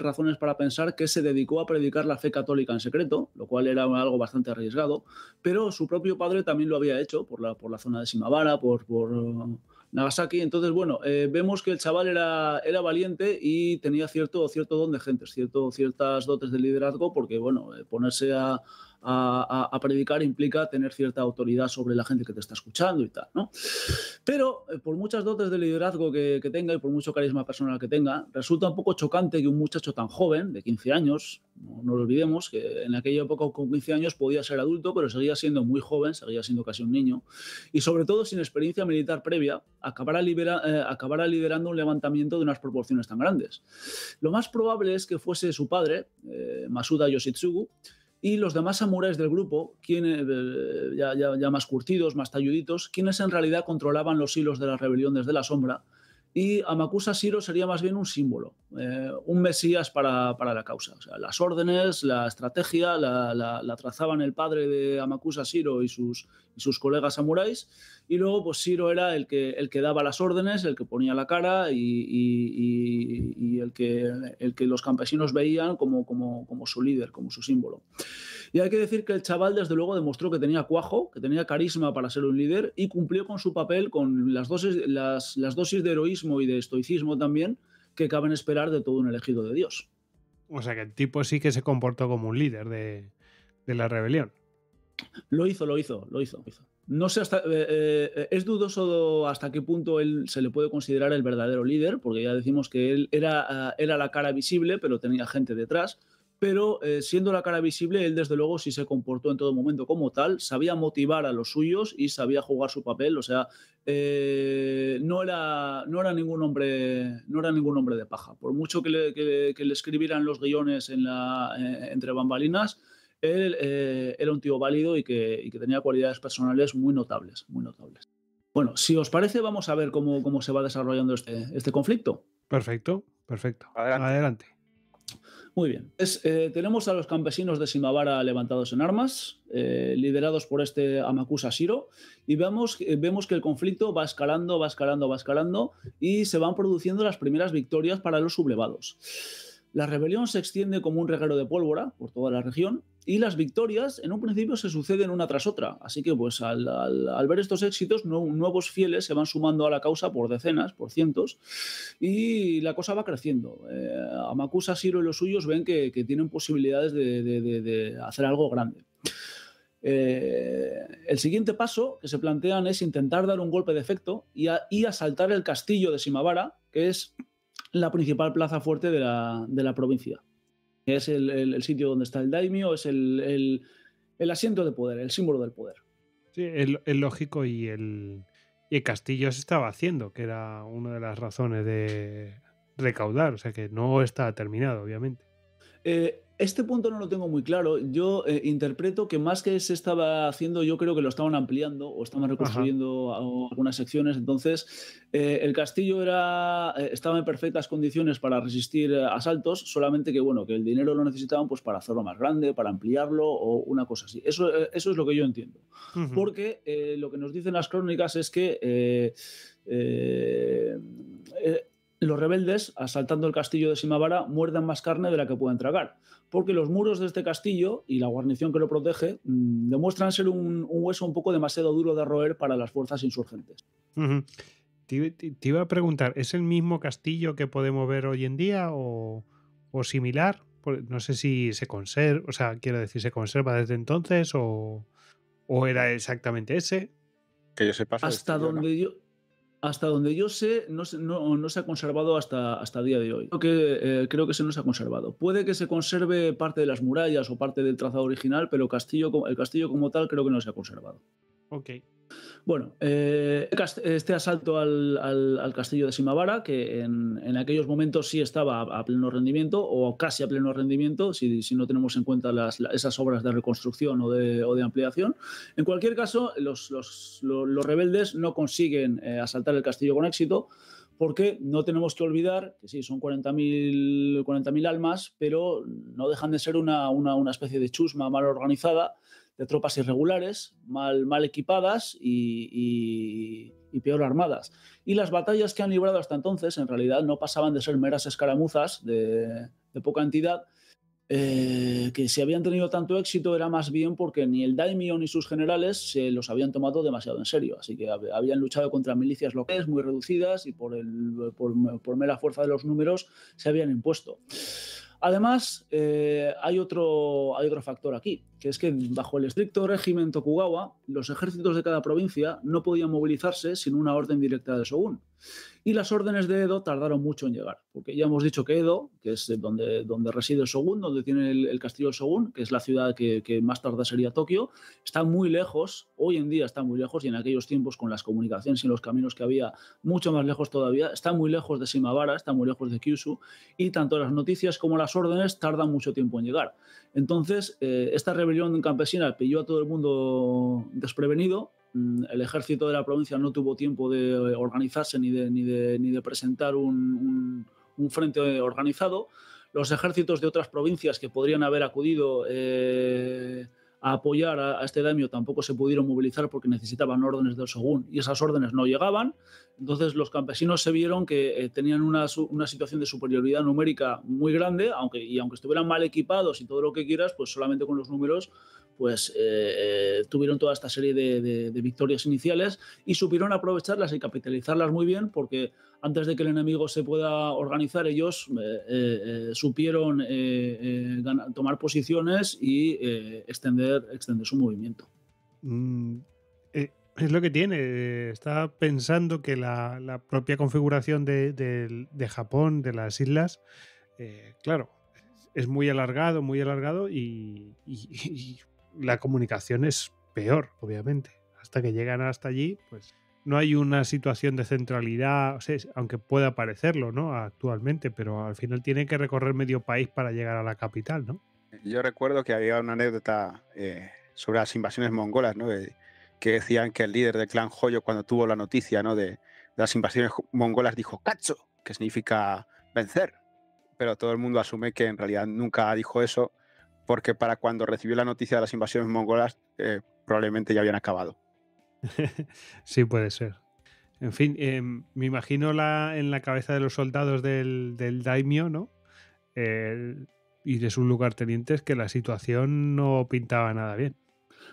Speaker 2: razones para pensar que se dedicó a predicar la fe católica en secreto, lo cual era algo bastante arriesgado, pero su propio padre también lo había hecho por la, por la zona de Shimabara, por, por uh, Nagasaki. Entonces, bueno, vemos que el chaval era, era valiente y tenía cierto, cierto don de gente, cierto, ciertas dotes de liderazgo, porque, bueno, ponerse a a, predicar implica tener cierta autoridad sobre la gente que te está escuchando y tal, ¿no? Pero eh, por muchas dotes de liderazgo que, tenga y por mucho carisma personal que tenga, resulta un poco chocante que un muchacho tan joven, de 15 años, no, lo olvidemos, que en aquella época con 15 años podía ser adulto, pero seguía siendo muy joven, seguía siendo casi un niño, y sobre todo sin experiencia militar previa, acabara eh, liderando un levantamiento de unas proporciones tan grandes. Lo más probable es que fuese su padre, eh, Masuda Yoshitsugu, y los demás samuráis del grupo, quienes, eh, ya, ya, más curtidos, más talluditos, quienes en realidad controlaban los hilos de la rebelión desde la sombra y Amakusa Siro sería más bien un símbolo, eh, un mesías para, la causa. las órdenes, la estrategia la, trazaban el padre de Amakusa Siro y sus, sus colegas samuráis, y luego pues Siro era el que, el que daba las órdenes, el que ponía la cara y, el, que, el que los campesinos veían como, como, como su líder, como su símbolo. Y hay que decir que el chaval, desde luego, demostró que tenía cuajo, que tenía carisma para ser un líder y cumplió con su papel con las dosis, de heroísmo y de estoicismo también que caben esperar de todo un elegido de Dios.
Speaker 1: O sea que el tipo sí que se comportó como un líder de, la rebelión.
Speaker 2: Lo hizo, lo hizo, lo hizo. No sé hasta. Eh, eh, es dudoso hasta qué punto él se le puede considerar el verdadero líder, porque ya decimos que él era eh, la cara visible, pero tenía gente detrás pero eh, siendo la cara visible, él desde luego sí se comportó en todo momento como tal, sabía motivar a los suyos y sabía jugar su papel, o sea, eh, no, era, no, era ningún hombre, no era ningún hombre de paja. Por mucho que le, escribieran los guiones en la, eh, entre bambalinas, él era un tío válido y que, tenía cualidades personales muy notables, muy notables. Bueno, si os parece, vamos a ver cómo, se va desarrollando este, este, conflicto. Perfecto, perfecto. Adelante. Muy bien. Eh, tenemos a los campesinos de Simavara levantados en armas, eh, liderados por este Amakusa Shiro, y vemos, eh, vemos que el conflicto va escalando, va escalando, va escalando, y se van produciendo las primeras victorias para los sublevados. La rebelión se extiende como un reguero de pólvora por toda la región, y las victorias en un principio se suceden una tras otra. Así que pues al, ver estos éxitos, nuevos fieles se van sumando a la causa por decenas, por cientos, y la cosa va creciendo. Eh, Amakusa, Siro y los suyos ven que, tienen posibilidades de, hacer algo grande. Eh, el siguiente paso que se plantean es intentar dar un golpe de efecto y, asaltar el castillo de Shimabara, que es la principal plaza fuerte de la provincia es el, sitio donde está el daimio, es el, asiento de poder, el símbolo del poder.
Speaker 1: Sí, es lógico y el, y castillo se estaba haciendo, que era una de las razones de recaudar, o sea que no está terminado, obviamente.
Speaker 2: Eh, este punto no lo tengo muy claro. Yo eh, interpreto que más que se estaba haciendo, yo creo que lo estaban ampliando o estaban reconstruyendo algunas secciones. Entonces, eh, el castillo era, eh, estaba en perfectas condiciones para resistir asaltos, solamente que bueno, que el dinero lo necesitaban pues, para hacerlo más grande, para ampliarlo o una cosa así. Eso, es lo que yo entiendo. Porque lo que nos dicen las crónicas es que los rebeldes, asaltando el castillo de Simavara, muerden más carne de la que pueden tragar, porque los muros de este castillo y la guarnición que lo protege mm, demuestran ser un, hueso un poco demasiado duro de roer para las fuerzas insurgentes. te,
Speaker 1: iba a preguntar, ¿es el mismo castillo que podemos ver hoy en día o, similar? No sé si se conserva, o sea, quiero decir, ¿se conserva desde entonces o,
Speaker 2: o era exactamente ese? Que yo sepa. Hasta donde yo... Hasta donde yo sé, no, se ha conservado hasta, hasta día de hoy. Creo que, eh, creo que se nos ha conservado. Puede que se conserve parte de las murallas o parte del trazado original, pero castillo, el castillo como tal creo que no se ha conservado. Ok. Bueno, eh, este asalto al, castillo de Simavara, que en, aquellos momentos sí estaba a, pleno rendimiento o casi a pleno rendimiento, si, no tenemos en cuenta esas obras de reconstrucción o de, ampliación. En cualquier caso, los, rebeldes no consiguen eh, asaltar el castillo con éxito, porque no tenemos que olvidar que sí, son 40.000 almas, pero no dejan de ser una, una especie de chusma mal organizada de tropas irregulares, mal, mal equipadas y, y, peor armadas. Y las batallas que han librado hasta entonces en realidad no pasaban de ser meras escaramuzas de, de poca entidad, eh, que si habían tenido tanto éxito era más bien porque ni el daimyo ni sus generales se los habían tomado demasiado en serio, así que habían luchado contra milicias locales muy reducidas y por, el, por, por mera fuerza de los números se habían impuesto. Además, eh, hay, otro, hay factor aquí, que es que bajo el estricto régimen Tokugawa, los ejércitos de cada provincia no podían movilizarse sin una orden directa de shogun. Y las órdenes de Edo tardaron mucho en llegar, porque ya hemos dicho que Edo, que es donde, donde reside el Shogun, donde tiene el, castillo Shogun, que es la ciudad que, más tarda sería Tokio, está muy lejos, hoy en día está muy lejos, y en aquellos tiempos con las comunicaciones y los caminos que había, mucho más lejos todavía, está muy lejos de Shimabara, está muy lejos de Kyushu, y tanto las noticias como las órdenes tardan mucho tiempo en llegar. Entonces, eh, esta rebelión campesina pilló a todo el mundo desprevenido, Mm, el ejército de la provincia no tuvo tiempo de organizarse ni de, presentar un, frente organizado. Los ejércitos de otras provincias que podrían haber acudido eh, a apoyar a, este daño tampoco se pudieron movilizar porque necesitaban órdenes del Shogun y esas órdenes no llegaban. Entonces los campesinos se vieron que eh, tenían una, situación de superioridad numérica muy grande aunque, y aunque estuvieran mal equipados y todo lo que quieras, pues solamente con los números pues eh, eh, tuvieron toda esta serie de, victorias iniciales y supieron aprovecharlas y capitalizarlas muy bien porque antes de que el enemigo se pueda organizar, ellos eh, supieron tomar posiciones y extender, extender su movimiento.
Speaker 1: Mm, es lo que tiene. Está pensando que la, propia configuración de, Japón, de las islas, claro, es muy alargado, muy alargado y la comunicación es peor, obviamente. Hasta que llegan hasta allí, pues no hay una situación de centralidad, aunque pueda parecerlo, ¿no? Actualmente, pero al final tienen que recorrer medio país para llegar a la capital, ¿no?
Speaker 3: Yo recuerdo que había una anécdota eh, sobre las invasiones mongolas, ¿no? que decían que el líder del clan Joyo, cuando tuvo la noticia ¿no? de las invasiones mongolas, dijo cacho, que significa vencer. Pero todo el mundo asume que en realidad nunca dijo eso porque para cuando recibió la noticia de las invasiones mongolas eh, probablemente ya habían acabado. sí, puede ser.
Speaker 1: En fin, em, me imagino la, en la cabeza de los soldados del, del daimio, ¿no? Eh, y de sus lugartenientes que la situación no pintaba nada bien.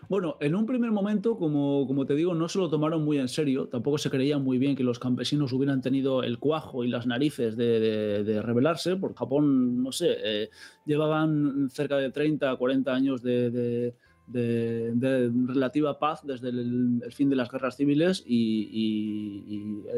Speaker 2: Bueno, en un primer momento, como, como te digo, no se lo tomaron muy en serio, tampoco se creía muy bien que los campesinos hubieran tenido el cuajo y las narices de, rebelarse, porque Japón, no sé, eh, llevaban cerca de 30, 40 años de de, relativa paz desde el, fin de las guerras civiles y,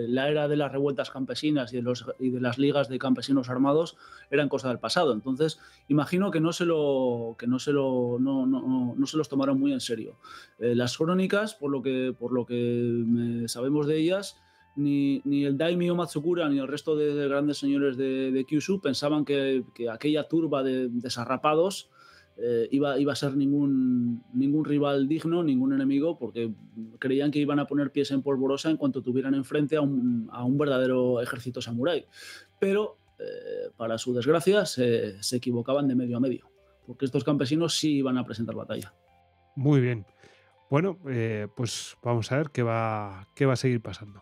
Speaker 2: la era de las revueltas campesinas y de, las ligas de campesinos armados eran cosa del pasado. Entonces, imagino que no se, lo, que no se, lo, no, no, no se los tomaron muy en serio. Eh, las crónicas, por lo que, por lo que eh, sabemos de ellas, ni, ni, el daimyo Matsukura ni el resto de, grandes señores de, Kyushu pensaban que, que aquella turba de desarrapados eh, iba, a ser ningún, ningún rival digno, ningún enemigo, porque creían que iban a poner pies en polvorosa en cuanto tuvieran enfrente a un, verdadero ejército samurái. Pero, eh, para su desgracia, se, equivocaban de medio a medio, porque estos campesinos sí iban a presentar batalla.
Speaker 1: Muy bien. Bueno, eh, pues vamos a ver qué va, qué va a seguir pasando.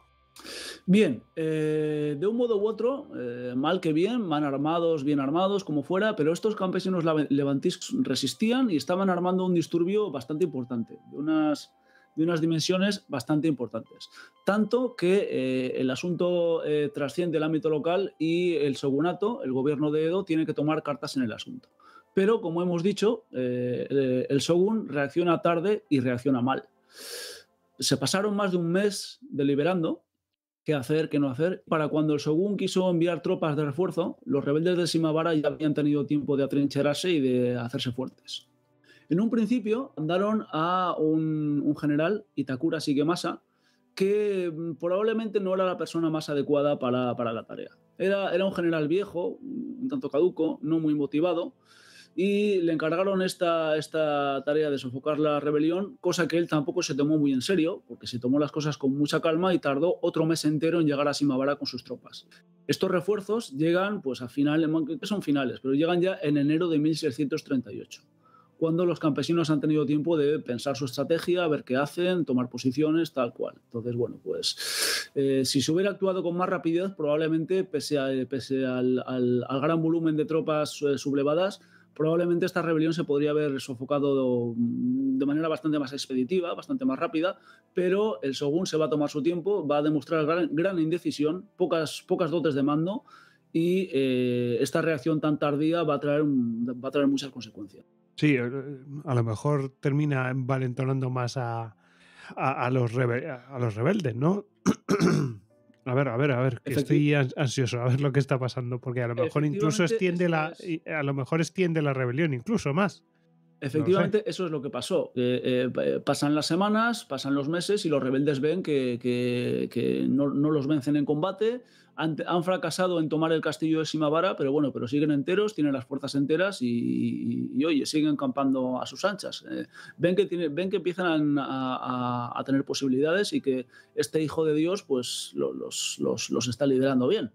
Speaker 2: Bien, eh, de un modo u otro, eh, mal que bien, van armados, bien armados, como fuera, pero estos campesinos levantiscos resistían y estaban armando un disturbio bastante importante, de unas, de unas dimensiones bastante importantes. Tanto que eh, el asunto trasciende el ámbito local y el Sogunato, el gobierno de Edo, tiene que tomar cartas en el asunto. Pero, como hemos dicho, el shogun reacciona tarde y reacciona mal. Se pasaron más de un mes deliberando, qué hacer, qué no hacer. Para cuando el Shogun quiso enviar tropas de refuerzo, los rebeldes de Shimabara ya habían tenido tiempo de atrincherarse y de hacerse fuertes. En un principio andaron a un, general, Itakura Shigemasa, que mm, probablemente no era la persona más adecuada para, la tarea. Era, era, un general viejo, un tanto caduco, no muy motivado, y le encargaron esta, esta tarea de sofocar la rebelión, cosa que él tampoco se tomó muy en serio, porque se tomó las cosas con mucha calma y tardó otro mes entero en llegar a Simabara con sus tropas. Estos refuerzos llegan pues a finales, que son finales, pero llegan ya en enero de 1638 cuando los campesinos han tenido tiempo de pensar su estrategia, ver qué hacen, tomar posiciones, tal cual. Entonces, bueno, pues eh, si se hubiera actuado con más rapidez, probablemente, pese, al, gran volumen de tropas eh, sublevadas, probablemente esta rebelión se podría haber sofocado de manera bastante más expeditiva, bastante más rápida, pero el Shogun se va a tomar su tiempo, va a demostrar gran, indecisión, pocas, pocas dotes de mando y eh, esta reacción tan tardía va a, traer, va a traer muchas consecuencias.
Speaker 1: Sí, eh, eh, a lo mejor termina envalentonando más a, los, a los rebeldes, ¿no? A ver, a ver, a ver, que estoy ansioso a ver lo que está pasando, porque a lo mejor incluso extiende la, a lo mejor extiende la rebelión, incluso más. Efectivamente,
Speaker 2: eso es lo que pasó. Eh, eh, pasan las semanas, pasan los meses y los rebeldes ven que, no, los vencen en combate. Han, fracasado en tomar el castillo de Simavara, pero bueno, pero siguen enteros, tienen las fuerzas enteras y, oye, siguen campando a sus anchas. Eh, ven, que ven que empiezan a, tener posibilidades y que este hijo de Dios pues los, los, está liderando bien.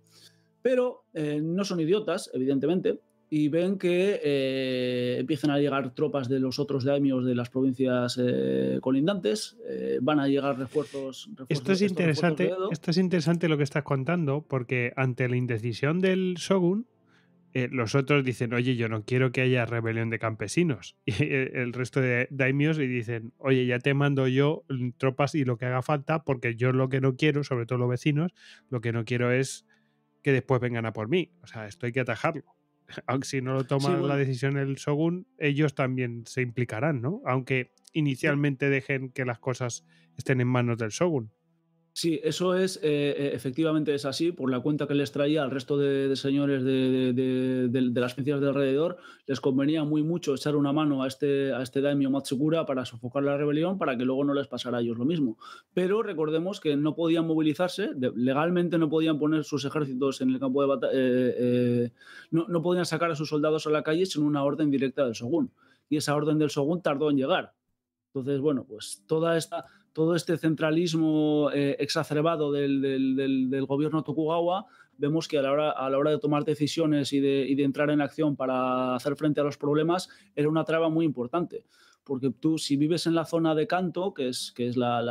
Speaker 2: Pero no son idiotas, evidentemente, y ven que eh, empiezan a llegar tropas de los otros daimios de las provincias eh, colindantes, eh, van a llegar refuerzos. esto es interesante,
Speaker 1: esto es interesante lo que estás contando, porque ante la indecisión del shogun, los otros dicen, oye, yo no quiero que haya rebelión de campesinos. Y el resto de daimios le dicen, oye, ya te mando yo mm, tropas y lo que haga falta, porque yo lo que no quiero, sobre todo los vecinos, lo que no quiero es que después vengan a por mí. O sea, esto hay que atajarlo. aunque si no lo toma la decisión el Shogun, ellos también se implicarán, ¿no? Aunque inicialmente dejen que las cosas estén en manos del Shogun.
Speaker 2: Sí, eso es, eh, eh, efectivamente es así, por la cuenta que les traía al resto de, señores de, las provincias de alrededor, les convenía muy mucho echar una mano a este, a este Matsukura para sofocar la rebelión, para que luego no les pasara a ellos lo mismo. Pero recordemos que no podían movilizarse, legalmente no podían poner sus ejércitos en el campo de batalla, eh, no, podían sacar a sus soldados a la calle sin una orden directa del Shogun. Y esa orden del Shogun tardó en llegar. Entonces, bueno, pues toda esta todo este centralismo eh, exacerbado del, gobierno Tokugawa, vemos que a la hora, de tomar decisiones y de, entrar en acción para hacer frente a los problemas, era una traba muy importante porque tú si vives en la zona de Kanto, que es, la,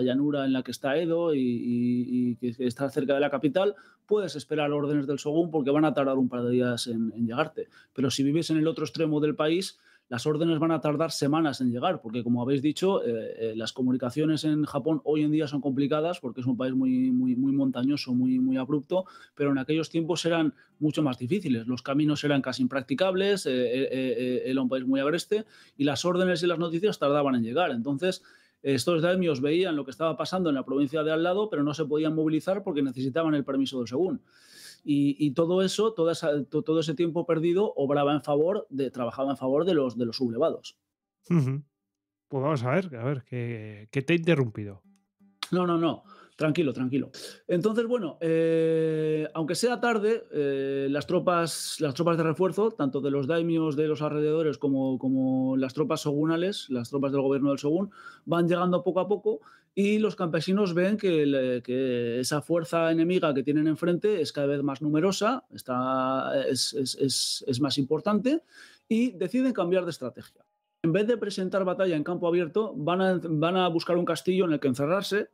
Speaker 2: llanura en la que está Edo y, que está cerca de la capital, puedes esperar órdenes del Shogun porque van a tardar un par de días en, llegarte. Pero si vives en el otro extremo del país, las órdenes van a tardar semanas en llegar, porque como habéis dicho, eh, eh, las comunicaciones en Japón hoy en día son complicadas porque es un país muy, muy, montañoso, muy, muy abrupto, pero en aquellos tiempos eran mucho más difíciles. Los caminos eran casi impracticables, eh, era un país muy agreste y las órdenes y las noticias tardaban en llegar. Entonces, estos daimios veían lo que estaba pasando en la provincia de al lado, pero no se podían movilizar porque necesitaban el permiso del según. Y, todo eso, todo, ese tiempo perdido, obraba en favor de, trabajaba en favor de los, sublevados.
Speaker 1: Pues vamos a ver, a ver, que, te he interrumpido.
Speaker 2: No, no, no. Tranquilo, tranquilo. Entonces, bueno, eh, aunque sea tarde, eh, las, tropas, las tropas de refuerzo, tanto de los daimios de los alrededores como, como las tropas shogunales, las tropas del gobierno del shogun, van llegando poco a poco y los campesinos ven que, esa fuerza enemiga que tienen enfrente es cada vez más numerosa, está, es, es, es, es, más importante y deciden cambiar de estrategia. En vez de presentar batalla en campo abierto, van a, van a buscar un castillo en el que encerrarse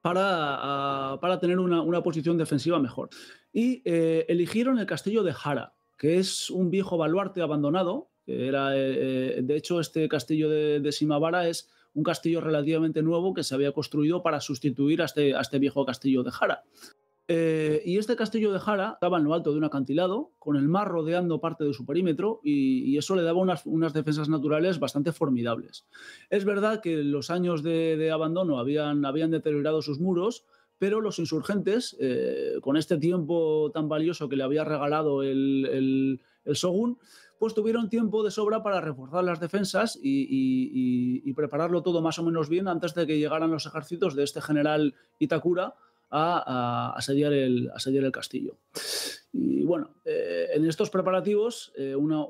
Speaker 2: para, para tener una, una, posición defensiva mejor. Y eh, eligieron el castillo de Jara, que es un viejo baluarte abandonado. era, eh, eh, de hecho, este castillo de, de Simavara es un castillo relativamente nuevo que se había construido para sustituir a este, a este viejo castillo de Jara. Eh, y este castillo de Jara estaba en lo alto de un acantilado, con el mar rodeando parte de su perímetro, y, eso le daba unas, defensas naturales bastante formidables. Es verdad que los años de, abandono habían, habían deteriorado sus muros, pero los insurgentes, eh, con este tiempo tan valioso que le había regalado el, el, el Shogun, pues tuvieron tiempo de sobra para reforzar las defensas y, prepararlo todo más o menos bien antes de que llegaran los ejércitos de este general Itakura a, asediar el castillo. Y bueno, eh, en estos preparativos, eh, uno,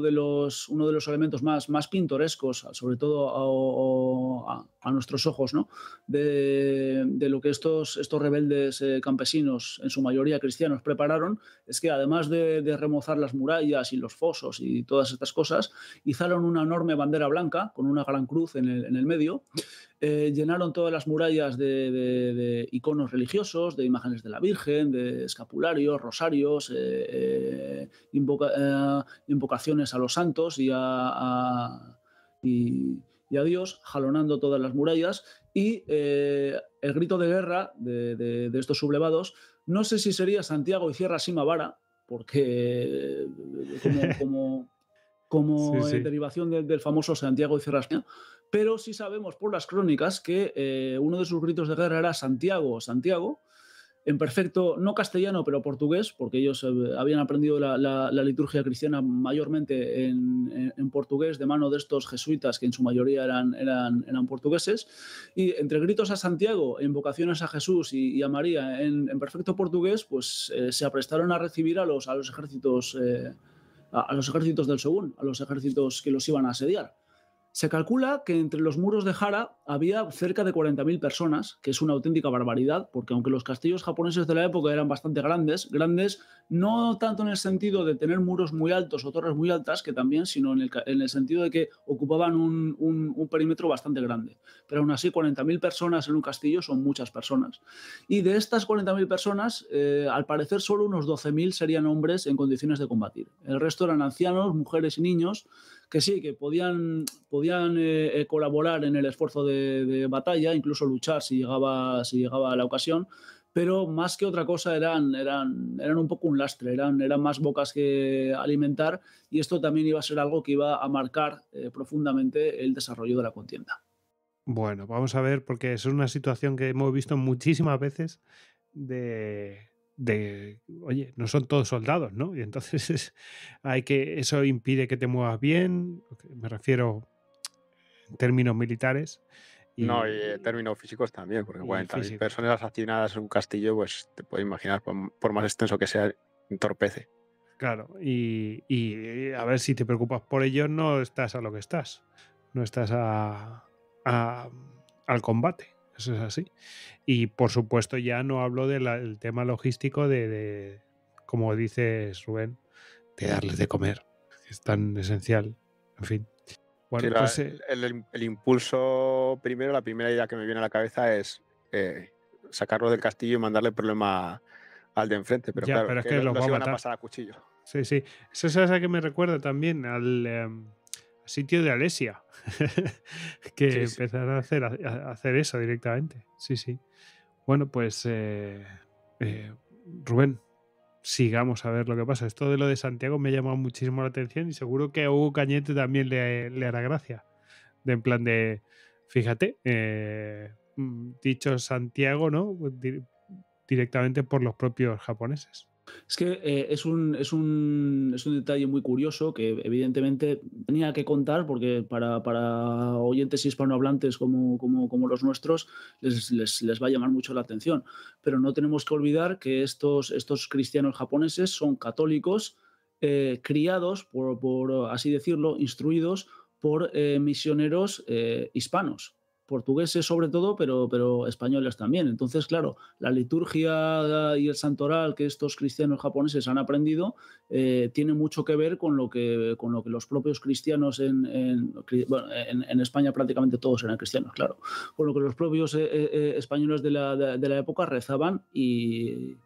Speaker 2: de los, uno de los elementos más, más pintorescos, sobre todo a, nuestros ojos, de, lo que estos, estos rebeldes eh, campesinos, en su mayoría cristianos, prepararon, es que además de, de, remozar las murallas y los fosos y todas estas cosas, izaron una enorme bandera blanca con una gran cruz en el, medio, llenaron todas las murallas de, de iconos religiosos, de imágenes de la Virgen, de escapularios, rosarios, eh, eh, eh, invocaciones a los santos y a, Dios, jalonando todas las murallas. Y el grito de guerra de, estos sublevados, no sé si sería Santiago y Sierra Simavara, porque como, como derivación del, famoso Santiago y Sierra pero sí sabemos por las crónicas que uno de sus gritos de guerra era Santiago, Santiago, en perfecto, no castellano, pero portugués, porque ellos eh, habían aprendido la, liturgia cristiana mayormente en, portugués, de mano de estos jesuitas que en su mayoría eran, portugueses. Y entre gritos a Santiago invocaciones a Jesús y, a María en, perfecto portugués, pues eh, se aprestaron a recibir a los, ejércitos. Eh, a, los ejércitos del Según, a los ejércitos que los iban a asediar. Se calcula que entre los muros de Hara había cerca de 40.000 personas, que es una auténtica barbaridad, porque aunque los castillos japoneses de la época eran bastante grandes, grandes no tanto en el sentido de tener muros muy altos o torres muy altas, que también, sino en el, sentido de que ocupaban un, perímetro bastante grande. Pero aún así, 40.000 personas en un castillo son muchas personas. Y de estas 40.000 personas, eh, al parecer solo unos 12.000 serían hombres en condiciones de combatir. El resto eran ancianos, mujeres y niños que sí, que podían, podían eh, eh, colaborar en el esfuerzo de, batalla, incluso luchar si llegaba, si llegaba la ocasión, pero más que otra cosa eran, eran, eran un poco un lastre, eran, eran más bocas que alimentar y esto también iba a ser algo que iba a marcar eh, profundamente el desarrollo de la contienda.
Speaker 1: Bueno, vamos a ver, porque es una situación que hemos visto muchísimas veces de de, oye, no son todos soldados, ¿no? Y entonces hay que, eso impide que te muevas bien, me refiero en términos militares. Y, no, y
Speaker 3: en eh, términos físicos también, porque 40.000 personas accionadas en un castillo, pues te puedes imaginar, por, más extenso que sea, entorpece.
Speaker 1: Claro, y, eh, a ver si te preocupas por ello, no estás a lo que estás, no estás a, al combate es así. Y por supuesto ya no hablo del tema logístico de, como dices Rubén, de darles de comer, es tan esencial, en fin. Pues, eh,
Speaker 3: el, impulso primero, la primera idea que me viene a la cabeza es eh, sacarlo del castillo y mandarle el problema al de enfrente, pero claro, es que, que los, a, pasar a cuchillo.
Speaker 1: Sí, sí. Eso es a que me recuerda también al... Em, sitio de Alesia, que empezaron a hacer, hacer, eso directamente. Sí, sí. Bueno, pues eh, eh, Rubén, sigamos a ver lo que pasa. Esto de lo de Santiago me ha llamado muchísimo la atención y seguro que a Hugo Cañete también le, hará gracia. De en plan de, fíjate, eh, mm, dicho Santiago, ¿no? Pues, directamente por los propios japoneses.
Speaker 2: Es que eh, es, un, detalle muy curioso que evidentemente tenía que contar porque para, oyentes hispanohablantes como, como los nuestros les, va a llamar mucho la atención. Pero no tenemos que olvidar que estos, cristianos japoneses son católicos eh, criados, por, así decirlo, instruidos por eh, misioneros hispanos portugueses sobre todo, pero, pero españoles también. Entonces, claro, la liturgia y el santoral que estos cristianos japoneses han aprendido eh, tiene mucho que ver con lo que, con lo que los propios cristianos en, en, España prácticamente todos eran cristianos, claro, con lo que los propios eh, eh, españoles de la, de la época rezaban y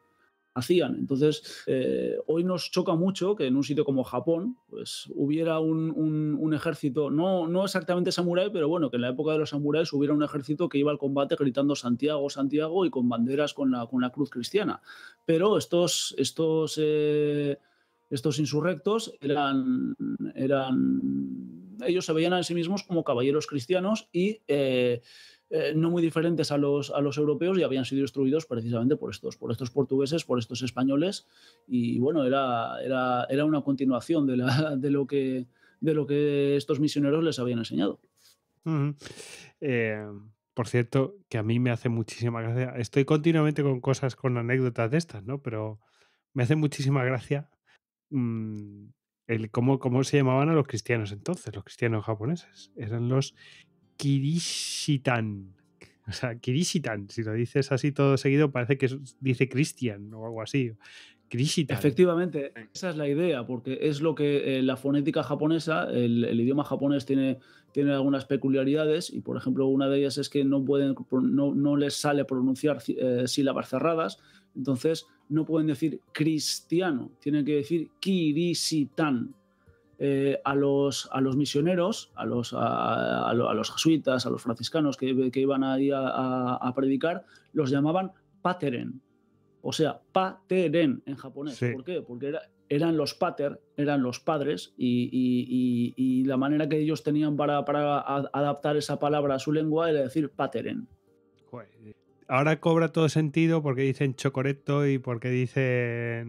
Speaker 2: hacían. Entonces, eh, hoy nos choca mucho que en un sitio como Japón pues, hubiera un, ejército, no, no exactamente samurái, pero bueno, que en la época de los samuráis hubiera un ejército que iba al combate gritando Santiago, Santiago y con banderas con la, cruz cristiana. Pero estos, estos, eh, estos insurrectos eran... eran ellos se veían a sí mismos como caballeros cristianos y eh, eh, no muy diferentes a los, a los europeos y habían sido destruidos precisamente por estos, por estos portugueses, por estos españoles. Y bueno, era, era, una continuación de, lo que, de lo que estos misioneros les habían enseñado. Eh,
Speaker 1: por cierto, que a mí me hace muchísima gracia. Estoy continuamente con cosas, con anécdotas de estas, ¿no? Pero me hace muchísima gracia mm, el cómo, cómo se llamaban a los cristianos entonces, los cristianos japoneses. Eran los Kirishitan. O sea, Kirishitan, si lo dices así todo seguido, parece que dice Christian o algo
Speaker 2: así. Kirishitan. Efectivamente, esa es la idea, porque es lo que eh, la fonética japonesa, el, idioma japonés tiene, tiene algunas peculiaridades, y por ejemplo, una de ellas es que no, pueden, no, les sale pronunciar eh, sílabas cerradas, entonces no pueden decir cristiano, tienen que decir Kirishitan. Eh, a, los, a los misioneros, a los, a, los jesuitas, a los franciscanos que, iban ahí a, predicar, los llamaban pateren. O sea, pateren en japonés. ¿Por qué? Porque eran los pater, eran los padres, y, la manera que ellos tenían para, para, adaptar esa palabra a su lengua era decir pateren
Speaker 1: ahora cobra todo sentido porque dicen chocoreto y porque dicen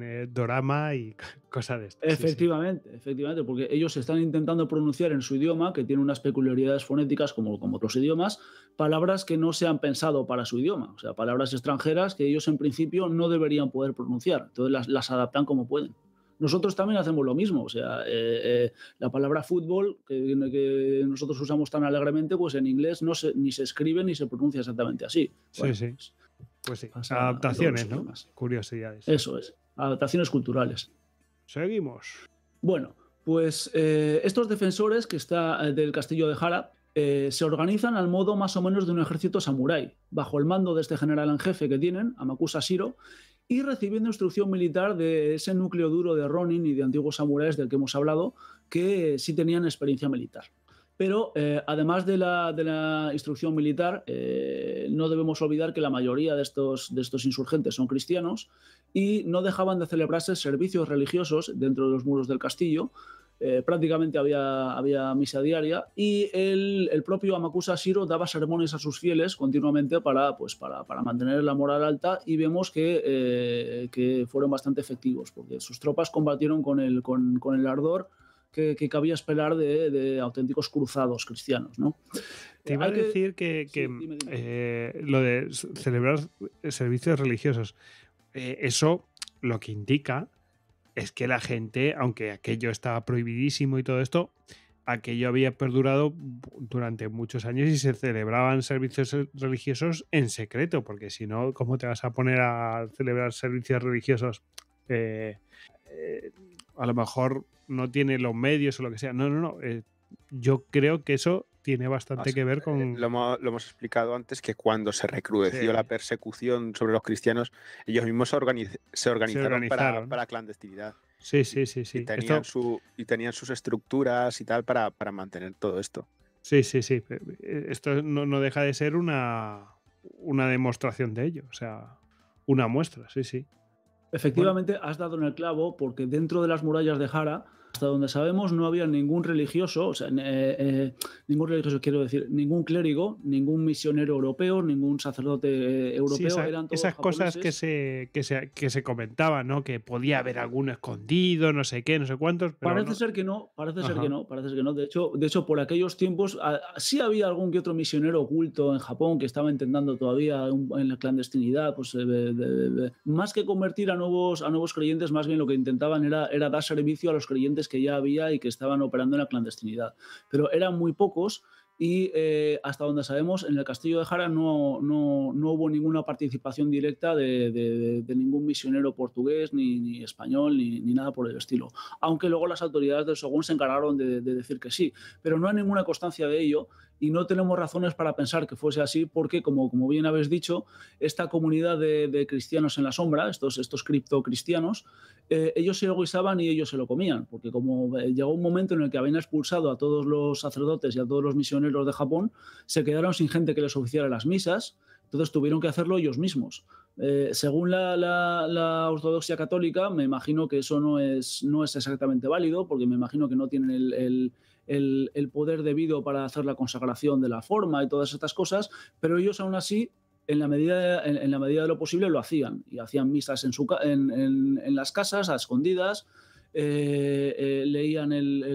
Speaker 1: eh, dorama y cosas de estas.
Speaker 2: Efectivamente, efectivamente, porque ellos están intentando pronunciar en su idioma, que tiene unas peculiaridades fonéticas como, como otros idiomas, palabras que no se han pensado para su idioma, o sea, palabras extranjeras que ellos en principio no deberían poder pronunciar, entonces las adaptan como pueden. Nosotros también hacemos lo mismo, o sea, eh, eh, la palabra fútbol que, nosotros usamos tan alegremente, pues en inglés no se, ni se escribe ni se pronuncia exactamente así. sí, sí. Pues, pues sí, adaptaciones, ¿no? Curiosidades. Eso es, adaptaciones culturales. Seguimos. Bueno, pues eh, estos defensores que está del castillo de Jara, se organizan al modo más o menos de un ejército samurái, bajo el mando de este general en jefe que tienen, Amakusa Shiro, y recibiendo instrucción militar de ese núcleo duro de Ronin y de antiguos samuráis del que hemos hablado, que sí tenían experiencia militar. Pero eh, además de la, instrucción militar, eh, no debemos olvidar que la mayoría de estos, de estos insurgentes son cristianos y no dejaban de celebrarse servicios religiosos dentro de los muros del castillo, eh, prácticamente había, había misa diaria y el, propio Amakusa Shiro daba sermones a sus fieles continuamente para, pues, para, mantener la moral alta y vemos eh, que, fueron bastante efectivos porque sus tropas combatieron con el, con, el ardor que, cabía esperar de, auténticos cruzados cristianos. ¿no? Te iba a decir que,
Speaker 1: eh, lo de celebrar servicios religiosos, eso lo que indica es que la gente, aunque aquello estaba prohibidísimo y todo esto, aquello había perdurado durante muchos años y se celebraban servicios religiosos en secreto, porque si no, ¿cómo te vas a poner a celebrar servicios religiosos? Eh, eh, a lo mejor no tiene los medios o lo que sea. No, no, no. Eh, yo creo que eso tiene bastante que ver eh, eh, con...
Speaker 3: Lo hemos, explicado antes que cuando se recrudeció la persecución sobre los cristianos, ellos mismos se, organizaron, Para, para, clandestinidad.
Speaker 1: Sí, sí, sí, sí.
Speaker 3: Y tenían, sus estructuras y tal para, para, mantener todo esto.
Speaker 1: Sí, sí, sí. Esto no, deja de ser una, una demostración de ello, o sea, una muestra, sí, sí.
Speaker 2: Efectivamente, has dado en el clavo porque dentro de las murallas de Jara hasta donde sabemos no había ningún religioso, o sea, eh, eh, ningún religioso quiero decir, ningún clérigo, ningún misionero europeo, ningún sacerdote eh, europeo. eran esas cosas que
Speaker 1: se, que, se, que se comentaban, ¿no? Que podía haber alguno escondido, no sé qué, no sé cuántos. parece ser
Speaker 2: que no, parece ser que no, parece ser que no. De hecho, de hecho por aquellos tiempos sí había algún que otro misionero oculto en Japón que estaba intentando todavía en la clandestinidad, pues más que convertir a nuevos, a nuevos creyentes, más bien lo que intentaban era, era dar servicio a los creyentes que ya había y que estaban operando en la clandestinidad. Pero eran muy pocos y eh, hasta donde sabemos, en el Castillo de Jara no, hubo ninguna participación directa de, ningún misionero portugués, ni, español, ni, nada por el estilo. Aunque luego las autoridades del Sogún se encargaron de, decir que sí, pero no hay ninguna constancia de ello y no tenemos razones para pensar que fuese así porque, como, como bien habéis dicho, esta comunidad de, cristianos en la sombra, estos, estos criptocristianos, eh, ellos se egoizaban y ellos se lo comían, porque como eh, llegó un momento en el que habían expulsado a todos los sacerdotes y a todos los misioneros de Japón, se quedaron sin gente que les oficiara las misas, entonces tuvieron que hacerlo ellos mismos. Eh, según la, la, la, ortodoxia católica, me imagino que eso no es, no es exactamente válido, porque me imagino que no tienen el el, poder debido para hacer la consagración de la forma y todas estas cosas, pero ellos aún así en la, medida, la medida de lo posible lo hacían y hacían misas en, en, las casas, a escondidas, eh, eh, leían el,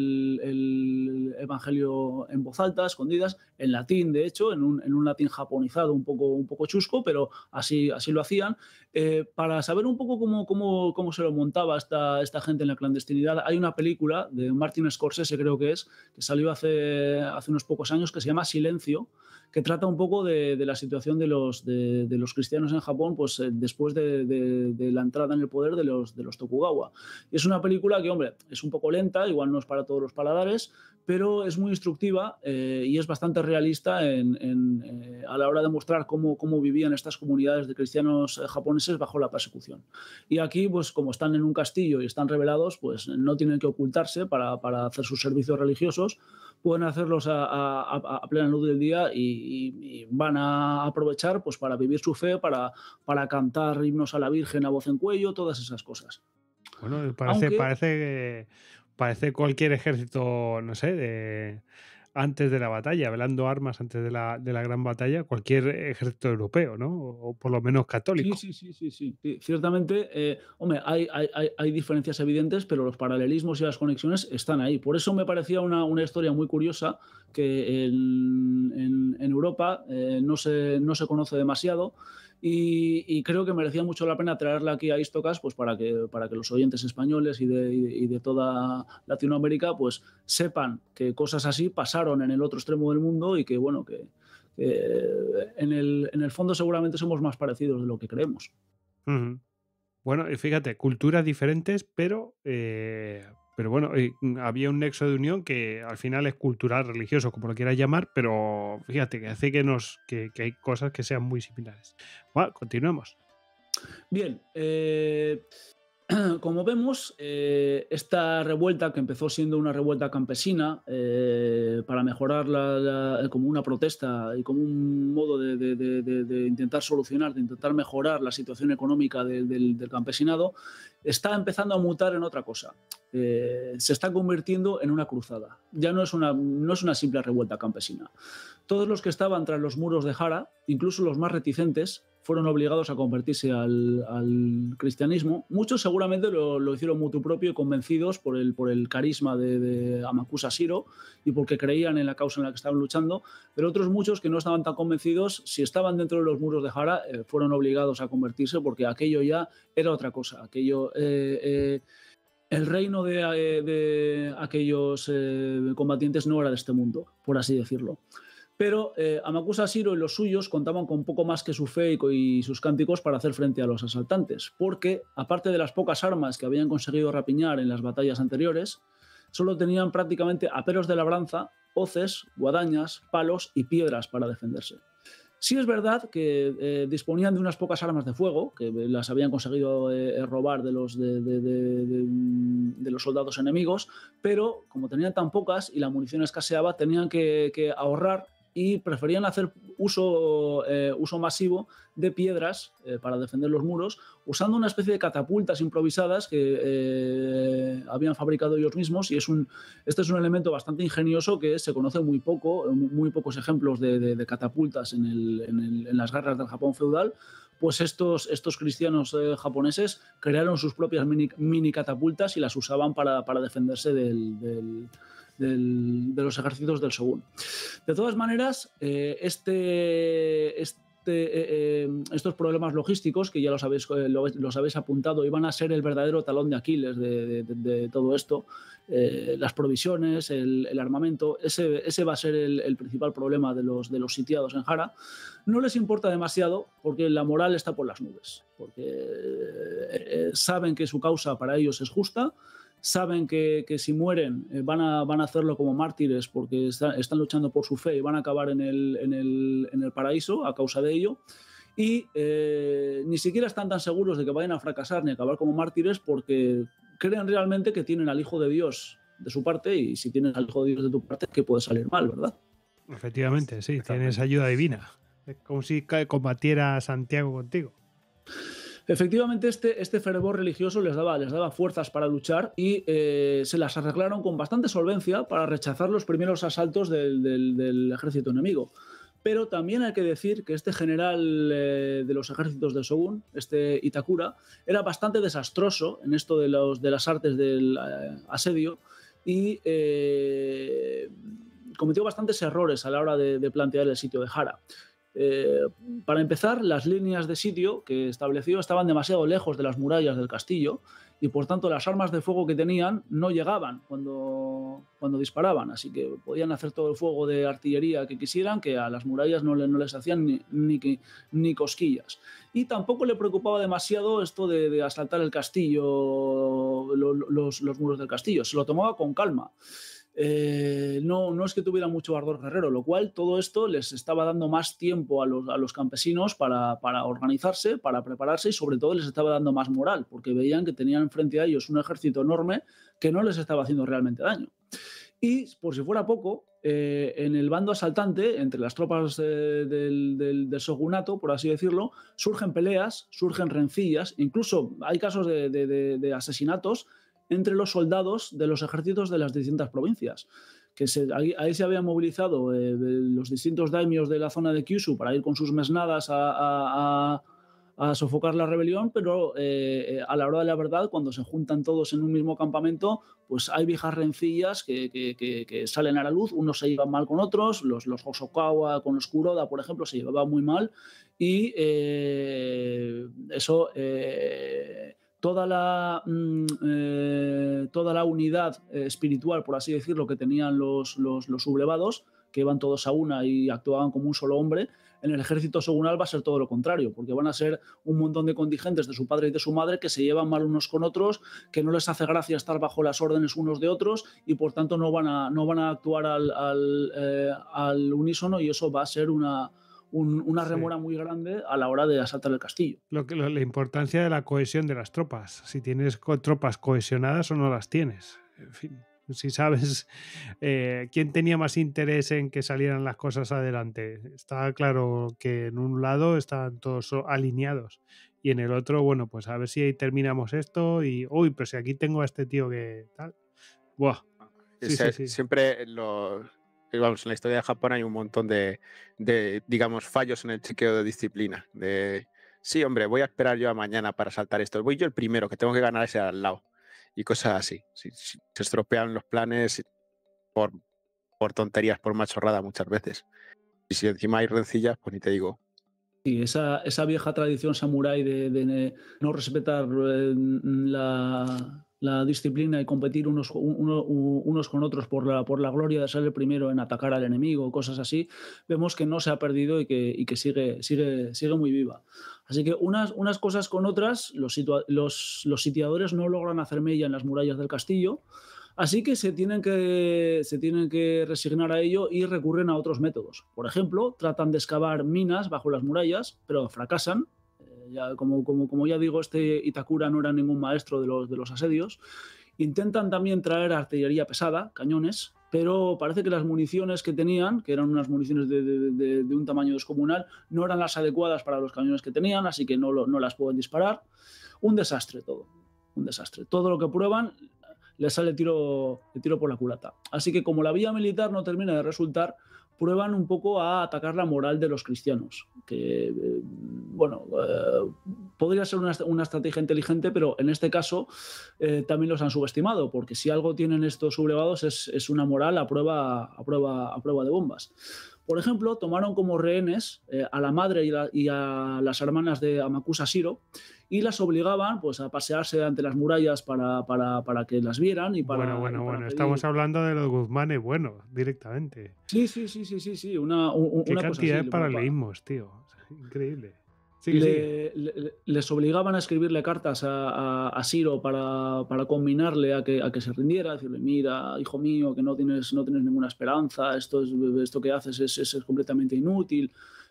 Speaker 2: Evangelio en voz alta, escondidas, en latín, de hecho, en un, latín japonizado un poco, chusco, pero así, así lo hacían, eh, para saber un poco cómo, se lo montaba esta, gente en la clandestinidad. Hay una película de Martin Scorsese, creo que es, que salió hace, hace unos pocos años, que se llama Silencio, que trata un poco de, la situación de los, de, los cristianos en Japón pues, eh, después de, la entrada en el poder de los, de los Tokugawa. es una película que, hombre, es un poco lenta, igual no es para todos los paladares, pero es muy instructiva eh, y es bastante realista en, eh, a la hora de mostrar cómo, cómo vivían estas comunidades de cristianos japoneses bajo la persecución. Y aquí, pues como están en un castillo y están revelados, pues no tienen que ocultarse para, para hacer sus servicios religiosos, pueden hacerlos a, a plena luz del día y, y, van a aprovechar pues, para vivir su fe, para, para cantar himnos a la Virgen a voz en cuello, todas esas cosas.
Speaker 1: Bueno, parece, parece, parece cualquier ejército, no sé, de, antes de la batalla, velando armas antes de la, de la gran batalla, cualquier ejército europeo, ¿no? O, por lo menos católico.
Speaker 2: Sí, sí, sí, sí. sí. Ciertamente, eh, hombre, hay, hay, hay, diferencias evidentes, pero los paralelismos y las conexiones están ahí. Por eso me parecía una, historia muy curiosa que en, en, Europa eh, no, se, no se conoce demasiado. Y, creo que merecía mucho la pena traerla aquí a Istocas pues para que, para que los oyentes españoles y de, toda Latinoamérica pues sepan que cosas así pasaron en el otro extremo del mundo y que bueno, que, en, el, en, el, fondo seguramente somos más parecidos de lo que creemos.
Speaker 1: Bueno, y Bueno, fíjate, culturas diferentes, pero
Speaker 2: eh,
Speaker 1: pero bueno, eh, mm, había un nexo de unión que al final es cultural, religioso, como lo quieras llamar, pero fíjate que hace que, nos, que hay cosas que sean muy similares. Bueno, continuemos.
Speaker 2: Bien, eh, como vemos, eh, esta revuelta que empezó siendo una revuelta campesina eh, para mejorar eh, como una protesta y como un modo de, intentar solucionar, de intentar mejorar la situación económica del, campesinado, está empezando a mutar en otra cosa. se está convirtiendo en una cruzada. Ya no es una, no es una simple revuelta campesina. Todos los que estaban tras los muros de Jara, incluso los más reticentes, fueron obligados a convertirse al, cristianismo. Muchos seguramente lo, hicieron mutuo propio convencidos por el, por el carisma de, de, Amakusa Shiro y porque creían en la causa en la que estaban luchando, pero otros muchos que no estaban tan convencidos, si estaban dentro de los muros de Jara eh, fueron obligados a convertirse porque aquello ya era otra cosa. Aquello, eh, eh, el reino de aquellos combatientes no era de este mundo, por así decirlo pero eh, Amakusa Shiro y los suyos contaban con poco más que su fe y sus cánticos para hacer frente a los asaltantes, porque, aparte de las pocas armas que habían conseguido rapiñar en las batallas anteriores, solo tenían prácticamente aperos de labranza, hoces, guadañas, palos y piedras para defenderse. Sí es verdad que eh, disponían de unas pocas armas de fuego, que las habían conseguido eh, robar de los, soldados enemigos, pero como tenían tan pocas y la munición escaseaba, tenían que ahorrar y preferían hacer uso, eh, uso masivo de piedras eh, para defender los muros, usando una especie de catapultas improvisadas que eh, habían fabricado ellos mismos. Y es un, este es un elemento bastante ingenioso que se conoce muy poco, muy pocos ejemplos de, catapultas en, las garras del Japón feudal, pues estos, estos cristianos japoneses crearon sus propias mini, mini, catapultas y las usaban para, para defenderse del, de los ejércitos del segundo. De todas maneras, eh, este, este, eh, eh, estos problemas logísticos, que ya los habéis, apuntado y van apuntado, a ser el verdadero talón de Aquiles de, todo esto. las provisiones, el, armamento, ese, va a ser el, principal problema de los sitiados en Jara. No les importa demasiado porque la moral está por las nubes, porque saben que su causa para ellos es justa saben que, si mueren eh, van, a, van a hacerlo como mártires porque están luchando por su fe y van a acabar en el, en el, paraíso a causa de ello. Y eh, ni siquiera están tan seguros de que vayan a fracasar ni acabar como mártires porque creen realmente que tienen al Hijo de Dios de su parte y si tienes al Hijo de Dios de tu parte, que puede salir mal, ¿verdad?
Speaker 1: Efectivamente, sí, tienes ayuda divina. Es como si combatiera Santiago contigo.
Speaker 2: Efectivamente, este, este fervor religioso les daba, les daba fuerzas para luchar y eh, se las arreglaron con bastante solvencia para rechazar los primeros asaltos del, ejército enemigo. Pero también hay que decir que este general eh, de los ejércitos de Shogun, este Itakura, era bastante desastroso en esto de, de las artes del eh, asedio y cometió bastantes errores a la hora de, de plantear el sitio de Hara. Eh, para empezar, las líneas de sitio que estableció estaban demasiado lejos de las murallas del castillo y por tanto las armas de fuego que tenían no llegaban cuando, cuando disparaban, así que podían hacer todo el fuego de artillería que quisieran, que a las murallas no, les hacían ni, ni, cosquillas. Y tampoco le preocupaba demasiado esto de, asaltar el castillo, los muros del castillo, se lo tomaba con calma. Eh, no, no es que tuviera mucho ardor guerrero, lo cual todo esto les estaba dando más tiempo a los, campesinos para, organizarse, para prepararse y sobre todo les estaba dando más moral, porque veían que tenían frente a ellos un ejército enorme que no les estaba haciendo realmente daño. Y por si fuera poco, eh, en el bando asaltante, entre las tropas del, del, shogunato, por así decirlo, surgen peleas, surgen rencillas, incluso hay casos de asesinatos entre los soldados de los ejércitos de las distintas provincias. Que se, ahí, se habían movilizado eh, los distintos daimios de la zona de Kyushu para ir con sus mesnadas a, sofocar la rebelión, pero eh, eh, a la hora de la verdad, cuando se juntan todos en un mismo campamento, pues hay viejas rencillas que, salen a la luz, unos se iban mal con otros, los, los Hosokawa con los Kuroda, por ejemplo, se llevaban muy mal, y eso toda la, mm, eh, toda la unidad eh, espiritual, por así decirlo, que tenían los, los, sublevados, que iban todos a una y actuaban como un solo hombre, en el ejército segunal va a ser todo lo contrario, porque van a ser un montón de contingentes de su padre y de su madre que se llevan mal unos con otros, que no les hace gracia estar bajo las órdenes unos de otros y por tanto no van a, no van a actuar al eh, unísono y eso va a ser una, una remora muy grande a la hora de asaltar el castillo.
Speaker 1: Lo que, la importancia de la cohesión de las tropas. Si tienes tropas cohesionadas o no las tienes. En fin, si sabes eh, quién tenía más interés en que salieran las cosas adelante. Está claro que en un lado estaban todos alineados y en el otro, bueno, pues a ver si ahí terminamos esto y, uy, pero si aquí tengo a este tío que tal.
Speaker 3: Buah. Ah, siempre los vamos, en la historia de Japón hay un montón de, digamos, fallos en el chequeo de disciplina. De, sí, hombre, voy a esperar yo a mañana para saltar esto. Voy yo el primero, que tengo que ganar ese al lado. Y cosas así. se estropean los planes por, por tonterías, por machorrada muchas veces. Y si encima hay rencillas, pues ni te digo.
Speaker 2: Sí, esa, esa vieja tradición samurái de, de, no respetar eh, la, la disciplina y competir unos, unos con otros por la, por la gloria de ser el primero en atacar al enemigo, cosas así, vemos que no se ha perdido y que, y que sigue, sigue, sigue muy viva. Así que unas, unas cosas con otras, los, los, sitiadores no logran hacer mella en las murallas del castillo, Así que se tienen que, se tienen que resignar a ello y recurren a otros métodos. Por ejemplo, tratan de excavar minas bajo las murallas, pero fracasan como, ya digo, este Itakura no era ningún maestro de los, asedios. Intentan también traer artillería pesada, cañones, pero parece que las municiones que tenían, que eran unas municiones de, un tamaño descomunal, no eran las adecuadas para los cañones que tenían, así que no, las pueden disparar. Un desastre todo, un desastre. Todo lo que prueban les sale tiro, tiro por la culata. Así que como la vía militar no termina de resultar, prueban un poco a atacar la moral de los cristianos, que, eh, bueno, eh, podría ser una, estrategia inteligente, pero en este caso eh, también los han subestimado, porque si algo tienen estos sublevados es, una moral a a, prueba, a prueba de bombas. Por ejemplo, tomaron como rehenes eh, a la madre y, a las hermanas de Amakusa Shiro y las obligaban pues, a pasearse ante las murallas para, para, para que las vieran y para... Bueno, bueno, bueno, estamos
Speaker 1: hablando de los Guzmanes
Speaker 2: bueno, directamente. Sí, sí, sí, sí, sí, sí, una, una cosa así, de paralelismos, tío, increíble les obligaban a escribirle cartas a, a, para, para combinarle a que, a que, se rindiera, decirle, mira, hijo mío, que no tienes, no tienes ninguna esperanza, esto, es, esto que haces es, es, completamente inútil.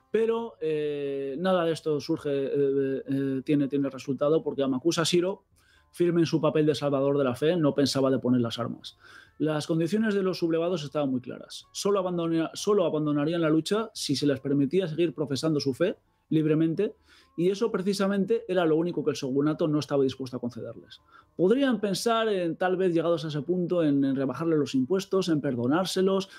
Speaker 2: Pero eh, nada de esto surge, eh, eh, tiene, tiene resultado porque Amakusa Siro firme en su papel de salvador de la fe, no pensaba de poner las armas. Las condiciones de los sublevados estaban muy claras. Solo, solo abandonarían la lucha si se les permitía seguir profesando su fe libremente, y eso precisamente era lo único que el shogunato no estaba dispuesto a concederles. Podrían pensar en, tal vez llegados a ese punto, en, en rebajarle los impuestos, en perdonárselos,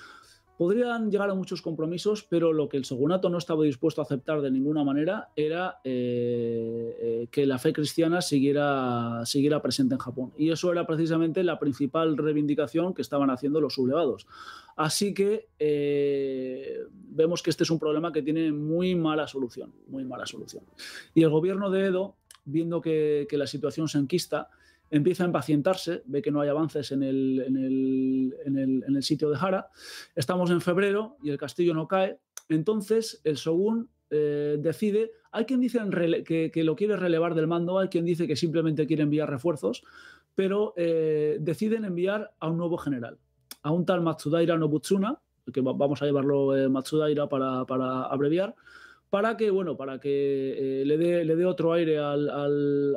Speaker 2: Podrían llegar a muchos compromisos, pero lo que el shogunato no estaba dispuesto a aceptar de ninguna manera era eh, eh, que la fe cristiana siguiera, presente en Japón. Y eso era precisamente la principal reivindicación que estaban haciendo los sublevados. Así que eh, vemos que este es un problema que tiene muy mala solución, muy mala solución. Y el gobierno de Edo, viendo que la situación se enquista, empieza a impacientarse, ve que no hay avances en el, en el, en el, sitio de Jara. Estamos en febrero y el castillo no cae. Entonces el Shogun eh, decide, hay quien dice que, que, lo quiere relevar del mando, hay quien dice que simplemente quiere enviar refuerzos, pero eh, deciden enviar a un nuevo general, a un tal Matsudaira Nobutsuna, que vamos a llevarlo eh, Matsudaira para, para abreviar, para que, bueno, para que eh, le, dé, le dé otro aire al,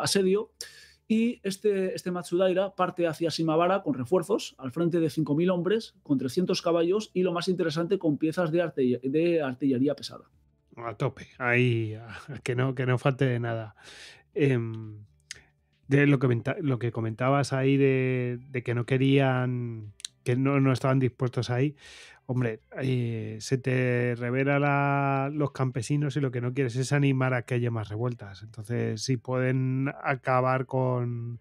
Speaker 2: asedio. Y este, este, Matsudaira parte hacia Shimabara con refuerzos, al frente de 5.000 hombres, con 300 caballos y, lo más interesante, con piezas de, artillería pesada.
Speaker 1: A tope, ahí, que no, que no falte de nada. Em, de lo que, lo que comentabas ahí de, de que no querían, que no, no estaban dispuestos ahí, Hombre, eh, se te revela los campesinos y lo que no quieres es animar a que haya más revueltas. Entonces, si pueden acabar con,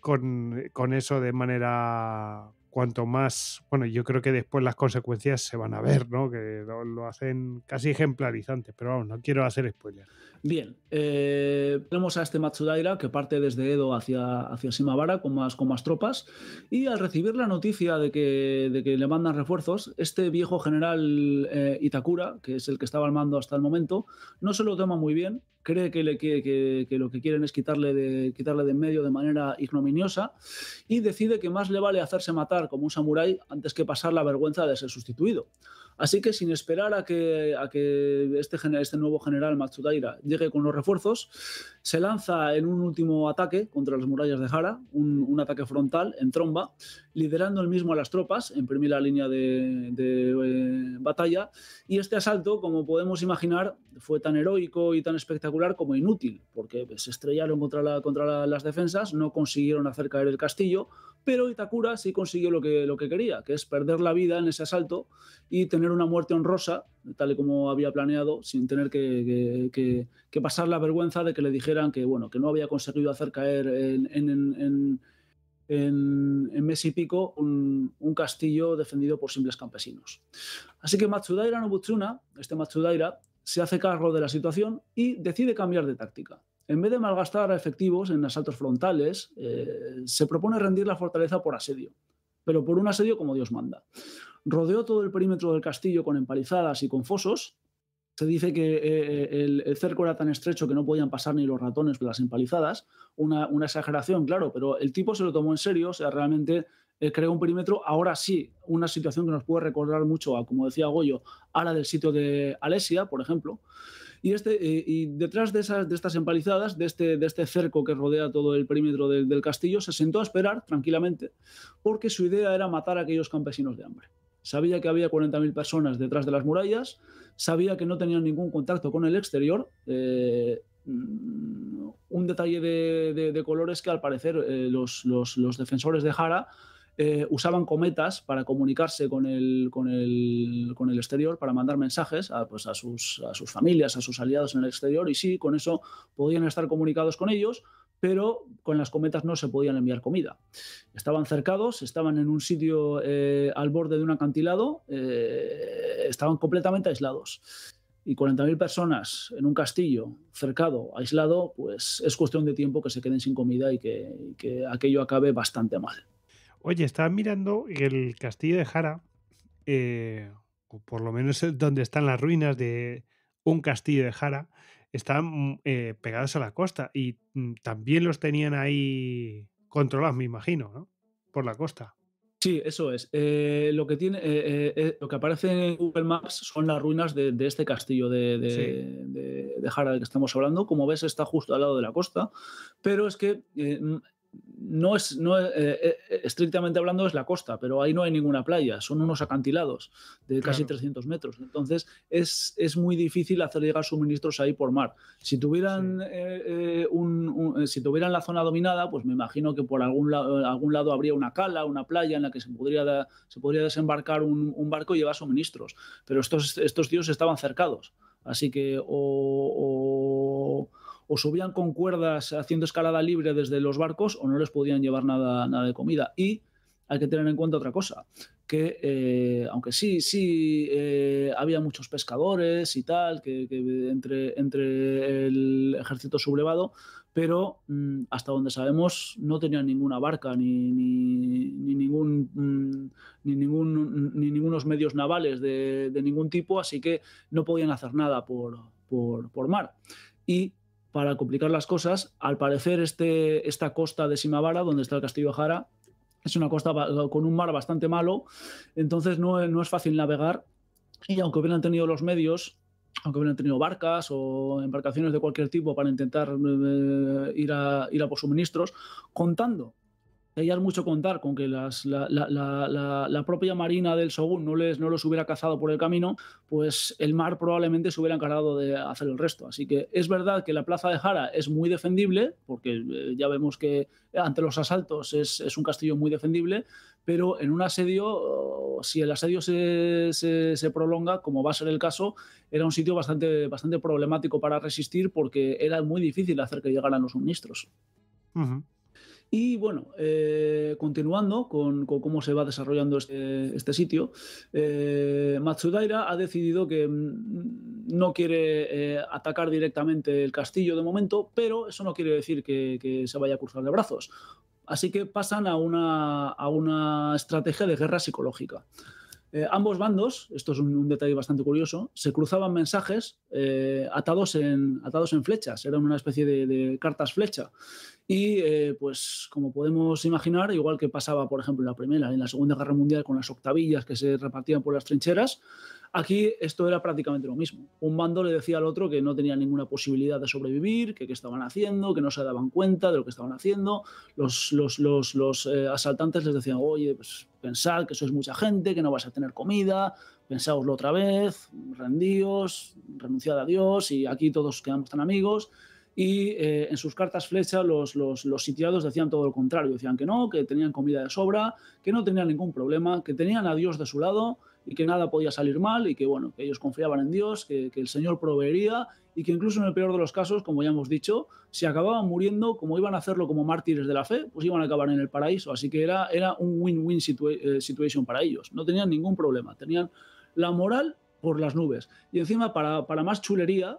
Speaker 1: con, eso de manera cuanto más, bueno, yo creo que después las consecuencias se van a ver, ¿no? Que lo, hacen casi ejemplarizantes. pero vamos, no quiero hacer spoiler.
Speaker 2: Bien, eh, tenemos a este Matsudaira que parte desde Edo hacia, hacia Shimabara con más, con más tropas y al recibir la noticia de que, le mandan refuerzos, este viejo general eh, Itakura, que es el que estaba al mando hasta el momento, no se lo toma muy bien, cree que, le, que, lo que quieren es quitarle de, quitarle de en medio de manera ignominiosa y decide que más le vale hacerse matar como un samurái antes que pasar la vergüenza de ser sustituido. Así que sin esperar a que, a que este, este, nuevo general Matsudaira llegue con los refuerzos, se lanza en un último ataque contra las murallas de Hara, un, un ataque frontal en tromba, liderando el mismo a las tropas en primera línea de, eh, batalla. Y este asalto, como podemos imaginar, fue tan heroico y tan espectacular como inútil, porque pues, se estrellaron contra, las defensas, no consiguieron hacer caer el castillo, pero Itakura sí consiguió lo que, lo que quería, que es perder la vida en ese asalto y tener una muerte honrosa, tal y como había planeado, sin tener que, pasar la vergüenza de que le dijeran que, bueno, que no había conseguido hacer caer en en, mes y pico un, castillo defendido por simples campesinos. Así que Matsudaira Nobutsuna, este Matsudaira, se hace cargo de la situación y decide cambiar de táctica. En vez de malgastar a efectivos en asaltos frontales, eh, se propone rendir la fortaleza por asedio, pero por un asedio como Dios manda. Rodeó todo el perímetro del castillo con empalizadas y con fosos, se dice que eh, eh, el, cerco era tan estrecho que no podían pasar ni los ratones por las empalizadas. Una, exageración, claro, pero el tipo se lo tomó en serio, o sea, realmente eh, creó un perímetro. Ahora sí, una situación que nos puede recordar mucho a, como decía Goyo, a la del sitio de Alesia, por ejemplo. Y, este, y detrás de, esas, de estas empalizadas, de este, de este cerco que rodea todo el perímetro del castillo, se sentó a esperar tranquilamente, porque su idea era matar a aquellos campesinos de hambre sabía que había 40.000 personas detrás de las murallas, sabía que no tenían ningún contacto con el exterior. Eh, mm, un detalle de, color es que al parecer eh, los, defensores de Jara eh, usaban cometas para comunicarse con el, exterior, para mandar mensajes pues, a, sus, a sus familias, a sus aliados en el exterior, y sí, con eso podían estar comunicados con ellos, pero con las cometas no se podían enviar comida. Estaban cercados, estaban en un sitio eh, al borde de un acantilado, eh, estaban completamente aislados. Y 40.000 personas en un castillo, cercado, aislado, pues es cuestión de tiempo que se queden sin comida y que, aquello acabe bastante mal. Oye, estaba mirando
Speaker 1: el castillo de Jara, eh, por lo menos donde están las ruinas de un castillo de Jara, están eh, pegados a la costa y mm, también los tenían ahí controlados, me imagino, ¿no? Por la costa.
Speaker 2: Sí, eso es. Eh, lo, que tiene, eh, lo que aparece en Google Maps son las ruinas de, este castillo de, de, de, Jara del que estamos hablando. Como ves, está justo al lado de la costa, pero es que no es, no, eh, eh, eh, estrictamente hablando es la costa, pero ahí no hay ninguna playa, son unos acantilados de casi 300 metros. Entonces es, es, muy difícil hacer llegar suministros ahí por mar. Si tuvieran, un, si tuvieran la zona dominada, pues me imagino que por algún, algún lado habría una cala, una playa en la que se podría, se podría desembarcar un, barco y llevar suministros. Pero estos, estos tíos estaban cercados. Así que o o subían con cuerdas haciendo escalada libre desde los barcos o no les podían llevar nada, nada de comida. Y hay que tener en cuenta otra cosa, que eh, aunque sí, sí, eh, había muchos pescadores y tal, que, entre, entre el ejército sublevado, pero mm, hasta donde sabemos no tenían ninguna barca ni, ni, ningún, mm, ni, ningún, ni ningunos medios navales de, ningún tipo, así que no podían hacer nada por, por, por mar. Y para complicar las cosas, al parecer este, esta costa de Simavara, donde está el castillo Jara, es una costa con un mar bastante malo, entonces no, es fácil navegar. Y aunque hubieran tenido los medios, aunque hubieran tenido barcas o embarcaciones de cualquier tipo para intentar eh, ir, a, ir a por suministros, contando hay mucho contar con que la, propia marina del Shogun no, les, no los hubiera cazado por el camino, pues el mar probablemente se hubiera encargado de hacer el resto. Así que es verdad que la plaza de Jara es muy defendible, porque eh, ya vemos que ante los asaltos es, es un castillo muy defendible, pero en un asedio, oh, si el asedio se, prolonga, como va a ser el caso, era un sitio bastante, bastante problemático para resistir porque era muy difícil hacer que llegaran los suministros. Y bueno, eh, continuando con, cómo se va desarrollando este, este sitio, eh, Matsudaira ha decidido que mm, no quiere eh, atacar directamente el castillo de momento, pero eso no quiere decir que, se vaya a cruzar de brazos. Así que pasan a una, estrategia de guerra psicológica. ambos bandos, esto es un, detalle bastante curioso, se cruzaban mensajes atados, en, atados en flechas, eran una especie de, de cartas flecha. Y eh, pues como podemos imaginar, igual que pasaba, por ejemplo, en la Primera en la Segunda Guerra Mundial con las octavillas que se repartían por las trincheras, aquí esto era prácticamente lo mismo. Un bando le decía al otro que no tenía ninguna posibilidad de sobrevivir, que qué estaban haciendo, que no se daban cuenta de lo que estaban haciendo. Los, los, eh, asaltantes les decían, oye, pues pensad que sois mucha gente, que no vas a tener comida, pensáoslo otra vez, rendíos, renunciad a Dios y aquí todos quedamos tan amigos y eh, en sus cartas flecha los, sitiados decían todo lo contrario, decían que no, que tenían comida de sobra, que no tenían ningún problema, que tenían a Dios de su lado y que nada podía salir mal y que bueno, que ellos confiaban en Dios, que, el Señor proveería y que incluso en el peor de los casos, como ya hemos dicho, si acababan muriendo, como iban a hacerlo como mártires de la fe, pues iban a acabar en el paraíso. Así que era, era un win-win eh, situation para ellos. No tenían ningún problema, tenían la moral por las nubes. Y encima, para, para más chulería,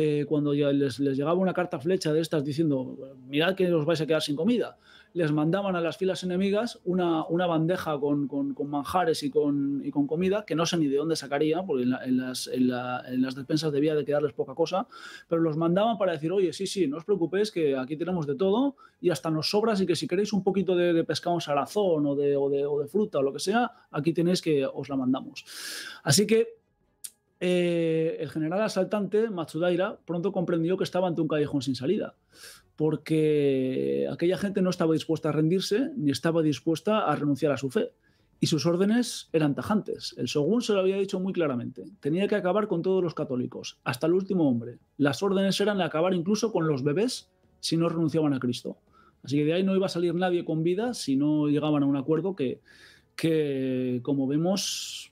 Speaker 2: eh, cuando ya les, llegaba una carta flecha de estas diciendo, mirad que os vais a quedar sin comida, les mandaban a las filas enemigas una, una bandeja con, manjares y con, comida, que no sé ni de dónde sacaría, porque en, las, despensas debía de quedarles poca cosa, pero los mandaban para decir, oye, sí, sí, no os preocupéis, que aquí tenemos de todo y hasta nos sobra, y que si queréis un poquito de, pescado salazón o de, o, de, o de fruta o lo que sea, aquí tenéis que os la mandamos. Así que eh, el general asaltante, Matsudaira, pronto comprendió que estaba ante un callejón sin salida, porque aquella gente no estaba dispuesta a rendirse ni estaba dispuesta a renunciar a su fe. Y sus órdenes eran tajantes. El shogun se lo había dicho muy claramente. Tenía que acabar con todos los católicos, hasta el último hombre. Las órdenes eran acabar incluso con los bebés si no renunciaban a Cristo. Así que de ahí no iba a salir nadie con vida si no llegaban a un acuerdo que, que como vemos,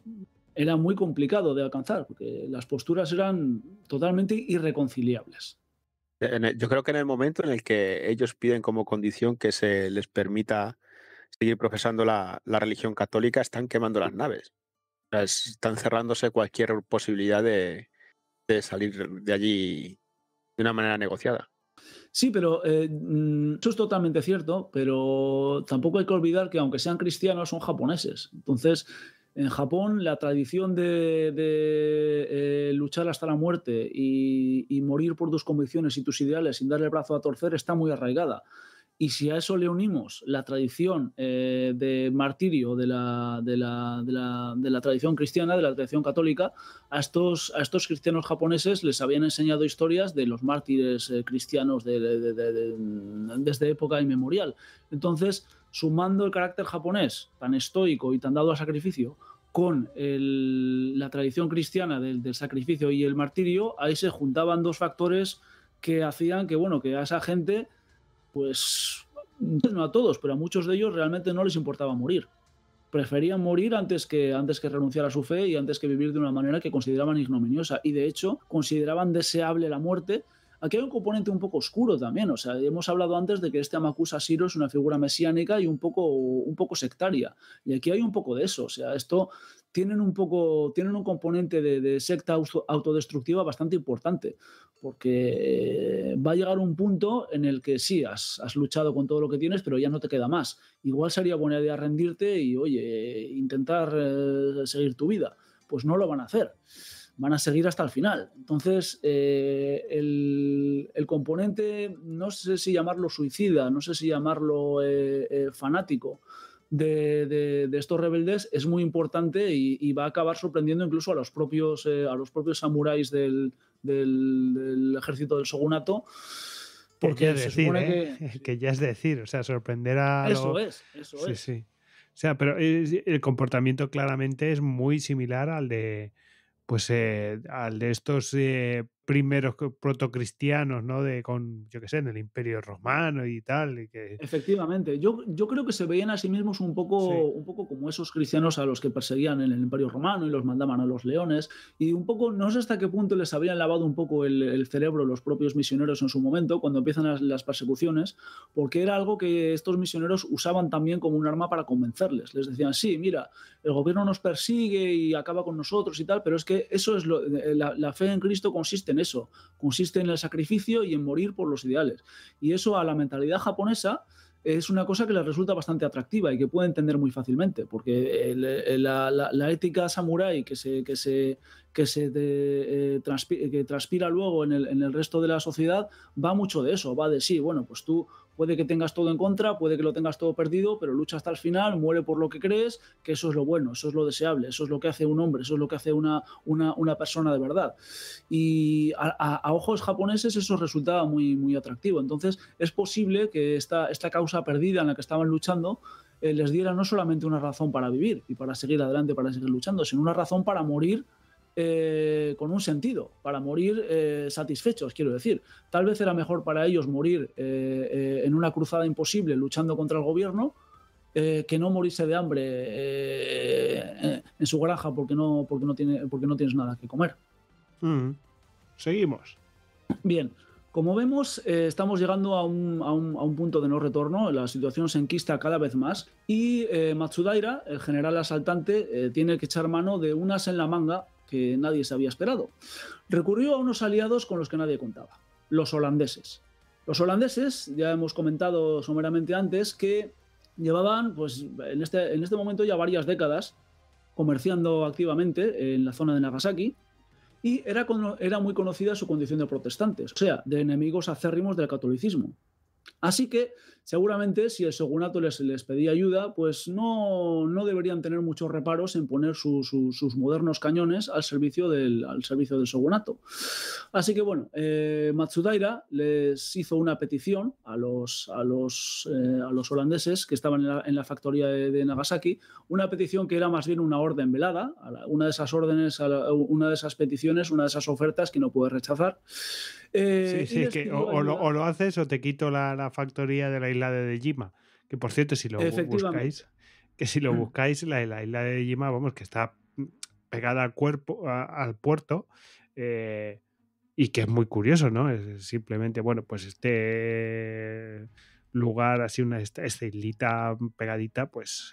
Speaker 2: era muy complicado de alcanzar, porque las posturas eran totalmente irreconciliables.
Speaker 3: E, yo creo que en el momento en el que ellos piden como condición que se les permita seguir profesando la, religión católica, están quemando las naves. están cerrándose cualquier posibilidad de, salir de allí de una manera negociada.
Speaker 2: Sí, pero eh, mm, eso es totalmente cierto, pero tampoco hay que olvidar que aunque sean cristianos son japoneses. Entonces, en Japón la tradición de, eh, luchar hasta la muerte y, morir por tus convicciones y tus ideales sin darle el brazo a torcer está muy arraigada. Y si a eso le unimos la tradición eh, de martirio de la, de, la, tradición cristiana, de la tradición católica, a estos, a estos cristianos japoneses les habían enseñado historias de los mártires eh, cristianos desde época inmemorial. Entonces, sumando el carácter japonés tan estoico y tan dado a sacrificio con la tradición cristiana del, del, sacrificio y el martirio, ahí se juntaban dos factores que hacían que, bueno, que a esa gente, pues, no a todos, pero a muchos de ellos realmente no les importaba morir. Preferían morir antes que, antes que renunciar a su fe y antes que vivir de una manera que consideraban ignominiosa. Y de hecho, consideraban deseable la muerte Aquí hay un componente un poco oscuro también, o sea, hemos hablado antes de que este Amakusa Shiro es una figura mesiánica y un poco, un poco sectaria, y aquí hay un poco de eso, o sea, esto tienen un poco, tienen un componente de, secta autodestructiva bastante importante, porque va a llegar un punto en el que sí, has, luchado con todo lo que tienes, pero ya no te queda más. Igual sería buena idea rendirte y, oye, intentar eh, seguir tu vida. Pues no lo van a hacer van a seguir hasta el final. Entonces, eh, el, componente, no sé si llamarlo suicida, no sé si llamarlo eh, eh, fanático de, estos rebeldes, es muy importante y, va a acabar sorprendiendo incluso a los propios, a los propios samuráis del, ejército del shogunato. Porque decir,
Speaker 1: que... ya es decir, o sea, sorprender a... Eso es, sí, Sí. O sea, pero el comportamiento claramente es muy similar al de, pues eh, al de estos eh, primeros protocristianos, ¿no? De, con, yo qué sé, en el Imperio Romano
Speaker 2: y tal. Efectivamente, yo, yo creo que se veían a sí mismos un poco, un poco como esos cristianos a los que perseguían en el Imperio Romano y los mandaban a los leones. Y un poco, no sé hasta qué punto les habían lavado un poco el, cerebro los propios misioneros en su momento, cuando empiezan las, persecuciones, porque era algo que estos misioneros usaban también como un arma para convencerles. Les decían, sí, mira, el gobierno nos persigue y acaba con nosotros y tal, pero es que eso es lo, eh, la, la fe en Cristo consiste en eso, consiste en el sacrificio y en morir por los ideales. Y eso a la mentalidad japonesa es una cosa que les resulta bastante atractiva y que puede entender muy fácilmente, porque la, ética samurái que se, que se, que se eh, transpira, transpira luego en el, en el resto de la sociedad va mucho de eso, va de sí, bueno, pues tú Puede que tengas todo en contra, puede que lo tengas todo perdido, pero lucha hasta el final, muere por lo que crees, que eso es lo bueno, eso es lo deseable, eso es lo que hace un hombre, eso es lo que hace una, una, persona de verdad. Y a, ojos japoneses eso resultaba muy, muy atractivo. Entonces es posible que esta, esta causa perdida en la que estaban luchando eh, les diera no solamente una razón para vivir y para seguir adelante, para seguir luchando, sino una razón para morir eh, con un sentido, para morir eh, satisfechos, quiero decir. Tal vez era mejor para ellos morir eh, en una cruzada imposible luchando contra el gobierno que no morirse de hambre en su garaja porque no, porque, no tiene, porque no tienes nada que comer. Mm. Seguimos. Bien. Como vemos, estamos llegando a un, punto de no retorno, la situación se enquista cada vez más y Matsudaira, el general asaltante, tiene que echar mano de unas en la manga que nadie se había esperado. Recurrió a unos aliados con los que nadie contaba, los holandeses. Los holandeses, ya hemos comentado someramente antes, que llevaban, pues en este, en este momento ya varias décadas, comerciando activamente en la zona de Nagasaki, y era, era muy conocida su condición de protestantes, o sea, de enemigos acérrimos del catolicismo. Así que Seguramente si el shogunato les, pedía ayuda, pues no, deberían tener muchos reparos en poner sus modernos cañones al servicio del, al servicio del shogunato. Así que bueno, eh, Matsudaira les hizo una petición a los, a los, eh, a los holandeses que estaban en la, factoría de, Nagasaki, una petición que era más bien una orden velada, una de esas órdenes, una de esas peticiones, una de esas ofertas que no puedes rechazar. Eh, sí, es que o, lo, haces o te quito la, la
Speaker 1: factoría de la isla de Dejima, que por cierto, si lo buscáis, que si lo mm. buscáis, la, isla de Dejima, vamos, que está mm, pegada al cuerpo, al puerto, eh, y que es muy curioso, ¿no? Es simplemente, bueno, pues este lugar, así una esta, islita pegadita, pues,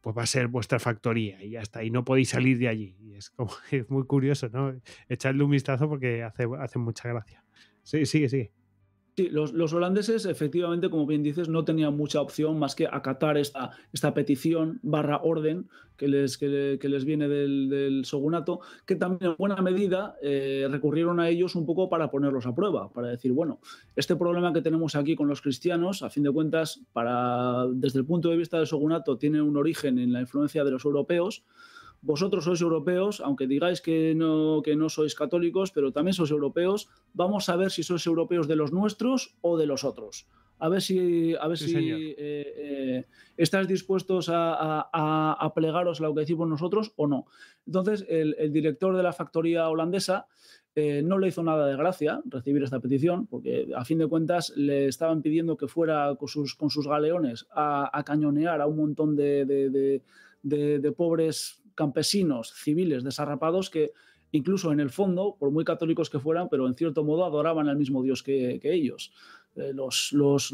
Speaker 1: pues va a ser vuestra factoría y hasta ahí no podéis salir de allí. Y es como es muy curioso, ¿no? Echadle un vistazo porque hace, hace mucha gracia. Sí, sigue, sigue.
Speaker 2: Sí, los, holandeses, efectivamente, como bien dices, no tenían mucha opción más que acatar esta, petición barra orden que les, les viene del, del, shogunato, que también en buena medida eh, recurrieron a ellos un poco para ponerlos a prueba, para decir, bueno, este problema que tenemos aquí con los cristianos, a fin de cuentas, desde el punto de vista del shogunato, tiene un origen en la influencia de los europeos, vosotros sois europeos, aunque digáis que no, que no sois católicos, pero también sois europeos, vamos a ver si sois europeos de los nuestros o de los otros. A ver si, a ver eh, eh, estás dispuestos a, plegaros a lo que decimos nosotros o no. Entonces, el, director de la factoría holandesa eh, no le hizo nada de gracia recibir esta petición, porque a fin de cuentas le estaban pidiendo que fuera con sus, con sus galeones a, cañonear a un montón de, de, de, de pobres campesinos civiles desarrapados que incluso en el fondo, por muy católicos que fueran, pero en cierto modo adoraban al mismo Dios que, ellos. los, los,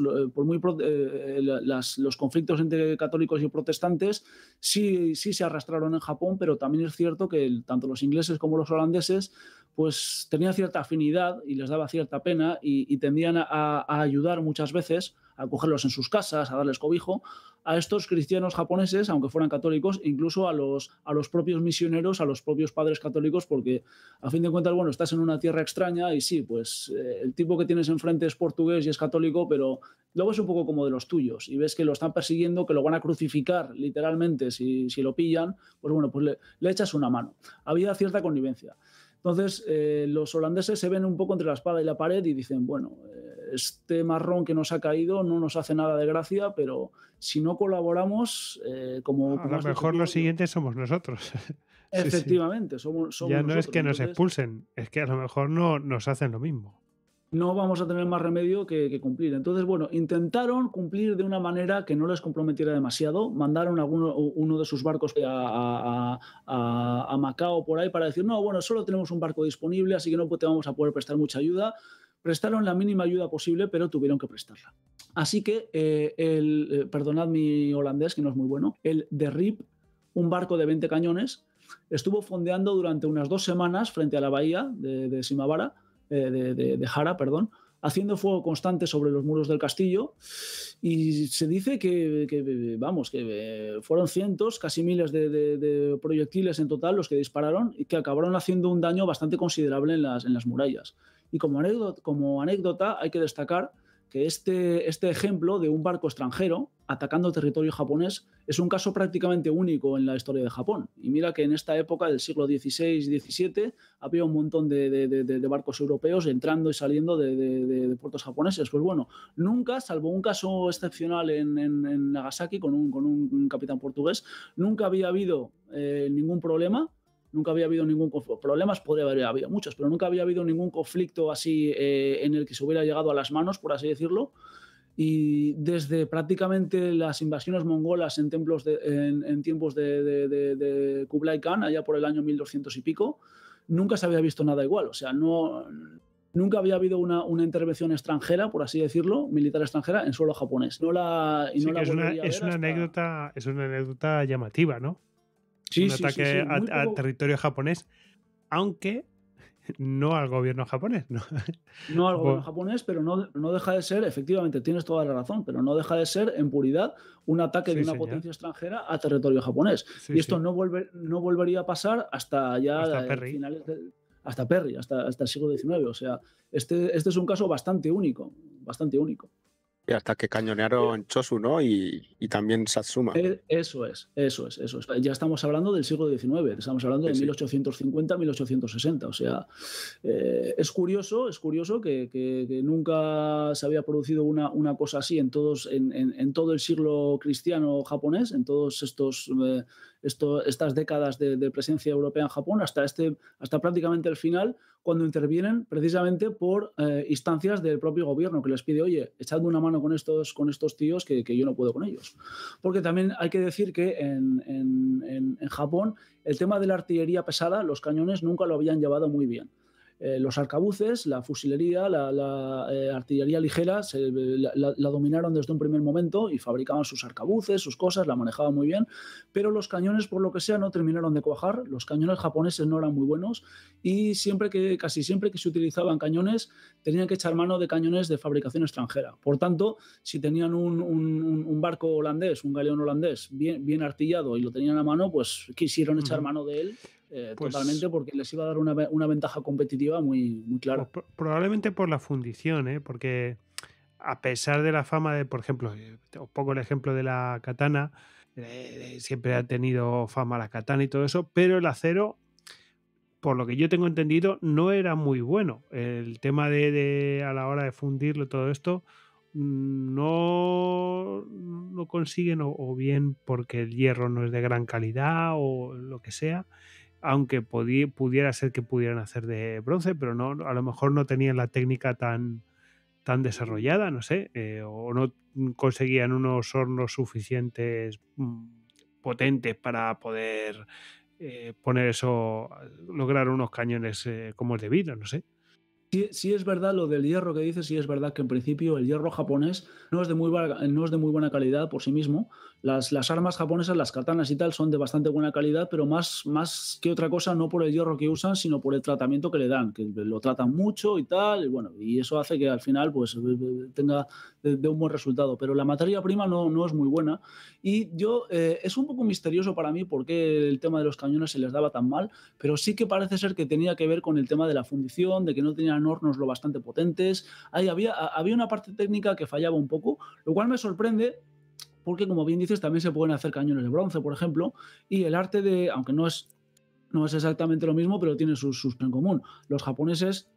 Speaker 2: conflictos entre católicos y protestantes sí, sí se arrastraron en Japón, pero también es cierto que tanto los ingleses como los holandeses pues tenían cierta afinidad y les daba cierta pena y, tendían a, a ayudar muchas veces a cogerlos en sus casas, a darles cobijo, a estos cristianos japoneses, aunque fueran católicos, incluso a los, a los propios misioneros, a los propios padres católicos, porque a fin de cuentas, bueno, estás en una tierra extraña y sí, pues eh, el tipo que tienes enfrente es portugués y es católico, pero luego es un poco como de los tuyos y ves que lo están persiguiendo, que lo van a crucificar literalmente si, lo pillan, pues bueno, pues le, echas una mano. Había cierta connivencia. Entonces, eh, los holandeses se ven un poco entre la espada y la pared y dicen, bueno, eh, este marrón que nos ha caído no nos hace nada de gracia, pero si no colaboramos, eh, como... A lo mejor los
Speaker 1: siguientes somos nosotros.
Speaker 2: Efectivamente, somos, somos... Ya no es que nos
Speaker 1: expulsen, es que a lo mejor no nos hacen lo mismo.
Speaker 2: No vamos a tener más remedio que, cumplir. Entonces, bueno, intentaron cumplir de una manera que no les comprometiera demasiado. Mandaron alguno, uno de sus barcos a, a Macao por ahí para decir, no, bueno, solo tenemos un barco disponible, así que no te vamos a poder prestar mucha ayuda prestaron la mínima ayuda posible, pero tuvieron que prestarla. Así que, eh, el, eh, perdonad mi holandés, que no es muy bueno, el The Rip, un barco de 20 cañones, estuvo fondeando durante unas dos semanas frente a la bahía de, Simavara, eh, de, Jara, perdón, haciendo fuego constante sobre los muros del castillo y se dice que, vamos, que fueron cientos, casi miles de, proyectiles en total los que dispararon y que acabaron haciendo un daño bastante considerable en las murallas. Y como anécdota, hay que destacar que este, este, ejemplo de un barco extranjero atacando territorio japonés es un caso prácticamente único en la historia de Japón. Y mira que en esta época del siglo XVI y XVII había un montón de, barcos europeos entrando y saliendo de, puertos japoneses. Pues bueno, nunca, salvo un caso excepcional en, Nagasaki con un, capitán portugués, nunca había habido eh, ningún problema Nunca había habido ningún conflicto. Problemas podría haber habido muchos, pero nunca había habido ningún conflicto así eh, en el que se hubiera llegado a las manos, por así decirlo. Y desde prácticamente las invasiones mongolas en, templos en, tiempos de, Kublai Khan, allá por el año 1200 y pico, nunca se había visto nada igual. O sea, no, nunca había habido una, una intervención extranjera, por así decirlo, militar extranjera, en suelo japonés. No la, es una
Speaker 1: anécdota llamativa, ¿no?
Speaker 2: sí, un ataque a,
Speaker 1: territorio japonés, aunque no al gobierno japonés.
Speaker 2: No, al gobierno japonés, pero no, deja de ser, efectivamente, tienes toda la razón, pero no deja de ser en puridad un ataque de una potencia extranjera a territorio japonés. y esto no, volvería a pasar hasta ya hasta finales hasta Perry, hasta, hasta el siglo XIX. O sea, este, este es un caso bastante único, bastante único.
Speaker 3: Y hasta que cañonearon Chosu, ¿no? Y, también Satsuma. Eh,
Speaker 2: eso es, eso es, eso es. Ya estamos hablando del siglo XIX, estamos hablando de 1850, 1860. O sea, eh, es curioso, es curioso que, nunca se había producido una, cosa así en, todos, en, todo el siglo cristiano japonés, en todos estos... Eh, estas décadas de, presencia europea en Japón hasta, este, hasta prácticamente el final, cuando intervienen precisamente por eh, instancias del propio gobierno que les pide, oye, echadme una mano con estos, con estos tíos que, yo no puedo con ellos. Porque también hay que decir que en Japón el tema de la artillería pesada, los cañones nunca lo habían llevado muy bien. Eh, los arcabuces, la fusilería, la, eh, artillería ligera, la, dominaron desde un primer momento y fabricaban sus arcabuces, sus cosas, la manejaban muy bien, pero los cañones, por lo que sea, no terminaron de cuajar, los cañones japoneses no eran muy buenos y siempre que, casi siempre que se utilizaban cañones, tenían que echar mano de cañones de fabricación extranjera. Por tanto, si tenían un, barco holandés, un galeón holandés bien, artillado y lo tenían a mano, pues quisieron echar mano de él eh, pues totalmente porque les iba a dar una, ventaja competitiva muy, muy clara. Pues
Speaker 1: probablemente por la fundición, ¿eh? porque a pesar de la fama de, por ejemplo, eh, os pongo el ejemplo de la katana, siempre ha tenido fama la katana y todo eso, pero el acero, por lo que yo tengo entendido, no era muy bueno. El tema de, a la hora de fundirlo, todo esto, no, no consiguen o bien porque el hierro no es de gran calidad o lo que sea aunque pudiera ser que pudieran hacer de bronce, pero no, a lo mejor no tenían la técnica tan, tan desarrollada, no sé, eh, o no conseguían unos hornos suficientes mm, potentes para poder eh, poner eso, lograr unos cañones eh, como como es debido, no sé.
Speaker 2: Sí, es verdad lo del hierro que dices, sí es verdad que en principio el hierro japonés no es, de muy, no es de muy buena calidad por sí mismo las, armas japonesas, las cartanas y tal, son de bastante buena calidad, pero más, más que otra cosa, no por el hierro que usan, sino por el tratamiento que le dan, que lo tratan mucho y tal, y bueno, y eso hace que al final pues eh, eh, tenga de, un buen resultado. Pero la materia prima no, no es muy buena. Y yo, eh, es un poco misterioso para mí por qué el tema de los cañones se les daba tan mal, pero sí que parece ser que tenía que ver con el tema de la fundición, de que no tenían hornos lo bastante potentes. Ahí había, había una parte técnica que fallaba un poco, lo cual me sorprende porque como bien dices, también se pueden hacer cañones de bronce, por ejemplo, y el arte de, aunque no es, no es exactamente lo mismo, pero tiene sus, sus en común. Los japoneses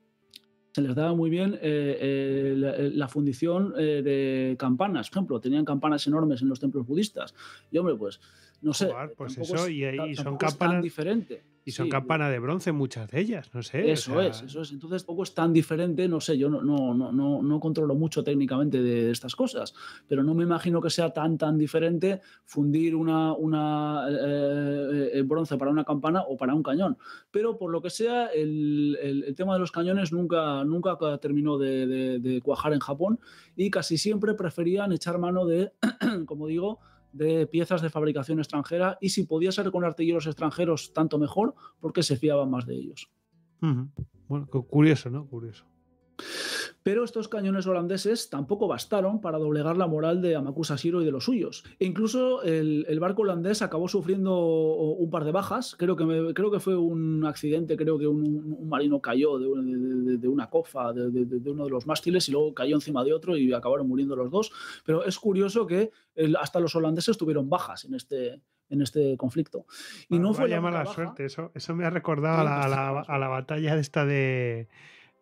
Speaker 2: se les daba muy bien eh, eh, eh, la, fundición de campanas, por ejemplo, tenían campanas enormes en los templos budistas. Y hombre, pues no sé. pues eso, y, son campanas. diferente. Y son campanas
Speaker 1: de bronce muchas de ellas, no sé. Eso es, eso
Speaker 2: es. Entonces poco es tan diferente, no sé, yo no, no, no, no controlo mucho técnicamente de, estas cosas, pero no me imagino que sea tan, tan diferente fundir una, una eh, eh, bronce para una campana o para un cañón. Pero por lo que sea, el, tema de los cañones nunca, nunca terminó de, de cuajar en Japón y casi siempre preferían echar mano de, como digo, de piezas de fabricación extranjera y si podía ser con artilleros extranjeros, tanto mejor, porque se fiaban más de ellos.
Speaker 1: Bueno, curioso, ¿no? Curioso.
Speaker 2: Pero estos cañones holandeses tampoco bastaron para doblegar la moral de Amakusa Shiro y de los suyos. incluso el, barco holandés acabó sufriendo un par de bajas. Creo que, creo que fue un accidente, creo que un, marino cayó de, una cofa de, uno de los mástiles y luego cayó encima de otro y acabaron muriendo los dos. Pero es curioso que hasta los holandeses tuvieron bajas en este, en este conflicto. Y no fue la mala suerte,
Speaker 1: eso, eso me ha recordado a, la, batalla de esta de...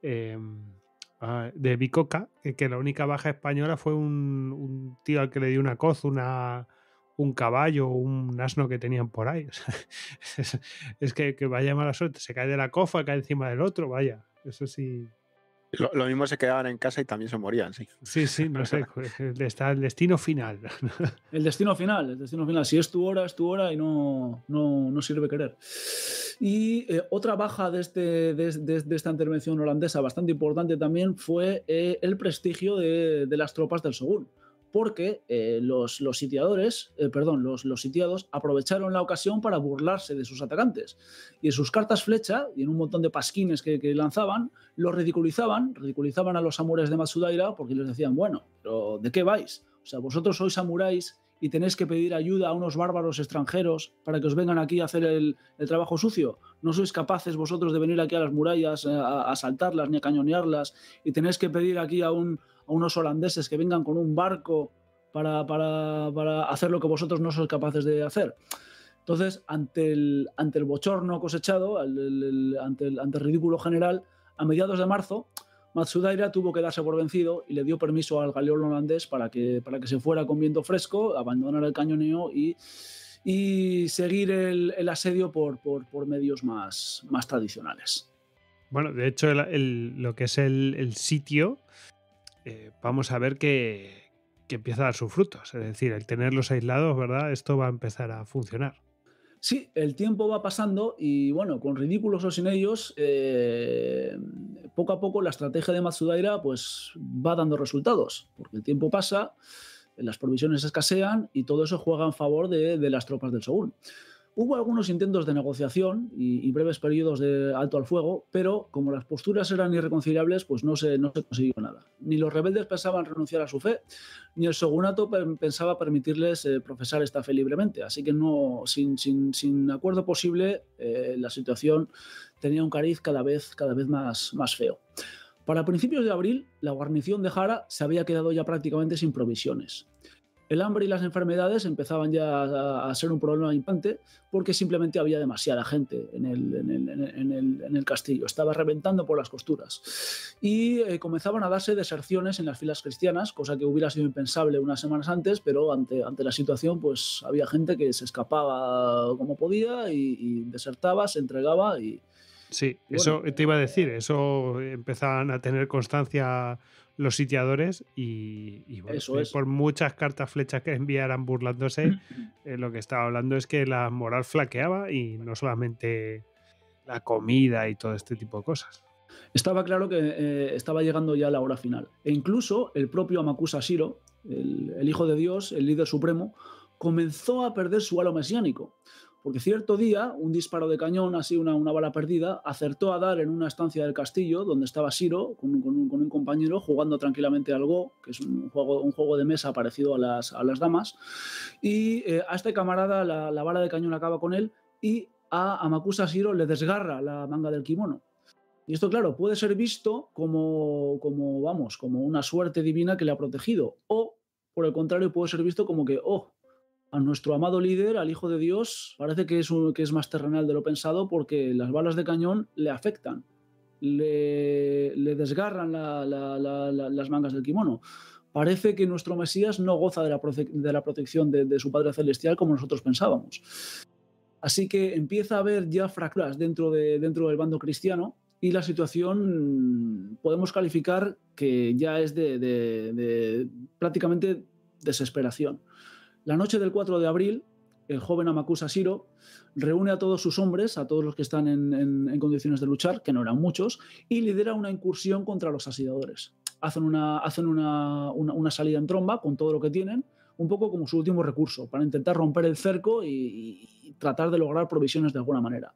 Speaker 1: Em, Ah, de Bicoca, eh, que la única baja española fue un, tío al que le dio una coz, una, un caballo, un asno que tenían por ahí. es, que, que, vaya mala suerte, se cae de la cofa, cae encima del otro, vaya. Eso sí,
Speaker 3: lo, mismo se quedaban en casa y también se morían, sí.
Speaker 1: Sí, sí, no sé. Está el destino final.
Speaker 2: El destino final, el destino final. Si es tu hora, es tu hora y no, no, no sirve querer. Y eh, otra baja de, este, de, de, esta intervención holandesa bastante importante también fue eh, el prestigio de, de las tropas del Sogún porque eh, los, sitiadores, eh, perdón, los, sitiados aprovecharon la ocasión para burlarse de sus atacantes. Y en sus cartas flecha y en un montón de pasquines que, lanzaban, los ridiculizaban, ridiculizaban a los samuráis de Matsudaira porque les decían, bueno, pero ¿de qué vais? O sea, vosotros sois samuráis y tenéis que pedir ayuda a unos bárbaros extranjeros para que os vengan aquí a hacer el, trabajo sucio. No sois capaces vosotros de venir aquí a las murallas, eh, a asaltarlas ni a cañonearlas, y tenéis que pedir aquí a un, a unos holandeses que vengan con un barco para, hacer lo que vosotros no sois capaces de hacer. Entonces, ante el, ante el bochorno cosechado, ante, el, ante ridículo general, a mediados de marzo, Matsudaira tuvo que darse por vencido y le dio permiso al galeón holandés para que, para que se fuera con viento fresco, abandonar el cañoneo y, seguir el, asedio por, medios más, más tradicionales.
Speaker 1: Bueno, de hecho, lo que es el, sitio eh, vamos a ver que, que, empieza a dar sus frutos. Es decir, el tenerlos aislados, ¿verdad? Esto va a empezar a funcionar.
Speaker 2: Sí, el tiempo va pasando y bueno, con ridículos o sin ellos, eh, poco a poco la estrategia de Matsudaira pues va dando resultados, porque el tiempo pasa, las provisiones escasean y todo eso juega en favor de, las tropas del Sogún. Hubo algunos intentos de negociación y, breves periodos de alto al fuego, pero como las posturas eran irreconciliables, pues no se, se consiguió nada. Ni los rebeldes pensaban renunciar a su fe, ni el shogunato pensaba permitirles eh, profesar esta fe libremente. Así que no, sin, acuerdo posible, eh, la situación tenía un cariz cada vez, cada vez más, más feo. Para principios de abril, la guarnición de Jara se había quedado ya prácticamente sin provisiones el hambre y las enfermedades empezaban ya a, ser un problema impante porque simplemente había demasiada gente en el, castillo, estaba reventando por las costuras. Y eh, comenzaban a darse deserciones en las filas cristianas, cosa que hubiera sido impensable unas semanas antes, pero ante, la situación pues había gente que se escapaba como podía y, desertaba, se entregaba y...
Speaker 1: Sí, eso te iba a eh, decir, eso empezaban a tener constancia los sitiadores y, por muchas cartas flechas que enviaran burlándose, eh, lo que estaba hablando es que la moral flaqueaba
Speaker 2: y no solamente la comida y todo este tipo de cosas. Estaba claro que eh, estaba llegando ya la hora final. E incluso el propio Amakusa Shiro, el, el hijo de Dios, el líder supremo, comenzó a perder su halo mesiánico. Porque cierto día, un disparo de cañón, así una, una bala perdida, acertó a dar en una estancia del castillo donde estaba Siro con un, compañero jugando tranquilamente algo, que es un juego, un juego de mesa parecido a las, a las damas. Y eh, a este camarada la, bala de cañón acaba con él y a Amakusa Siro le desgarra la manga del kimono. Y esto, claro, puede ser visto como, como, vamos, como una suerte divina que le ha protegido. O, por el contrario, puede ser visto como que, oh, a nuestro amado líder, al Hijo de Dios, parece que es, que es más terrenal de lo pensado porque las balas de cañón le afectan, le, desgarran las mangas del kimono. Parece que nuestro Mesías no goza de la, protección de, su Padre Celestial como nosotros pensábamos. Así que empieza a haber ya fracturas dentro, de, dentro del bando cristiano y la situación podemos calificar que ya es de prácticamente desesperación. La noche del 4 de abril, el joven Amakusa Shiro reúne a todos sus hombres, a todos los que están en, condiciones de luchar, que no eran muchos, y lidera una incursión contra los asidadores. Hacen, una, hacen una, salida en tromba con todo lo que tienen, un poco como su último recurso, para intentar romper el cerco y, tratar de lograr provisiones de alguna manera.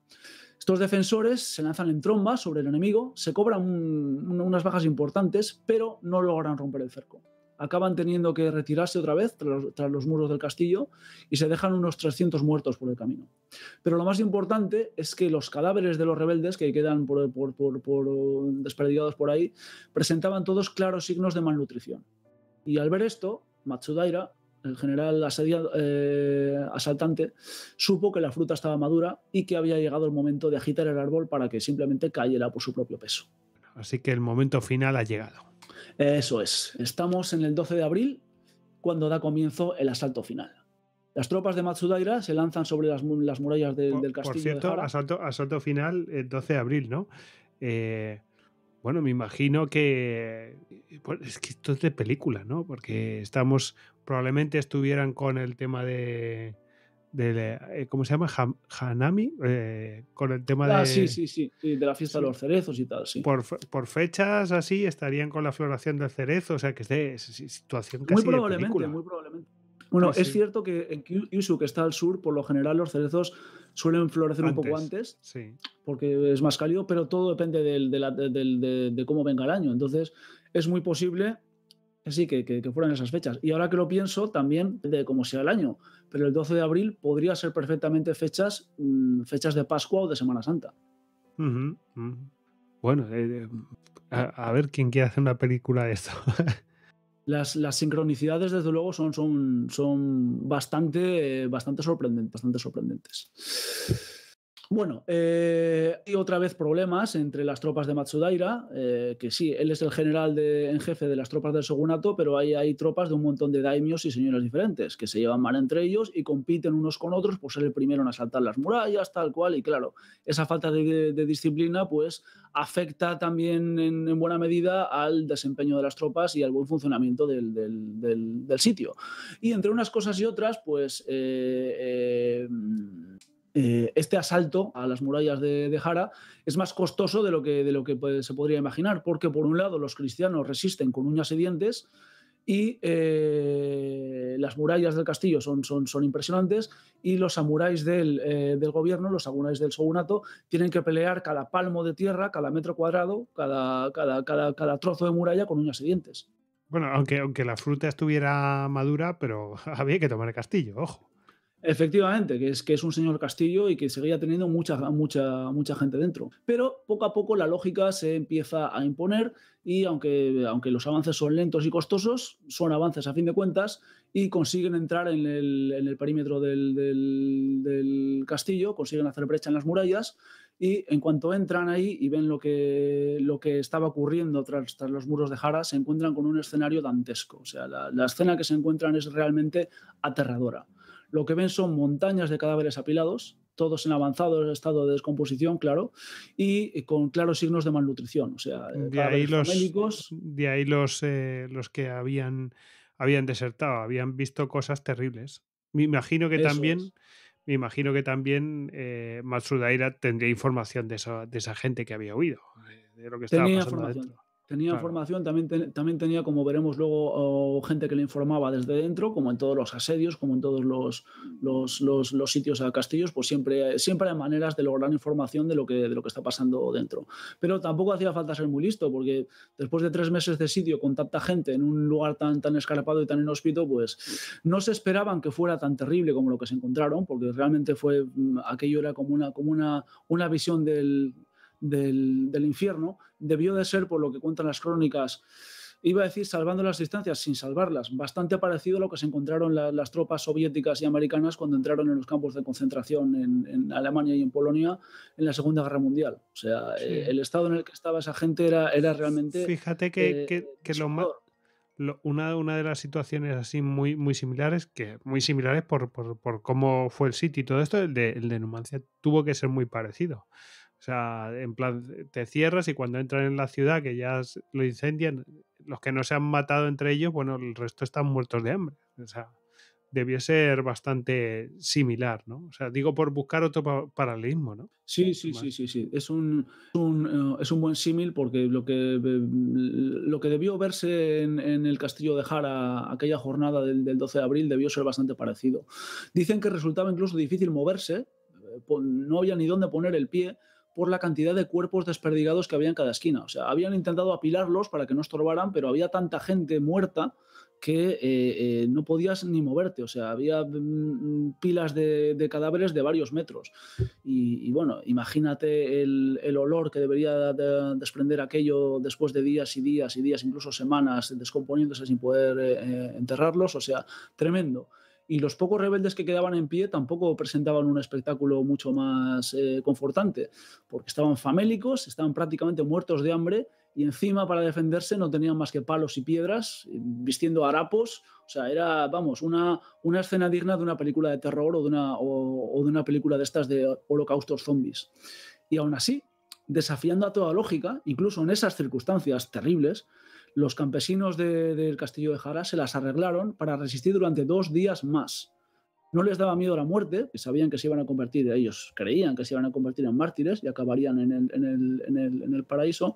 Speaker 2: Estos defensores se lanzan en tromba sobre el enemigo, se cobran unas bajas importantes, pero no logran romper el cerco acaban teniendo que retirarse otra vez tras, los muros del castillo y se dejan unos 300 muertos por el camino. Pero lo más importante es que los cadáveres de los rebeldes que quedan por, desperdigados por ahí presentaban todos claros signos de malnutrición. Y al ver esto, Matsudaira, el general eh, asaltante, supo que la fruta estaba madura y que había llegado el momento de agitar el árbol para que simplemente cayera por su propio peso. Así que el momento final ha llegado. Eso es. Estamos en el 12 de abril, cuando da comienzo el asalto final. Las tropas de Matsudaira se lanzan sobre las, murallas del castillo. Por cierto,
Speaker 1: Asalto, asalto final el eh, 12 de abril, ¿no? Eh, bueno, me imagino que. Pues, es que esto es de película, ¿no? Porque estamos. Probablemente estuvieran con el tema de eh, ¿cómo se llama? Hanami, eh, con el tema ah, de... Sí,
Speaker 2: sí, sí, de la fiesta de los cerezos y tal, sí. Por, por, fechas
Speaker 1: así estarían con la floración del cerezo, o sea que es de situación casi Muy probablemente,
Speaker 2: muy probablemente. Bueno, ah, es cierto que en Kyushu, que está al sur, por lo general los cerezos suelen florecer un poco antes, sí. porque es más cálido, pero todo depende de, de, cómo venga el año. Entonces, es muy posible así que, que, que fueran esas fechas. Y ahora que lo pienso, también de cómo sea el año pero el 12 de abril podría ser perfectamente fechas, mm, fechas de Pascua o de Semana Santa.
Speaker 1: Bueno, eh, eh, a, ver quién quiere hacer una película de esto.
Speaker 2: las, sincronicidades, desde luego, son, son, son bastante, eh, bastante sorprendentes. Bastante sorprendentes. Bueno, eh, y otra vez problemas entre las tropas de Matsudaira, eh, que sí, él es el general en jefe de las tropas del shogunato, pero hay tropas de un montón de daimios y señores diferentes, que se llevan mal entre ellos y compiten unos con otros por ser el primero en asaltar las murallas, tal cual, y claro, esa falta de, disciplina pues afecta también en, buena medida al desempeño de las tropas y al buen funcionamiento del, sitio. Y entre unas cosas y otras, pues... Eh, eh, eh, este asalto a las murallas de, Jara es más costoso de lo que, de lo que se podría imaginar, porque por un lado los cristianos resisten con uñas y dientes y eh, las murallas del castillo son, impresionantes y los samuráis eh, del, gobierno, los samuráis del shogunato, tienen que pelear cada palmo de tierra, cada metro cuadrado, cada, trozo de muralla con uñas y dientes.
Speaker 1: Bueno, aunque, aunque la fruta estuviera madura,
Speaker 2: pero había que tomar el castillo, ojo. Efectivamente, que es, que es un señor Castillo y que seguía teniendo mucha, mucha, mucha gente dentro. Pero poco a poco la lógica se empieza a imponer y aunque, aunque los avances son lentos y costosos, son avances a fin de cuentas y consiguen entrar en el, perímetro del, castillo, consiguen hacer brecha en las murallas y en cuanto entran ahí y ven lo que, lo que estaba ocurriendo tras, los muros de Jara, se encuentran con un escenario dantesco. O sea, la escena que se encuentran es realmente aterradora. Lo que ven son montañas de cadáveres apilados, todos en avanzado estado de descomposición, claro, y eh, con claros signos de malnutrición. O sea, eh, de ahí los, de
Speaker 1: eh, ahí los, los que habían, habían desertado, habían visto cosas terribles. Me imagino que también. Me imagino que también Matsudaira tendría información de esa, de esa gente que había huido, de lo que estaba pasando adentro.
Speaker 2: Tenía información, formación, también, también tenía, como veremos luego, gente que le informaba desde dentro, como en todos los asedios, como en todos los, los, sitios a castillos, pues siempre, siempre hay maneras de lograr información de lo, que, de lo que está pasando dentro. Pero tampoco hacía falta ser muy listo, porque después de tres meses de sitio con tanta gente en un lugar tan, tan escarpado y tan inhóspito, pues no se esperaban que fuera tan terrible como lo que se encontraron, porque realmente fue mm, aquello era como una, como una, una visión del del, infierno, debió de ser, por lo que cuentan las crónicas, iba a decir salvando las distancias sin salvarlas, bastante parecido a lo que se encontraron las tropas soviéticas y americanas cuando entraron en los campos de concentración en, Alemania y en Polonia en la Segunda Guerra Mundial. O sea, eh, el estado en el que estaba esa gente era, era realmente... Fíjate que, eh, lo más...
Speaker 1: una, una, de las situaciones así muy, muy similares, que muy similares por, por, cómo fue el sitio y todo esto, de, el de Numancia tuvo que ser muy parecido. O sea, en plan, te cierras y cuando entran en la ciudad, que ya lo incendian, los que no se han matado entre ellos, bueno, el resto están muertos de hambre. O sea, debió ser bastante similar, ¿no? O sea, digo por buscar otro
Speaker 2: paralelismo, ¿no? Sí, sí, sí, sí, sí. Es un, eh, es un buen símil porque lo que, lo que debió verse en, el castillo de Jara aquella jornada del, del 12 de abril debió ser bastante parecido. Dicen que resultaba incluso difícil moverse, eh, no había ni dónde poner el pie por la cantidad de cuerpos desperdigados que había en cada esquina. O sea, habían intentado apilarlos para que no estorbaran, pero había tanta gente muerta que eh, eh, no podías ni moverte, o sea, había mm, mm, pilas de, cadáveres de varios metros. Y, bueno, imagínate el, olor que debería desprender aquello después de días y días y días, incluso semanas, descomponiéndose sin poder eh, enterrarlos, o sea, tremendo y los pocos rebeldes que quedaban en pie tampoco presentaban un espectáculo mucho más eh, confortante, porque estaban famélicos, estaban prácticamente muertos de hambre y encima para defenderse no tenían más que palos y piedras, eh, vistiendo harapos, o sea, era, vamos, una, una escena digna de una película de terror o de una, o de una película de estas de holocaustos zombies. Y aún así, desafiando a toda lógica, incluso en esas circunstancias terribles, los campesinos del castillo de Jara se las arreglaron para resistir durante dos días más. No les daba miedo la muerte, que sabían que se iban a convertir, ellos creían que se iban a convertir en mártires y acabarían en el, paraíso.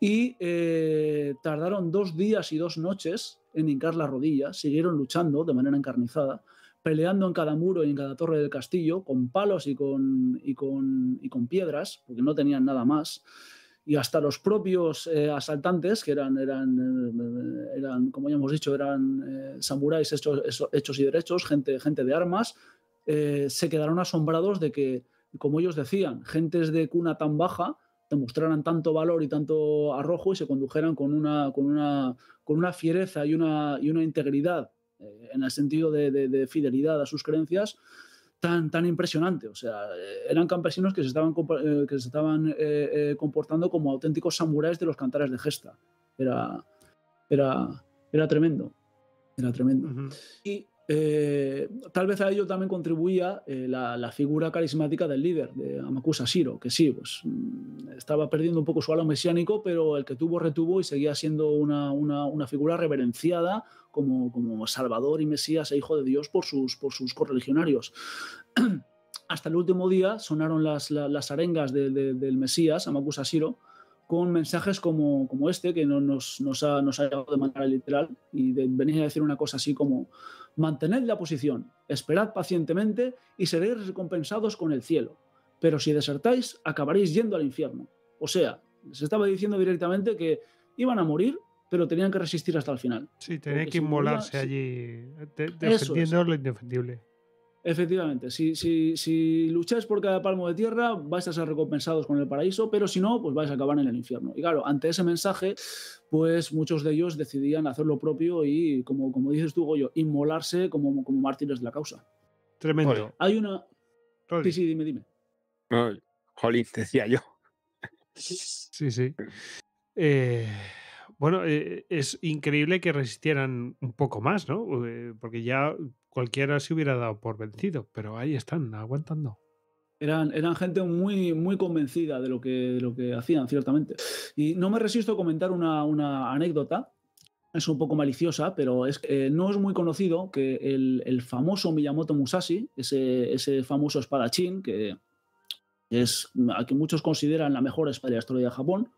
Speaker 2: Y eh, tardaron dos días y dos noches en hincar las rodillas, siguieron luchando de manera encarnizada, peleando en cada muro y en cada torre del castillo, con palos y con piedras, porque no tenían nada más y hasta los propios eh, asaltantes, que eran, eran, eh, eran, como ya hemos dicho, eran eh, samuráis hechos, y derechos, gente, gente de armas, se quedaron asombrados de que, como ellos decían, gentes de cuna tan baja demostraran tanto valor y tanto arrojo y se condujeran con una, con una, con una fiereza y una, y una integridad en el sentido de, de, de fidelidad a sus creencias, tan, tan impresionante. O sea, eh, eran campesinos que se estaban, eh, que se estaban eh, comportando como auténticos samuráis de los cantares de gesta. Era, era, era tremendo. Era tremendo. Y eh, tal vez a ello también contribuía eh, la, figura carismática del líder, de Amakusa Shiro, que sí, pues, mm, estaba perdiendo un poco su halo mesiánico, pero el que tuvo, retuvo y seguía siendo una, figura reverenciada como, como, salvador y mesías e hijo de Dios por sus, por sus correligionarios. Hasta el último día sonaron las, arengas del mesías, Amakusa Shiro, con mensajes como, como este, que no, nos, ha, nos llegado de manera literal, y de, venía a decir una cosa así como Mantened la posición, esperad pacientemente y seréis recompensados con el cielo. Pero si desertáis, acabaréis yendo al infierno. O sea, se estaba diciendo directamente que iban a morir, pero tenían que resistir hasta el final. Sí, tenían que inmolarse allí, defendiendo
Speaker 1: lo indefendible.
Speaker 2: Efectivamente, si, si, si, lucháis por cada palmo de tierra, vais a ser recompensados con el paraíso, pero si no, pues vais a acabar en el infierno. Y claro, ante ese mensaje, pues muchos de ellos decidían hacer lo propio y, como, como dices tú, Goyo, inmolarse como, como mártires de la causa. Tremendo. Hay una... Sí, sí, dime, dime.
Speaker 3: Jolín, decía yo. sí, sí.
Speaker 2: Eh,
Speaker 1: bueno, eh, es increíble que resistieran un poco más, ¿no? Eh, porque ya cualquiera se hubiera dado por vencido, pero ahí están, aguantando.
Speaker 2: Eran, eran gente muy, muy convencida de lo, que, lo que hacían, ciertamente. Y no me resisto a comentar una, una anécdota es un poco maliciosa, pero es, eh, no es muy conocido que el, famoso Miyamoto Musashi, ese, ese, famoso espadachín que es a que muchos consideran la mejor espada de la historia de Japón,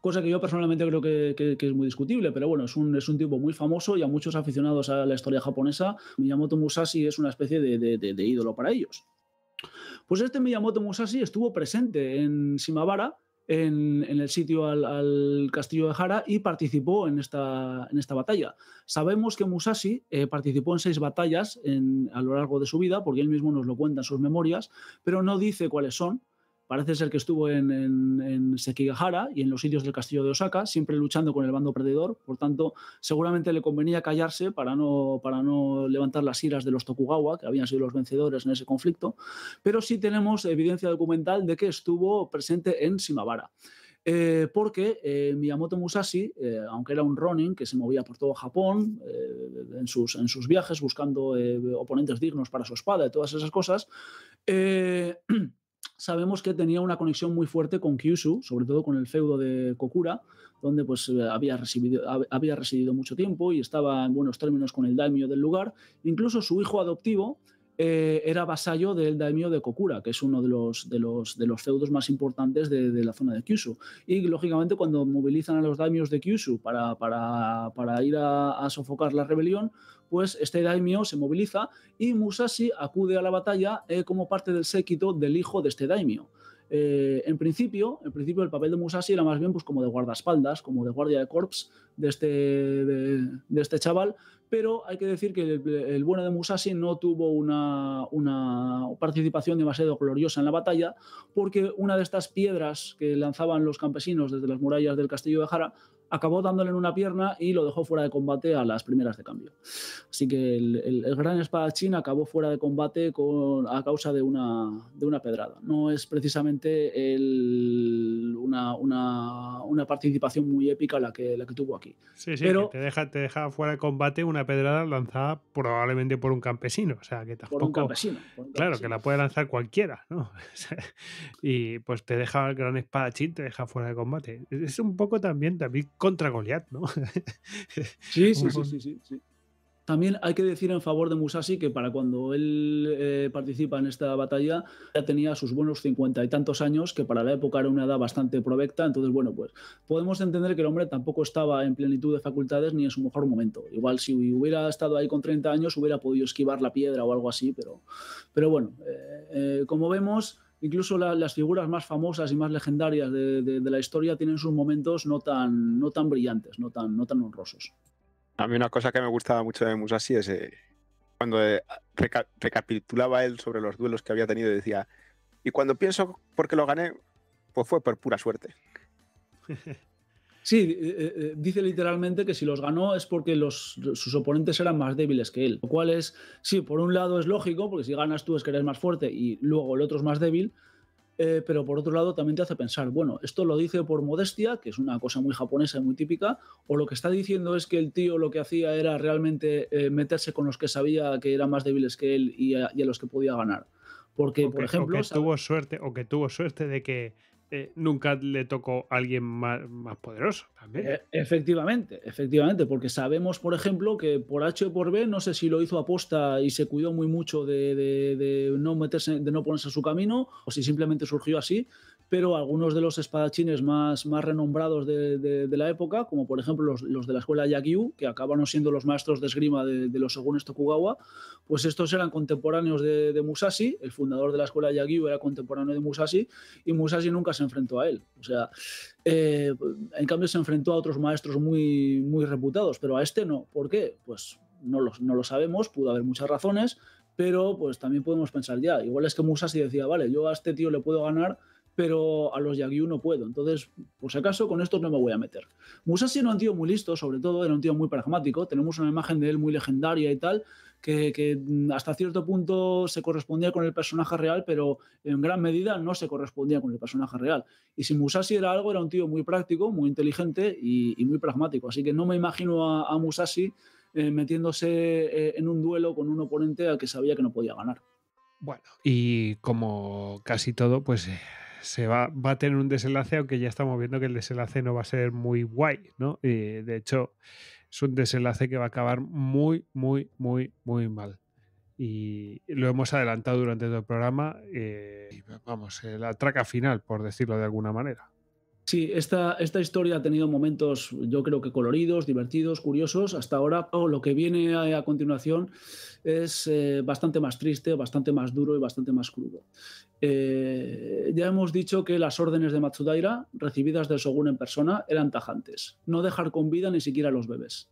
Speaker 2: cosa que yo personalmente creo que, es muy discutible, pero bueno, es un, tipo muy famoso y a muchos aficionados a la historia japonesa, Miyamoto Musashi es una especie de, ídolo para ellos. Pues este Miyamoto Musashi estuvo presente en Shimabara, en, el sitio al, castillo de Hara y participó en esta, en esta batalla. Sabemos que Musashi eh, participó en seis batallas a lo largo de su vida, porque él mismo nos lo cuenta en sus memorias, pero no dice cuáles son Parece ser que estuvo en, Sekigahara y en los sitios del castillo de Osaka, siempre luchando con el bando perdedor. Por tanto, seguramente le convenía callarse para no, para no levantar las iras de los Tokugawa, que habían sido los vencedores en ese conflicto. Pero sí tenemos evidencia documental de que estuvo presente en Shimabara. Eh, porque eh, Miyamoto Musashi, eh, aunque era un Ronin que se movía por todo Japón en sus, en, sus, viajes buscando oponentes dignos para su espada y todas esas cosas, sabemos que tenía una conexión muy fuerte con Kyushu, sobre todo con el feudo de Kokura, donde pues eh, había residido, había mucho tiempo y estaba en buenos términos con el daimio del lugar. Incluso su hijo adoptivo eh, era vasallo del daimio de Kokura, que es uno de los, de los, de los feudos más importantes de, la zona de Kyushu. Y lógicamente cuando movilizan a los daimios de Kyushu para, para, ir a sofocar la rebelión, pues este daimio se moviliza y Musashi acude a la batalla eh, como parte del séquito del hijo de este daimio. Eh, en principio, en principio el papel de Musashi era más bien pues, como de guardaespaldas, como de guardia de corps de este, este chaval, pero hay que decir que el, bueno de Musashi no tuvo una, una, participación demasiado gloriosa en la batalla, porque una de estas piedras que lanzaban los campesinos desde las murallas del castillo de Jara acabó dándole en una pierna y lo dejó fuera de combate a las primeras de cambio. Así que el, el, gran espadachín acabó fuera de combate con, a causa de una, de una pedrada. No es precisamente el, una, una, una, participación muy épica la que, la que tuvo aquí.
Speaker 1: Sí, sí, Pero, te, deja, te deja fuera de combate una pedrada lanzada probablemente por un campesino. O sea, que tampoco. Por un campesino. claro, que la puede lanzar cualquiera, y pues te deja el gran espadachín, te deja fuera de combate. Es un poco también,
Speaker 2: David, contra Goliath,
Speaker 1: ¿no?
Speaker 2: sí, sí, sí, sí, También hay que decir en favor de Musashi que para cuando él eh, participa en esta batalla ya tenía sus buenos cincuenta y tantos años, que para la época era una edad bastante provecta. Entonces, bueno, pues podemos entender que el hombre tampoco estaba en plenitud de facultades ni en su mejor momento. Igual si hubiera estado ahí con 30 años hubiera podido esquivar la piedra o algo así, pero, pero bueno, eh, eh, como vemos incluso las figuras más famosas y más legendarias de, la historia tienen sus momentos no tan, no tan brillantes, no tan, no tan honrosos.
Speaker 3: A mí una cosa que me gustaba mucho de Musashi es eh, cuando eh, recapitulaba él sobre los duelos que había tenido y decía, y cuando pienso por qué lo gané, pues fue por pura suerte.
Speaker 2: Sí, eh, eh, eh, dice literalmente que si los ganó es porque sus oponentes eran más débiles que él. Lo cual es, sí, por un lado es lógico, porque si ganas tú es que eres más fuerte y luego el otro es más débil, pero por otro lado también te hace pensar, bueno, esto lo dice por modestia, que es una cosa muy japonesa y muy típica, o lo que está diciendo es que el tío lo que hacía era realmente meterse con los que sabía que eran más débiles que él y a, los que podía ganar. Porque, por ejemplo... tuvo suerte, o que tuvo suerte de que eh, nunca le tocó a alguien más, poderoso también. E, efectivamente, efectivamente, porque sabemos, por ejemplo, que por H o por B, no sé si lo hizo aposta y se cuidó muy mucho de no meterse, de no ponerse a su camino, o si simplemente surgió así, pero algunos de los espadachines más, más renombrados de, la época, como por ejemplo los, de la escuela Yagyu, que acabaron siendo los maestros de esgrima de, los Shogunes Tokugawa, pues estos eran contemporáneos de, Musashi, el fundador de la escuela Yagyu era contemporáneo de Musashi, y Musashi nunca se enfrentó a él. O sea, eh, en cambio se enfrentó a otros maestros muy, muy reputados, pero a este no. ¿Por qué? Pues no lo, no lo sabemos, pudo haber muchas razones, pero pues también podemos pensar ya, igual es que Musashi decía, vale, yo a este tío le puedo ganar pero a los Yagyu no puedo. Entonces, por si acaso, con estos no me voy a meter. Musashi era un tío muy listo, sobre todo, era un tío muy pragmático. Tenemos una imagen de él muy legendaria y tal, que, mm, hasta cierto punto se correspondía con el personaje real, pero en gran medida no se correspondía con el personaje real. Y si Musashi era algo, era un tío muy práctico, muy inteligente y, muy pragmático. Así que no me imagino a, Musashi eh, metiéndose eh, en un duelo con un oponente al que sabía que no podía ganar.
Speaker 1: Bueno, y como casi todo, pues eh, se va, va, a tener un desenlace, aunque ya estamos viendo que el desenlace no va a ser muy guay, ¿no? de hecho, es un desenlace que va a acabar muy, muy, muy, muy mal. Y lo hemos adelantado durante todo el programa. Eh, vamos, eh, la traca final, por decirlo de alguna manera.
Speaker 2: Sí, esta, historia ha tenido momentos, yo creo que coloridos, divertidos, curiosos. Hasta ahora, lo que viene a, continuación es eh, bastante más triste, bastante más duro y bastante más crudo. Eh, ya hemos dicho que las órdenes de Matsudaira, recibidas del Shogun en persona, eran tajantes. No dejar con vida ni siquiera a los bebés.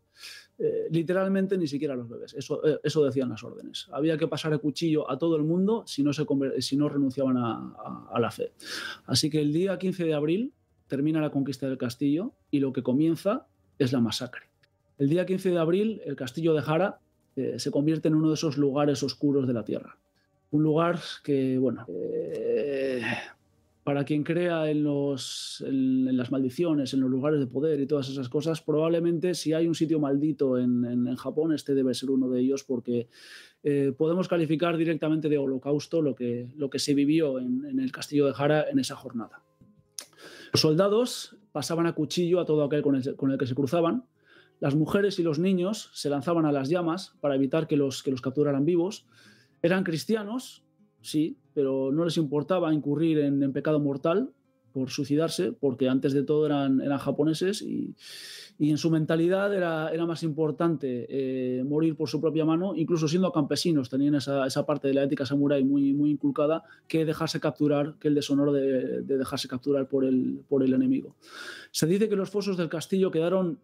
Speaker 2: Eh, literalmente ni siquiera a los bebés. Eso, decían las órdenes. Había que pasar el cuchillo a todo el mundo si no, se si no renunciaban a, la fe. Así que el día 15 de abril termina la conquista del castillo y lo que comienza es la masacre. El día 15 de abril, el castillo de Jara eh, se convierte en uno de esos lugares oscuros de la Tierra. Un lugar que, bueno, eh, para quien crea en, los, en, las maldiciones, en los lugares de poder y todas esas cosas, probablemente si hay un sitio maldito en, Japón, este debe ser uno de ellos porque eh, podemos calificar directamente de holocausto lo que, lo que se vivió en el castillo de Jara en esa jornada. Los soldados pasaban a cuchillo a todo aquel con el, que se cruzaban. Las mujeres y los niños se lanzaban a las llamas para evitar que los, que los capturaran vivos. Eran cristianos, sí, pero no les importaba incurrir en pecado mortal por suicidarse, porque antes de todo eran, eran japoneses y, en su mentalidad era, era más importante eh, morir por su propia mano, incluso siendo campesinos, tenían esa, parte de la ética samurái muy, muy inculcada, que dejarse capturar, que el deshonor de, de dejarse capturar por el, por el enemigo. Se dice que los fosos del castillo quedaron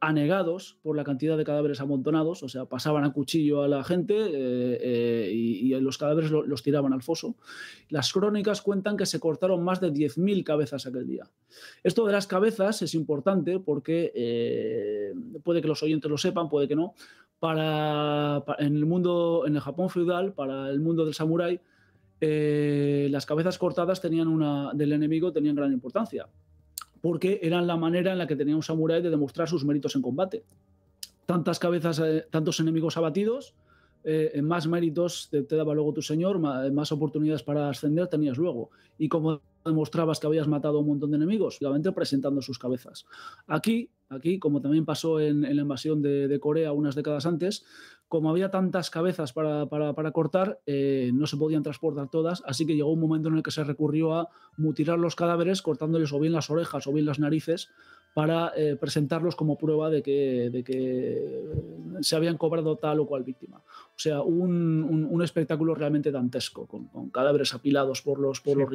Speaker 2: anegados por la cantidad de cadáveres amontonados, o sea, pasaban a cuchillo a la gente eh, eh, y, los cadáveres los tiraban al foso. Las crónicas cuentan que se cortaron más de 10.000 cabezas aquel día. Esto de las cabezas es importante porque eh, puede que los oyentes lo sepan, puede que no. Para, en el mundo, en el Japón feudal, para el mundo del samurái, las cabezas cortadas tenían una, del enemigo tenían gran importancia porque eran la manera en la que tenía un samurái de demostrar sus méritos en combate. Tantas cabezas, eh, tantos enemigos abatidos, eh, más méritos te, daba luego tu señor, eh, más, oportunidades para ascender tenías luego. Y como demostrabas que habías matado un montón de enemigos, obviamente presentando sus cabezas. Aquí aquí, como también pasó en, la invasión de, Corea unas décadas antes, como había tantas cabezas para, cortar, eh, no se podían transportar todas, así que llegó un momento en el que se recurrió a mutilar los cadáveres cortándoles o bien las orejas o bien las narices para eh, presentarlos como prueba de que, se habían cobrado tal o cual víctima. O sea, un, espectáculo realmente dantesco, con, cadáveres apilados por los, por los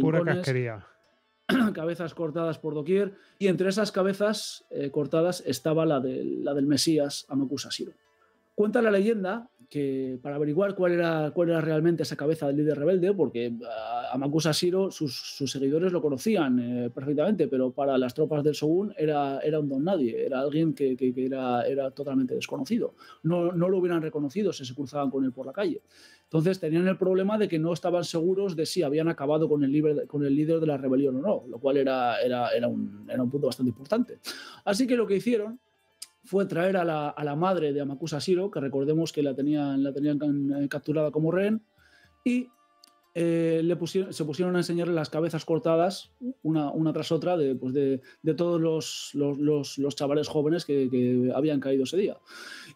Speaker 2: cabezas cortadas por doquier, y entre esas cabezas eh, cortadas estaba la, de, la del Mesías Amakusa Shiro. Cuenta la leyenda que para averiguar cuál era, cuál era realmente esa cabeza del líder rebelde, porque a ah, Makusa Shiro sus, sus seguidores lo conocían eh, perfectamente, pero para las tropas del Shogun era, era un don nadie, era alguien que, que, era, era totalmente desconocido. No, no, lo hubieran reconocido si se cruzaban con él por la calle. Entonces tenían el problema de que no estaban seguros de si habían acabado con el, con el líder de la rebelión o no, lo cual era, era, un, era un punto bastante importante. Así que lo que hicieron fue traer a la, madre de Amakusa Shiro, que recordemos que la tenían, la tenían eh, capturada como rehén, y eh, le se pusieron a enseñarle las cabezas cortadas una, tras otra pues, de, de, todos los, chavales jóvenes que, habían caído ese día.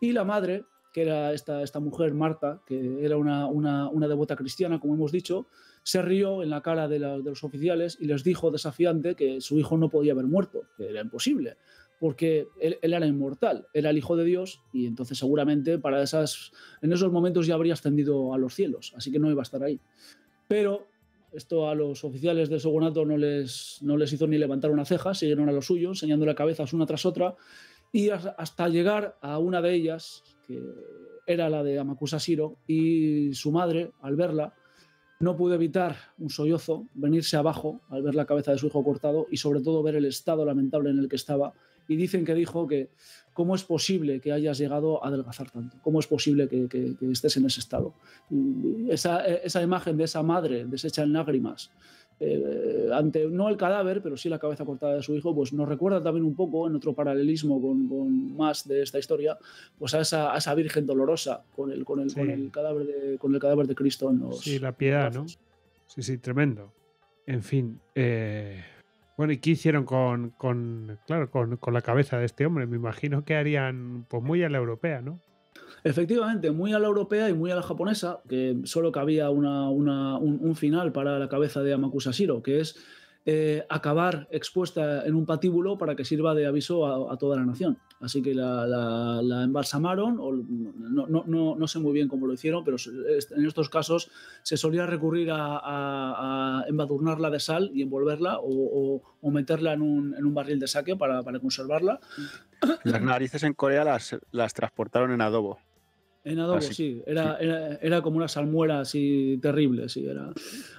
Speaker 2: Y la madre, que era esta, esta mujer, Marta, que era una, devota cristiana, como hemos dicho, se rió en la cara de, los oficiales y les dijo desafiante que su hijo no podía haber muerto, que era imposible, porque él, era inmortal, era el Hijo de Dios, y entonces seguramente para esas, en esos momentos ya habría ascendido a los cielos, así que no iba a estar ahí. Pero esto a los oficiales del Shogunato no les, no les hizo ni levantar una ceja, siguieron a los suyo, enseñando la cabezas una tras otra, y hasta llegar a una de ellas, que era la de Amakusa Shiro, y su madre, al verla, no pudo evitar un sollozo, venirse abajo al ver la cabeza de su hijo cortado y sobre todo ver el estado lamentable en el que estaba y dicen que dijo que cómo es posible que hayas llegado a adelgazar tanto, cómo es posible que, estés en ese estado. esa, esa, imagen de esa madre deshecha en lágrimas, eh, ante no el cadáver, pero sí la cabeza cortada de su hijo, pues nos recuerda también un poco, en otro paralelismo con, con más de esta historia, pues a esa, a esa Virgen dolorosa con el, con el, con el, cadáver, de, con el cadáver de Cristo en los... Sí,
Speaker 1: la piedad, ¿no? Sí, sí, tremendo. En fin, eh, bueno, ¿y qué hicieron con, con claro, con, la cabeza de este hombre? Me imagino que harían pues muy a la europea, ¿no?
Speaker 2: Efectivamente, muy a la europea y muy a la japonesa, que solo cabía una, una, un, un, final para la cabeza de Amakusa Shiro, que es eh, acabar expuesta en un patíbulo para que sirva de aviso a, toda la nación. Así que la, embalsamaron, o no, sé muy bien cómo lo hicieron, pero en estos casos se solía recurrir a, embadurnarla de sal y envolverla o, meterla en un, barril de saque para, conservarla.
Speaker 3: Las narices en Corea las, las transportaron en adobo.
Speaker 2: En adobo, sí. Era, Era, como una salmuera así terrible, sí. Era.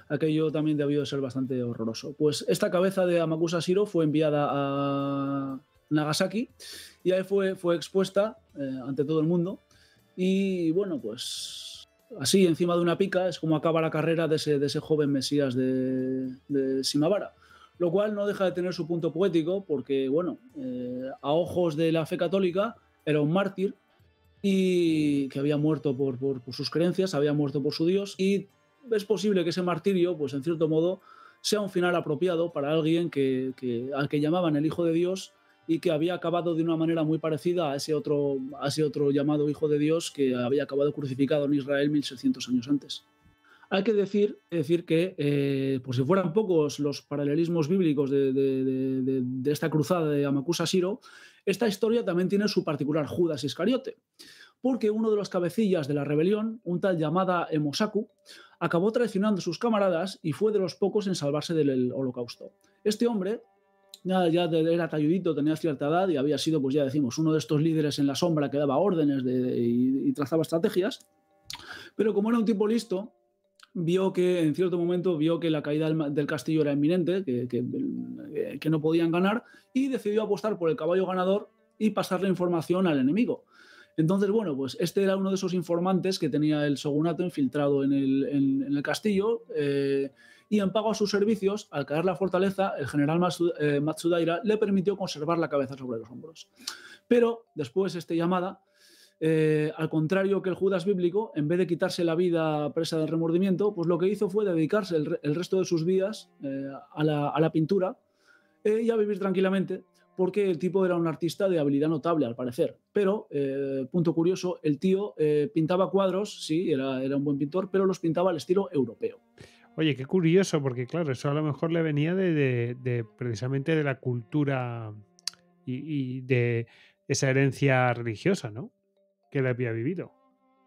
Speaker 2: Aquello también debió ser bastante horroroso. Pues esta cabeza de Amakusa Shiro fue enviada a Nagasaki y ahí fue, fue expuesta eh, ante todo el mundo. Y bueno, pues así, encima de una pica, es como acaba la carrera de ese, joven Mesías de, de Shimabara lo cual no deja de tener su punto poético porque, bueno, eh, a ojos de la fe católica era un mártir y que había muerto por, sus creencias, había muerto por su Dios, y es posible que ese martirio, pues en cierto modo, sea un final apropiado para alguien que, al que llamaban el Hijo de Dios y que había acabado de una manera muy parecida a ese, otro, a ese otro llamado Hijo de Dios que había acabado crucificado en Israel 1600 años antes. Hay que decir, decir que, eh, por si fueran pocos los paralelismos bíblicos de, esta cruzada de Amakusa Siro, esta historia también tiene su particular Judas Iscariote, porque uno de los cabecillas de la rebelión, un tal llamada Emosaku, acabó traicionando a sus camaradas y fue de los pocos en salvarse del holocausto. Este hombre, ya, ya, era talludito, tenía cierta edad y había sido, pues ya decimos, uno de estos líderes en la sombra que daba órdenes y, trazaba estrategias. Pero como era un tipo listo, vio que en cierto momento vio que la caída del, castillo era inminente, eh, que, no podían ganar, y decidió apostar por el caballo ganador y pasar la información al enemigo. Entonces, bueno, pues este era uno de esos informantes que tenía el shogunato infiltrado en el, castillo, eh, y en pago a sus servicios, al caer la fortaleza, el general eh, Matsudaira le permitió conservar la cabeza sobre los hombros. Pero después esta llamada... Eh, al contrario que el Judas bíblico, en vez de quitarse la vida presa del remordimiento, pues lo que hizo fue dedicarse el, resto de sus vidas eh, a, la, pintura eh, y a vivir tranquilamente, porque el tipo era un artista de habilidad notable, al parecer. Pero, punto curioso, el tío pintaba cuadros, sí, era, un buen pintor, pero los pintaba al estilo europeo.
Speaker 1: Oye, qué curioso, porque claro, eso a lo mejor le venía de, precisamente de la cultura y de esa herencia religiosa, ¿no? que la había vivido.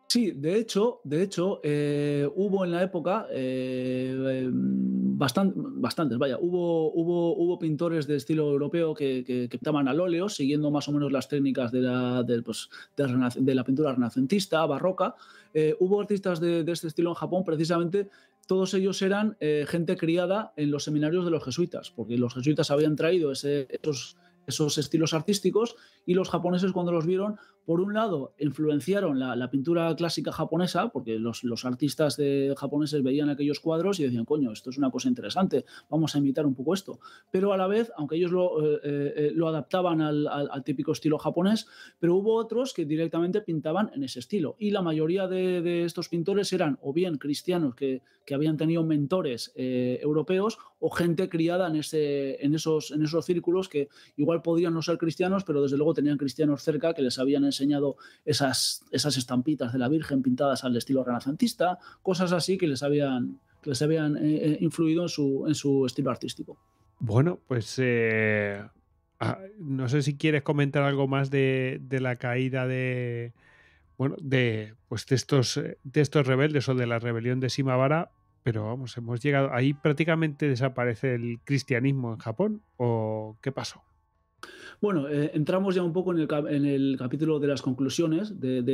Speaker 2: Sí, de hecho, de hecho eh, hubo en la época eh, em, bastantes, vaya, hubo, hubo, hubo pintores de estilo europeo que, que, pintaban al óleo, siguiendo más o menos las técnicas de la, pues, de, la pintura renacentista, barroca. Eh, hubo artistas de, este estilo en Japón, precisamente todos ellos eran eh, gente criada en los seminarios de los jesuitas, porque los jesuitas habían traído esos, esos estilos artísticos y los japoneses cuando los vieron por un lado, influenciaron la, pintura clásica japonesa, porque los, artistas japoneses veían aquellos cuadros y decían, coño, esto es una cosa interesante, vamos a imitar un poco esto. Pero a la vez, aunque ellos lo, eh, eh, eh, lo adaptaban al, típico estilo japonés, pero hubo otros que directamente pintaban en ese estilo. Y la mayoría de, estos pintores eran o bien cristianos que, habían tenido mentores europeos o gente criada en, ese, en, esos, en esos círculos que igual podían no ser cristianos, pero desde luego tenían cristianos cerca que les habían enseñado enseñado esas, esas estampitas de la Virgen pintadas al estilo renacentista, cosas así que les habían, les habían eh, eh, influido en su, en su estilo artístico.
Speaker 1: Bueno, pues eh, ah, no sé si quieres comentar algo más de, de la caída de, bueno, de, pues estos, de estos rebeldes o de la rebelión de Shimabara, pero vamos, hemos llegado. Ahí prácticamente desaparece el cristianismo en Japón, ¿o qué pasó?
Speaker 2: Bueno, eh, entramos ya un poco en el, capítulo de las conclusiones, de,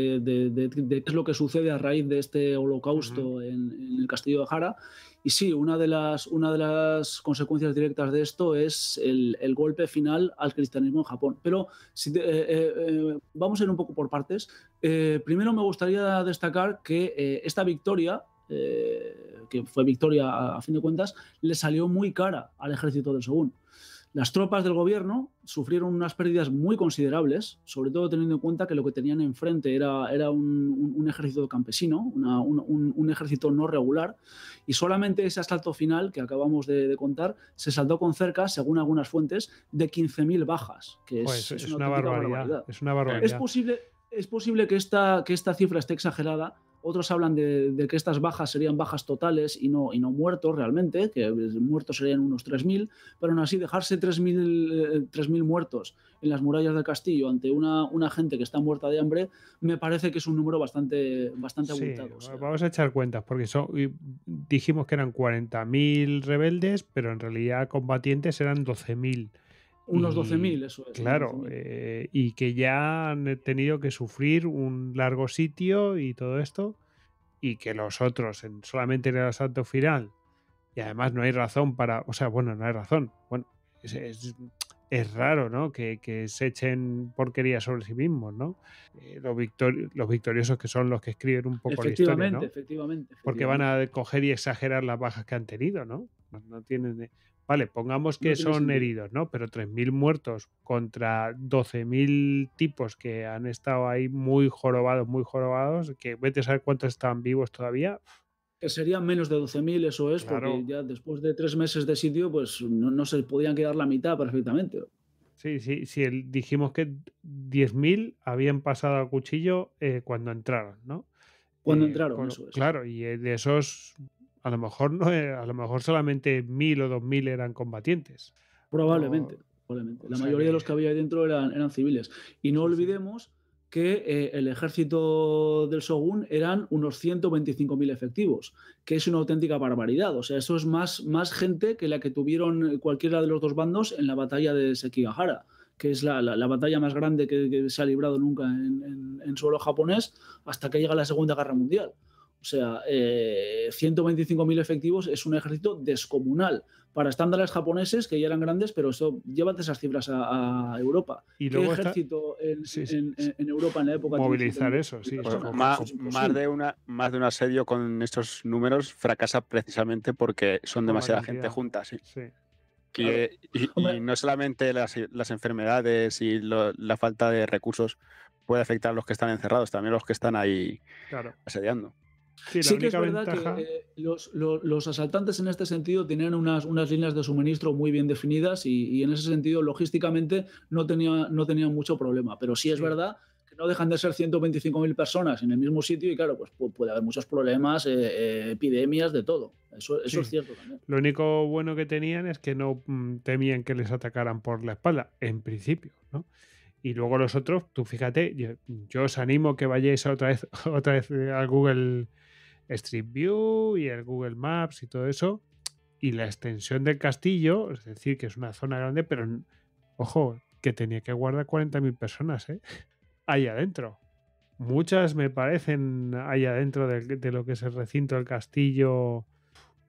Speaker 2: qué es lo que sucede a raíz de este holocausto en, el castillo de Jara. Y sí, una de las, una de las consecuencias directas de esto es el, golpe final al cristianismo en Japón. Pero si eh, eh, vamos a ir un poco por partes. primero me gustaría destacar que esta victoria que fue victoria a, fin de cuentas, le salió muy cara al ejército del Shogun. Las tropas del gobierno sufrieron unas pérdidas muy considerables, sobre todo teniendo en cuenta que lo que tenían enfrente era, era un, ejército campesino, un, ejército no regular, y solamente ese asalto final que acabamos de, contar se saldó con cerca, según algunas fuentes, de 15.000 bajas, que es, una, barbaridad, Es posible, es posible que que esta cifra esté exagerada, otros hablan de, que estas bajas serían bajas totales y no, y no muertos realmente, que muertos serían unos 3.000, pero aún así dejarse 3.000 eh, mil muertos en las murallas del castillo ante una, una, gente que está muerta de hambre, me parece que es un número bastante, bastante
Speaker 1: Vamos a echar cuentas, porque dijimos que eran 40.000 rebeldes, pero en realidad combatientes eran 12.000.
Speaker 4: Unos 12.000, eso es. Claro,
Speaker 1: eh, y que ya han tenido que sufrir un largo sitio y todo esto, y que los otros en, solamente en el asalto final, y además no hay razón para, o sea, bueno, no hay razón, bueno, es, raro, ¿no? Que, se echen porquería sobre sí mismos, ¿no? Eh, los, los, victoriosos que son los que escriben un poco la historia, Efectivamente,
Speaker 2: efectivamente. Porque van
Speaker 1: a coger y exagerar las bajas que han tenido, ¿no? No, no tienen... Vale, pongamos que son heridos, ¿no? Pero 3.000 muertos contra 12.000 tipos que han estado ahí muy jorobados, muy jorobados, que vete a saber cuántos están vivos todavía.
Speaker 2: Que serían menos de 12.000, eso es, porque ya después de tres meses de sitio, pues no, se podían quedar la mitad perfectamente.
Speaker 1: Sí, sí, sí. dijimos que 10.000 habían pasado al cuchillo eh, cuando entraron, ¿no?
Speaker 2: Cuando eh, entraron, eso es. Claro,
Speaker 1: y eh, de esos a lo mejor no, eh, a lo mejor solamente mil o dos mil eran combatientes. Probablemente,
Speaker 2: probablemente. La mayoría de los que había ahí dentro eran, eran civiles. Y no olvidemos que eh, el ejército del Shogun eran unos 125.000 efectivos, que es una auténtica barbaridad. O sea, eso es más, más gente que la que tuvieron cualquiera de los dos bandos en la batalla de Sekigahara que es la, batalla más grande que, se ha librado nunca en, suelo japonés, hasta que llega la Segunda Guerra Mundial. O sea, 125.000 eh, efectivos es un ejército descomunal para estándares japoneses que ya eran grandes, pero eso llévate esas cifras a, Europa. ¿Y luego ¿Qué ejército en, Europa en la época? Movilizar eso, sí. Pues, pues, más, de una,
Speaker 3: más de un asedio con estos números fracasa precisamente porque son demasiada
Speaker 2: gente junta, sí.
Speaker 3: Que, y, no solamente las, enfermedades y la falta de recursos puede afectar a los que están encerrados, también a los que están ahí asediando.
Speaker 2: Sí, que es verdad que eh, los, asaltantes en este sentido tenían unas, unas líneas de suministro muy bien definidas y, en ese sentido logísticamente no tenían no mucho problema. Pero sí es verdad que no dejan de ser 125.000 personas en el mismo sitio y claro, pues puede haber muchos problemas, eh, eh, epidemias, de todo. Eso, es cierto también.
Speaker 1: Lo único bueno que tenían es que no mm, temían que les atacaran por la espalda, en principio, ¿no? Y luego los otros, tú fíjate, yo, os animo que vayáis otra vez, otra vez al Google Street View y el Google Maps y todo eso. Y la extensión del castillo, es decir, que es una zona grande, pero ojo, que tenía que guardar 40.000 personas, ¿eh? Ahí adentro. Muchas me parecen ahí adentro de, de, lo que es el recinto del castillo.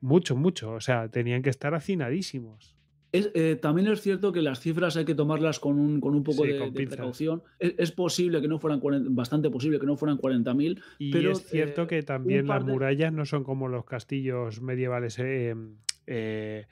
Speaker 1: Mucho, mucho. O sea, tenían que estar
Speaker 2: hacinadísimos. Eh, también es cierto que las cifras hay que tomarlas con un, poco de, precaución. Es, posible que no fueran bastante posible que no fueran 40.000. Y pero, es cierto eh, que
Speaker 1: también las murallas no son como los castillos medievales. Eh, em, eh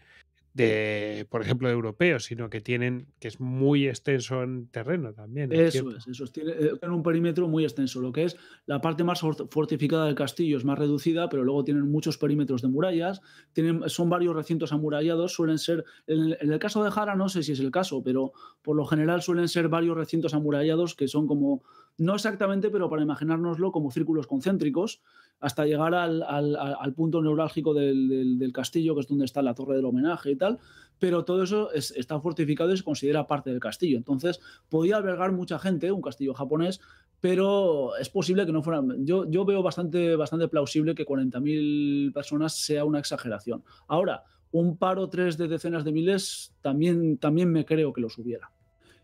Speaker 1: de, por ejemplo, europeos, sino que tienen, que es muy extenso en terreno también. Eso
Speaker 2: es, eso es. Tiene, eh, un perímetro muy extenso. Lo que es la parte más fortificada del castillo es más reducida, pero luego tienen muchos perímetros de murallas, tienen, son varios recintos amurallados, suelen ser, en, en el caso de Jara no sé si es el caso, pero por lo general suelen ser varios recintos amurallados que son como no exactamente, pero para imaginárnoslo como círculos concéntricos, hasta llegar al, punto neurálgico del, castillo, que es donde está la torre del homenaje y tal, pero todo eso está fortificado y se considera parte del castillo. Entonces, podía albergar mucha gente, un castillo japonés, pero es posible que no fuera. Yo, veo bastante, bastante plausible que 40.000 personas sea una exageración. Ahora, un paro tres de decenas de miles, también, también me creo que los hubiera.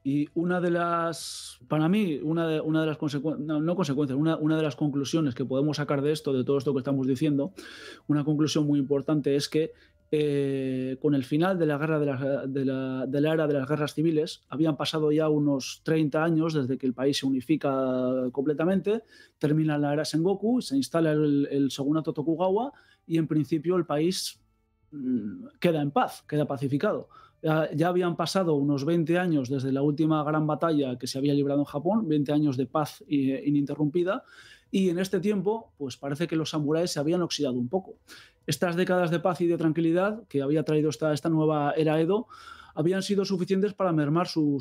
Speaker 2: Y una de las, para mí, una de, las consecuencias, no, consecuencias, una, de las conclusiones que podemos sacar de esto, de todo esto que estamos diciendo, una conclusión muy importante es que eh, con el final de la guerra de la, era de las guerras civiles, habían pasado ya unos 30 años desde que el país se unifica completamente, termina la era Sengoku, se instala el, el shogunato Tokugawa y en principio el país mm, queda en paz, queda pacificado ya habían pasado unos 20 años desde la última gran batalla que se había librado en Japón, 20 años de paz eh, ininterrumpida, y en este tiempo, pues parece que los samuráis se habían oxidado un poco. Estas décadas de paz y de tranquilidad que había traído esta, esta nueva era Edo habían sido suficientes para mermar su,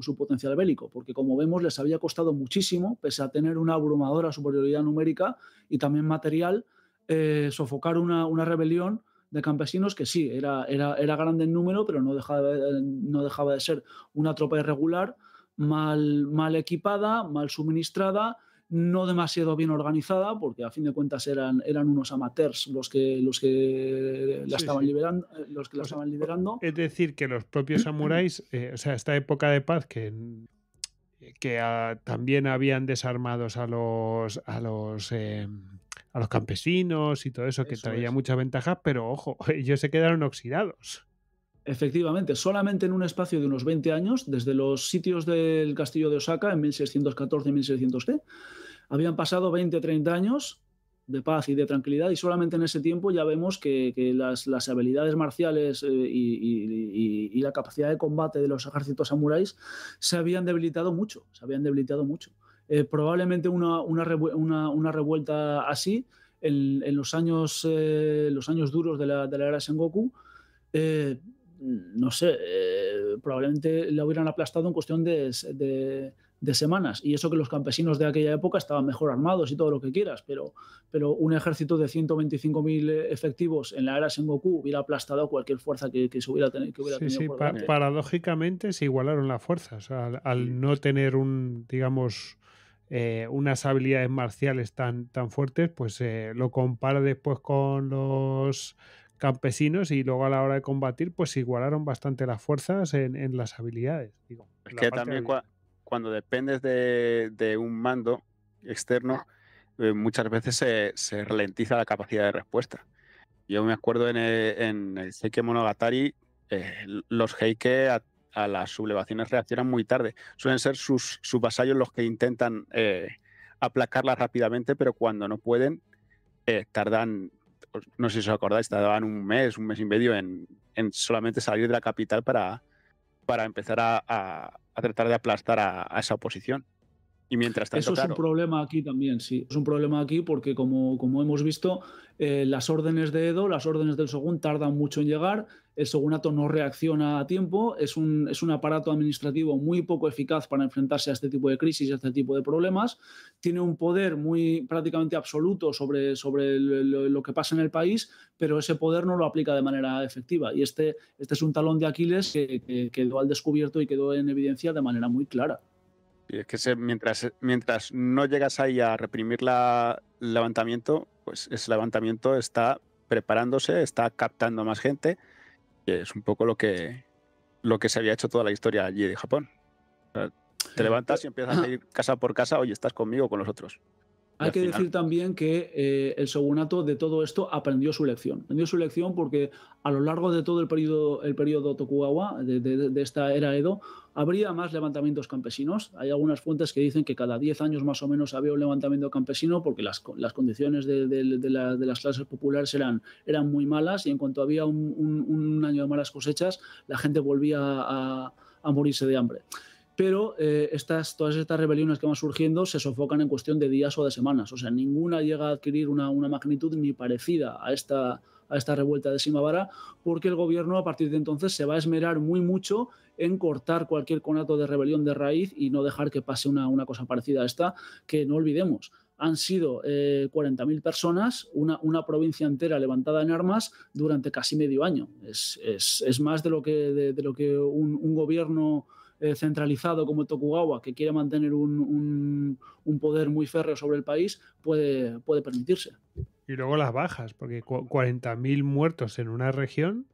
Speaker 2: su, potencial bélico, porque como vemos les había costado muchísimo, pese a tener una abrumadora superioridad numérica y también material, eh, sofocar una, una rebelión de campesinos que sí, era, era, grande en número, pero no dejaba, eh, no dejaba de ser una tropa irregular, mal, mal equipada, mal suministrada, no demasiado bien organizada, porque a fin de cuentas eran, eran unos amateurs los que, los que la estaban liberando, eh, los que estaban
Speaker 1: liderando. Es decir, que los propios samuráis, eh, o sea, esta época de paz que que también habían desarmados a los a los a los campesinos y todo eso, que traía muchas ventajas, pero ojo, ellos se quedaron oxidados.
Speaker 2: Efectivamente, solamente en un espacio de unos 20 años, desde los sitios del castillo de Osaka en 1614-1600, habían pasado 20-30 años de paz y de tranquilidad y solamente en ese tiempo ya vemos que, las, habilidades marciales eh, y, la capacidad de combate de los ejércitos samuráis se habían debilitado mucho, se habían debilitado mucho. Eh, probablemente una, revuelta así en, los, años, eh, los años duros de la, era Sengoku, eh, no sé, probablemente la hubieran aplastado en cuestión de, semanas. Y eso que los campesinos de aquella época estaban mejor armados y todo lo que quieras, pero, pero un ejército de 125.000 efectivos en la era Sengoku hubiera aplastado cualquier fuerza que, se hubiera, tenido. Que
Speaker 1: paradójicamente se igualaron las fuerzas al no tener un, digamos, eh, unas habilidades marciales tan, tan fuertes, pues eh, lo compara después con los campesinos y luego a la hora de combatir, pues igualaron bastante las fuerzas en, las habilidades.
Speaker 3: es que también cuando dependes de, un mando externo, eh, muchas veces se, ralentiza la capacidad de respuesta. Yo me acuerdo en el, en el Seike Monogatari, los Heike a las sublevaciones reaccionan muy tarde. Suelen ser sus, sus vasallos los que intentan eh, aplacarlas rápidamente, pero cuando no pueden, eh, tardan, no sé si os acordáis, tardaban un mes, un mes y medio en, en solamente salir de la capital para, para empezar a, a, tratar de aplastar a, esa oposición. Y mientras tanto, Eso es un
Speaker 2: problema aquí también, sí. Es un problema aquí porque, como, como hemos visto, eh, las órdenes de Edo, las órdenes del Sogún, tardan mucho en llegar el shogunato no reacciona a tiempo, es un, es un aparato administrativo muy poco eficaz para enfrentarse a este tipo de crisis y a este tipo de problemas, tiene un poder muy prácticamente absoluto sobre, sobre lo, que pasa en el país, pero ese poder no lo aplica de manera efectiva. Y este, este es un talón de Aquiles que, quedó al descubierto y quedó en evidencia de manera muy clara.
Speaker 3: Y es que mientras, mientras no llegas ahí a reprimir la, el levantamiento, pues ese levantamiento está preparándose, está captando más gente es un poco lo que, lo que se había hecho toda la historia allí de Japón. te eh, levantas eh, y empiezas a ir casa por casa, oye, estás conmigo o con los otros.
Speaker 2: Hay que decir también que eh, el shogunato de todo esto aprendió su lección. Aprendió su lección porque a lo largo de todo el periodo, el Tokugawa, de, esta era Edo, habría más levantamientos campesinos. Hay algunas fuentes que dicen que cada 10 años más o menos había un levantamiento campesino porque las, condiciones de, las clases populares eran, eran muy malas y en cuanto había un, año de malas cosechas, la gente volvía a morirse de hambre pero eh, estas, todas estas rebeliones que van surgiendo se sofocan en cuestión de días o de semanas. O sea, ninguna llega a adquirir una, una magnitud ni parecida a esta, a esta revuelta de Simavara, porque el gobierno a partir de entonces se va a esmerar muy mucho en cortar cualquier conato de rebelión de raíz y no dejar que pase una, una cosa parecida a esta, que no olvidemos han sido 40.000 eh, personas, una, una, provincia entera levantada en armas durante casi medio año. Es, es, es más de lo que, de, lo que un, un, gobierno eh, centralizado como Tokugawa, que quiere mantener un, poder muy férreo sobre el país, puede, puede permitirse.
Speaker 1: Y luego las bajas, porque 40.000 muertos en una región.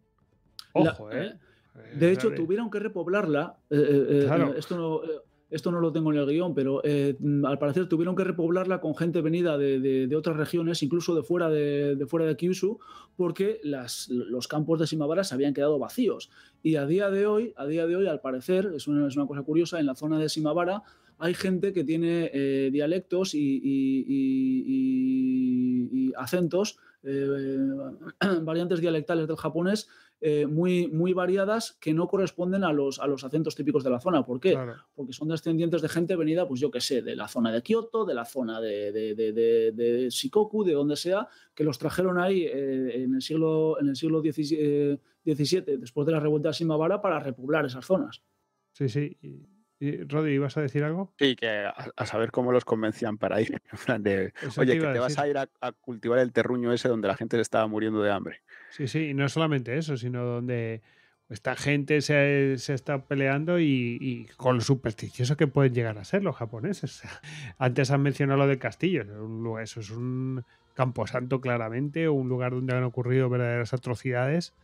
Speaker 2: Ojo, ¿eh? eh de hecho, tuvieron que repoblarla. Eh, claro. Esto no, esto no lo tengo en el guión, pero eh, mm, al parecer tuvieron que repoblarla con gente venida de, otras regiones, incluso de fuera de, fuera de Kyushu, porque los campos de Shimabara se habían quedado vacíos. Y a día de hoy, a día de hoy, al parecer, es una, cosa curiosa, en la zona de Shimabara hay gente que tiene eh, dialectos y acentos eh, variantes dialectales del japonés eh, muy, muy variadas que no corresponden a los, a los acentos típicos de la zona. ¿Por qué? Porque son descendientes de gente venida, pues yo qué sé, de la zona de Kioto, de la zona de, de, Shikoku, de donde sea, que los trajeron ahí eh, en el siglo, en el siglo XVII, después de la revuelta de Shimabara, para repoblar esas zonas. Sí, sí.
Speaker 1: Rodri, ¿vas a decir algo?
Speaker 3: Sí, que a, saber cómo los convencían para ir. de, oye, que te vas a ir a, cultivar el terruño ese donde la gente se estaba muriendo de hambre.
Speaker 1: Sí, sí, y no solamente eso, sino donde esta gente se, está peleando y, con lo supersticioso que pueden llegar a ser los japoneses. Antes han mencionado lo del castillo, eso es un camposanto claramente, un lugar donde han ocurrido verdaderas atrocidades.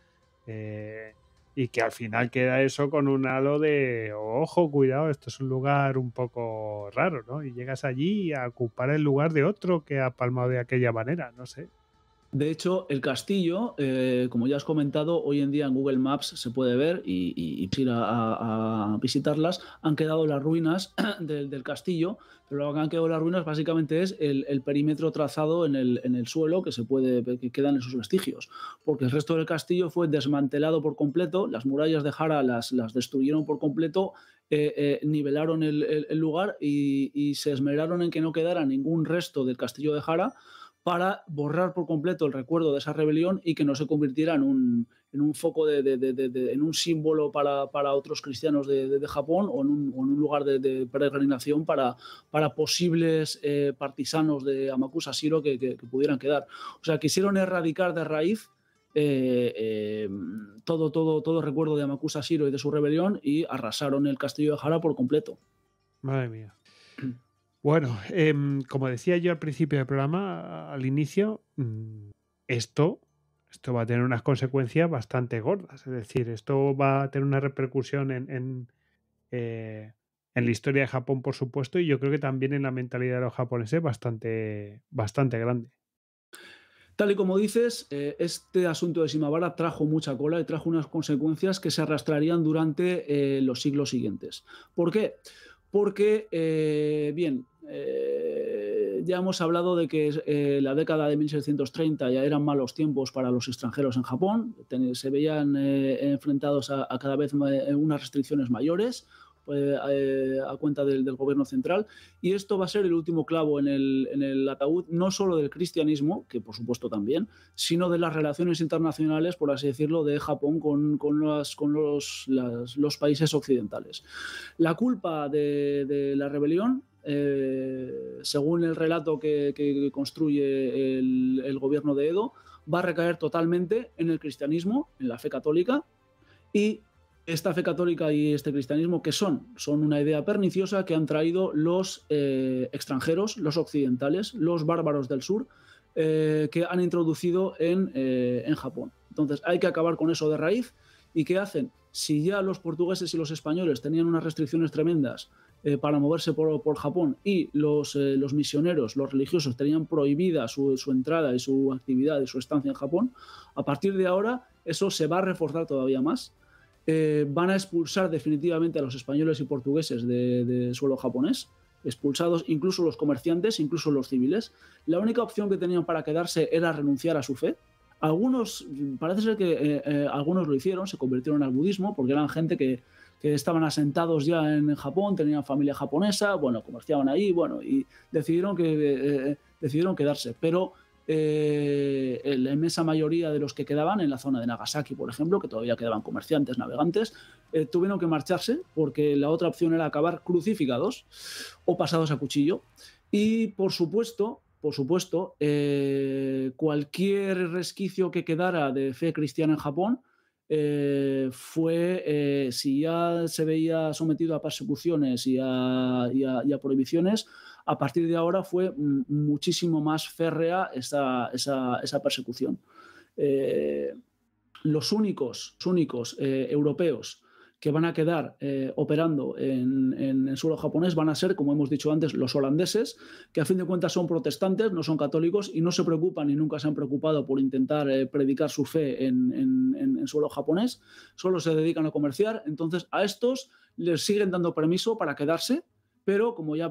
Speaker 1: Eh, y que al final queda eso con un halo de ojo, cuidado, esto es un lugar un poco raro, ¿no? Y llegas allí a ocupar el lugar de otro que ha palmado de aquella manera, no sé.
Speaker 2: De hecho, el castillo, eh, como ya has comentado, hoy en día en Google Maps se puede ver y, ir a, visitarlas. Han quedado las ruinas del, castillo, pero lo que han quedado las ruinas básicamente es el, perímetro trazado en el, suelo que se puede quedan en sus vestigios, porque el resto del castillo fue desmantelado por completo, las murallas de Jara las, destruyeron por completo, eh, eh, nivelaron el, lugar y se esmeraron en que no quedara ningún resto del castillo de Jara para borrar por completo el recuerdo de esa rebelión y que no se convirtiera en un, foco, de, en un símbolo para, otros cristianos de, Japón o en un, lugar de, peregrinación para, para posibles eh, partisanos de Amakusa Shiro que, pudieran quedar. O sea, quisieron erradicar de raíz eh, eh, todo, todo, todo recuerdo de Amakusa Shiro y de su rebelión y arrasaron el castillo de Hara por completo.
Speaker 1: Madre mía. Bueno, em, como decía yo al principio del programa, al inicio, mm, esto, esto va a tener unas consecuencias bastante gordas. Es decir, esto va a tener una repercusión en, eh, en, la historia de Japón, por supuesto, y yo creo que también en la mentalidad de los japoneses bastante, bastante grande.
Speaker 2: Tal y como dices, eh, este asunto de Shimabara trajo mucha cola y trajo unas consecuencias que se arrastrarían durante eh, los siglos siguientes. ¿Por qué? porque, eh, bien, eh, ya hemos hablado de que eh, la década de 1630 ya eran malos tiempos para los extranjeros en Japón, se veían enfrentados a, a, cada vez unas restricciones mayores, eh, eh, a cuenta del, gobierno central. Y esto va a ser el último clavo en el, ataúd, no solo del cristianismo, que por supuesto también, sino de las relaciones internacionales, por así decirlo, de Japón con, los, países occidentales. La culpa de, la rebelión eh, según el relato que, construye el, el, gobierno de Edo, va a recaer totalmente en el cristianismo, en la fe católica, y esta fe católica y este cristianismo, que son? Son una idea perniciosa que han traído los eh, extranjeros, los occidentales, los bárbaros del sur, eh, que han introducido eh, en, Japón. Entonces hay que acabar con eso de raíz. ¿Y qué hacen? Si ya los portugueses y los españoles tenían unas restricciones tremendas para moverse por, por Japón y los, los, misioneros, los religiosos, tenían prohibida su, su entrada y su actividad y su estancia en Japón, a partir de ahora eso se va a reforzar todavía más eh, van a expulsar definitivamente a los españoles y portugueses de, suelo japonés, expulsados incluso los comerciantes, incluso los civiles. La única opción que tenían para quedarse era renunciar a su fe. Algunos, parece ser que eh, eh, algunos lo hicieron, se convirtieron al budismo, porque eran gente que, estaban asentados ya en Japón, tenían familia japonesa, bueno, comerciaban ahí, bueno, y decidieron, que, decidieron quedarse. Pero eh, la inmensa mayoría de los que quedaban en la zona de Nagasaki, por ejemplo, que todavía quedaban comerciantes, navegantes, eh, tuvieron que marcharse porque la otra opción era acabar crucificados o pasados a cuchillo. Y por supuesto, por supuesto, eh, cualquier resquicio que quedara de fe cristiana en Japón fue, si ya se veía sometido a persecuciones y a prohibiciones, a partir de ahora fue mm, muchísimo más férrea esa, persecución. Eh, los únicos, eh, europeos que van a quedar eh, operando en, el suelo japonés van a ser, como hemos dicho antes, los holandeses, que a fin de cuentas son protestantes, no son católicos y no se preocupan y nunca se han preocupado por intentar predicar su fe en, en, en, suelo japonés, solo se dedican a comerciar. Entonces, a estos les siguen dando permiso para quedarse pero como ya,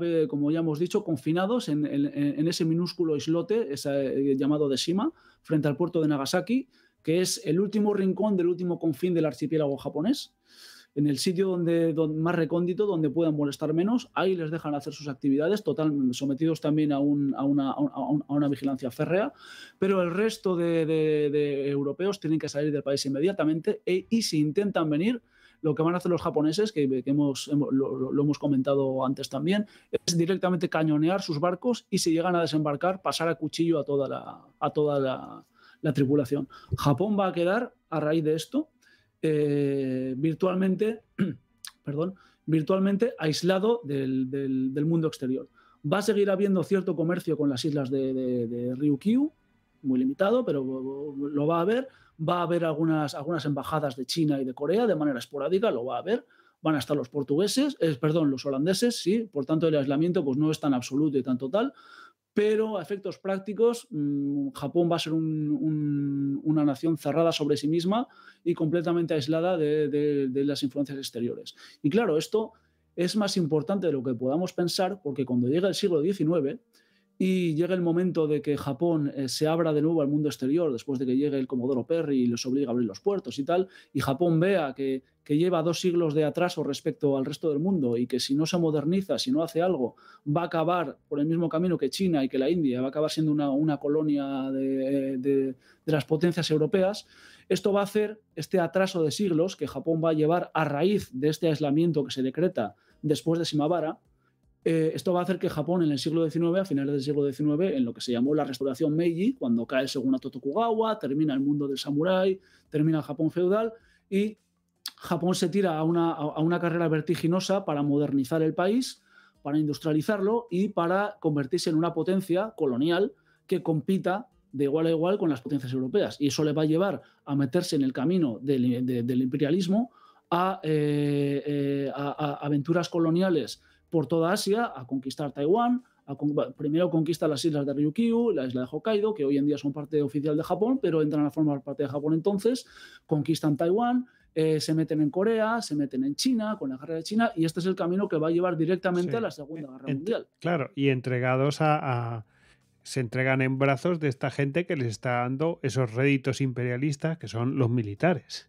Speaker 2: hemos dicho, confinados en, ese minúsculo islote eh, llamado de Shima, frente al puerto de Nagasaki, que es el último rincón del último confín del archipiélago japonés. En el sitio donde, más recóndito, donde puedan molestar menos, ahí les dejan hacer sus actividades, sometidos también a, una, vigilancia férrea, pero el resto de, europeos tienen que salir del país inmediatamente e, y si intentan venir, lo que van a hacer los japoneses, que, hemos, lo, hemos comentado antes también, es directamente cañonear sus barcos y si llegan a desembarcar, pasar a cuchillo a toda la, a toda la, tripulación. Japón va a quedar, a raíz de esto, eh, virtualmente, perdón, virtualmente aislado del, mundo exterior. Va a seguir habiendo cierto comercio con las islas de Ryukyu, muy limitado, pero lo va a haber va a haber algunas, algunas embajadas de China y de Corea de manera esporádica, lo va a haber, van a estar los portugueses, eh, perdón, los holandeses, sí, por tanto el aislamiento pues, no es tan absoluto y tan total, pero a efectos prácticos, mm, Japón va a ser una nación cerrada sobre sí misma y completamente aislada de, de las influencias exteriores. Y claro, esto es más importante de lo que podamos pensar porque cuando llega el siglo XIX, y llega el momento de que Japón eh, se abra de nuevo al mundo exterior después de que llegue el Comodoro Perry y los obligue a abrir los puertos y tal, y Japón vea que, lleva dos siglos de atraso respecto al resto del mundo y que si no se moderniza, si no hace algo, va a acabar por el mismo camino que China y que la India, va a acabar siendo una, colonia eh, de, de las potencias europeas, esto va a hacer este atraso de siglos que Japón va a llevar a raíz de este aislamiento que se decreta después de Shimabara, eh, esto va a hacer que Japón en el siglo XIX, a finales del siglo XIX, en lo que se llamó la restauración Meiji, cuando cae el Shogunato Tokugawa, termina el mundo del samurái, termina el Japón feudal y Japón se tira a una, carrera vertiginosa para modernizar el país, para industrializarlo y para convertirse en una potencia colonial que compita de igual a igual con las potencias europeas. Y eso le va a llevar a meterse en el camino del, imperialismo, eh, eh, a aventuras coloniales por toda Asia a conquistar Taiwán. primero conquista las islas de Ryukyu, la isla de Hokkaido, que hoy en día son parte oficial de Japón, pero entran a formar parte de Japón entonces. Conquistan Taiwán, eh, se meten en Corea, se meten en China, con la guerra de China, y este es el camino que va a llevar directamente a la Segunda Guerra Mundial.
Speaker 1: Claro, y entregados a, a se entregan en brazos de esta gente que les está dando esos réditos imperialistas que son los militares.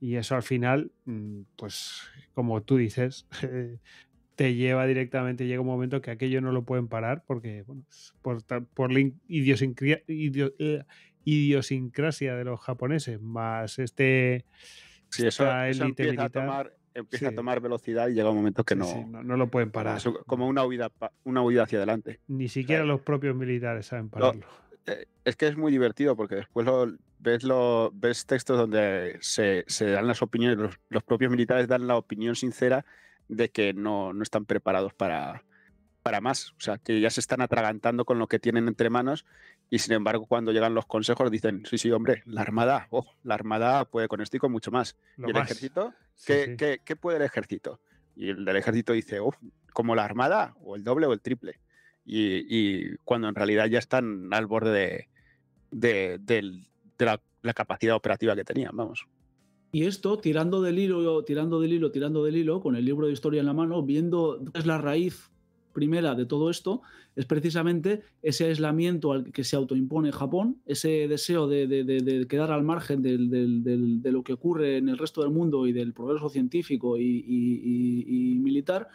Speaker 1: Y eso al final, mm, pues como tú dices, eh, te lleva directamente, llega un momento que aquello no lo pueden parar porque, bueno, por, por la eh, idiosincrasia de los japoneses, más este... Sí, eso, empieza, a
Speaker 3: tomar, velocidad y llega un momento que no, no, lo pueden parar. como una huida, una huida hacia adelante.
Speaker 1: Ni siquiera los propios militares saben pararlo.
Speaker 3: Eh, es que es muy divertido porque después lo, ves, ves textos donde se, dan las opiniones, los, los propios militares dan la opinión sincera de que no, no están preparados para, para más. O sea, que ya se están atragantando con lo que tienen entre manos y sin embargo cuando llegan los consejos dicen, sí, sí, hombre, la Armada, oh, la Armada puede con esto y con mucho más. ¿Y el ejército? ¿Qué, puede el ejército? Y el del ejército dice, como la Armada, o el doble o el triple. Y, cuando en realidad ya están al borde de, de, la, capacidad operativa que tenían, vamos.
Speaker 2: Y esto, tirando del hilo, tirando del hilo, tirando del hilo, con el libro de historia en la mano, viendo es la raíz primera de todo esto, es precisamente ese aislamiento al que se autoimpone Japón, ese deseo de, quedar al margen de lo que ocurre en el resto del mundo y del progreso científico y militar,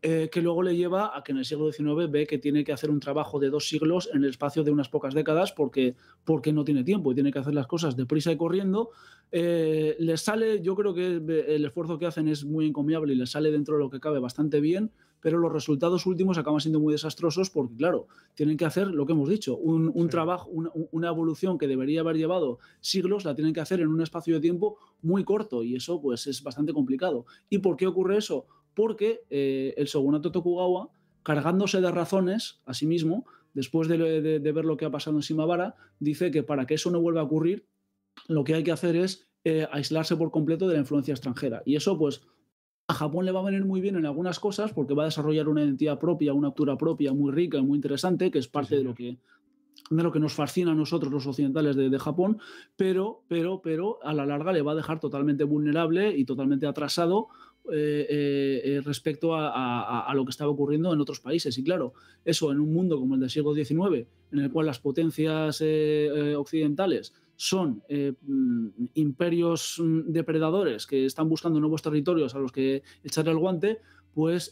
Speaker 2: eh, que luego le lleva a que en el siglo XIX ve que tiene que hacer un trabajo de dos siglos en el espacio de unas pocas décadas porque, porque no tiene tiempo y tiene que hacer las cosas deprisa y corriendo. Eh, les sale, yo creo que eh, el esfuerzo que hacen es muy encomiable y le sale dentro de lo que cabe bastante bien, pero los resultados últimos acaban siendo muy desastrosos porque, claro, tienen que hacer lo que hemos dicho, un, trabajo, una, una, evolución que debería haber llevado siglos, la tienen que hacer en un espacio de tiempo muy corto y eso pues es bastante complicado. ¿Y por qué ocurre eso? porque eh, el shogunato Tokugawa, cargándose de razones a sí mismo, después de, ver lo que ha pasado en Shimabara, dice que para que eso no vuelva a ocurrir, lo que hay que hacer es eh, aislarse por completo de la influencia extranjera. Y eso, pues, a Japón le va a venir muy bien en algunas cosas porque va a desarrollar una identidad propia, una cultura propia muy rica y muy interesante, que es parte de lo que de lo que nos fascina a nosotros los occidentales de, Japón, pero, pero, pero a la larga le va a dejar totalmente vulnerable y totalmente atrasado eh, eh, eh, respecto a, lo que estaba ocurriendo en otros países. Y claro, eso en un mundo como el del siglo XIX, en el cual las potencias occidentales son mm, imperios mm, depredadores que están buscando nuevos territorios a los que echar el guante, pues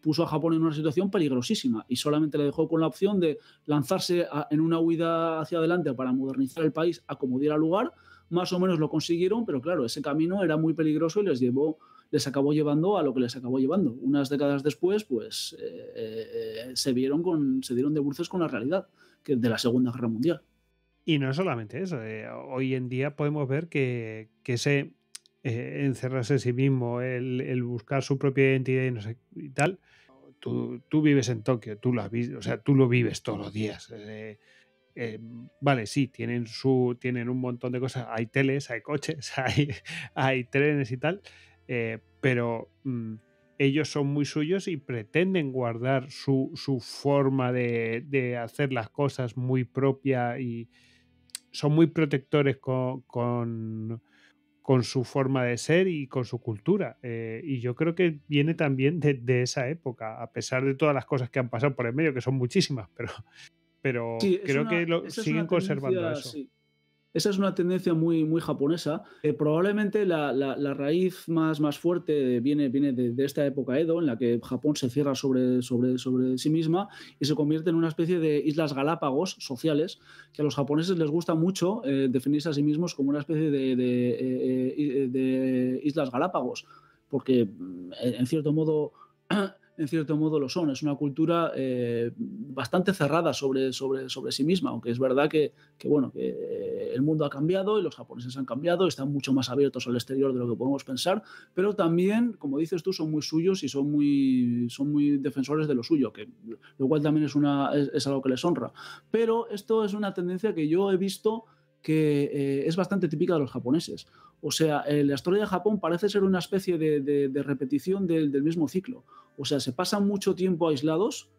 Speaker 2: puso a Japón en una situación peligrosísima y solamente le dejó con la opción de lanzarse en una huida hacia adelante para modernizar el país a como diera lugar. Más o menos lo consiguieron, pero claro, ese camino era muy peligroso y les llevó les acabó llevando a lo que les acabó llevando. Unas décadas después, pues eh, eh, eh, se, vieron con, se dieron de bruces con la realidad que de la Segunda Guerra Mundial.
Speaker 1: Y no solamente eso, hoy en día podemos ver que, que ese encerrarse en sí mismo, el, buscar su propia identidad y, tal, tú, tú, vives en Tokio, tú lo, has, o sea, tú lo vives todos los días. vale, sí, tienen, su, tienen un montón de cosas, hay teles, hay coches, hay, hay trenes y tal, eh, pero mm, ellos son muy suyos y pretenden guardar su, forma de, hacer las cosas muy propia y son muy protectores con, su forma de ser y con su cultura. Eh, y yo creo que viene también de, esa época, a pesar de
Speaker 2: todas las cosas que han pasado por el medio, que son muchísimas, pero, pero creo que lo, siguen conservando eso. Esa es una tendencia muy, muy japonesa. Eh, probablemente la, raíz más, más fuerte viene, viene de, esta época Edo, en la que Japón se cierra sobre, sobre, sobre sí misma y se convierte en una especie de islas galápagos sociales, que a los japoneses les gusta mucho eh, definirse a sí mismos como una especie de, de, eh, de islas galápagos, porque mm, en cierto modo en cierto modo lo son. Es una cultura eh, bastante cerrada sobre, sobre, sobre sí misma, aunque es verdad que, bueno, que eh, el mundo ha cambiado y los japoneses han cambiado, están mucho más abiertos al exterior de lo que podemos pensar, pero también, como dices tú, son muy suyos y son muy, son muy defensores de lo suyo, que, lo cual también es, una, es, algo que les honra. Pero esto es una tendencia que yo he visto que eh, es bastante típica de los japoneses. O sea, eh, la historia de Japón parece ser una especie de, repetición del, mismo ciclo. O sea, se pasan mucho tiempo aislados,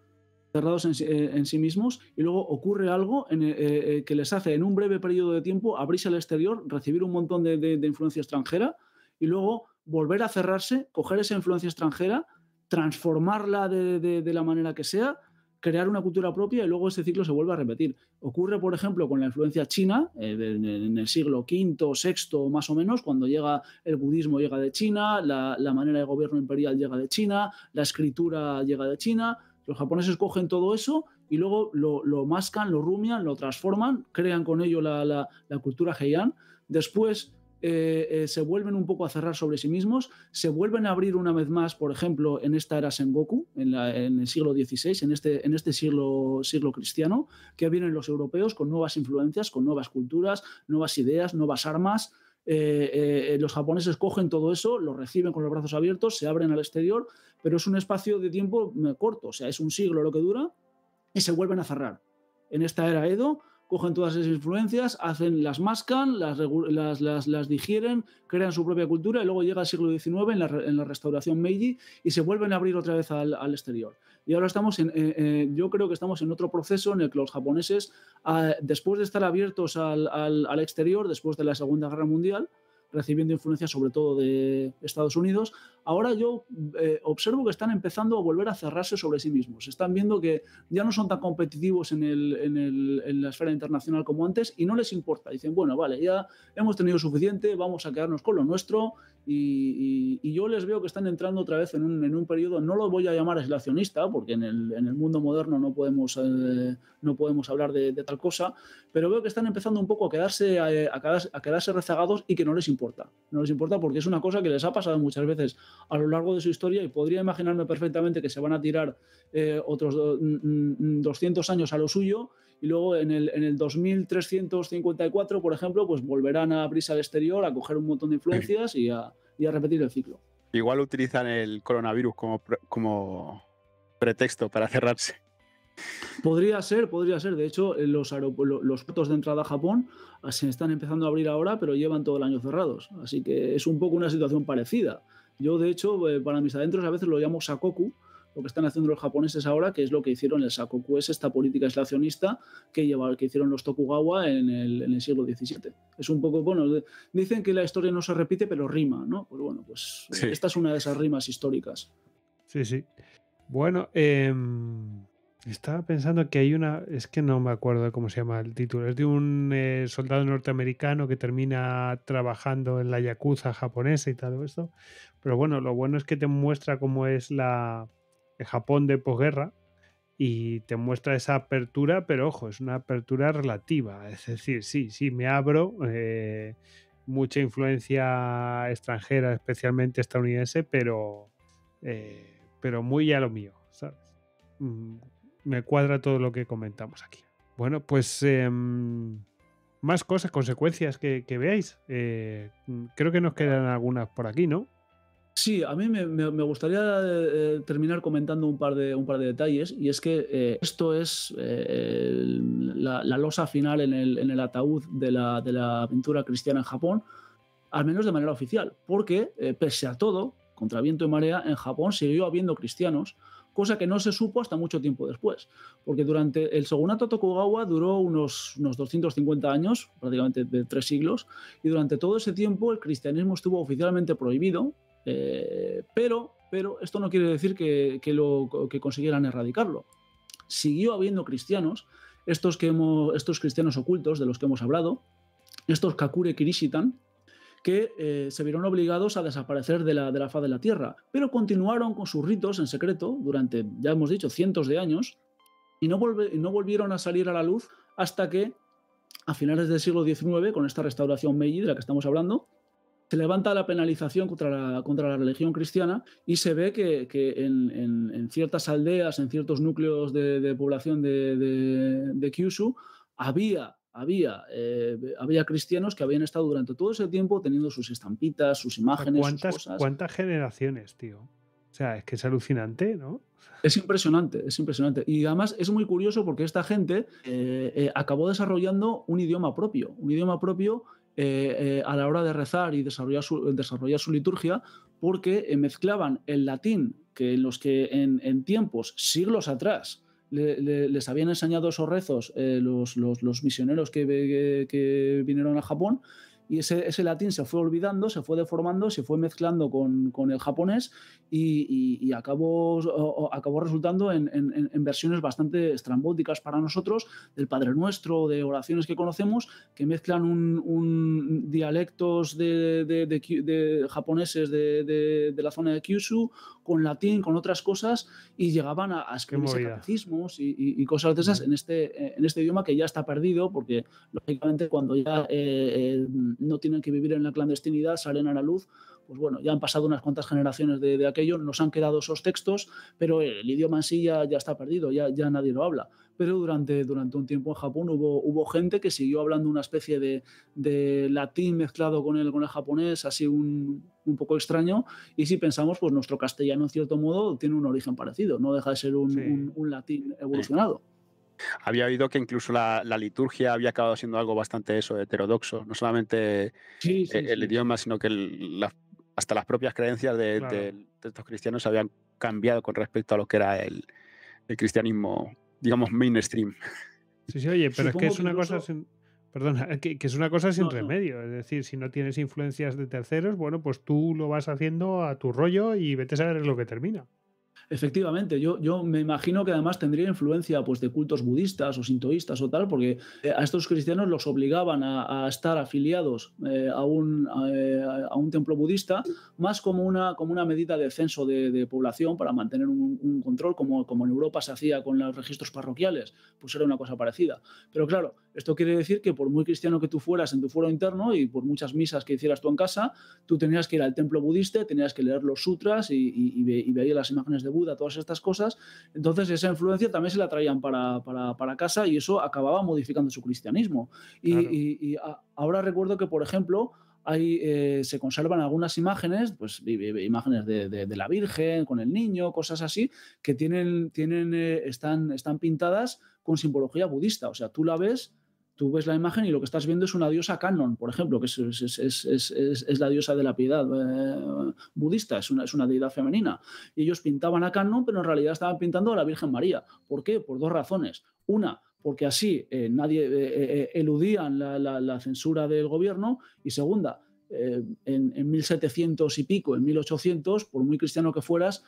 Speaker 2: cerrados en, sí eh, mismos, y luego ocurre algo eh, que les hace en un breve periodo de tiempo abrirse al exterior, recibir un montón de, de influencia extranjera, y luego volver a cerrarse, coger esa influencia extranjera, transformarla de la manera que sea, crear una cultura propia y luego ese ciclo se vuelve a repetir. Ocurre, por ejemplo, con la influencia china eh, en el siglo V, VI más o menos, cuando llega el budismo llega de China, la, manera de gobierno imperial llega de China, la escritura llega de China. Los japoneses cogen todo eso y luego lo, mascan, lo rumian, lo transforman, crean con ello la, la cultura Heian. Después eh, eh, se vuelven un poco a cerrar sobre sí mismos, se vuelven a abrir una vez más, por ejemplo, en esta era Sengoku, en, en el siglo XVI, este, en este, siglo, siglo cristiano, que vienen los europeos con nuevas influencias, con nuevas culturas, nuevas ideas, nuevas armas. Eh, los japoneses cogen todo eso, lo reciben con los brazos abiertos, se abren al exterior, pero es un espacio de tiempo mm, corto, o sea, es un siglo lo que dura y se vuelven a cerrar. En esta era Edo, cogen todas esas influencias, hacen, las mascan, las, las, las, digieren, crean su propia cultura y luego llega el siglo XIX en la, restauración Meiji y se vuelven a abrir otra vez al, exterior. Y ahora estamos en, yo creo que estamos en otro proceso en el que los japoneses, ah, después de estar abiertos al, exterior, después de la Segunda Guerra Mundial, recibiendo influencias sobre todo de Estados Unidos, ahora yo eh, observo que están empezando a volver a cerrarse sobre sí mismos. Están viendo que ya no son tan competitivos en, la esfera internacional como antes y no les importa. Dicen, bueno, vale, ya hemos tenido suficiente, vamos a quedarnos con lo nuestro y, yo les veo que están entrando otra vez en un, periodo, no lo voy a llamar aislacionista, porque en el, mundo moderno no podemos, eh, no podemos hablar de, tal cosa, pero veo que están empezando un poco eh, a, quedarse, a quedarse rezagados y que no les importa. No les importa porque es una cosa que les ha pasado muchas veces a lo largo de su historia y podría imaginarme perfectamente que se van a tirar eh, otros 200 años a lo suyo y luego en el, en 2354, por ejemplo, pues volverán a abrirse al exterior a coger un montón de influencias y a, repetir el ciclo.
Speaker 3: Igual utilizan el coronavirus como, como pretexto para cerrarse.
Speaker 2: Podría ser, podría ser. De hecho, eh, los, los puertos de entrada a Japón ah, se están empezando a abrir ahora, pero llevan todo el año cerrados. Así que es un poco una situación parecida. Yo, de hecho, eh, para mis adentros a veces lo llamo Sakoku, lo que están haciendo los japoneses ahora, que es lo que hicieron el Sakoku, es esta política aislacionista que, que hicieron los Tokugawa en el, siglo XVII. Es un poco, bueno, dicen que la historia no se repite, pero rima, ¿no? Pues bueno, pues esta es una de esas rimas históricas.
Speaker 1: Sí, sí. Bueno, em, estaba pensando que hay una, es que no me acuerdo cómo se llama el título, es de un eh, soldado norteamericano que termina trabajando en la Yakuza japonesa y tal, esto. Pero bueno, lo bueno es que te muestra cómo es la el Japón de posguerra y te muestra esa apertura, pero ojo, es una apertura relativa. Es decir, sí, sí, me abro. Eh, mucha influencia extranjera, especialmente estadounidense, pero, eh, pero muy a lo mío, ¿sabes? Mm, me cuadra todo lo que comentamos aquí. Bueno, pues em, más cosas, consecuencias que, veáis.
Speaker 2: Eh,
Speaker 1: creo que nos quedan algunas por aquí,
Speaker 2: ¿no? Sí, a mí me, gustaría eh, terminar comentando un par de, un par de detalles, y es que eh, esto es eh, la, losa final en el, en ataúd de la, de pintura cristiana en Japón, al menos de manera oficial, porque pese a todo, contra viento y marea, en Japón siguió habiendo cristianos, cosa que no se supo hasta mucho tiempo después, porque durante el shogunato Tokugawa duró unos, unos 250 años, prácticamente de tres siglos, y durante todo ese tiempo el cristianismo estuvo oficialmente prohibido, eh, pero, pero esto no quiere decir que, lo, que consiguieran erradicarlo. Siguió habiendo cristianos, estos, que hemos, estos cristianos ocultos de los que hemos hablado, estos Kakure Kirishitan, que eh, se vieron obligados a desaparecer de la, de la faz de la tierra, pero continuaron con sus ritos en secreto durante, ya hemos dicho, cientos de años, y no, no volvieron a salir a la luz hasta que, a finales del siglo XIX, con esta restauración Meiji de la que estamos hablando, se levanta la penalización contra la, contra la religión cristiana y se ve que, en, ciertas aldeas, en ciertos núcleos de, población de, Kyushu, había, había, eh, había cristianos que habían estado durante todo ese tiempo teniendo sus estampitas, sus imágenes. ¿Cuántas, cosas. ¿cuántas generaciones, tío? O sea, es que es alucinante, ¿no? Es impresionante, es impresionante. Y además es muy curioso porque esta gente eh, eh, acabó desarrollando un idioma propio, un idioma propio eh, eh, a la hora de rezar y desarrollar su, liturgia, porque eh, mezclaban el latín, que en los que en, tiempos, siglos atrás, les habían enseñado esos rezos los, misioneros que vinieron a Japón, y ese, latín se fue olvidando, se fue deformando, se fue mezclando con, el japonés y, acabó, acabó, resultando en, versiones bastante estrambóticas para nosotros del Padre Nuestro, de oraciones que conocemos, que mezclan un, dialectos de, de japoneses de la zona de Kyushu con latín, con otras cosas, y llegaban a, escribir escribirse y, cosas de esas en este, eh, en este idioma que ya está perdido, porque lógicamente cuando ya eh, eh, no tienen que vivir en la clandestinidad, salen a la luz, pues bueno, ya han pasado unas cuantas generaciones de, aquello, nos han quedado esos textos, pero el idioma en sí ya, ya está perdido, ya, ya nadie lo habla pero durante, durante un tiempo en Japón hubo, hubo gente que siguió hablando una especie de, latín mezclado con el, con el japonés, así un, poco extraño, y si pensamos, pues nuestro castellano en cierto modo tiene un origen parecido, no deja de ser un, latín evolucionado.
Speaker 3: Había oído que incluso la, liturgia había acabado siendo algo bastante eso, heterodoxo, no solamente eh, el, idioma, sino que hasta las propias creencias de, estos cristianos habían cambiado con respecto a lo que era el, el cristianismo digamos, mainstream.
Speaker 1: Sí, sí, oye, pero es que es una cosa... Sin... Perdona, que, que, es una cosa sin remedio. Es decir, si no tienes influencias de terceros, bueno, pues tú lo vas
Speaker 2: haciendo a tu rollo y vete a ver lo que termina. Efectivamente, yo, yo me imagino que además tendría influencia pues, de cultos budistas o sintoístas o tal, porque eh, a estos cristianos los obligaban a, estar afiliados eh, a, un, eh, a, un, templo budista, más como una, como una medida de censo de, población para mantener un, control, como, como en Europa se hacía con los registros parroquiales, pues era una cosa parecida. Pero claro, esto quiere decir que por muy cristiano que tú fueras en tu foro interno y por muchas misas que hicieras tú en casa, tú tenías que ir al templo budista, tenías que leer los sutras y, y, las imágenes de todas estas cosas. Entonces esa influencia también se la traían para, casa y eso acababa modificando su cristianismo. Y, ahora recuerdo que, por ejemplo, hay, eh, se conservan algunas imágenes, pues imágenes de, la Virgen, con el niño, cosas así, que tienen, tienen, eh, están, están pintadas con simbología budista. O sea, tú la ves tú ves la imagen y lo que estás viendo es una diosa canon, por ejemplo, que es, la diosa de la piedad eh, budista, una, es una, deidad femenina. Y ellos pintaban a canon, pero en realidad estaban pintando a la Virgen María. ¿Por qué? Por dos razones. Una, porque así eh, nadie eludía eh, eludían la, censura del gobierno. Y segunda, en, 1700 y pico, en 1800, por muy cristiano que fueras,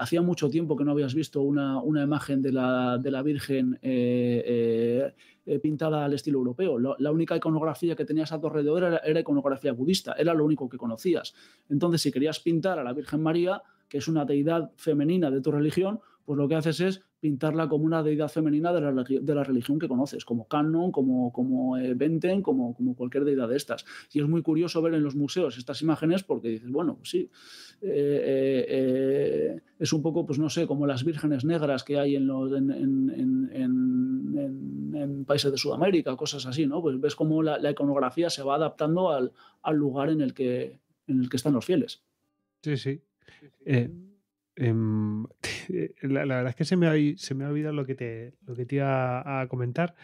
Speaker 2: hacía mucho tiempo que no habías visto una, imagen de la, de la Virgen eh, pintada al estilo europeo. La, única iconografía que tenías a tu alrededor era, iconografía budista, era lo único que conocías. Entonces, si querías pintar a la Virgen María, que es una deidad femenina de tu religión, pues lo que haces es pintarla como una deidad femenina de la, religión que conoces, como Canon, como, como eh, Benten, como, como cualquier deidad de estas. Y es muy curioso ver en los museos estas imágenes porque dices, bueno, pues sí, eh, eh, es un poco, pues no sé, como las vírgenes negras que hay en, los, en, países de Sudamérica, cosas así, ¿no? Pues ves cómo la, iconografía se va adaptando al, lugar en el, que, en el que están los fieles.
Speaker 1: Sí, sí. Em, la, verdad es que se me ha, se me ha olvidado lo que te, lo que te iba a comentar,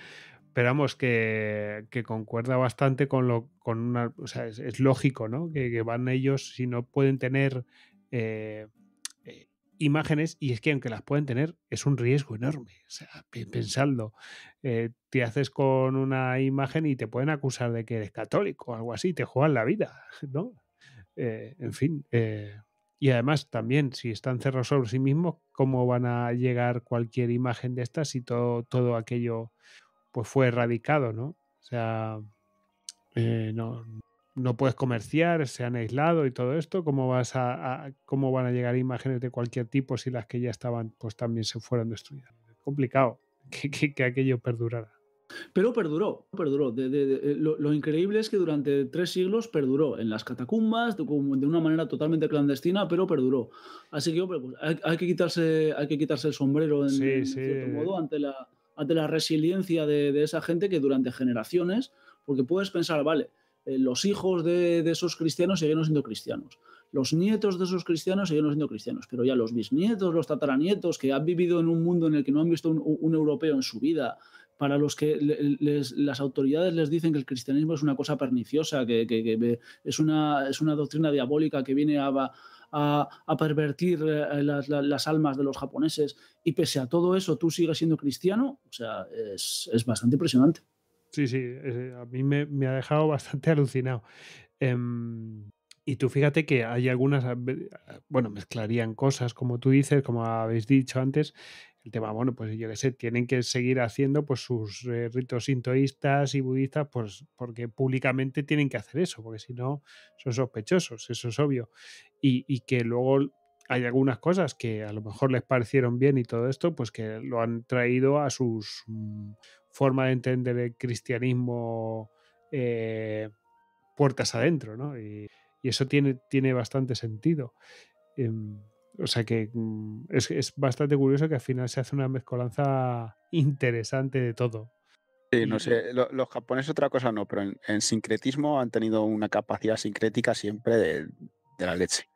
Speaker 1: pero vamos, que, concuerda bastante con lo con una, o sea, es, lógico, ¿no? Que, van ellos si no pueden tener eh, eh, imágenes y es que aunque las pueden tener es un riesgo enorme, o sea, eh, te haces con una imagen y te pueden acusar de que eres católico o algo así, te juegan la vida, ¿no? en fin, y además también, si están cerrados sobre sí mismos, ¿cómo van a llegar cualquier imagen de estas si todo, todo aquello pues fue erradicado, ¿no? O sea, eh, no, no puedes comerciar, se han aislado y todo esto, ¿cómo, vas a, cómo van a llegar imágenes de cualquier tipo si las que ya estaban pues también se fueron destruidas? Es complicado que aquello perdurara.
Speaker 2: Pero perduró, perduró. Eh, lo, increíble es que durante tres siglos perduró en las catacumbas, de, una manera totalmente clandestina, pero perduró. Así que pues, hay, que quitarse, hay que quitarse el sombrero en, cierto modo ante la, ante la resiliencia de, esa gente que durante generaciones, porque puedes pensar, vale, eh, los hijos de, esos cristianos siguieron siendo cristianos. Los nietos de esos cristianos siguieron siendo cristianos, pero ya los bisnietos, los tataranietos que han vivido en un mundo en el que no han visto un europeo en su vida, para los que las autoridades les dicen que el cristianismo es una cosa perniciosa, que, es, una, es una doctrina diabólica que viene a, pervertir eh, las, almas de los japoneses, y pese a todo eso tú sigues siendo cristiano, o sea, es, bastante impresionante. Sí, sí, a mí
Speaker 1: me, ha dejado bastante alucinado. Em, y tú fíjate que hay algunas, bueno, mezclarían cosas, como tú dices, como habéis dicho antes, el tema, bueno, pues yo qué sé, tienen que seguir haciendo pues sus eh, ritos sintoístas y budistas, pues porque públicamente tienen que hacer eso, porque si no son sospechosos, eso es obvio. Y, que luego hay algunas cosas que a lo mejor les parecieron bien y todo esto, pues que lo han traído a sus mm, forma de entender el cristianismo eh, puertas adentro, ¿no? Y, eso tiene, tiene bastante sentido. Em, o sea que mm, es, es, bastante curioso que al final se hace una mezcolanza interesante de todo.
Speaker 3: Sí, no sé, los, japoneses otra cosa no, pero en, sincretismo han tenido una capacidad sincrética siempre de, la leche.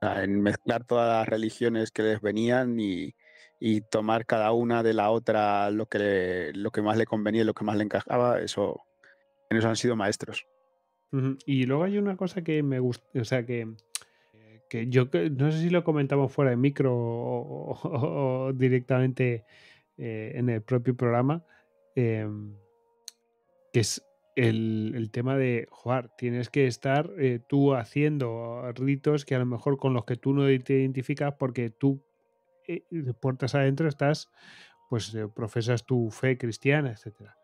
Speaker 3: O sea, en mezclar todas las religiones que les venían y, y tomar cada una de la otra lo que, lo que más le convenía y lo que más le encajaba, eso, en eso han sido maestros.
Speaker 1: Y luego hay una cosa que me gusta, o sea, que, yo no sé si lo comentamos fuera de micro o, directamente eh, en el propio programa, em, que es el, tema de jugar. Tienes que estar eh, tú haciendo ritos que a lo mejor con los que tú no te identificas porque tú eh, puertas adentro estás, pues profesas tu fe cristiana, etcétera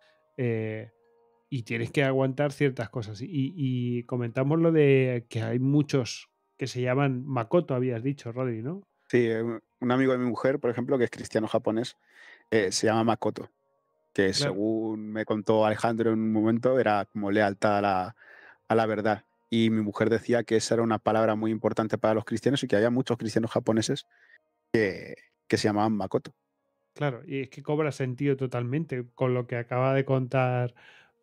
Speaker 1: y tienes que aguantar ciertas cosas. Y, y, comentamos lo de que hay muchos que se llaman Makoto, habías dicho, Rodri, ¿no?
Speaker 3: Sí, un amigo de mi mujer, por ejemplo, que es cristiano japonés, eh, se llama Makoto, que según me contó Alejandro en un momento, era como lealtad a la, a la verdad. Y mi mujer decía que esa era una palabra muy importante para los cristianos y que había muchos cristianos japoneses que, que se llamaban Makoto.
Speaker 1: Claro, y es que cobra sentido totalmente con lo que acaba de contar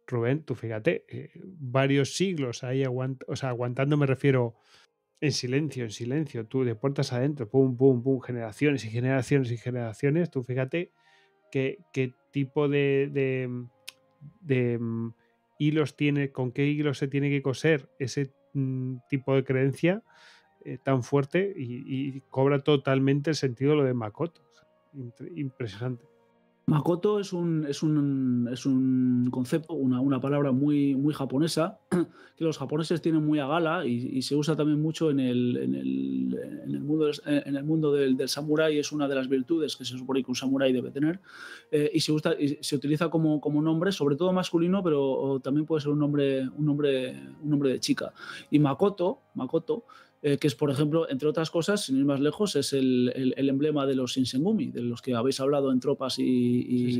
Speaker 1: Rubén. Tú fíjate, eh, varios siglos ahí aguant o sea, aguantando, me refiero, en silencio, en silencio, tú de puertas adentro, pum, pum, pum, generaciones y generaciones y generaciones, tú fíjate qué, qué tipo de, de, mm, mm, hilos tiene, con qué hilos se tiene que coser ese mm, tipo de creencia eh, tan fuerte y, y, cobra totalmente el sentido de lo de Makoto. Impresionante.
Speaker 2: Makoto es un, es un, es un concepto, una, una, palabra muy, muy japonesa, que los japoneses tienen muy a gala y, y se usa también mucho en el, en el, en el mundo, en el mundo del, del samurái, es una de las virtudes que se supone que un samurái debe tener, eh, y, se usa, y se utiliza como, como nombre, sobre todo masculino, pero también puede ser un nombre, un nombre, un nombre de chica. Y Makoto, Makoto eh, que es, por ejemplo, entre otras cosas, sin ir más lejos, es el, emblema de los Shinsengumi, de los que habéis hablado en tropas y,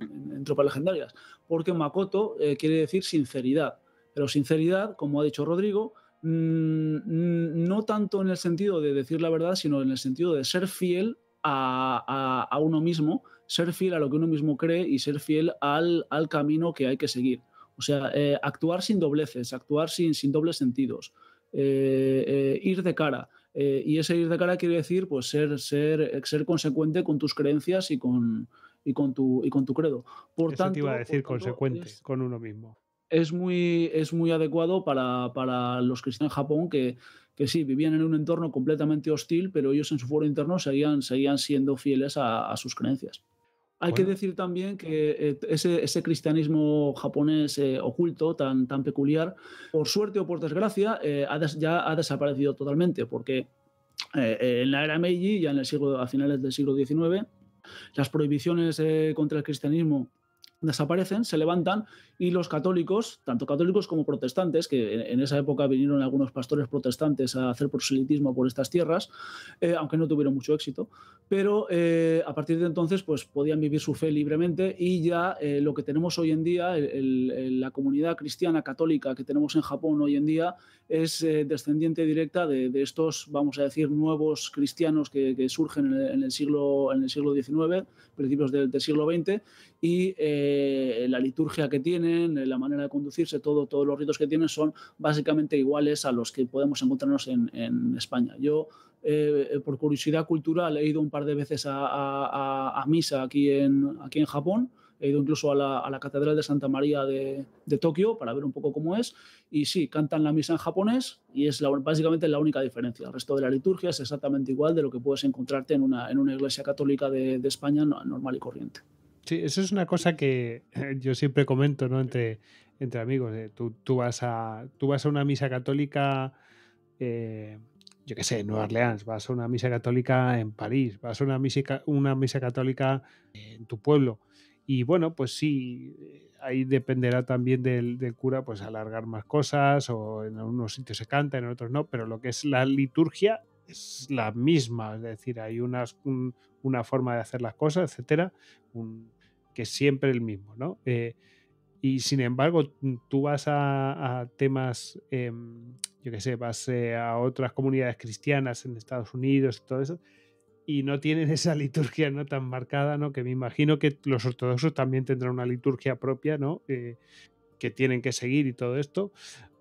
Speaker 2: En, tropas legendarias. Porque Makoto eh, quiere decir sinceridad. Pero sinceridad, como ha dicho Rodrigo, mm, mm, no tanto en el sentido de decir la verdad, sino en el sentido de ser fiel a, uno mismo, ser fiel a lo que uno mismo cree y ser fiel al, camino que hay que seguir. O sea, eh, actuar sin dobleces, actuar sin, sin dobles sentidos. Eh, eh, ir de cara. Eh, y ese ir de cara quiere decir pues, ser, ser, ser consecuente con tus creencias y con, y con tu, y con tu credo. Por tanto, te a decir es, con uno mismo. Es muy, es muy adecuado para, los cristianos en Japón que, que sí, vivían en un entorno completamente hostil, pero ellos en su foro interno seguían, seguían siendo fieles a sus creencias. Hay que decir también que ese, cristianismo japonés eh, oculto tan, peculiar, por suerte o por desgracia, eh, ya ha desaparecido totalmente, porque eh, en la era Meiji, ya en el siglo, a finales del siglo XIX, las prohibiciones contra el cristianismo desaparecen, se levantan y los católicos, tanto católicos como protestantes, que en esa época vinieron algunos pastores protestantes a hacer proselitismo por estas tierras, eh, aunque no tuvieron mucho éxito, pero eh, a partir de entonces pues podían vivir su fe libremente y ya eh, lo que tenemos hoy en día, la comunidad cristiana católica que tenemos en Japón hoy en día, es eh, descendiente directa de, estos, vamos a decir, nuevos cristianos que, surgen en el, siglo, en el siglo XIX, principios del, siglo XX, y eh, la liturgia que tienen, eh, la manera de conducirse, todos los ritos que tienen son básicamente iguales a los que podemos encontrarnos en, España. Yo, por curiosidad cultural, he ido un par de veces a, misa aquí aquí en Japón He ido incluso a la, Catedral de Santa María de, Tokio para ver un poco cómo es. Y sí, cantan la misa en japonés y es básicamente la única diferencia. El resto de la liturgia es exactamente igual de lo que puedes encontrarte en una, iglesia católica de, España normal y corriente.
Speaker 1: Sí, eso es una cosa que eh, yo siempre comento, Entre, amigos. Tú, vas a, una misa católica, eh, yo qué sé, en Nueva Orleans, vas a una misa católica en París, vas a una misa, una misa católica en tu pueblo. Y bueno, pues sí, eh, ahí dependerá también del, cura, pues alargar más cosas, o en algunos sitios se canta, en otros no, pero lo que es la liturgia es la misma, es decir, hay unas, una forma de hacer las cosas, etcétera, que es siempre el mismo, ¿no? Eh, y sin embargo, mm, tú vas a, temas, em, yo qué sé, vas eh, a otras comunidades cristianas en Estados Unidos y todo eso, y no tienen esa liturgia no tan marcada, ¿no? Que me imagino que los ortodoxos también tendrán una liturgia propia, ¿no? Eh, que tienen que seguir y todo esto,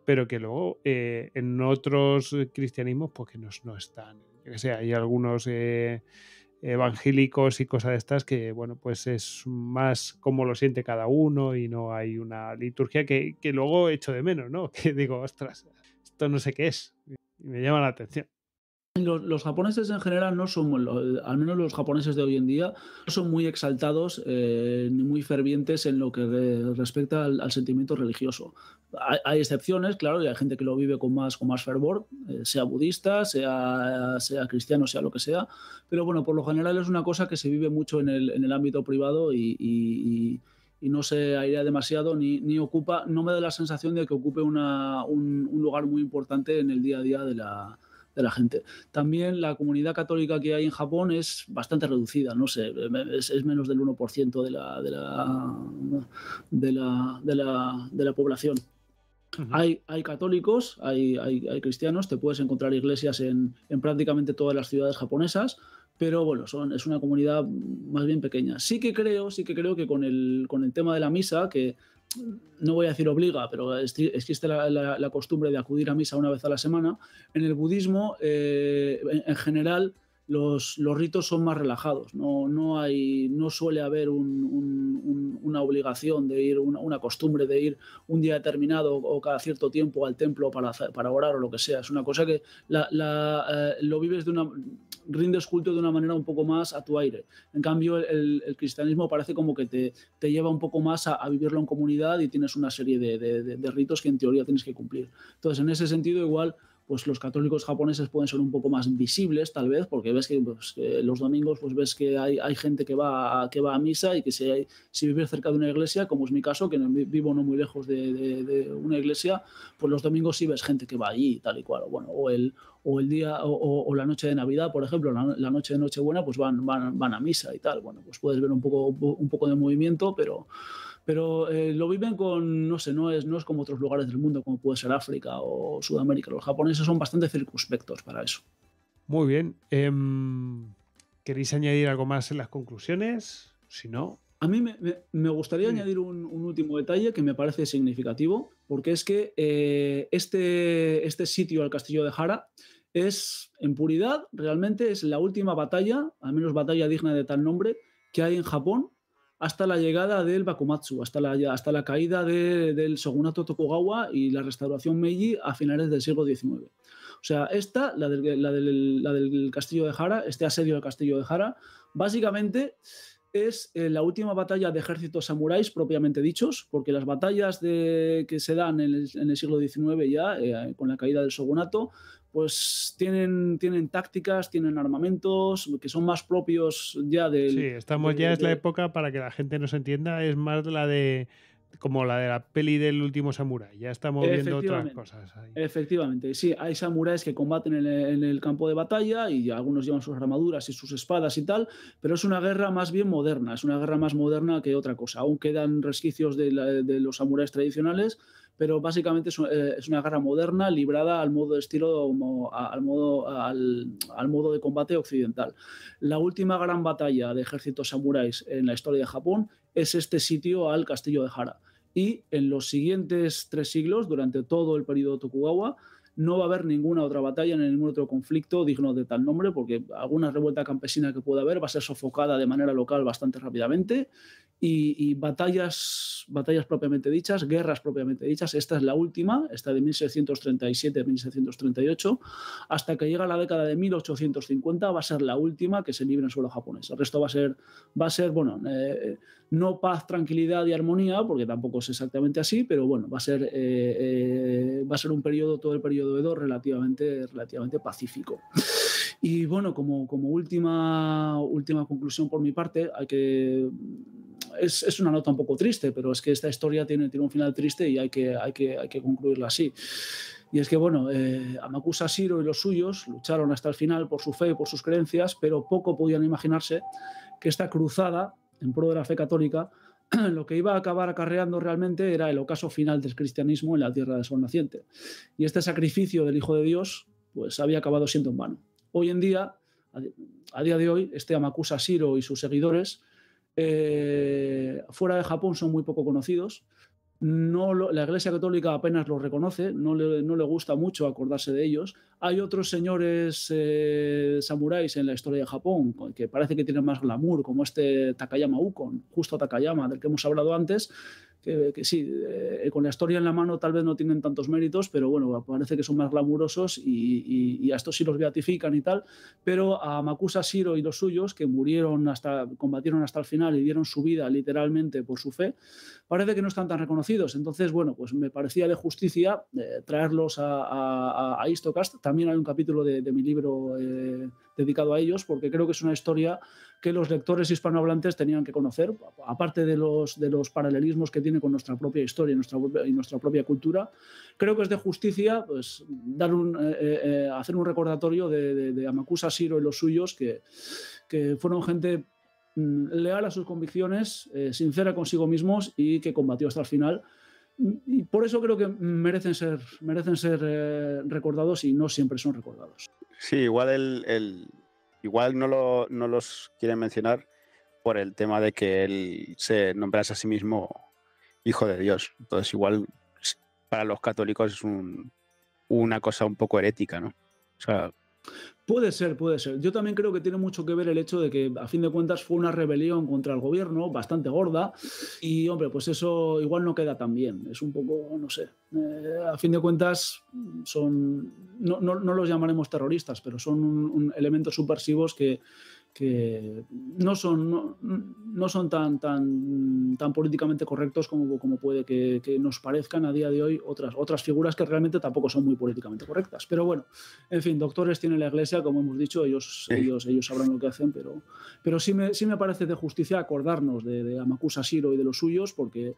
Speaker 1: pero que luego eh, en otros eh, cristianismos, pues que no, no están. sea, hay algunos evangélicos y cosas de estas que, bueno, pues es más como lo siente cada uno y no hay una liturgia que,
Speaker 2: que luego echo de menos, ¿no? Que digo, ostras, esto no sé qué es. Y me llama la atención. Los, japoneses en general no son, al menos los japoneses de hoy en día, no son muy exaltados eh, ni muy fervientes en lo que respecta al, sentimiento religioso. Hay, excepciones, claro, y hay gente que lo vive con más, fervor, eh, sea budista, sea, cristiano, sea lo que sea, pero bueno, por lo general es una cosa que se vive mucho en el, ámbito privado y, no se airea demasiado ni, ocupa, no me da la sensación de que ocupe un, lugar muy importante en el día a día de la, de la gente. También la comunidad católica que hay en Japón es bastante reducida, no sé, es, menos del 1% de la, de la, de de la, población. hay, hay, católicos, hay, hay, cristianos, te puedes encontrar iglesias en, en prácticamente todas las ciudades japonesas, pero bueno, son, es una comunidad más bien pequeña. Sí que creo, sí que creo que con el, con el tema de la misa, que, no voy a decir obliga, pero existe la, costumbre de acudir a misa una vez a la semana. En el budismo, eh, en, general, los, ritos son más relajados, no, hay, no suele haber una obligación de ir, una, costumbre de ir un día determinado o cada cierto tiempo al templo para, para orar o lo que sea. Es una cosa que eh, lo vives de una, rindes culto de una manera un poco más a tu aire. En cambio, el, cristianismo parece como que te, lleva un poco más a, vivirlo en comunidad y tienes una serie de, ritos que en teoría tienes que cumplir. Entonces, en ese sentido, igual pues los católicos japoneses pueden ser un poco más visibles, tal vez, porque ves pues, que, los domingos pues ves que hay, hay, gente que va, a, que va a misa y que si, hay, vives cerca de una iglesia, como es mi caso, que vivo no muy lejos de, una iglesia, pues los domingos sí ves gente que va allí, tal y cual, bueno, o el, o el día o, la noche de Navidad, por ejemplo, la, la noche de Nochebuena, pues van, van, a misa y tal. Bueno, pues puedes ver un poco, un poco de movimiento, pero, pero eh, lo viven con, no sé, no es, no es como otros lugares del mundo, como puede ser África o Sudamérica. Los japoneses son bastante circunspectos para eso.
Speaker 1: Muy bien. Em, ¿Queréis añadir algo más en las conclusiones?
Speaker 2: Si no, a mí me, gustaría mm. añadir un, último detalle que me parece significativo, porque es que eh, este, este sitio el castillo de Jara es, en puridad, realmente es la última batalla, al menos batalla digna de tal nombre, que hay en Japón hasta la llegada del Bakumatsu, hasta la, hasta la caída del shogunato Tokugawa y la restauración Meiji a finales del siglo XIX. O sea, esta, la del, castillo de Hara, este asedio del castillo de Hara, básicamente es eh, la última batalla de ejércitos samuráis propiamente dichos, porque las batallas que se dan en el, siglo XIX ya, eh, con la caída del shogunato, pues tienen, tienen tácticas, tienen armamentos que son más propios ya del... Sí, estamos ya, es la
Speaker 1: época para que la gente nos entienda, es más la de como la de la peli del último samurái. Ya estamos viendo otras
Speaker 2: cosas. Ahí. Efectivamente, sí, hay samuráis que combaten en el, campo de batalla y algunos llevan sus armaduras y sus espadas y tal, pero es una guerra más bien moderna, es una guerra más moderna que otra cosa. Aún quedan resquicios de, de los samuráis tradicionales, pero básicamente eh, es, una guerra moderna librada al modo de estilo, al modo, al, al modo de combate occidental. La última gran batalla de ejércitos samuráis en la historia de Japón es este sitio al castillo de Hara. Y en los siguientes tres siglos, durante todo el periodo Tokugawa, no va a haber ninguna otra batalla ni ningún otro conflicto digno de tal nombre, porque alguna revuelta campesina que pueda haber va a ser sofocada de manera local bastante rápidamente y, batallas, batallas propiamente dichas, guerras propiamente dichas. Esta es la última, esta de 1637 1638, hasta que llega la década de 1850 va a ser la última que se libre en suelo japonés. El resto va a ser, va a ser bueno, eh, no paz, tranquilidad y armonía, porque tampoco es exactamente así, pero bueno, va a ser, eh, eh, va a ser un periodo, todo el periodo Edo, relativamente, relativamente pacífico. Y bueno, como, como última, última conclusión por mi parte, hay que es, una nota un poco triste, pero es que esta historia tiene, tiene un final triste y hay que, hay que, hay que concluirla así. Y es que, bueno, eh, Amakusa Shiro y los suyos lucharon hasta el final por su fe y por sus creencias, pero poco podían imaginarse que esta cruzada en pro de la fe católica lo que iba a acabar acarreando realmente era el ocaso final del cristianismo en la tierra del sol naciente. Y este sacrificio del Hijo de Dios pues había acabado siendo en vano. Hoy en día, a día de hoy, este Amakusa Shiro y sus seguidores eh, fuera de Japón son muy poco conocidos. No la Iglesia Católica apenas los reconoce, no le, no le, gusta mucho acordarse de ellos. Hay otros señores eh, samuráis en la historia de Japón que parece que tienen más glamour, como este Takayama Ukon, justo Takayama, del que hemos hablado antes, que, sí, eh, con la historia en la mano tal vez no tienen tantos méritos, pero bueno, parece que son más glamurosos y, a estos sí los beatifican y tal, pero a Makusa Shiro y los suyos, que murieron hasta, combatieron hasta el final y dieron su vida literalmente por su fe, parece que no están tan reconocidos. Entonces, bueno, pues me parecía de justicia eh, traerlos a, a, Istocast. También hay un capítulo de, mi libro eh, dedicado a ellos, porque creo que es una historia que los lectores hispanohablantes tenían que conocer, aparte de los, de los paralelismos que tiene con nuestra propia historia nuestra, y nuestra propia cultura. Creo que es de justicia pues, dar un, eh, eh, eh, hacer un recordatorio de, de, Amakusa Siro y los suyos, que, que fueron gente mm, leal a sus convicciones, sincera consigo mismos y que combatió hasta el final. Y por eso creo que merecen ser, merecen ser recordados y no siempre son recordados.
Speaker 3: Sí, igual el, Igual no, lo, no los quieren mencionar por el tema de que él se nombrase a sí mismo hijo de Dios. Entonces, igual para los católicos es un, una cosa un poco herética, ¿no? O sea,
Speaker 2: Puede ser, puede ser. Yo también creo que tiene mucho que ver el hecho de que, a fin de cuentas, fue una rebelión contra el gobierno bastante gorda y, hombre, pues eso igual no queda tan bien. Es un poco, no sé, eh, a fin de cuentas son, no, los llamaremos terroristas, pero son elementos subversivos que, que no son, no, son tan, tan, tan políticamente correctos como, como puede que, nos parezcan a día de hoy otras, otras figuras que realmente tampoco son muy políticamente correctas. Pero bueno, en fin, doctores tiene la iglesia, como hemos dicho, ellos, ellos, ellos sabrán lo que hacen, pero, pero sí, me, sí me parece de justicia acordarnos de, de Amakusa Shiro y de los suyos, porque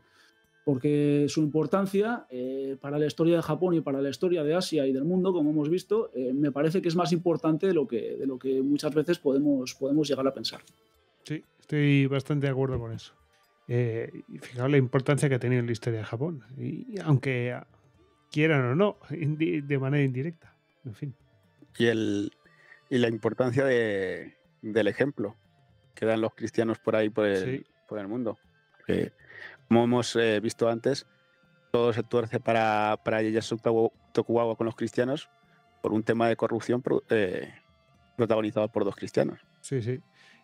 Speaker 2: porque su importancia eh, para la historia de Japón y para la historia de Asia y del mundo, como hemos visto, eh, me parece que es más importante de lo que, de lo que muchas veces podemos, podemos llegar a pensar.
Speaker 1: Sí, estoy bastante de acuerdo con eso. Eh, fijaos la importancia que ha tenido en la historia de Japón, y, aunque quieran o no, de manera indirecta, en fin.
Speaker 3: Y, la importancia de, del ejemplo que dan los cristianos por ahí, por el, por el mundo. Sí como hemos eh, visto antes, todo se tuerce para, para Tokugawa con los cristianos por un tema de corrupción eh, protagonizado por dos cristianos.
Speaker 1: Sí, sí.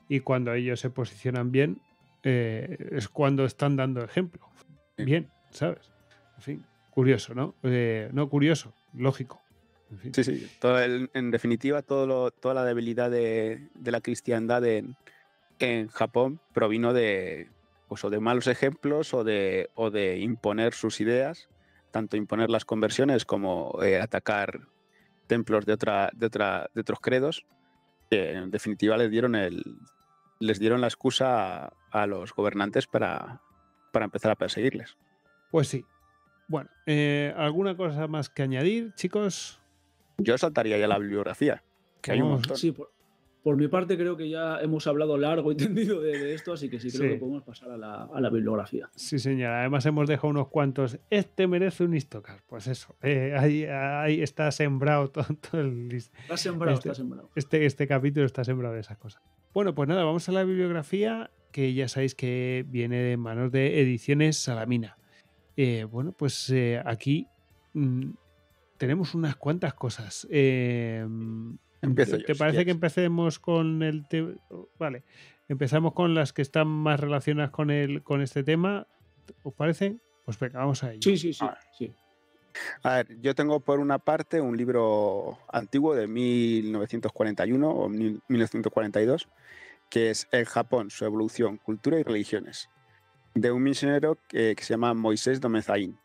Speaker 1: Y cuando ellos se posicionan bien, eh, es cuando están dando ejemplo. Bien, ¿sabes? En fin, curioso, ¿no? no curioso, lógico.
Speaker 3: En Sí, sí. en definitiva, todo toda la debilidad de, la cristiandad en Japón provino de, pues, o de malos ejemplos o de, o de imponer sus ideas, tanto imponer las conversiones como eh, atacar templos de, otra, otra, de otros credos, que en definitiva les dieron, el, les dieron la excusa a, los gobernantes para, para empezar a perseguirles.
Speaker 1: Pues sí. Bueno,
Speaker 2: eh, ¿alguna
Speaker 3: cosa más que añadir, chicos? Yo saltaría ya la bibliografía, que hay
Speaker 2: por mi parte, creo que ya hemos hablado largo y tendido de, esto, así que sí creo que podemos pasar a la, bibliografía.
Speaker 1: Sí, señora. Además, hemos dejado unos cuantos. Este merece un
Speaker 2: histocar. Pues eso.
Speaker 1: Eh, ahí, está sembrado todo, el el Está sembrado, este está sembrado. Este, este, capítulo está sembrado de esas cosas. Bueno, pues nada, vamos a la bibliografía, que ya sabéis que viene de manos de Ediciones Salamina. Eh, bueno, pues eh, aquí mm, tenemos unas cuantas cosas. Eh ¿Te parece que empecemos con el Vale, empezamos con las que están más relacionadas con, el, con este tema. ¿Os parece? Pues venga, vamos a ello. Sí, sí, sí. Ah.
Speaker 3: A ver, yo tengo por una parte un libro antiguo de 1941 o 1942, que es El Japón, su evolución, cultura y religiones, de un misionero que, eh, que se llama Moisés Domezaín.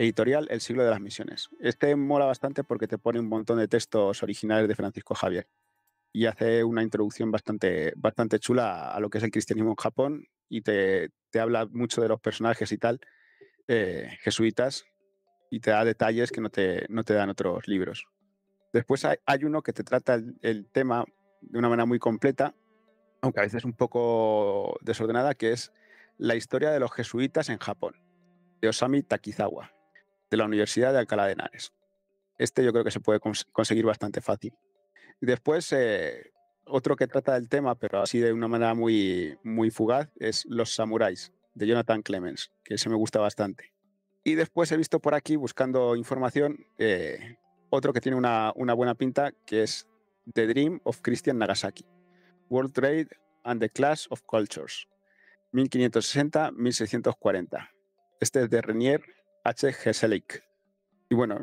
Speaker 3: Editorial El siglo de las misiones. Este mola bastante porque te pone un montón de textos originales de Francisco Javier y hace una introducción bastante, bastante chula a lo que es el cristianismo en Japón y te, te habla mucho de los personajes y tal, eh, jesuitas, y te da detalles que no te, no te dan otros libros. Después hay, uno que te trata el, tema de una manera muy completa, aunque a veces un poco desordenada, que es la historia de los jesuitas en Japón, de Osami Takizawa de la Universidad de Alcalá de Henares. Este yo creo que se puede conseguir bastante fácil. Después, eh, otro que trata del tema, pero así de una manera muy, muy fugaz, es Los Samuráis, de Jonathan Clemens, que se me gusta bastante. Y después he visto por aquí, buscando información, eh, otro que tiene una, buena pinta, que es The Dream of Christian Nagasaki, World Trade and the Class of Cultures, 1560-1640. Este es de Renier H. Y bueno,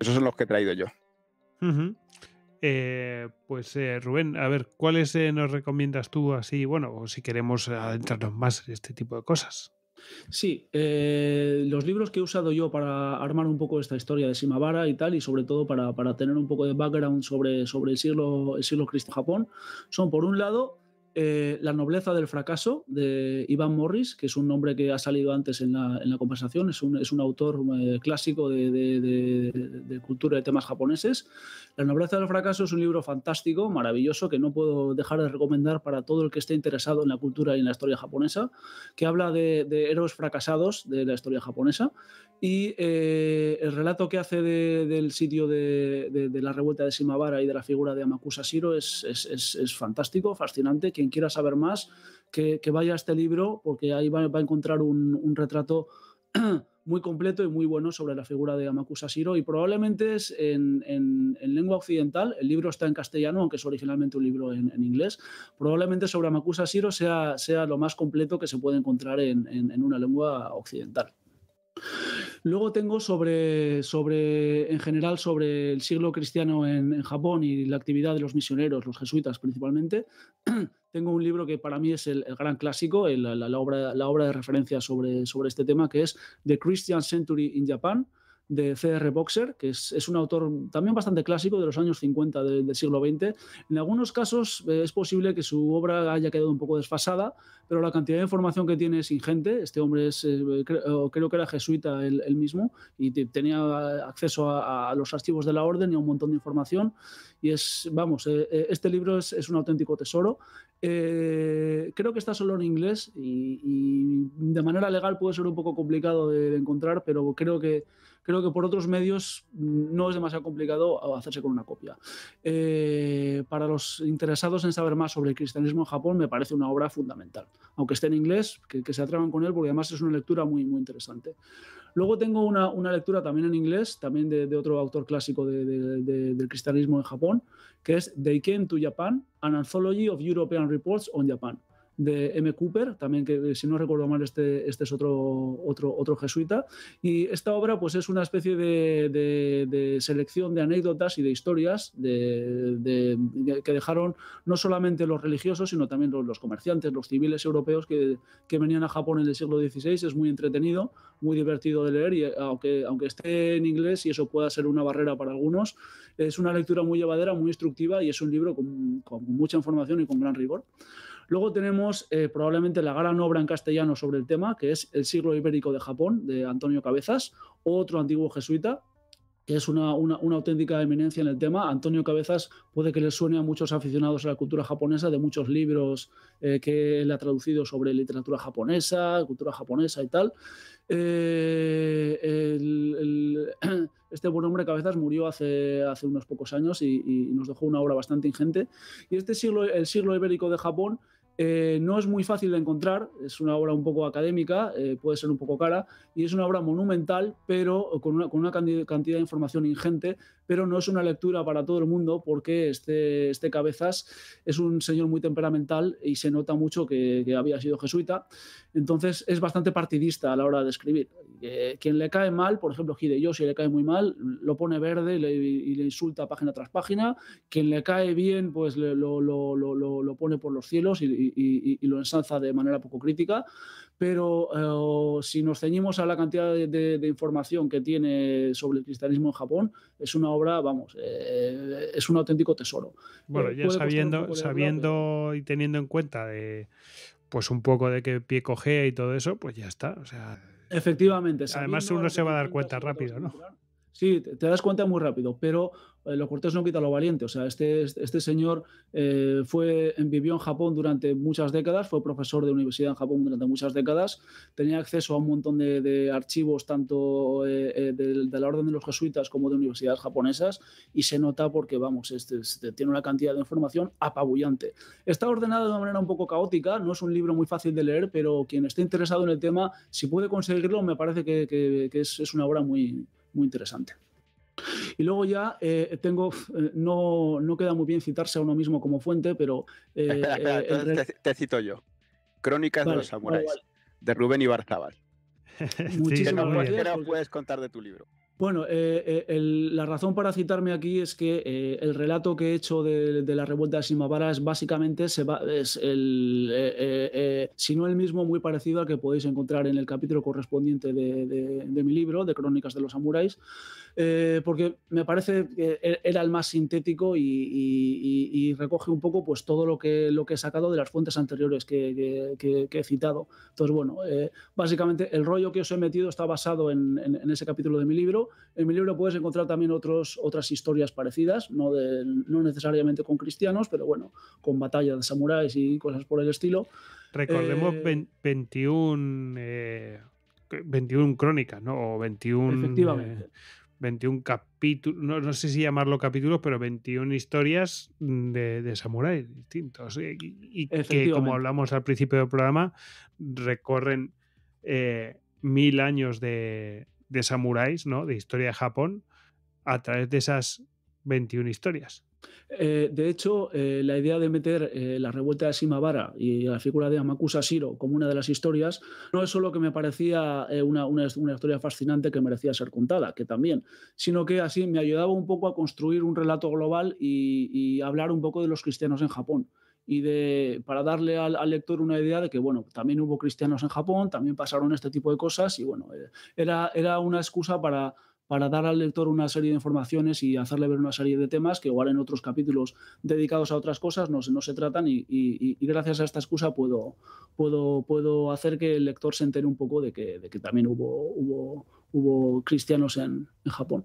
Speaker 3: esos son los que he traído yo.
Speaker 1: Eh, pues eh, Rubén, a ver, ¿cuáles eh, nos recomiendas tú así? Bueno, si queremos adentrarnos más en este tipo de cosas.
Speaker 2: Sí, los libros que he usado yo para armar un poco esta historia de Shimabara y tal, y sobre todo para, tener un poco de background sobre, sobre el siglo, el siglo Cristo Japón, son por un lado eh, la nobleza del fracaso de Iván Morris, que es un nombre que ha salido antes en la, conversación, es un, autor eh, clásico de, cultura de temas japoneses. La nobleza del fracaso es un libro fantástico, maravilloso, que no puedo dejar de recomendar para todo el que esté interesado en la cultura y en la historia japonesa, que habla de, héroes fracasados de la historia japonesa. Y eh, el relato que hace del sitio de, la revuelta de Shimabara y de la figura de Amakusa Shiro es, fantástico, fascinante quiera saber más, que, vaya a este libro, porque ahí va, a encontrar un, retrato muy completo y muy bueno sobre la figura de Amakusa Shiro y probablemente es en, lengua occidental, el libro está en castellano, aunque es originalmente un libro en, inglés, probablemente sobre Amakusa Shiro sea, sea lo más completo que se puede encontrar en, una lengua occidental. Luego tengo sobre, en general, sobre el siglo cristiano en, Japón y la actividad de los misioneros, los jesuitas principalmente. tengo un libro que para mí es el, gran clásico, la, la, obra, la obra de referencia sobre, sobre este tema, que es The Christian Century in Japan, de C.R. Boxer, que es, un autor también bastante clásico de los años 50 del siglo XX. En algunos casos eh, es posible que su obra haya quedado un poco desfasada, pero la cantidad de información que tiene es ingente. Este hombre es, eh, creo que era jesuita él, mismo y tenía acceso a, los archivos de la orden y a un montón de información. Y es, vamos, eh, este libro es, un auténtico tesoro. creo que está solo en inglés y, de manera legal puede ser un poco complicado de encontrar, pero creo que creo que por otros medios mm, no es demasiado complicado hacerse con una copia. Eh, para los interesados en saber más sobre el cristianismo en Japón, me parece una obra fundamental. Aunque esté en inglés, que, se atrevan con él, porque además es una lectura muy, muy interesante. Luego tengo una, lectura también en inglés, también de, otro autor clásico del cristianismo en Japón, que es They Came to Japan, An Anthology of European Reports on Japan de M. Cooper, también que eh, si no recuerdo mal este, este es otro, otro, otro jesuita. Y esta obra pues es una especie de, selección de anécdotas y de historias que dejaron no solamente los religiosos, sino también los, comerciantes, los civiles europeos que, venían a Japón en el siglo XVI. Es muy entretenido, muy divertido de leer y eh, aunque, aunque esté en inglés y eso pueda ser una barrera para algunos, es una lectura muy llevadera, muy instructiva y es un libro con, con mucha información y con gran rigor. Luego tenemos eh, probablemente la gran obra en castellano sobre el tema, que es El siglo ibérico de Japón, de Antonio Cabezas, otro antiguo jesuita, que es una, auténtica eminencia en el tema. Antonio Cabezas puede que le suene a muchos aficionados a la cultura japonesa de muchos libros eh, que él ha traducido sobre literatura japonesa, cultura japonesa y tal. Eh, este buen hombre Cabezas murió hace, hace unos pocos años y, y, nos dejó una obra bastante ingente. Y este siglo, el siglo ibérico de Japón, eh, no es muy fácil de encontrar, es una obra un poco académica, eh, puede ser un poco cara, y es una obra monumental, pero con una, con una cantidad de información ingente, pero no es una lectura para todo el mundo porque este, este Cabezas es un señor muy temperamental y se nota mucho que, había sido jesuita, entonces es bastante partidista a la hora de escribir. Eh, quien le cae mal, por ejemplo, gide si le cae muy mal, lo pone verde y le, insulta página tras página, quien le cae bien, pues lo, pone por los cielos y, lo ensalza de manera poco crítica, pero... Eh, si nos ceñimos a la cantidad de, información que tiene sobre el cristianismo en Japón, es una obra, vamos, eh, eh, es un auténtico tesoro. Bueno, eh, ya sabiendo, sabiendo
Speaker 1: y teniendo en cuenta de pues un poco de qué pie cogea y todo eso, pues ya está. O sea,
Speaker 2: Efectivamente. Además uno se va a dar cuenta rápido, ¿no? Sí, te das cuenta muy rápido, pero eh, lo cortés no quita lo valiente. O sea, este, este, este señor eh, fue, vivió en Japón durante muchas décadas, fue profesor de universidad en Japón durante muchas décadas, tenía acceso a un montón de, archivos, tanto eh, de, la Orden de los Jesuitas como de universidades japonesas, y se nota porque, vamos, este, este, tiene una cantidad de información apabullante. Está ordenado de una manera un poco caótica, no es un libro muy fácil de leer, pero quien esté interesado en el tema, si puede conseguirlo, me parece que, es una obra muy muy interesante. Y luego ya eh, tengo, eh, no, no, queda muy bien citarse a uno mismo como fuente, pero... Eh,
Speaker 3: te, cito yo. Crónicas de los Samuráis, de Rubén Ibarzabal.
Speaker 2: Muchísimas gracias.
Speaker 3: puedes contar de tu libro?
Speaker 2: Bueno, eh, eh, la razón para citarme aquí es que eh, el relato que he hecho de, la revuelta de Simavara es básicamente, se el, si no el mismo, muy parecido al que podéis encontrar en el capítulo correspondiente de, de mi libro, de Crónicas de los Samuráis. Eh, porque me parece que e-, era el más sintético y, recoge un poco pues, todo lo que, lo que he sacado de las fuentes anteriores que, he citado. Entonces, bueno, eh, básicamente el rollo que os he metido está basado en, ese capítulo de mi libro. En mi libro puedes encontrar también otros, otras historias parecidas, no, no necesariamente con cristianos, pero bueno, con batallas de samuráis y cosas por el estilo. Recordemos
Speaker 1: 21... Eh, crónicas, ¿no? O 21. Efectivamente. 21 capítulos, no, sé si llamarlo capítulos, pero 21 historias de, samuráis distintos. Eh, y, que, como hablamos al principio del programa, recorren eh, mil años de, samuráis, ¿no? De historia de Japón, a través de esas 21 historias.
Speaker 2: Eh, de hecho, eh, la idea de meter eh, la revuelta de Shimabara y la figura de Amakusa Shiro como una de las historias no es solo que me parecía una, historia fascinante que merecía ser contada, que también, sino que así me ayudaba un poco a construir un relato global y, hablar un poco de los cristianos en Japón y de, para darle al, lector una idea de que, bueno, también hubo cristianos en Japón, también pasaron este tipo de cosas y, bueno, era, era una excusa para para dar al lector una serie de informaciones y hacerle ver una serie de temas que igual en otros capítulos dedicados a otras cosas no, no se tratan y, gracias a esta excusa puedo, puedo, puedo hacer que el lector se entere un poco de que, de que también hubo, hubo, hubo cristianos en, Japón.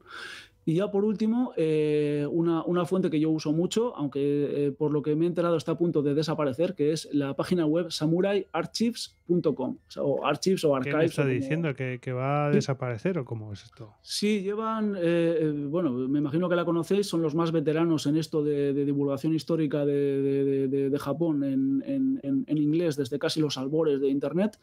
Speaker 2: Y ya por último, eh, una, fuente que yo uso mucho, aunque eh, por lo que me he enterado está a punto de desaparecer, que es la página web Samurai Archives o o archives. ¿Qué está diciendo?
Speaker 1: ¿Que, va a desaparecer o cómo es esto?
Speaker 2: Sí, llevan, eh, eh, bueno, me imagino que la conocéis, son los más veteranos en esto de, divulgación histórica de, Japón en, inglés desde casi los albores de Internet,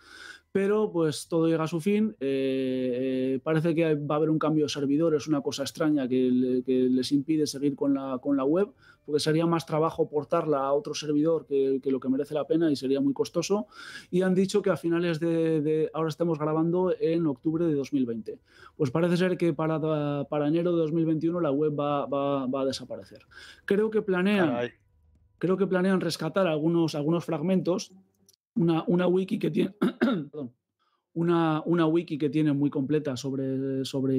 Speaker 2: pero pues todo llega a su fin. Eh, parece que va a haber un cambio de servidores, una cosa extraña que, les impide seguir con la web porque sería más trabajo portarla a otro servidor que, lo que merece la pena y sería muy costoso. Y han dicho que a finales de, ahora estamos grabando en octubre de 2020. Pues parece ser que para, para enero de 2021 la web va, a desaparecer. Creo que planean... Creo que planean rescatar algunos, algunos fragmentos, una, wiki que tiene una, una, wiki que tiene muy completa sobre, sobre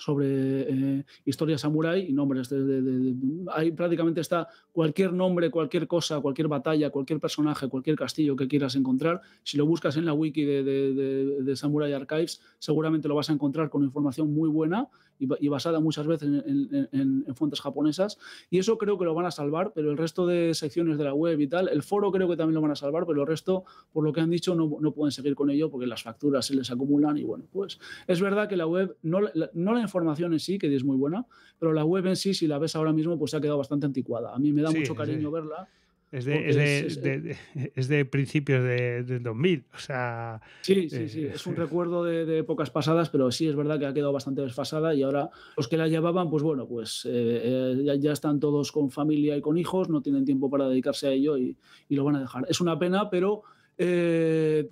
Speaker 2: sobre eh, historia samurái y nombres. De, de, prácticamente está cualquier nombre, cualquier cosa, cualquier batalla, cualquier personaje, cualquier castillo que quieras encontrar. Si lo buscas en la wiki de, Samurai Archives, seguramente lo vas a encontrar con información muy buena y, basada muchas veces en, en, en, fuentes japonesas. Y eso creo que lo van a salvar, pero el resto de secciones de la web y tal, el foro creo que también lo van a salvar, pero el resto, por lo que han dicho, no, no pueden seguir con ello porque las facturas se les acumulan y bueno, pues es verdad que la web no, no la formación en sí, que es muy buena, pero la web en sí, si la ves ahora mismo, pues se ha quedado bastante anticuada. A mí me da mucho cariño verla. Es de,
Speaker 1: es, de, principios del
Speaker 2: 2000, o sea... Sí, sí, eh, sí, es un recuerdo de, épocas pasadas, pero sí es verdad que ha quedado bastante desfasada y ahora los que la llevaban, pues bueno, pues eh, eh, ya, están todos con familia y con hijos, no tienen tiempo para dedicarse a ello y, y lo van a dejar. Es una pena, pero eh,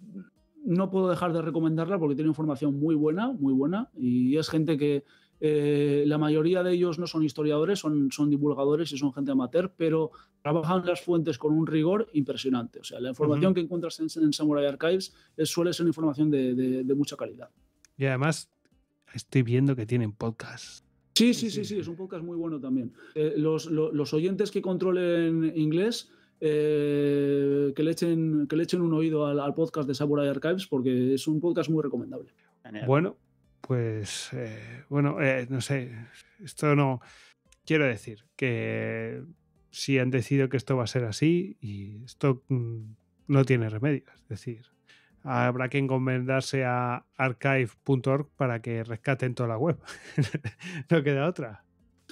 Speaker 2: no puedo dejar de recomendarla porque tiene información muy buena, muy buena, y es gente que eh, la mayoría de ellos no son historiadores, son, son divulgadores y son gente amateur, pero trabajan las fuentes con un rigor impresionante. O sea, la información que encuentras en, Samurai Archives suele ser información de, mucha calidad.
Speaker 1: Y además, estoy viendo que tienen podcast.
Speaker 2: Sí, sí, sí, sí, es un podcast muy bueno también. Eh, los, los, oyentes que controlen inglés eh, que, le echen, que le echen un oído al, podcast de Samurai Archives porque es un podcast muy recomendable. Bueno,
Speaker 1: pues eh, bueno, eh, no sé, esto no... Quiero decir que si han decidido que esto va a ser así y esto mm, no tiene remedio, es decir, habrá que encomendarse a archive.org para que rescaten toda la web. no queda otra.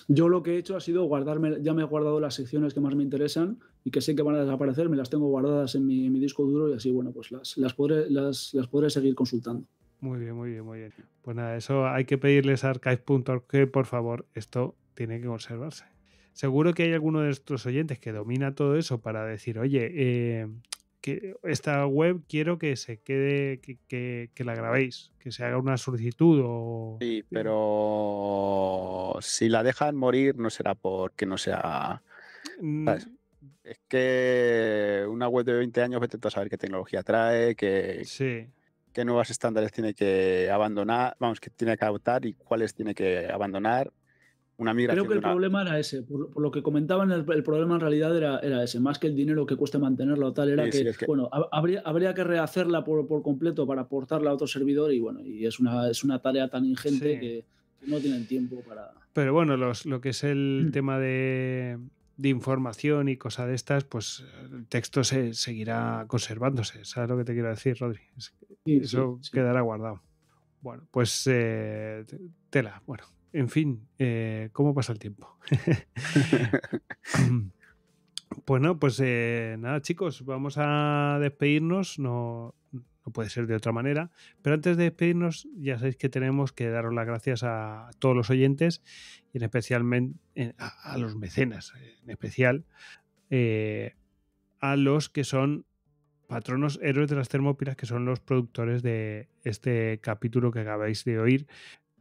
Speaker 2: Yo lo que he hecho ha sido guardarme, ya me he guardado las secciones que más me interesan y que sé que van a desaparecer, me las tengo guardadas en mi, disco duro y así, bueno, pues las, las, podré, las, las podré seguir consultando.
Speaker 1: Muy bien, muy bien, muy bien. Pues nada, eso hay que pedirles a archive.org que por favor esto tiene que conservarse. Seguro que hay alguno de nuestros oyentes que domina todo eso para decir, oye, eh, que esta web quiero que se quede, que, que, la grabéis, que se haga una solicitud o...
Speaker 3: Sí, pero si la dejan morir no será porque no sea... Es que una web de 20 años vete a saber qué tecnología trae, que... Sí qué nuevos estándares tiene que abandonar, vamos, que tiene que adoptar y cuáles tiene que abandonar Creo que el problema
Speaker 2: era ese, por, lo que comentaban, el, problema en realidad era, ese, más que el dinero que cueste mantenerla o tal, era que, bueno, habría, habría que rehacerla por, completo para aportarla a otro servidor y bueno, y es una, es una tarea tan ingente que no tienen tiempo para...
Speaker 1: Pero bueno, lo que es el mm. tema de, información y cosas de estas, pues el texto se seguirá conservándose. ¿Sabes lo que te quiero decir, Rodri? eso quedará guardado. Bueno, pues eh, tela. Bueno, en fin, eh, ¿cómo pasa el tiempo? Bueno, pues, pues eh, nada, chicos, vamos a despedirnos. No, puede ser de otra manera. Pero antes de despedirnos, ya sabéis que tenemos que daros las gracias a todos los oyentes y en especialmente eh, a, los mecenas, en especial a los que son patronos héroes de las termópilas, que son los productores de este capítulo que acabáis de oír,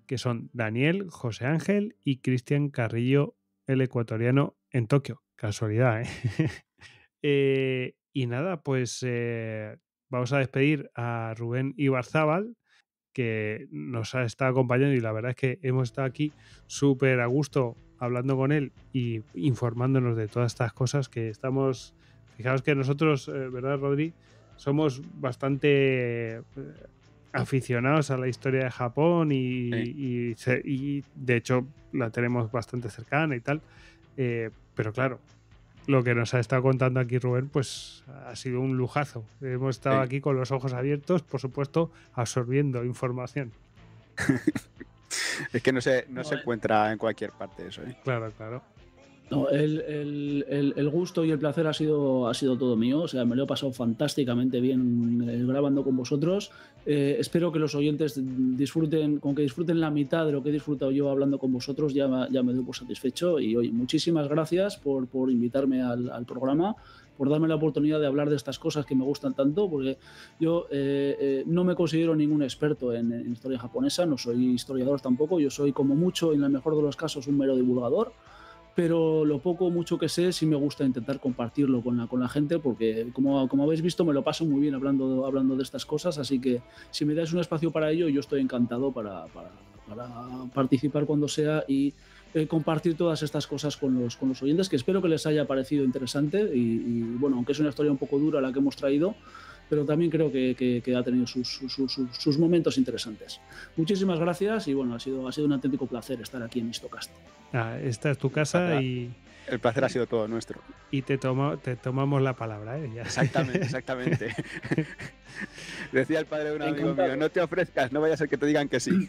Speaker 1: que son Daniel, José Ángel y Cristian Carrillo, el ecuatoriano, en Tokio. Casualidad, ¿eh? eh y nada, pues eh, vamos a despedir a Rubén Ibarzábal, que nos ha estado acompañando y la verdad es que hemos estado aquí súper a gusto hablando con él y informándonos de todas estas cosas que estamos... Fijaos que nosotros, eh, ¿verdad, Rodri? Somos bastante aficionados a la historia de Japón y, de hecho la tenemos bastante cercana y tal. Eh, pero claro, lo que nos ha estado contando aquí Rubén, pues ha sido un lujazo. Hemos estado aquí con los ojos abiertos, por supuesto, absorbiendo información.
Speaker 3: es que no se, no, se encuentra en cualquier parte eso. ¿eh?
Speaker 2: Claro, claro el, gusto y el placer ha sido, ha sido todo mío. O sea, me lo he pasado fantásticamente bien eh, grabando con vosotros. Eh, espero que los oyentes disfruten, con que disfruten la mitad de lo que he disfrutado yo hablando con vosotros, ya, ya me doy por satisfecho. Y hoy muchísimas gracias por, por invitarme al, programa por darme la oportunidad de hablar de estas cosas que me gustan tanto, porque yo eh, no me considero ningún experto en, en, historia japonesa, no soy historiador tampoco, yo soy como mucho, en el mejor de los casos, un mero divulgador pero lo poco o mucho que sé sí me gusta intentar compartirlo con la, gente porque como, como habéis visto me lo paso muy bien hablando, hablando de estas cosas, así que si me dais un espacio para ello yo estoy encantado para, para, participar cuando sea y eh, compartir todas estas cosas con los, con los oyentes que espero que les haya parecido interesante y bueno, aunque es una historia un poco dura la que hemos traído, pero también creo que, ha tenido sus, momentos interesantes. Muchísimas gracias y bueno, ha sido, ha sido un auténtico placer estar aquí en Mistocast.
Speaker 1: Ah, esta es tu casa
Speaker 3: y... El placer ha sido todo nuestro.
Speaker 1: Y te, tomo, te tomamos la palabra. ¿eh? Exactamente, exactamente.
Speaker 3: Decía el padre de un amigo mío, no te ofrezcas, no vaya a ser que te digan que sí.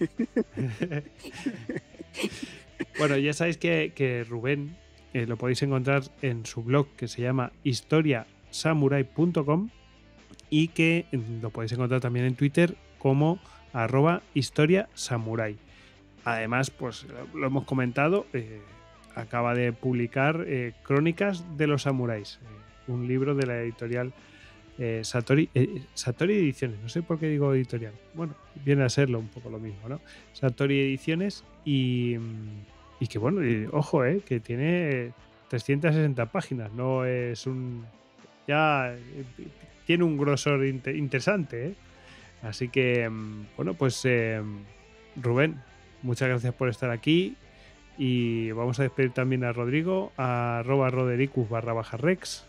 Speaker 1: bueno, ya sabéis que, Rubén eh, lo podéis encontrar en su blog que se llama historiasamurai.com y que em, lo podéis encontrar también en Twitter como arroba historia samurai. Además, pues lo hemos comentado, eh, acaba de publicar eh, Crónicas de los Samuráis, eh, un libro de la editorial Satori, Ediciones, no sé por qué digo editorial, bueno, viene a serlo un poco lo mismo, ¿no? Satori Ediciones y, mm, que bueno, ojo, que tiene 360 páginas, no es un... Ya tiene un grosor interesante. ¿eh? Así que, mm, bueno, pues eh, Rubén, muchas gracias por estar aquí. Y vamos a despedir también a Rodrigo, a arroba rodericus barra baja rex.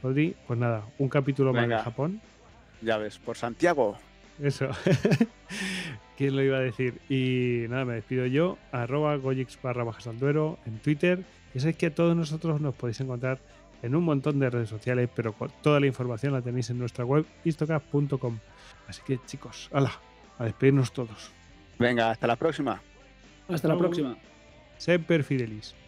Speaker 1: Rodri, pues nada, un capítulo más de Japón. Ya ves, por Santiago. Eso. ¿Quién lo iba a decir? Y nada, me despido yo, arroba gojix barra baja salduero en Twitter. Y sabéis que a todos nosotros nos podéis encontrar en un montón de redes sociales, pero toda la información la tenéis en nuestra web istocap.com. Así que chicos, hala, a despedirnos todos.
Speaker 3: Venga, hasta la próxima.
Speaker 2: Hasta, la próxima.
Speaker 1: Semper Fidelis.